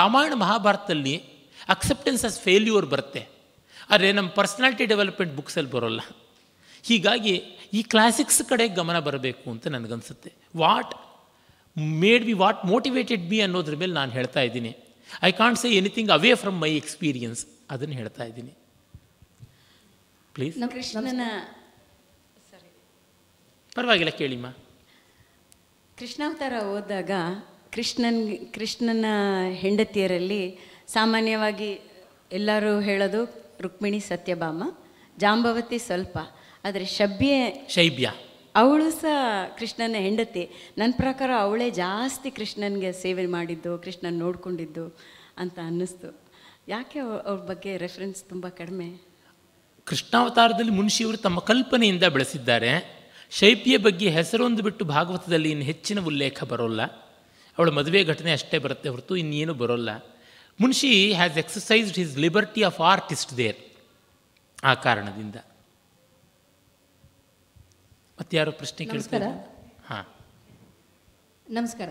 Ramayana ಮಹಾಭಾರತದಲ್ಲಿ ಅಕ್ಸೆಪ್ಟೆನ್ಸ್ ಆಸ್ ಫೇಲ್ಯೂರ್ ಬರುತ್ತೆ ಆದರೆ ನಮ್ಮ ಪರ್ಸ್ನಾಲಿಟಿ ಡೆವಲಪ್ಮೆಂಟ್ ಬುಕ್ಸಲ್ಲಿ ಬರೋಲ್ಲ ಹೀಗಾಗಿ ಈ ಕ್ಲಾಸಿಕ್ಸ್ ಕಡೆ ಗಮನ ಬರಬೇಕು ಅಂತ ನನಗನ್ಸುತ್ತೆ what made be what motivated be ಅನ್ನೋದ್ರ ಮೇಲೆ ನಾನು ಹೇಳ್ತಾ ಇದ್ದೀನಿ I can't say anything away from my experience ಅದನ್ನು ಹೇಳ್ತಾ ಇದ್ದೀನಿ ಪ್ಲೀಸ್ ಕೃಷ್ಣನ ಪರವಾಗಿಲ್ಲ ಕೇಳಿಮ್ಮ ಕೃಷ್ಣಾವತಾರ ಹೋದಾಗ ಕೃಷ್ಣನ್ ಕೃಷ್ಣನ ಹೆಂಡತಿಯರಲ್ಲಿ ಸಾಮಾನ್ಯವಾಗಿ ಎಲ್ಲರೂ ಹೇಳೋದು ರುಕ್ಮಿಣಿ ಸತ್ಯಭಾಮ ಜಾಂಬವತಿ ಸ್ವಲ್ಪ ಆದರೆ ಶಬ್ಯ ಶೈಬ್ಯ ಅವಳು ಸಹ ಕೃಷ್ಣನ ಹೆಂಡತಿ ನನ್ನ ಪ್ರಕಾರ ಅವಳೇ ಜಾಸ್ತಿ ಕೃಷ್ಣನಿಗೆ ಸೇವೆ ಮಾಡಿದ್ದು ಕೃಷ್ಣನ್ ನೋಡಿಕೊಂಡಿದ್ದು ಅಂತ ಅನ್ನಿಸ್ತು ಯಾಕೆ ಅವ್ರ ಬಗ್ಗೆ ರೆಫರೆನ್ಸ್ ತುಂಬ ಕಡಿಮೆ ಕೃಷ್ಣಾವತಾರದಲ್ಲಿ ಮುನ್ಷಿಯವರು ತಮ್ಮ ಕಲ್ಪನೆಯಿಂದ ಬೆಳೆಸಿದ್ದಾರೆ ಶೈಪಿಯ ಬಗ್ಗೆ ಹೆಸರೊಂದು ಬಿಟ್ಟು ಭಾಗವತದಲ್ಲಿ ಇನ್ನು ಹೆಚ್ಚಿನ ಉಲ್ಲೇಖ ಬರೋಲ್ಲ ಅವಳ ಮದುವೆ ಘಟನೆ ಅಷ್ಟೇ ಬರುತ್ತೆ ಹೊರತು ಇನ್ನೇನು ಬರೋಲ್ಲ Munshi has exercised his liberty of artist there ಆ ಕಾರಣದಿಂದ ಮತ್ತಾರು ಪ್ರಶ್ನೆ ಕೇಳಿಸ್ತಾರ ಹಾಂ ನಮಸ್ಕಾರ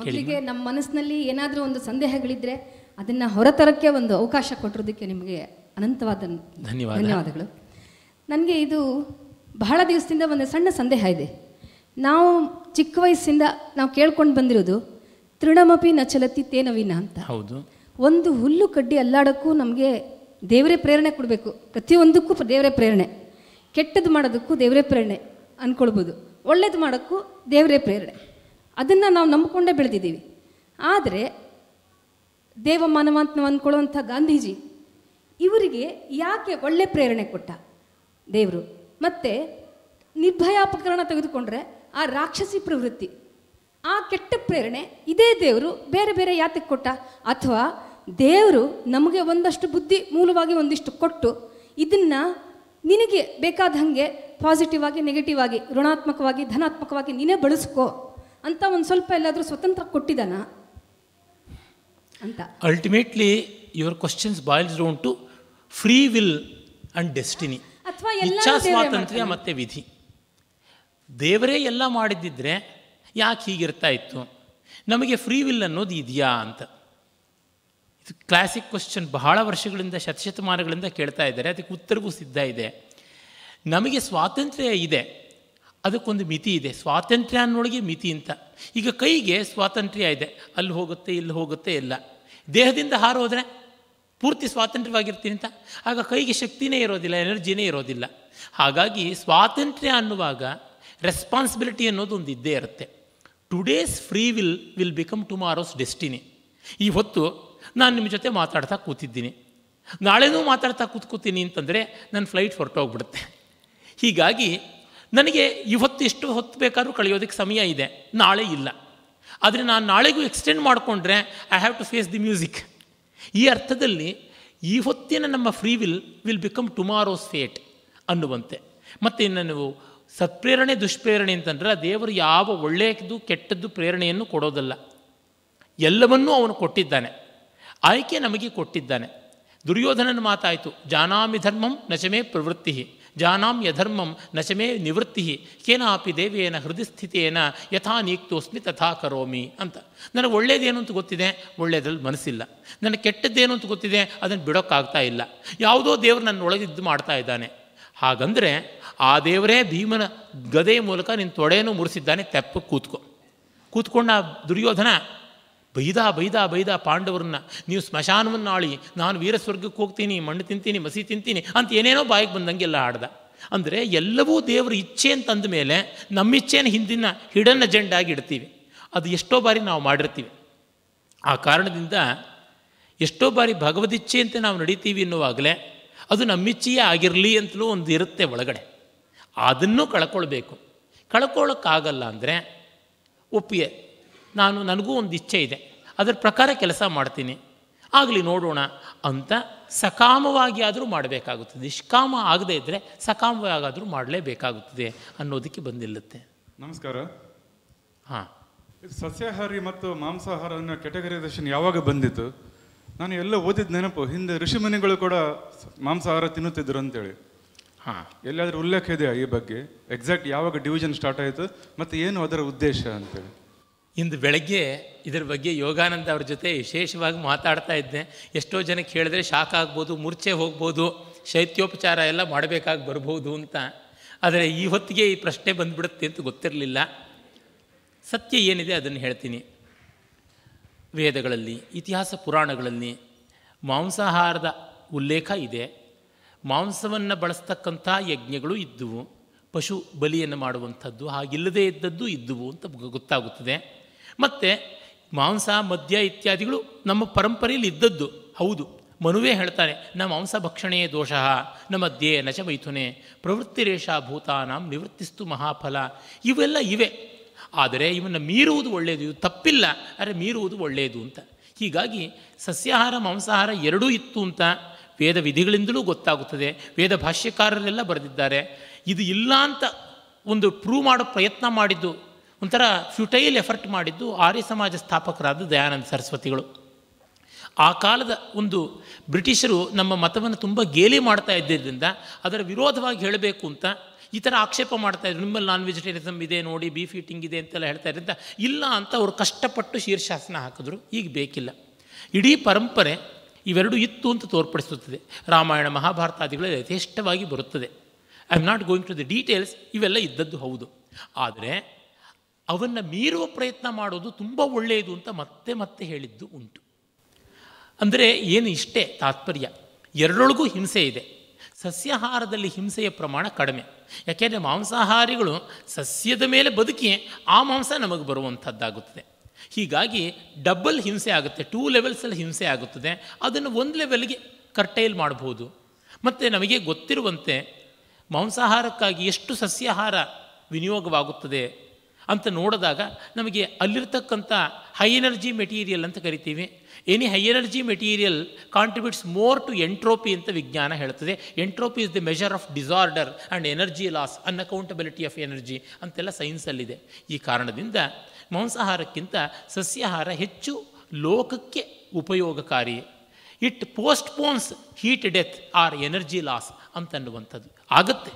ಮೊದಲಿಗೆ ನಮ್ಮ ಮನಸ್ಸಿನಲ್ಲಿ ಏನಾದರೂ ಒಂದು ಸಂದೇಹಗಳಿದ್ರೆ ಅದನ್ನ ಹೊರತರಕ್ಕೆ ಒಂದು ಅವಕಾಶ ಕೊಟ್ಟಿರೋದಕ್ಕೆ ನಿಮಗೆ ಅನಂತವಾದ ಧನ್ಯವಾದಗಳು ನನಗೆ ಇದು ಬಹಳ ದಿವಸದಿಂದ ಒಂದು ಸಣ್ಣ ಸಂದೇಹ ಇದೆ ನಾವು ಚಿಕ್ಕ ವಯಸ್ಸಿಂದ ನಾವು ಕೇಳ್ಕೊಂಡು ಬಂದಿರೋದು ತೃಣಮಪಿ ನಚಲತಿ ತೇನವಿನ ಅಂತ ಹೌದು ಒಂದು ಹುಲ್ಲು ಕಡ್ಡಿ ಅಲ್ಲಾಡೋಕ್ಕೂ ನಮಗೆ ದೇವರೇ ಪ್ರೇರಣೆ ಕೊಡಬೇಕು ಪ್ರತಿಯೊಂದಕ್ಕೂ ದೇವರೇ ಪ್ರೇರಣೆ ಕೆಟ್ಟದ್ದು ಮಾಡೋದಕ್ಕೂ ದೇವರೇ ಪ್ರೇರಣೆ ಅಂದ್ಕೊಳ್ಬೋದು ಒಳ್ಳೇದು ಮಾಡೋಕ್ಕೂ ದೇವರೇ ಪ್ರೇರಣೆ ಅದನ್ನು ನಾವು ನಂಬಿಕೊಂಡೇ ಬೆಳೆದಿದ್ದೀವಿ ಆದರೆ ದೇವ ಮಾನವ ನಾವು ಅಂದ್ಕೊಳ್ಳುವಂಥ ಗಾಂಧೀಜಿ ಇವರಿಗೆ ಯಾಕೆ ಒಳ್ಳೆ ಪ್ರೇರಣೆ ಕೊಟ್ಟ ದೇವರು ಮತ್ತು ನಿರ್ಭಯ ಪ್ರಕರಣ ತೆಗೆದುಕೊಂಡ್ರೆ ಆ ರಾಕ್ಷಸಿ ಪ್ರವೃತ್ತಿ ಆ ಕೆಟ್ಟ ಪ್ರೇರಣೆ ಇದೇ ದೇವರು ಬೇರೆ ಬೇರೆ ಯಾತಕ್ಕೆ ಕೊಟ್ಟ ಅಥವಾ ದೇವರು ನಮಗೆ ಒಂದಷ್ಟು ಬುದ್ಧಿ ಮೂಲವಾಗಿ ಒಂದಿಷ್ಟು ಕೊಟ್ಟು ಇದನ್ನು ನಿನಗೆ ಬೇಕಾದ ಹಾಗೆ ಪಾಸಿಟಿವ್ ಆಗಿ ನೆಗೆಟಿವ್ ಆಗಿ ಋಣಾತ್ಮಕವಾಗಿ ಧನಾತ್ಮಕವಾಗಿ ನೀನೇ ಬಳಸ್ಕೋ ಅಂತ ಒಂದು ಸ್ವಲ್ಪ ಎಲ್ಲಾದರೂ ಸ್ವತಂತ್ರ ಕೊಟ್ಟಿದ್ದಾನ ಅಂತ ultimately your questions boils down to free will and destiny ಅಥವಾ ಇಚ್ಛಾ ಸ್ವಾತಂತ್ರ್ಯ ಮತ್ತೆ ವಿಧಿ ದೇವರೇ ಎಲ್ಲ ಮಾಡಿದ್ದಿದ್ರೆ ಯಾಕೆ ಹೀಗಿರ್ತಾ ಇತ್ತು ನಮಗೆ ಫ್ರೀ ವಿಲ್ ಅನ್ನೋದು ಇದೆಯಾ ಅಂತ ಇದು ಕ್ಲಾಸಿಕ್ ಕ್ವಶನ್ ಬಹಳ ವರ್ಷಗಳಿಂದ ಶತಶತಮಾನಗಳಿಂದ ಕೇಳ್ತಾ ಇದ್ದಾರೆ ಅದಕ್ಕೆ ಉತ್ತರವೂ ಸಿದ್ಧ ಇದೆ ನಮಗೆ ಸ್ವಾತಂತ್ರ್ಯ ಇದೆ ಅದಕ್ಕೊಂದು ಮಿತಿ ಇದೆ ಸ್ವಾತಂತ್ರ್ಯ ಅನ್ನೋಳಿಗೆ ಮಿತಿ ಅಂತ ಈಗ ಕೈಗೆ ಸ್ವಾತಂತ್ರ್ಯ ಇದೆ ಅಲ್ಲಿ ಹೋಗುತ್ತೆ ಇಲ್ಲಿ ಹೋಗುತ್ತೆ ಎಲ್ಲ ದೇಹದಿಂದ ಹಾರೋದ್ರೆ ಪೂರ್ತಿ ಸ್ವಾತಂತ್ರ್ಯವಾಗಿರ್ತೀನಿ ಅಂತ ಆಗ ಕೈಗೆ ಶಕ್ತಿನೇ ಇರೋದಿಲ್ಲ ಎನರ್ಜಿನೇ ಇರೋದಿಲ್ಲ ಹಾಗಾಗಿ ಸ್ವಾತಂತ್ರ್ಯ ಅನ್ನುವಾಗ ರೆಸ್ಪಾನ್ಸಿಬಿಲಿಟಿ ಅನ್ನೋದು ಒಂದು ಇದ್ದೇ ಇರುತ್ತೆ today's free will will become tomorrow's destiny ಈ ಹೊತ್ತು ನಾನು ನಿಮ್ಮ ಜೊತೆ ಮಾತಾಡ್ತಾ ಕೂತಿದ್ದೀನಿ ನಾಳೆನೂ ಮಾತಾಡ್ತಾ ಕೂತ್ಕೋತೀನಿ ಅಂತಂದರೆ ನನ್ನ ಫ್ಲೈಟ್ ಹೊರಟೋಗ್ಬಿಡುತ್ತೆ ಹೀಗಾಗಿ ನನಗೆ ಇವತ್ತು ಎಷ್ಟು ಹೊತ್ತು ಬೇಕಾದರೂ ಕಳೆಯೋದಕ್ಕೆ ಸಮಯ ಇದೆ ನಾಳೆ ಇಲ್ಲ ಆದರೆ ನಾನು ನಾಳೆಗೂ ಎಕ್ಸ್ಟೆಂಡ್ ಮಾಡಿಕೊಂಡ್ರೆ I have to face the music ಈ ಅರ್ಥದಲ್ಲಿ ಈ ಹೊತ್ತಿನ ನಮ್ಮ free will will become tomorrow fate ಅನ್ನುವಂತೆ ಮತ್ತು ಇನ್ನು ನೀವು ಸತ್ಪ್ರೇರಣೆ ದುಷ್ಪ್ರೇರಣೆ ಅಂತಂದರೆ ದೇವರು ಯಾವ ಒಳ್ಳೆಯದು ಕೆಟ್ಟದ್ದು ಪ್ರೇರಣೆಯನ್ನು ಕೊಡೋದಲ್ಲ ಎಲ್ಲವನ್ನೂ ಅವನು ಕೊಟ್ಟಿದ್ದಾನೆ ಆಯ್ಕೆ ನಮಗೆ ಕೊಟ್ಟಿದ್ದಾನೆ ದುರ್ಯೋಧನನ ಮಾತಾಯಿತು ಜಾನಾಮಿ ಧರ್ಮಂ ನಚಮೇ ಪ್ರವೃತ್ತಿ ಜಾನಾಂ ಯಧರ್ಮಂ ನಚಮೇ ನಿವೃತ್ತಿ ಕೇನಾಪಿ ದೇವಿಯೇನ ಹೃದಯ ಸ್ಥಿತಿಯೇನ ಯಥಾ ನೀಕ್ತೋಸ್ಮಿ ತಥಾ ಕರೋಮಿ ಅಂತ ನನಗೆ ಒಳ್ಳೇದೇನು ಅಂತ ಗೊತ್ತಿದೆ ಒಳ್ಳೆಯದ್ರಲ್ಲಿ ಮನಸ್ಸಿಲ್ಲ ನನಗೆ ಕೆಟ್ಟದ್ದೇನು ಅಂತ ಗೊತ್ತಿದೆ ಅದನ್ನು ಬಿಡೋಕ್ಕಾಗ್ತಾ ಇಲ್ಲ ಯಾವುದೋ ದೇವರು ನನ್ನೊಳಗಿದ್ದು ಮಾಡ್ತಾ ಇದ್ದಾನೆ ಹಾಗಂದರೆ ಆ ದೇವರೇ ಭೀಮನ ಗದೆಯ ಮೂಲಕ ನಿನ್ನ ತೊಡೆಯನ್ನು ಮುರಿಸಿದ್ದಾನೆ ತೆಪ್ಪ ಕೂತ್ಕೊ ಕೂತ್ಕೊಂಡು ಆ ದುರ್ಯೋಧನ ಬೈದ ಬೈದ ಬೈದ ಪಾಂಡವರನ್ನ ನೀವು ಸ್ಮಶಾನವನ್ನು ಆಳಿ ನಾನು ವೀರಸ್ವರ್ಗಕ್ಕೆ ಹೋಗ್ತೀನಿ ಮಣ್ಣು ತಿಂತೀನಿ ಮಸಿ ತಿಂತೀನಿ ಅಂತ ಏನೇನೋ ಬಾಯಿಗೆ ಬಂದಂಗೆಲ್ಲ ಆಡ್ದ ಅಂದರೆ ಎಲ್ಲವೂ ದೇವರ ಇಚ್ಛೆ ಅಂತಂದ ಮೇಲೆ ನಮ್ಮ ಇಚ್ಛೆನ ಹಿಂದಿನ ಹಿಡನ್ ಅಜೆಂಡಾಗಿ ಇಡ್ತೀವಿ ಅದು ಎಷ್ಟೋ ಬಾರಿ ನಾವು ಮಾಡಿರ್ತೀವಿ ಆ ಕಾರಣದಿಂದ ಎಷ್ಟೋ ಬಾರಿ ಇಚ್ಛೆ ಅಂತ ನಾವು ನಡೀತೀವಿ ಅನ್ನುವಾಗಲೇ ಅದು ನಮ್ಮಿಚ್ಛೆಯೇ ಆಗಿರಲಿ ಅಂತಲೂ ಒಂದು ಇರುತ್ತೆ ಒಳಗಡೆ ಅದನ್ನು ಕಳ್ಕೊಳ್ಬೇಕು ಕಳ್ಕೊಳ್ಳೋಕ್ಕಾಗಲ್ಲ ಅಂದರೆ ಒಪ್ಪಿಗೆ ನಾನು ನನಗೂ ಒಂದು ಇಚ್ಛೆ ಇದೆ ಅದರ ಪ್ರಕಾರ ಕೆಲಸ ಮಾಡ್ತೀನಿ ಆಗಲಿ ನೋಡೋಣ ಅಂತ ಸಕಾಮವಾಗಿ ಆದರೂ ಮಾಡಬೇಕಾಗುತ್ತದೆ ನಿಷ್ಕಾಮ ಆಗದೇ ಇದ್ದರೆ ಸಕಾಮವಾಗಾದರೂ ಮಾಡಲೇಬೇಕಾಗುತ್ತದೆ ಅನ್ನೋದಕ್ಕೆ ಬಂದಿಲ್ಲತ್ತೆ ನಮಸ್ಕಾರ ಹಾಂ ಸಸ್ಯಾಹಾರಿ ಮತ್ತು ಮಾಂಸಾಹಾರ ಅನ್ನೋ ಕ್ಯಾಟಗರೈಸೇಷನ್ ಯಾವಾಗ ಬಂದಿತ್ತು ನಾನು ಎಲ್ಲ ಓದಿದ ನೆನಪು ಹಿಂದೆ ಋಷಿಮುನಿಗಳು ಕೂಡ ಮಾಂಸಾಹಾರ ತಿನ್ನುತ್ತಿದ್ರು ಅಂತೇಳಿ ಹಾಂ ಎಲ್ಲಾದರೂ ಉಲ್ಲೇಖ ಇದೆಯಾ ಈ ಬಗ್ಗೆ ಎಕ್ಸಾಕ್ಟ್ ಯಾವಾಗ ಡಿವಿಷನ್ ಸ್ಟಾರ್ಟ್ ಆಯಿತು ಮತ್ತು ಏನು ಅದರ ಉದ್ದೇಶ ಅಂತೇಳಿ ಇಂದು ಬೆಳಗ್ಗೆ ಇದರ ಬಗ್ಗೆ ಯೋಗಾನಂದ ಅವ್ರ ಜೊತೆ ವಿಶೇಷವಾಗಿ ಮಾತಾಡ್ತಾ ಇದ್ದೆ ಎಷ್ಟೋ ಜನಕ್ಕೆ ಹೇಳಿದ್ರೆ ಶಾಕ್ ಆಗ್ಬೋದು ಮೂರ್ಛೆ ಹೋಗ್ಬೋದು ಶೈತ್ಯೋಪಚಾರ ಎಲ್ಲ ಮಾಡಬೇಕಾಗಿ ಬರ್ಬೋದು ಅಂತ ಆದರೆ ಈ ಹೊತ್ತಿಗೆ ಈ ಪ್ರಶ್ನೆ ಬಂದುಬಿಡುತ್ತೆ ಅಂತ ಗೊತ್ತಿರಲಿಲ್ಲ ಸತ್ಯ ಏನಿದೆ ಅದನ್ನು ಹೇಳ್ತೀನಿ ವೇದಗಳಲ್ಲಿ ಇತಿಹಾಸ ಪುರಾಣಗಳಲ್ಲಿ ಮಾಂಸಾಹಾರದ ಉಲ್ಲೇಖ ಇದೆ ಮಾಂಸವನ್ನು ಬಳಸ್ತಕ್ಕಂಥ ಯಜ್ಞಗಳು ಇದ್ದುವು ಪಶು ಬಲಿಯನ್ನು ಮಾಡುವಂಥದ್ದು ಹಾಗಿಲ್ಲದೇ ಇದ್ದದ್ದು ಇದ್ದುವು ಅಂತ ಗೊತ್ತಾಗುತ್ತದೆ ಮತ್ತು ಮಾಂಸ ಮದ್ಯ ಇತ್ಯಾದಿಗಳು ನಮ್ಮ ಪರಂಪರೆಯಲ್ಲಿ ಇದ್ದದ್ದು ಹೌದು ಮನುವೇ ಹೇಳ್ತಾರೆ ನಮ್ಮ ಮಾಂಸ ಭಕ್ಷಣೆಯೇ ದೋಷ ನಮ್ಮ ದೇ ನಚ ಮೈಥುನೆ ಪ್ರವೃತ್ತಿರೇಷ ಭೂತಾನಾಂ ನಿವೃತ್ತಿಸ್ತು ಮಹಾಫಲ ಇವೆಲ್ಲ ಇವೆ ಆದರೆ ಇವನ್ನು ಮೀರುವುದು ಒಳ್ಳೆಯದು ಇದು ತಪ್ಪಿಲ್ಲ ಆದರೆ ಮೀರುವುದು ಒಳ್ಳೆಯದು ಅಂತ ಹೀಗಾಗಿ ಸಸ್ಯಾಹಾರ ಮಾಂಸಾಹಾರ ಎರಡೂ ಇತ್ತು ಅಂತ ವೇದ ವಿಧಿಗಳಿಂದಲೂ ಗೊತ್ತಾಗುತ್ತದೆ ವೇದ ಭಾಷ್ಯಕಾರರೆಲ್ಲ ಬರೆದಿದ್ದಾರೆ ಇದು ಇಲ್ಲ ಅಂತ ಒಂದು ಪ್ರೂವ್ ಮಾಡೋ ಪ್ರಯತ್ನ ಮಾಡಿದ್ದು ಒಂಥರ ಫ್ಯೂಟೈಲ್ ಎಫರ್ಟ್ ಮಾಡಿದ್ದು ಆರ್ಯ ಸಮಾಜ ಸ್ಥಾಪಕರಾದ ದಯಾನಂದ ಸರಸ್ವತಿಗಳು ಆ ಕಾಲದ ಒಂದು ಬ್ರಿಟಿಷರು ನಮ್ಮ ಮತವನ್ನು ತುಂಬ ಗೇಲಿ ಮಾಡ್ತಾ ಇದ್ದಿದ್ದರಿಂದ ಅದರ ವಿರೋಧವಾಗಿ ಹೇಳಬೇಕು ಅಂತ ಈ ಥರ ಆಕ್ಷೇಪ ಮಾಡ್ತಾ ಇದ್ರು ನಿಮ್ಮಲ್ಲಿ ನಾನ್ ವೆಜಿಟೇರಿಯನಿಸಮ್ ಇದೆ ನೋಡಿ ಬೀಫ್ ಈಟಿಂಗ್ ಇದೆ ಅಂತೆಲ್ಲ ಹೇಳ್ತಾ ಇದ್ರಿಂದ ಇಲ್ಲ ಅಂತ ಅವರು ಕಷ್ಟಪಟ್ಟು ಶೀರ್ಷಾಸನ ಹಾಕಿದ್ರು ಈಗ ಬೇಕಿಲ್ಲ ಇಡೀ ಪರಂಪರೆ ಇವೆರಡೂ ಇತ್ತು ಅಂತ ತೋರ್ಪಡಿಸುತ್ತದೆ ರಾಮಾಯಣ ಮಹಾಭಾರತಾದಿಗಳು ಯಥೇಷ್ಟವಾಗಿ ಬರುತ್ತದೆ I am not going to the details ಇವೆಲ್ಲ ಇದ್ದದ್ದು ಹೌದು ಆದರೆ ಅವನ್ನು ಮೀರುವ ಪ್ರಯತ್ನ ಮಾಡೋದು ತುಂಬ ಒಳ್ಳೆಯದು ಅಂತ ಮತ್ತೆ ಮತ್ತೆ ಹೇಳಿದ್ದು ಉಂಟು ಅಂದರೆ ಏನು ಇಷ್ಟೇ ತಾತ್ಪರ್ಯ ಎರಡೊಳಗೂ ಹಿಂಸೆ ಇದೆ ಸಸ್ಯಾಹಾರದಲ್ಲಿ ಹಿಂಸೆಯ ಪ್ರಮಾಣ ಕಡಿಮೆ ಯಾಕೆಂದರೆ ಮಾಂಸಾಹಾರಿಗಳು ಸಸ್ಯದ ಮೇಲೆ ಬದುಕಿ ಆ ಮಾಂಸ ನಮಗೆ ಬರುವಂಥದ್ದಾಗುತ್ತದೆ ಹೀಗಾಗಿ ಡಬಲ್ ಹಿಂಸೆ ಆಗುತ್ತೆ ಟೂ ಲೆವೆಲ್ಸಲ್ಲಿ ಹಿಂಸೆ ಆಗುತ್ತದೆ ಅದನ್ನು ಒಂದು ಲೆವೆಲ್ಗೆ ಕರ್ಟೈಲ್ ಮಾಡ್ಬೋದು ಮತ್ತು ನಮಗೆ ಗೊತ್ತಿರುವಂತೆ ಮಾಂಸಾಹಾರಕ್ಕಾಗಿ ಎಷ್ಟು ಸಸ್ಯಾಹಾರ ವಿನಿಯೋಗವಾಗುತ್ತದೆ ಅಂತ ನೋಡಿದಾಗ ನಮಗೆ ಅಲ್ಲಿರ್ತಕ್ಕಂಥ ಹೈ ಎನರ್ಜಿ ಮೆಟೀರಿಯಲ್ ಅಂತ ಕರಿತೀವಿ any high energy material contributes more to entropy ಅಂತ ವಿಜ್ಞಾನ ಹೇಳ್ತದೆ entropy is the measure of disorder and energy loss unaccountability of energy ಅಂತೆಲ್ಲ ಸೈನ್ಸಲ್ಲಿದೆ ಈ ಕಾರಣದಿಂದ ಮಾಂಸಾಹಾರಕ್ಕಿಂತ ಸಸ್ಯಾಹಾರ ಹೆಚ್ಚು ಲೋಕಕ್ಕೆ ಉಪಯೋಗಕಾರಿ it postpones heat death or energy loss ಅಂತನ್ನುವಂಥದ್ದು ಆಗುತ್ತೆ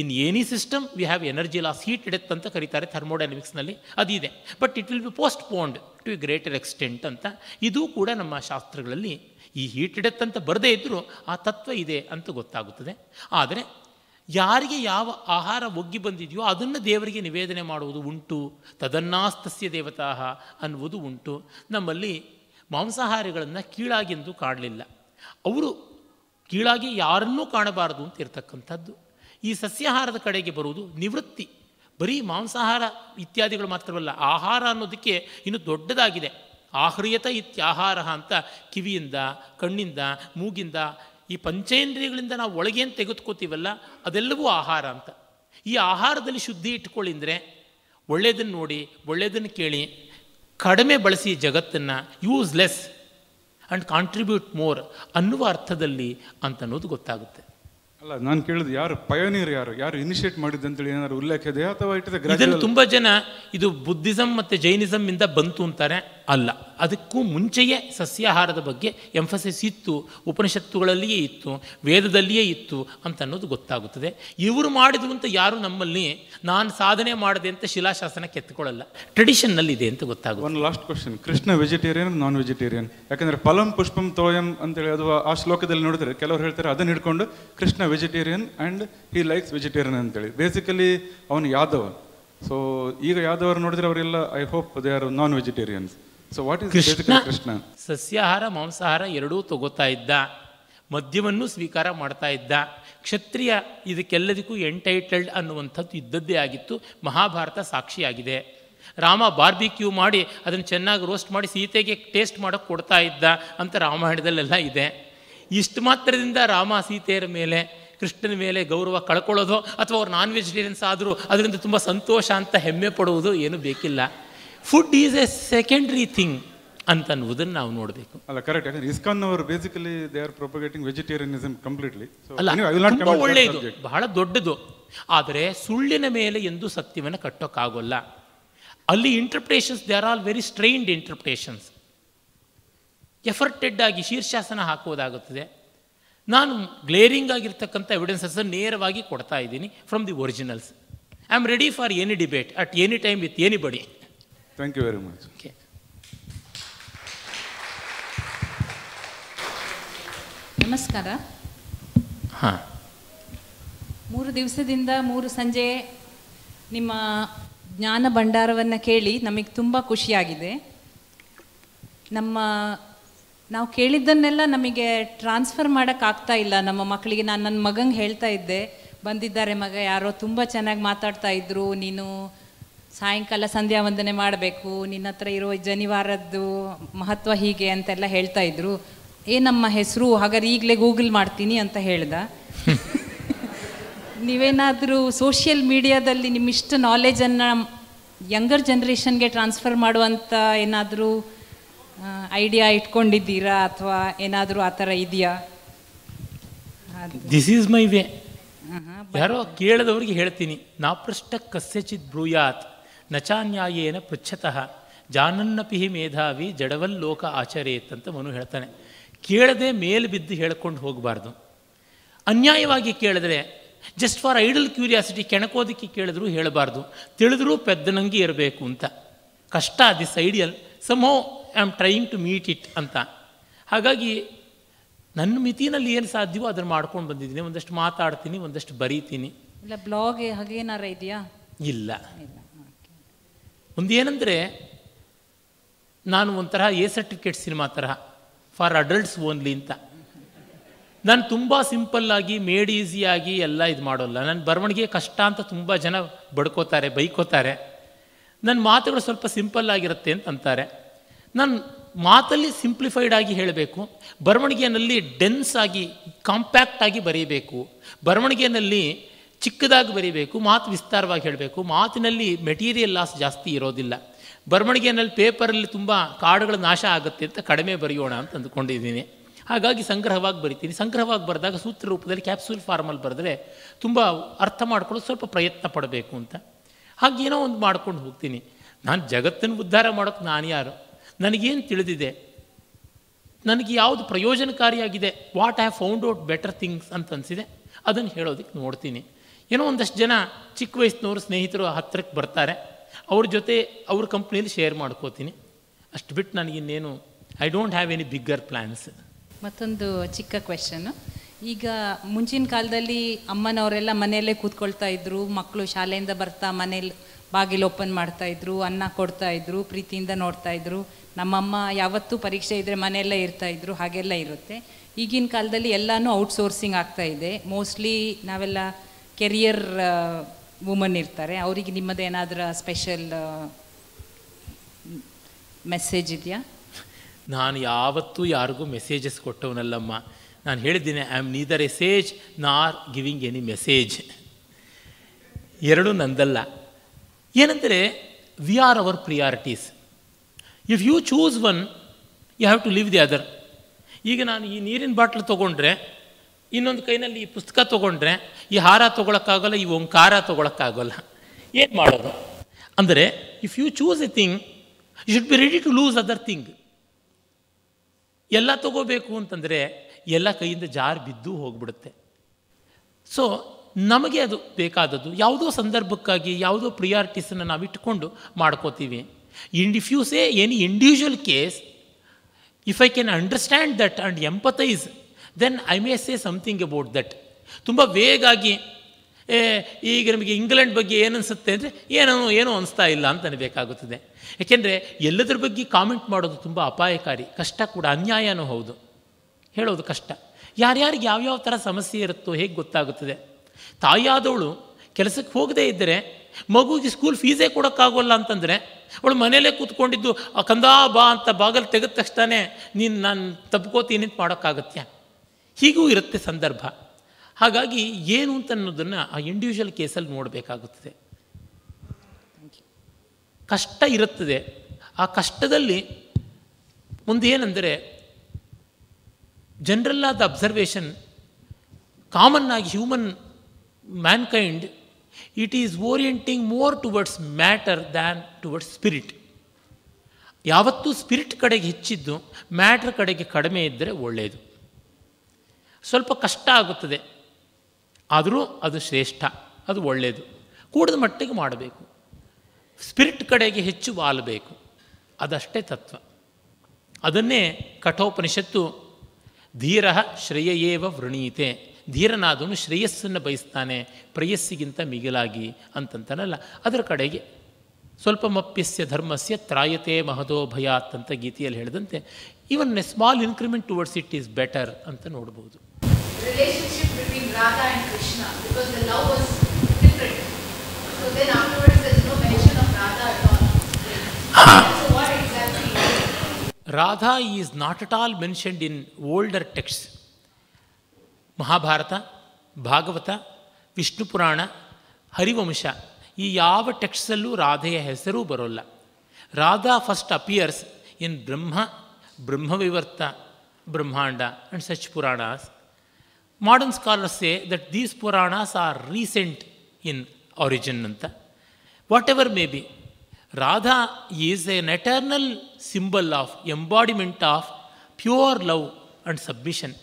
in any system we have energy loss heat death ಅಂತ ಕರೀತಾರೆ ಥರ್ಮೋಡೈನಮಿಕ್ಸ್ನಲ್ಲಿ ಅದಿದೆ but it will be postponed to a greater extent ಅಂತ ಇದು ಕೂಡ ನಮ್ಮ ಶಾಸ್ತ್ರಗಳಲ್ಲಿ ಈ ಹೀಟ್ ಡೆತ್ ಅಂತ ಬರದೇ ಇದ್ದರೂ ಆ ತತ್ವ ಇದೆ ಅಂತ ಗೊತ್ತಾಗುತ್ತದೆ ಆದರೆ ಯಾರಿಗೆ ಯಾವ ಆಹಾರ ಒಗ್ಗಿ ಬಂದಿದೆಯೋ ಅದನ್ನು ದೇವರಿಗೆ ನಿವೇದನೆ ಮಾಡುವುದು ಉಂಟು ತದನ್ನಾಸ್ತಸ್ಯ ದೇವತಾಹ ಅನ್ನುವುದು ಉಂಟು ನಮ್ಮಲ್ಲಿ ಮಾಂಸಾಹಾರಿಗಳನ್ನು ಎಂದು ಕಾಡಲಿಲ್ಲ ಅವರು ಕೀಳಾಗಿ ಯಾರನ್ನೂ ಕಾಣಬಾರದು ಅಂತ ಇರತಕ್ಕಂಥದ್ದು ಈ ಸಸ್ಯಾಹಾರದ ಕಡೆಗೆ ಬರುವುದು ನಿವೃತ್ತಿ ಬರೀ ಮಾಂಸಾಹಾರ ಇತ್ಯಾದಿಗಳು ಮಾತ್ರವಲ್ಲ ಆಹಾರ ಅನ್ನೋದಕ್ಕೆ ಇನ್ನು ದೊಡ್ಡದಾಗಿದೆ ಆಹ್ರಿಯತ ಇತ್ಯಾಹಾರ ಅಂತ ಕಿವಿಯಿಂದ ಕಣ್ಣಿಂದ ಮೂಗಿಂದ ಈ ಪಂಚೇಂದ್ರಿಯಗಳಿಂದ ನಾವು ಒಳಗೇನು ತೆಗೆದುಕೋತೀವಲ್ಲ ಅದೆಲ್ಲವೂ ಆಹಾರ ಅಂತ ಈ ಆಹಾರದಲ್ಲಿ ಶುದ್ಧಿ ಇಟ್ಕೊಳ್ಳಿಂದರೆ ಒಳ್ಳೆಯದನ್ನು ನೋಡಿ ಒಳ್ಳೆಯದನ್ನು ಕೇಳಿ ಕಡಿಮೆ ಬಳಸಿ ಜಗತ್ತನ್ನು ಯೂಸ್ಲೆಸ್ ಆ್ಯಂಡ್ ಕಾಂಟ್ರಿಬ್ಯೂಟ್ ಮೋರ್ ಅನ್ನುವ ಅರ್ಥದಲ್ಲಿ ಅಂತನ್ನೋದು ಗೊತ್ತಾಗುತ್ತೆ ಅಲ್ಲ ನಾನು ಕೇಳಿದ್ ಯಾರು ಪಯೋನಿಯರ್ ಯಾರು ಯಾರು ಇನಿಷಿಯೇಟ್ ಮಾಡಿದ್ದು ಅಂತೇಳಿ ಏನಾದ್ರು ಉಲ್ಲೇಖ ಇದೆಯಾ ಅಥವಾ ಇಟ್ ತುಂಬಾ ಜನ ಇದು ಬುದ್ಧಿಸಂ ಮತ್ತೆ ಜೈನಿಸಂ ಇಂದ ಬಂತು ಅಂತಾರೆ ಅಲ್ಲ ಅದಕ್ಕೂ ಮುಂಚೆಯೇ ಸಸ್ಯಾಹಾರದ ಬಗ್ಗೆ ಎಂಫಸಿಸ್ ಇತ್ತು ಉಪನಿಷತ್ತುಗಳಲ್ಲಿಯೇ ಇತ್ತು ವೇದದಲ್ಲಿಯೇ ಇತ್ತು ಅಂತ ಅನ್ನೋದು ಗೊತ್ತಾಗುತ್ತದೆ ಇವರು ಮಾಡಿದ್ರು ಅಂತ ಯಾರು ನಮ್ಮಲ್ಲಿ ನಾನು ಸಾಧನೆ ಮಾಡಿದೆ ಅಂತ ಶಿಲಾಶಾಸನ ಕೆತ್ತಕೊಳ್ಳಲ್ಲ ಟ್ರೆಡಿಷನ್ನಲ್ಲಿ ಇದೆ ಅಂತ ಗೊತ್ತಾಗುತ್ತೆ ಒಂದು last question Krishna vegetarian non vegetarian ಯಾಕಂದರೆ ಫಲಂ ಪುಷ್ಪಂ ತೋಯಂ ಅಂತೇಳಿ ಅದು ಆ ಶ್ಲೋಕದಲ್ಲಿ ನೋಡಿದರೆ ಕೆಲವರು ಹೇಳ್ತಾರೆ ಅದನ್ನು ಹಿಡ್ಕೊಂಡು Krishna vegetarian and he likes vegetarian ಅಂತೇಳಿ ಬೇಸಿಕಲಿ ಅವನು ಯಾದವ ಸೊ ಈಗ ಯಾದವರು ನೋಡಿದರೆ ಅವರೆಲ್ಲ I hope they are non vegetarians so what is Krishna ಸಸ್ಯಾಹಾರ ಮಾಂಸಾಹಾರ ಎರಡೂ ತಗೋತಾ ಇದ್ದ ಮದ್ಯವನ್ನು ಸ್ವೀಕಾರ ಮಾಡ್ತಾ ಇದ್ದ ಕ್ಷತ್ರಿಯ ಇದಕ್ಕೆಲ್ಲದಕ್ಕೂ ಎಂಟೈಟಲ್ಡ್ ಅನ್ನುವಂಥದ್ದು ಇದ್ದದ್ದೇ ಆಗಿತ್ತು ಮಹಾಭಾರತ ಸಾಕ್ಷಿಯಾಗಿದೆ ರಾಮ ಬಾರ್ಬಿಕ್ಯೂ ಮಾಡಿ ಅದನ್ನು ಚೆನ್ನಾಗಿ ರೋಸ್ಟ್ ಮಾಡಿ ಸೀತೆಗೆ ಟೇಸ್ಟ್ ಮಾಡೋಕ್ಕೆ ಕೊಡ್ತಾ ಇದ್ದ ಅಂತ ರಾಮಾಯಣದಲ್ಲೆಲ್ಲ ಇದೆ ಇಷ್ಟು ಮಾತ್ರದಿಂದ ರಾಮ ಸೀತೆಯರ ಮೇಲೆ ಕೃಷ್ಣನ ಮೇಲೆ ಗೌರವ ಕಳ್ಕೊಳ್ಳೋದು ಅಥವಾ ಅವ್ರು ನಾನ್ ವೆಜಿಟೇರಿಯನ್ಸ್ ಆದರೂ ಅದರಿಂದ ತುಂಬ ಸಂತೋಷ ಅಂತ ಹೆಮ್ಮೆ ಪಡುವುದು ಏನೂ ಬೇಕಿಲ್ಲ food is a secondary thing ಅಂತ ಅನ್ನುವುದನ್ನು ನಾವು ನೋಡಬೇಕು ಅಲ್ಲ ಕರೆಕ್ಟ್ ಯಾಕಂದ್ರೆ ಇಸ್ಕಾನ್ ಅವರು basically they are propagating vegetarianism completely ಅಲ್ಲ ತುಂಬ ಒಳ್ಳೆಯದು ಬಹಳ ದೊಡ್ಡದು ಆದರೆ ಸುಳ್ಳಿನ ಮೇಲೆ ಎಂದೂ ಸತ್ಯವನ್ನು ಕಟ್ಟೋಕ್ಕಾಗೋಲ್ಲ ಅಲ್ಲಿ interpretations they are all very strained interpretations efforted ಆಗಿ ಶೀರ್ಷಾಸನ ಹಾಕುವುದಾಗುತ್ತದೆ ನಾನು ಗ್ಲೇರಿಂಗ್ ಆಗಿರ್ತಕ್ಕಂಥ ಎವಿಡೆನ್ಸಸ್ಸನ್ನು ನೇರವಾಗಿ ಕೊಡ್ತಾ ಇದ್ದೀನಿ from the originals I am ready for any debate at any time with anybody thank you ನಮಸ್ಕಾರ ಹಾ ಮೂರು ದಿವಸದಿಂದ ಮೂರು ಸಂಜೆ ನಿಮ್ಮ ಜ್ಞಾನ ಭಂಡಾರವನ್ನು ಕೇಳಿ ನಮಗೆ ತುಂಬ ಖುಷಿಯಾಗಿದೆ ನಮ್ಮ ನಾವು ಕೇಳಿದ್ದನ್ನೆಲ್ಲ ನಮಗೆ ಟ್ರಾನ್ಸ್ಫರ್ ಮಾಡೋಕ್ಕಾಗ್ತಾ ಇಲ್ಲ ನಮ್ಮ ಮಕ್ಕಳಿಗೆ ನಾನು ನನ್ನ ಮಗಂಗೆ ಹೇಳ್ತಾ ಇದ್ದೆ ಬಂದಿದ್ದಾರೆ ಮಗ ಯಾರೋ ತುಂಬ ಚೆನ್ನಾಗಿ ಮಾತಾಡ್ತಾ ಇದ್ರು ನೀನು ಸಾಯಂಕಾಲ ಸಂಧ್ಯಾ ವಂದನೆ ಮಾಡಬೇಕು ನಿನ್ನ ಹತ್ರ ಇರೋ ಜನಿವಾರದ್ದು ಮಹತ್ವ ಹೀಗೆ ಅಂತೆಲ್ಲ ಹೇಳ್ತಾ ಇದ್ರು ಏನಮ್ಮ ಹೆಸರು ಹಾಗಾದ್ರೆ ಈಗಲೇ ಗೂಗಲ್ ಮಾಡ್ತೀನಿ ಅಂತ ಹೇಳ್ದ ನೀವೇನಾದರೂ ಸೋಷಿಯಲ್ ಮೀಡಿಯಾದಲ್ಲಿ ನಿಮ್ಮಿಷ್ಟು ನಾಲೆಜನ್ನು ಯಂಗರ್ ಜನ್ರೇಷನ್ಗೆ ಟ್ರಾನ್ಸ್ಫರ್ ಮಾಡುವಂಥ ಏನಾದರೂ ಐಡಿಯಾ ಇಟ್ಕೊಂಡಿದ್ದೀರಾ ಅಥವಾ ಏನಾದರೂ ಆ ಥರ ಇದೆಯಾ ದಿಸ್ ಈಸ್ ಮೈ ವೇ ಯಾರೋ ಕೇಳದವ್ರಿಗೆ ಹೇಳ್ತೀನಿ ನಾಪೃಷ್ಟ ಕಸ್ಯಚಿತ್ ಬ್ರೂಯಾತ್ ನಚಾನ್ಯಾಯೇನ ಪೃಚ್ಛತಃ ಜಾನನ್ನಪಿಹಿ ಮೇಧಾವಿ ಜಡವಲ್ಲೋಕ ಆಚರೇತ್ ಅಂತ ಮನು ಹೇಳ್ತಾನೆ ಕೇಳದೆ ಮೇಲೆ ಬಿದ್ದು ಹೇಳ್ಕೊಂಡು ಹೋಗಬಾರ್ದು ಅನ್ಯಾಯವಾಗಿ ಕೇಳಿದ್ರೆ ಜಸ್ಟ್ ಫಾರ್ ಐಡಲ್ ಕ್ಯೂರಿಯಾಸಿಟಿ ಕೆಣಕೋದಕ್ಕೆ ಕೇಳಿದ್ರು ಹೇಳಬಾರ್ದು ತಿಳಿದ್ರೂ ಪೆದ್ದನಂಗಿ ಇರಬೇಕು ಅಂತ ಕಷ್ಟ this ideal somehow I am trying to meet it ಅಂತ ಹಾಗಾಗಿ ನನ್ನ ಮಿತಿನಲ್ಲಿ ಏನು ಸಾಧ್ಯವೋ ಅದನ್ನು ಮಾಡ್ಕೊಂಡು ಬಂದಿದ್ದೀನಿ ಒಂದಷ್ಟು ಮಾತಾಡ್ತೀನಿ ಒಂದಷ್ಟು ಬರೀತೀನಿ ಇಲ್ಲ ಬ್ಲಾಗ್ ಹಾಗೇನಾರ ಇದೆಯಾ ಇಲ್ಲ ಒಂದೇನೆಂದರೆ ನಾನು ಒಂಥರ ಎ ಸರ್ಟಿಫಿಕೇಟ್ ಸಿನಿಮಾ ತರಹ ಫಾರ್ ಅಡಲ್ಟ್ಸ್ ಓನ್ಲಿ ಅಂತ ನಾನು ತುಂಬ ಸಿಂಪಲ್ಲಾಗಿ ಮೇಡ್ ಈಸಿಯಾಗಿ ಎಲ್ಲ ಇದು ಮಾಡೋಲ್ಲ ನನ್ನ ಬರವಣಿಗೆ ಕಷ್ಟ ಅಂತ ತುಂಬ ಜನ ಬಡ್ಕೋತಾರೆ ಬೈಕೋತಾರೆ ನನ್ನ ಮಾತುಗಳು ಸ್ವಲ್ಪ ಸಿಂಪಲ್ ಆಗಿರುತ್ತೆ ಅಂತ ಅಂತಾರೆ ನಾನು ಮಾತಲ್ಲಿ ಸಿಂಪ್ಲಿಫೈಡ್ ಆಗಿ ಹೇಳಬೇಕು ಬರವಣಿಗೆಯಲ್ಲಿ ಡೆನ್ಸ್ ಆಗಿ ಕಾಂಪ್ಯಾಕ್ಟ್ ಆಗಿ ಬರೀಬೇಕು ಬರವಣಿಗೆಯಲ್ಲಿ ಚಿಕ್ಕದಾಗಿ ಬರೀಬೇಕು ಮಾತು ವಿಸ್ತಾರವಾಗಿ ಹೇಳಬೇಕು ಮಾತಿನಲ್ಲಿ ಮೆಟೀರಿಯಲ್ ಲಾಸ್ ಜಾಸ್ತಿ ಇರೋದಿಲ್ಲ ಬರವಣಿಗೆಯಲ್ಲಿ ಪೇಪರಲ್ಲಿ ತುಂಬ ಕಾಡುಗಳು ನಾಶ ಆಗುತ್ತೆ ಅಂತ ಕಡಿಮೆ ಬರೆಯೋಣ ಅಂತ ಅಂದುಕೊಂಡಿದ್ದೀನಿ ಹಾಗಾಗಿ ಸಂಗ್ರಹವಾಗಿ ಬರಿತೀನಿ ಸಂಗ್ರಹವಾಗಿ ಬರೆದಾಗ ಸೂತ್ರ ರೂಪದಲ್ಲಿ ಕ್ಯಾಪ್ಸೂಲ್ ಫಾರ್ಮಲ್ಲಿ ಬರೆದ್ರೆ ತುಂಬ ಅರ್ಥ ಮಾಡ್ಕೊಳ್ಳೋದು ಸ್ವಲ್ಪ ಪ್ರಯತ್ನ ಪಡಬೇಕು ಅಂತ ಹಾಗೇನೋ ಒಂದು ಮಾಡ್ಕೊಂಡು ಹೋಗ್ತೀನಿ ನಾನು ಜಗತ್ತನ್ನು ಉದ್ಧಾರ ಮಾಡೋಕ್ಕೆ ನಾನು ಯಾರು ನನಗೇನು ತಿಳಿದಿದೆ ನನಗೆ ಯಾವುದು ಪ್ರಯೋಜನಕಾರಿಯಾಗಿದೆ what I have found out better things ಅಂತ ಅನಿಸಿದೆ ಅದನ್ನು ಹೇಳೋದಕ್ಕೆ ನೋಡ್ತೀನಿ ಏನೋ ಒಂದಷ್ಟು ಜನ ಚಿಕ್ಕ ವಯಸ್ಸಿನವರು ಸ್ನೇಹಿತರು ಹತ್ತಿರಕ್ಕೆ ಬರ್ತಾರೆ ಅವ್ರ ಜೊತೆ ಅವ್ರ ಕಂಪ್ನಿಯಲ್ಲಿ ಶೇರ್ ಮಾಡ್ಕೋತೀನಿ ಅಷ್ಟು ಬಿಟ್ಟು ನನಗಿನ್ನೇನು I don't have any bigger plans ಮತ್ತೊಂದು ಚಿಕ್ಕ ಕ್ವೆಶನ್ ಈಗ ಮುಂಚಿನ ಕಾಲದಲ್ಲಿ ಅಮ್ಮನವರೆಲ್ಲ ಮನೆಯಲ್ಲೇ ಕೂತ್ಕೊಳ್ತಾ ಇದ್ರು ಮಕ್ಕಳು ಶಾಲೆಯಿಂದ ಬರ್ತಾ ಮನೇಲಿ ಬಾಗಿಲು ಓಪನ್ ಮಾಡ್ತಾ ಇದ್ರು ಅನ್ನ ಕೊಡ್ತಾ ಇದ್ರು ಪ್ರೀತಿಯಿಂದ ನೋಡ್ತಾ ಇದ್ರು ನಮ್ಮಮ್ಮ ಯಾವತ್ತೂ ಪರೀಕ್ಷೆ ಇದ್ದರೆ ಮನೆಯಲ್ಲೇ ಇದ್ರು ಹಾಗೆಲ್ಲ ಇರುತ್ತೆ ಈಗಿನ ಕಾಲದಲ್ಲಿ ಎಲ್ಲಾನು ಔಟ್ಸೋರ್ಸಿಂಗ್ ಆಗ್ತಾ ಇದೆ ಮೋಸ್ಟ್ಲಿ ನಾವೆಲ್ಲ ಕೆರಿಯರ್ ವುಮನ್ ಇರ್ತಾರೆ ಅವರಿಗೆ ನಿಮ್ಮದೇನಾದರೂ ಸ್ಪೆಷಲ್ ಮೆಸೇಜ್ ಇದೆಯಾ ನಾನು ಯಾವತ್ತೂ ಯಾರಿಗೂ ಮೆಸೇಜಸ್ ಕೊಟ್ಟವನಲ್ಲಮ್ಮ ನಾನು ಹೇಳಿದ್ದೀನಿ I am neither a sage nor giving any message ಎರಡೂ ನಂದಲ್ಲ ಏನಂದರೆ we are our priorities if you choose one you have to leave the other ಈಗ ನಾನು ಈ ನೀರಿನ ಬಾಟ್ಲು ತೊಗೊಂಡ್ರೆ ಇನ್ನೊಂದು ಕೈನಲ್ಲಿ ಈ ಪುಸ್ತಕ ತಗೊಂಡ್ರೆ ಈ ಹಾರ ತೊಗೊಳಕ್ಕಾಗಲ್ಲ ಈ ಓಂಕಾರ ತೊಗೊಳಕ್ಕಾಗಲ್ಲ ಏನು ಮಾಡೋದು ಅಂದರೆ if you choose a thing you should be ready to lose other thing ಎಲ್ಲ ತಗೋಬೇಕು ಅಂತಂದರೆ ಎಲ್ಲ ಕೈಯಿಂದ ಜಾರ್ ಬಿದ್ದು ಹೋಗ್ಬಿಡುತ್ತೆ ಸೊ ನಮಗೆ ಅದು ಬೇಕಾದದ್ದು ಯಾವುದೋ ಸಂದರ್ಭಕ್ಕಾಗಿ ಯಾವುದೋ ಪ್ರಿಯಾರಿಟೀಸನ್ನು ನಾವು ಇಟ್ಕೊಂಡು ಮಾಡ್ಕೋತೀವಿ and if you say any individual case if I can understand that and empathise then I may say something about that ತುಂಬ ವೇಗಾಗಿ ಈಗ ನಮಗೆ ಇಂಗ್ಲೆಂಡ್ ಬಗ್ಗೆ ಏನನ್ಸುತ್ತೆ ಅಂದರೆ ಏನೋ ಏನೋ ಅನಿಸ್ತಾ ಇಲ್ಲ ಅಂತ ಅನ್ಬೇಕಾಗುತ್ತದೆ ಏಕೆಂದರೆ ಎಲ್ಲದರ ಬಗ್ಗೆ ಕಾಮೆಂಟ್ ಮಾಡೋದು ತುಂಬ ಅಪಾಯಕಾರಿ ಕಷ್ಟ ಕೂಡ ಅನ್ಯಾಯನೂ ಹೌದು ಹೇಳೋದು ಕಷ್ಟ ಯಾರ್ಯಾರಿಗೆ ಯಾವ್ಯಾವ ಥರ ಸಮಸ್ಯೆ ಇರುತ್ತೋ ಹೇಗೆ ಗೊತ್ತಾಗುತ್ತದೆ ತಾಯಿಯಾದವಳು ಕೆಲಸಕ್ಕೆ ಹೋಗದೇ ಇದ್ದರೆ ಮಗುಗೆ ಸ್ಕೂಲ್ ಫೀಸೇ ಕೊಡೋಕ್ಕಾಗೋಲ್ಲ ಅಂತಂದರೆ ಅವಳು ಮನೆಯಲ್ಲೇ ಕೂತ್ಕೊಂಡಿದ್ದು ಕಂದಾ ಬಾ ಅಂತ ಬಾಗಲ್ ತೆಗೆದ ತಕ್ಷಣ ನೀನು ನಾನು ತಪ್ಕೋತೀನಿ ಮಾಡೋಕ್ಕಾಗತ್ಯ ಹೀಗೂ ಇರುತ್ತೆ ಸಂದರ್ಭ ಹಾಗಾಗಿ ಏನು ಅಂತ ಅನ್ನೋದನ್ನು ಆ ಇಂಡಿವಿಜುವಲ್ ಕೇಸಲ್ಲಿ ನೋಡಬೇಕಾಗುತ್ತದೆ ಕಷ್ಟ ಇರುತ್ತದೆ ಆ ಕಷ್ಟದಲ್ಲಿ ಮುಂದೇನೆಂದರೆ ಜನರಲ್ ಆದ ಅಬ್ಸರ್ವೇಷನ್ ಕಾಮನ್ ಆಗಿ human mankind it is orienting more towards matter than towards spirit ಯಾವತ್ತೂ ಸ್ಪಿರಿಟ್ ಕಡೆಗೆ ಹೆಚ್ಚಿದ್ದು ಮ್ಯಾಟ್ರ್ ಕಡೆಗೆ ಕಡಿಮೆ ಇದ್ದರೆ ಒಳ್ಳೆಯದು ಸ್ವಲ್ಪ ಕಷ್ಟ ಆಗುತ್ತದೆ ಆದರೂ ಅದು ಶ್ರೇಷ್ಠ ಅದು ಒಳ್ಳೆಯದು ಕೂಡದ ಮಟ್ಟಿಗೆ ಮಾಡಬೇಕು ಸ್ಪಿರಿಟ್ ಕಡೆಗೆ ಹೆಚ್ಚು ಬಾಲಬೇಕು ಅದಷ್ಟೇ ತತ್ವ ಅದನ್ನೇ ಕಠೋಪನಿಷತ್ತು ಧೀರ ಶ್ರೇಯೇವ ವೃಣೀತೆ ಧೀರನಾದನು ಶ್ರೇಯಸ್ಸನ್ನು ಬಯಸ್ತಾನೆ ಪ್ರೇಯಸ್ಸಿಗಿಂತ ಮಿಗಿಲಾಗಿ ಅಂತಂತಾನಲ್ಲ ಅದರ ಕಡೆಗೆ ಸ್ವಲ್ಪ ಧರ್ಮಸ್ಯ ತ್ರಾಯತೆ ಮಹದೋ ಭಯಾತ್ ಅಂತ ಗೀತೆಯಲ್ಲಿ ಹೇಳಿದಂತೆ even a small increment towards it is better ಅಂತ ನೋಡ್ಬೋದು Radha is not at all mentioned in older texts Mahabharata Bhagavata Vishnu Purana Harivamsha ಈ ಯಾವ ಟೆಕ್ಸ್ಟಲ್ಲೂ ರಾಧೆಯ ಹೆಸರು ಬರೋಲ್ಲ Radha first appears in Brahma Brahmavaivarta Brahmanda and such Puranas modern scholars say that these Puranas are recent in origin ಅಂತ whatever may be Radha is an eternal symbol of embodiment of pure love and submission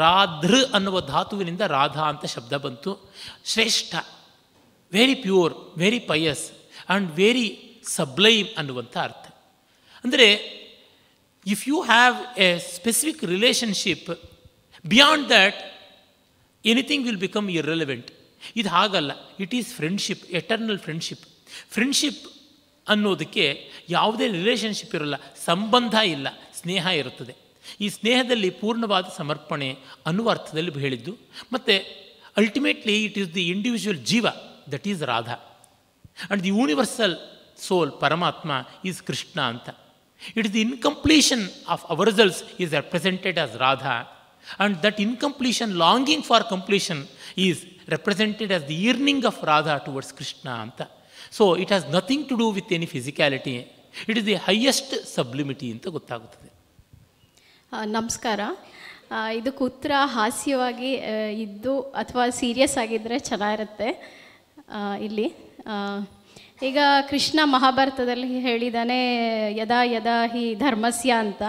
ರಾಧೃ ಅನ್ನುವ ಧಾತುವಿನಿಂದ ರಾಧಾ ಅಂತ ಶಬ್ದ ಬಂತು ಶ್ರೇಷ್ಠ very pure very pious and very sublime ಅನ್ನುವಂಥ ಅರ್ಥ ಅಂದರೆ if you have a specific relationship beyond that anything will become irrelevant ಇದು ಹಾಗಲ್ಲ it is friendship eternal friendship friendship ಅನ್ನೋದಕ್ಕೆ ಯಾವುದೇ ರಿಲೇಷನ್ಶಿಪ್ ಇರಲ್ಲ ಸಂಬಂಧ ಇಲ್ಲ ಸ್ನೇಹ ಇರುತ್ತದೆ ಈ ಸ್ನೇಹದಲ್ಲಿ ಪೂರ್ಣವಾದ ಸಮರ್ಪಣೆ ಅನ್ನುವ ಅರ್ಥದಲ್ಲಿ ಹೇಳಿದ್ದು ಮತ್ತು ultimately it is the individual jiva that is Radha and the universal soul Paramatma is Krishna ಅಂತ it is the incompletion of ourselves is represented as Radha and that incompletion longing for completion is represented as the yearning of Radha towards Krishna ಅಂತ so it has nothing to do with any physicality it is the highest sublimity ಅಂತ ಗೊತ್ತಾಗುತ್ತದೆ ನಮಸ್ಕಾರ ಇದಕ್ಕೆ ಉತ್ತರ ಹಾಸ್ಯವಾಗಿ ಇದ್ದು ಅಥವಾ ಸೀರಿಯಸ್ ಆಗಿದ್ದರೆ ಚೆನ್ನಾಗಿರುತ್ತೆ ಇಲ್ಲಿ ಈಗ ಕೃಷ್ಣ ಮಹಾಭಾರತದಲ್ಲಿ ಹೇಳಿದಾನೆ ಯದಾ ಯದಾ ಹಿ ಧರ್ಮಸ್ಯ ಅಂತ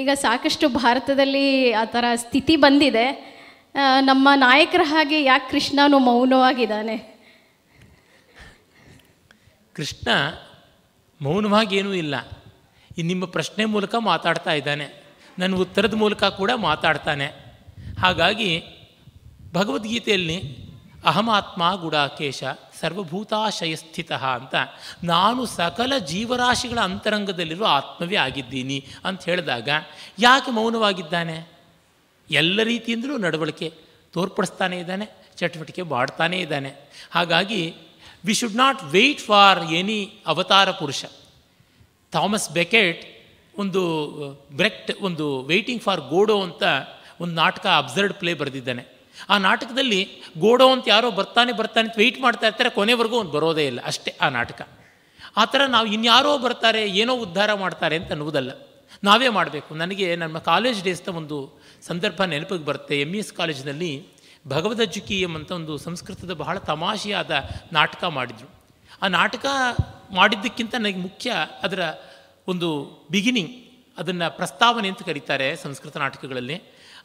ಈಗ ಸಾಕಷ್ಟು ಭಾರತದಲ್ಲಿ ಆ ಥರ ಸ್ಥಿತಿ ಬಂದಿದೆ ನಮ್ಮ ನಾಯಕರ ಹಾಗೆ ಯಾಕೆ ಕೃಷ್ಣನು ಮೌನವಾಗಿದ್ದಾನೆ ಕೃಷ್ಣ ಮೌನವಾಗಿ ಏನೂ ಇಲ್ಲ ಈ ನಿಮ್ಮ ಪ್ರಶ್ನೆ ಮೂಲಕ ಮಾತಾಡ್ತಾ ಇದ್ದಾನೆ ನನ್ನ ಉತ್ತರದ ಮೂಲಕ ಕೂಡ ಮಾತಾಡ್ತಾನೆ ಹಾಗಾಗಿ ಭಗವದ್ಗೀತೆಯಲ್ಲಿ ಅಹಮಾತ್ಮ ಗುಡಾಕೇಶ ಸರ್ವಭೂತಾಶಯಸ್ಥಿತ ಅಂತ ನಾನು ಸಕಲ ಜೀವರಾಶಿಗಳ ಅಂತರಂಗದಲ್ಲಿರುವ ಆತ್ಮವೇ ಆಗಿದ್ದೀನಿ ಅಂತ ಹೇಳಿದಾಗ ಯಾಕೆ ಮೌನವಾಗಿದ್ದಾನೆ ಎಲ್ಲ ರೀತಿಯಿಂದಲೂ ನಡವಳಿಕೆ ತೋರ್ಪಡಿಸ್ತಾನೇ ಇದ್ದಾನೆ ಚಟುವಟಿಕೆ ಬಾಡ್ತಾನೇ ಇದ್ದಾನೆ ಹಾಗಾಗಿ we should not wait for any avatara purusha Thomas Beckett ಒಂದು ಬ್ರೆಕ್ಟ್ ಒಂದು ವೆಯ್ಟಿಂಗ್ ಫಾರ್ ಗೋಡೋ ಅಂತ ಒಂದು ನಾಟಕ ಅಬ್ಸರ್ಡ್ ಪ್ಲೇ ಬರೆದಿದ್ದಾನೆ ಆ ನಾಟಕದಲ್ಲಿ ಗೋಡೋ ಅಂತ ಯಾರೋ ಬರ್ತಾನೆ ಬರ್ತಾನೆ ಅಂತ ವೆಯ್ಟ್ ಮಾಡ್ತಾ ಇರ್ತಾರೆ ಕೊನೆವರೆಗೂ ಒಂದು ಬರೋದೇ ಇಲ್ಲ ಅಷ್ಟೇ ಆ ನಾಟಕ ಆ ಥರ ನಾವು ಇನ್ಯಾರೋ ಬರ್ತಾರೆ ಏನೋ ಉದ್ಧಾರ ಮಾಡ್ತಾರೆ ಅಂತ ಅನ್ನುವುದಲ್ಲ ನಾವೇ ಮಾಡಬೇಕು ನನಗೆ ನಮ್ಮ ಕಾಲೇಜ್ ಡೇಸ್ನ ಒಂದು ಸಂದರ್ಭ ನೆನಪಿಗೆ ಬರುತ್ತೆ ಎಮ್ ಇ e ಎಸ್ ಕಾಲೇಜಿನಲ್ಲಿ ಭಗವದಜ್ಜುಕಿ ಎಂಬಂಥ ಒಂದು ಸಂಸ್ಕೃತದ ಬಹಳ ತಮಾಷೆಯಾದ ನಾಟಕ ಮಾಡಿದರು ಆ ನಾಟಕ ಮಾಡಿದ್ದಕ್ಕಿಂತ ನನಗೆ ಮುಖ್ಯ ಅದರ ಒಂದು ಬಿಗಿನಿಂಗ್ ಅದನ್ನು ಪ್ರಸ್ತಾವನೆ ಅಂತ ಕರೀತಾರೆ ಸಂಸ್ಕೃತ ನಾಟಕಗಳಲ್ಲಿ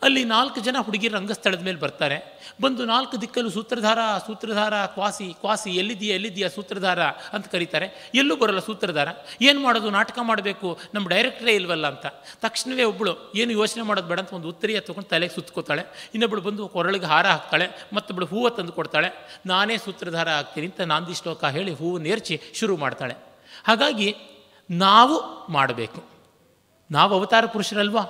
ಅಲ್ಲಿ ನಾಲ್ಕು ಜನ ಹುಡುಗಿರು ರಂಗಸ್ಥಳದ ಮೇಲೆ ಬರ್ತಾರೆ ಬಂದು ನಾಲ್ಕು ದಿಕ್ಕಲ್ಲೂ ಸೂತ್ರಧಾರ ಸೂತ್ರಧಾರ ಕ್ವಾಸಿ ಕ್ವಾಸಿ ಎಲ್ಲಿದೆಯಾ ಎಲ್ಲಿದೆಯಾ ಸೂತ್ರಧಾರ ಅಂತ ಕರೀತಾರೆ ಎಲ್ಲೂ ಬರಲ್ಲ ಸೂತ್ರಧಾರ ಏನು ಮಾಡೋದು ನಾಟಕ ಮಾಡಬೇಕು ನಮ್ಮ ಡೈರೆಕ್ಟ್ರೇ ಇಲ್ವಲ್ಲ ಅಂತ ತಕ್ಷಣವೇ ಒಬ್ಬಳು ಏನು ಯೋಚನೆ ಮಾಡೋದು ಬೇಡ ಅಂತ ಒಂದು ಉತ್ತರಿಯ ತೊಗೊಂಡು ತಲೆಗೆ ಸುತ್ತಕೋತಾಳೆ ಇನ್ನೊಬ್ಬಳು ಬಂದು ಕೊರಳಿಗೆ ಹಾರ ಹಾಕ್ತಾಳೆ ಮತ್ತೊಬ್ಬಳು ಹೂವು ತಂದು ಕೊಡ್ತಾಳೆ ನಾನೇ ಸೂತ್ರಧಾರ ಆಗ್ತೀನಿ ಅಂತ ನಾಂದಿ ಶ್ಲೋಕ ಹೇಳಿ ಹೂವು ನೇರ್ಚಿ ಶುರು ಮಾಡ್ತಾಳೆ ಹಾಗಾಗಿ ನಾವು ಮಾಡಬೇಕು ನಾವು ಅವತಾರ ಪುರುಷರಲ್ವಾ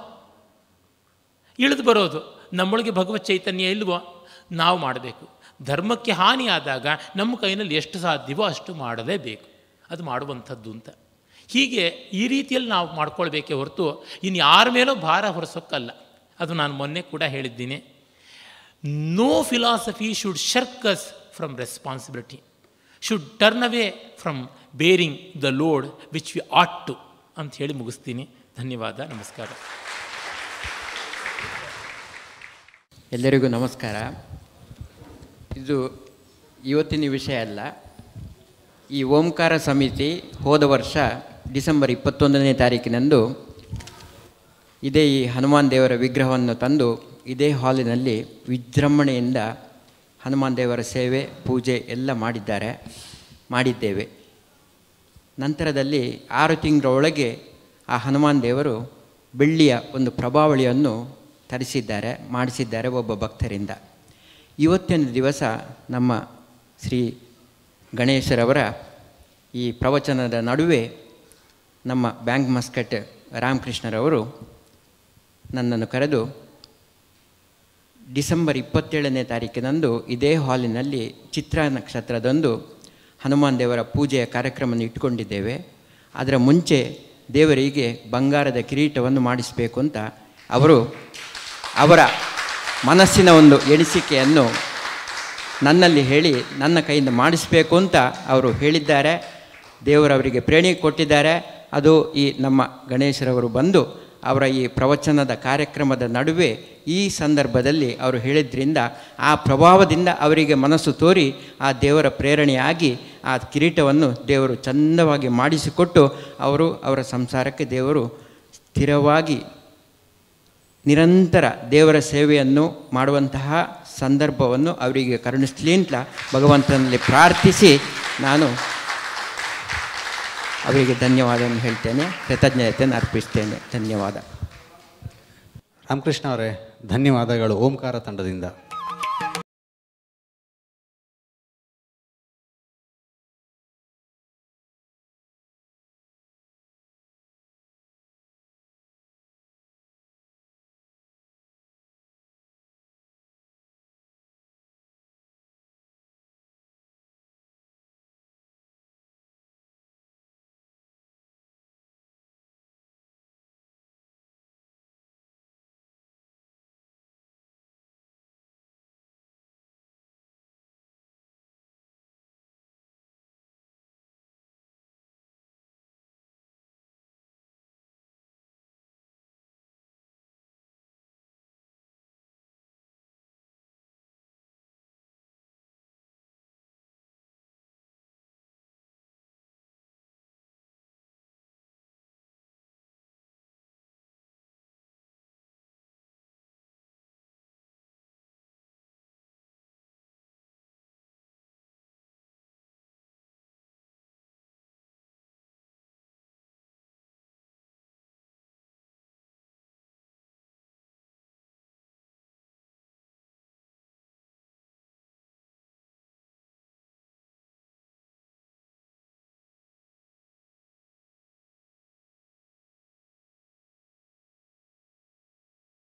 ಇಳಿದು ಬರೋದು ನಮ್ಮೊಳಗೆ ಭಗವತ್ ಚೈತನ್ಯ ಇಲ್ವೋ ನಾವು ಮಾಡಬೇಕು ಧರ್ಮಕ್ಕೆ ಹಾನಿಯಾದಾಗ ನಮ್ಮ ಕೈನಲ್ಲಿ ಎಷ್ಟು ಸಾಧ್ಯವೋ ಅಷ್ಟು ಮಾಡಲೇಬೇಕು ಅದು ಮಾಡುವಂಥದ್ದು ಅಂತ ಹೀಗೆ ಈ ರೀತಿಯಲ್ಲಿ ನಾವು ಮಾಡ್ಕೊಳ್ಬೇಕೇ ಹೊರತು ಇನ್ನು ಯಾರ ಮೇಲೂ ಭಾರ ಹೊರಸೋಕ್ಕಲ್ಲ ಅದು ನಾನು ಮೊನ್ನೆ ಕೂಡ ಹೇಳಿದ್ದೀನಿ no philosophy should shirks from responsibility should turn away from bearing the load which we ought to ಅಂತ ಹೇಳಿ ಮುಗಿಸ್ತೀನಿ ಧನ್ಯವಾದ ನಮಸ್ಕಾರ ಎಲ್ಲರಿಗೂ ನಮಸ್ಕಾರ ಇದು ಇವತ್ತಿನ ವಿಷಯ ಅಲ್ಲ ಈ ಓಂಕಾರ ಸಮಿತಿ ಹೋದ ವರ್ಷ ಡಿಸೆಂಬರ್ ಇಪ್ಪತ್ತೊಂದನೇ ತಾರೀಕಿನಂದು ಇದೇ ಈ ಹನುಮಾನ್ ದೇವರ ವಿಗ್ರಹವನ್ನು ತಂದು ಇದೇ ಹಾಲಿನಲ್ಲಿ ವಿಜೃಂಭಣೆಯಿಂದ ಹನುಮಾನ್ ದೇವರ ಸೇವೆ ಪೂಜೆ ಎಲ್ಲ ಮಾಡಿದ್ದಾರೆ ಮಾಡಿದ್ದೇವೆ ನಂತರದಲ್ಲಿ ಆರು ತಿಂಗಳ ಒಳಗೆ ಆ ಹನುಮಾನ್ ದೇವರು ಬೆಳ್ಳಿಯ ಒಂದು ಪ್ರಭಾವಳಿಯನ್ನು ತರಿಸಿದ್ದಾರೆ ಮಾಡಿಸಿದ್ದಾರೆ ಒಬ್ಬ ಭಕ್ತರಿಂದ ಇವತ್ತಿನ ದಿವಸ ನಮ್ಮ ಶ್ರೀ ಗಣೇಶರವರ ಈ ಪ್ರವಚನದ ನಡುವೆ ನಮ್ಮ ಬ್ಯಾಂಕ್ ಮಸ್ಕಟ್ ರಾಮಕೃಷ್ಣರವರು ನನ್ನನ್ನು ಕರೆದು ಡಿಸೆಂಬರ್ ಇಪ್ಪತ್ತೇಳನೇ ತಾರೀಕಿನಂದು ಇದೇ ಹಾಲಿನಲ್ಲಿ ಚಿತ್ರ ನಕ್ಷತ್ರದಂದು ಹನುಮಾನ್ ದೇವರ ಪೂಜೆಯ ಕಾರ್ಯಕ್ರಮವನ್ನು ಇಟ್ಟುಕೊಂಡಿದ್ದೇವೆ ಅದರ ಮುಂಚೆ ದೇವರಿಗೆ ಬಂಗಾರದ ಕಿರೀಟವನ್ನು ಮಾಡಿಸಬೇಕು ಅಂತ ಅವರು ಅವರ ಮನಸ್ಸಿನ ಒಂದು ಎಣಿಸಿಕೆಯನ್ನು ನನ್ನಲ್ಲಿ ಹೇಳಿ ನನ್ನ ಕೈಯಿಂದ ಮಾಡಿಸಬೇಕು ಅಂತ ಅವರು ಹೇಳಿದ್ದಾರೆ ದೇವರವರಿಗೆ ಪ್ರೇಣಿ ಕೊಟ್ಟಿದ್ದಾರೆ ಅದು ಈ ನಮ್ಮ ಗಣೇಶರವರು ಬಂದು ಅವರ ಈ ಪ್ರವಚನದ ಕಾರ್ಯಕ್ರಮದ ನಡುವೆ ಈ ಸಂದರ್ಭದಲ್ಲಿ ಅವರು ಹೇಳಿದ್ರಿಂದ ಆ ಪ್ರಭಾವದಿಂದ ಅವರಿಗೆ ಮನಸ್ಸು ತೋರಿ ಆ ದೇವರ ಪ್ರೇರಣೆಯಾಗಿ ಆ ಕಿರೀಟವನ್ನು ದೇವರು ಚಂದವಾಗಿ ಮಾಡಿಸಿಕೊಟ್ಟು ಅವರು ಅವರ ಸಂಸಾರಕ್ಕೆ ದೇವರು ಸ್ಥಿರವಾಗಿ ನಿರಂತರ ದೇವರ ಸೇವೆಯನ್ನು ಮಾಡುವಂತಹ ಸಂದರ್ಭವನ್ನು ಅವರಿಗೆ ಕರುಣಿಸಲಿ ಅಂತ ಭಗವಂತನಲ್ಲಿ ಪ್ರಾರ್ಥಿಸಿ ನಾನು ಅವರಿಗೆ ಧನ್ಯವಾದವನ್ನು ಹೇಳ್ತೇನೆ ಕೃತಜ್ಞತೆಯನ್ನು ಅರ್ಪಿಸ್ತೇನೆ ಧನ್ಯವಾದ ರಾಮಕೃಷ್ಣ ಅವರೇ ಧನ್ಯವಾದಗಳು ಓಂಕಾರ ತಂಡದಿಂದ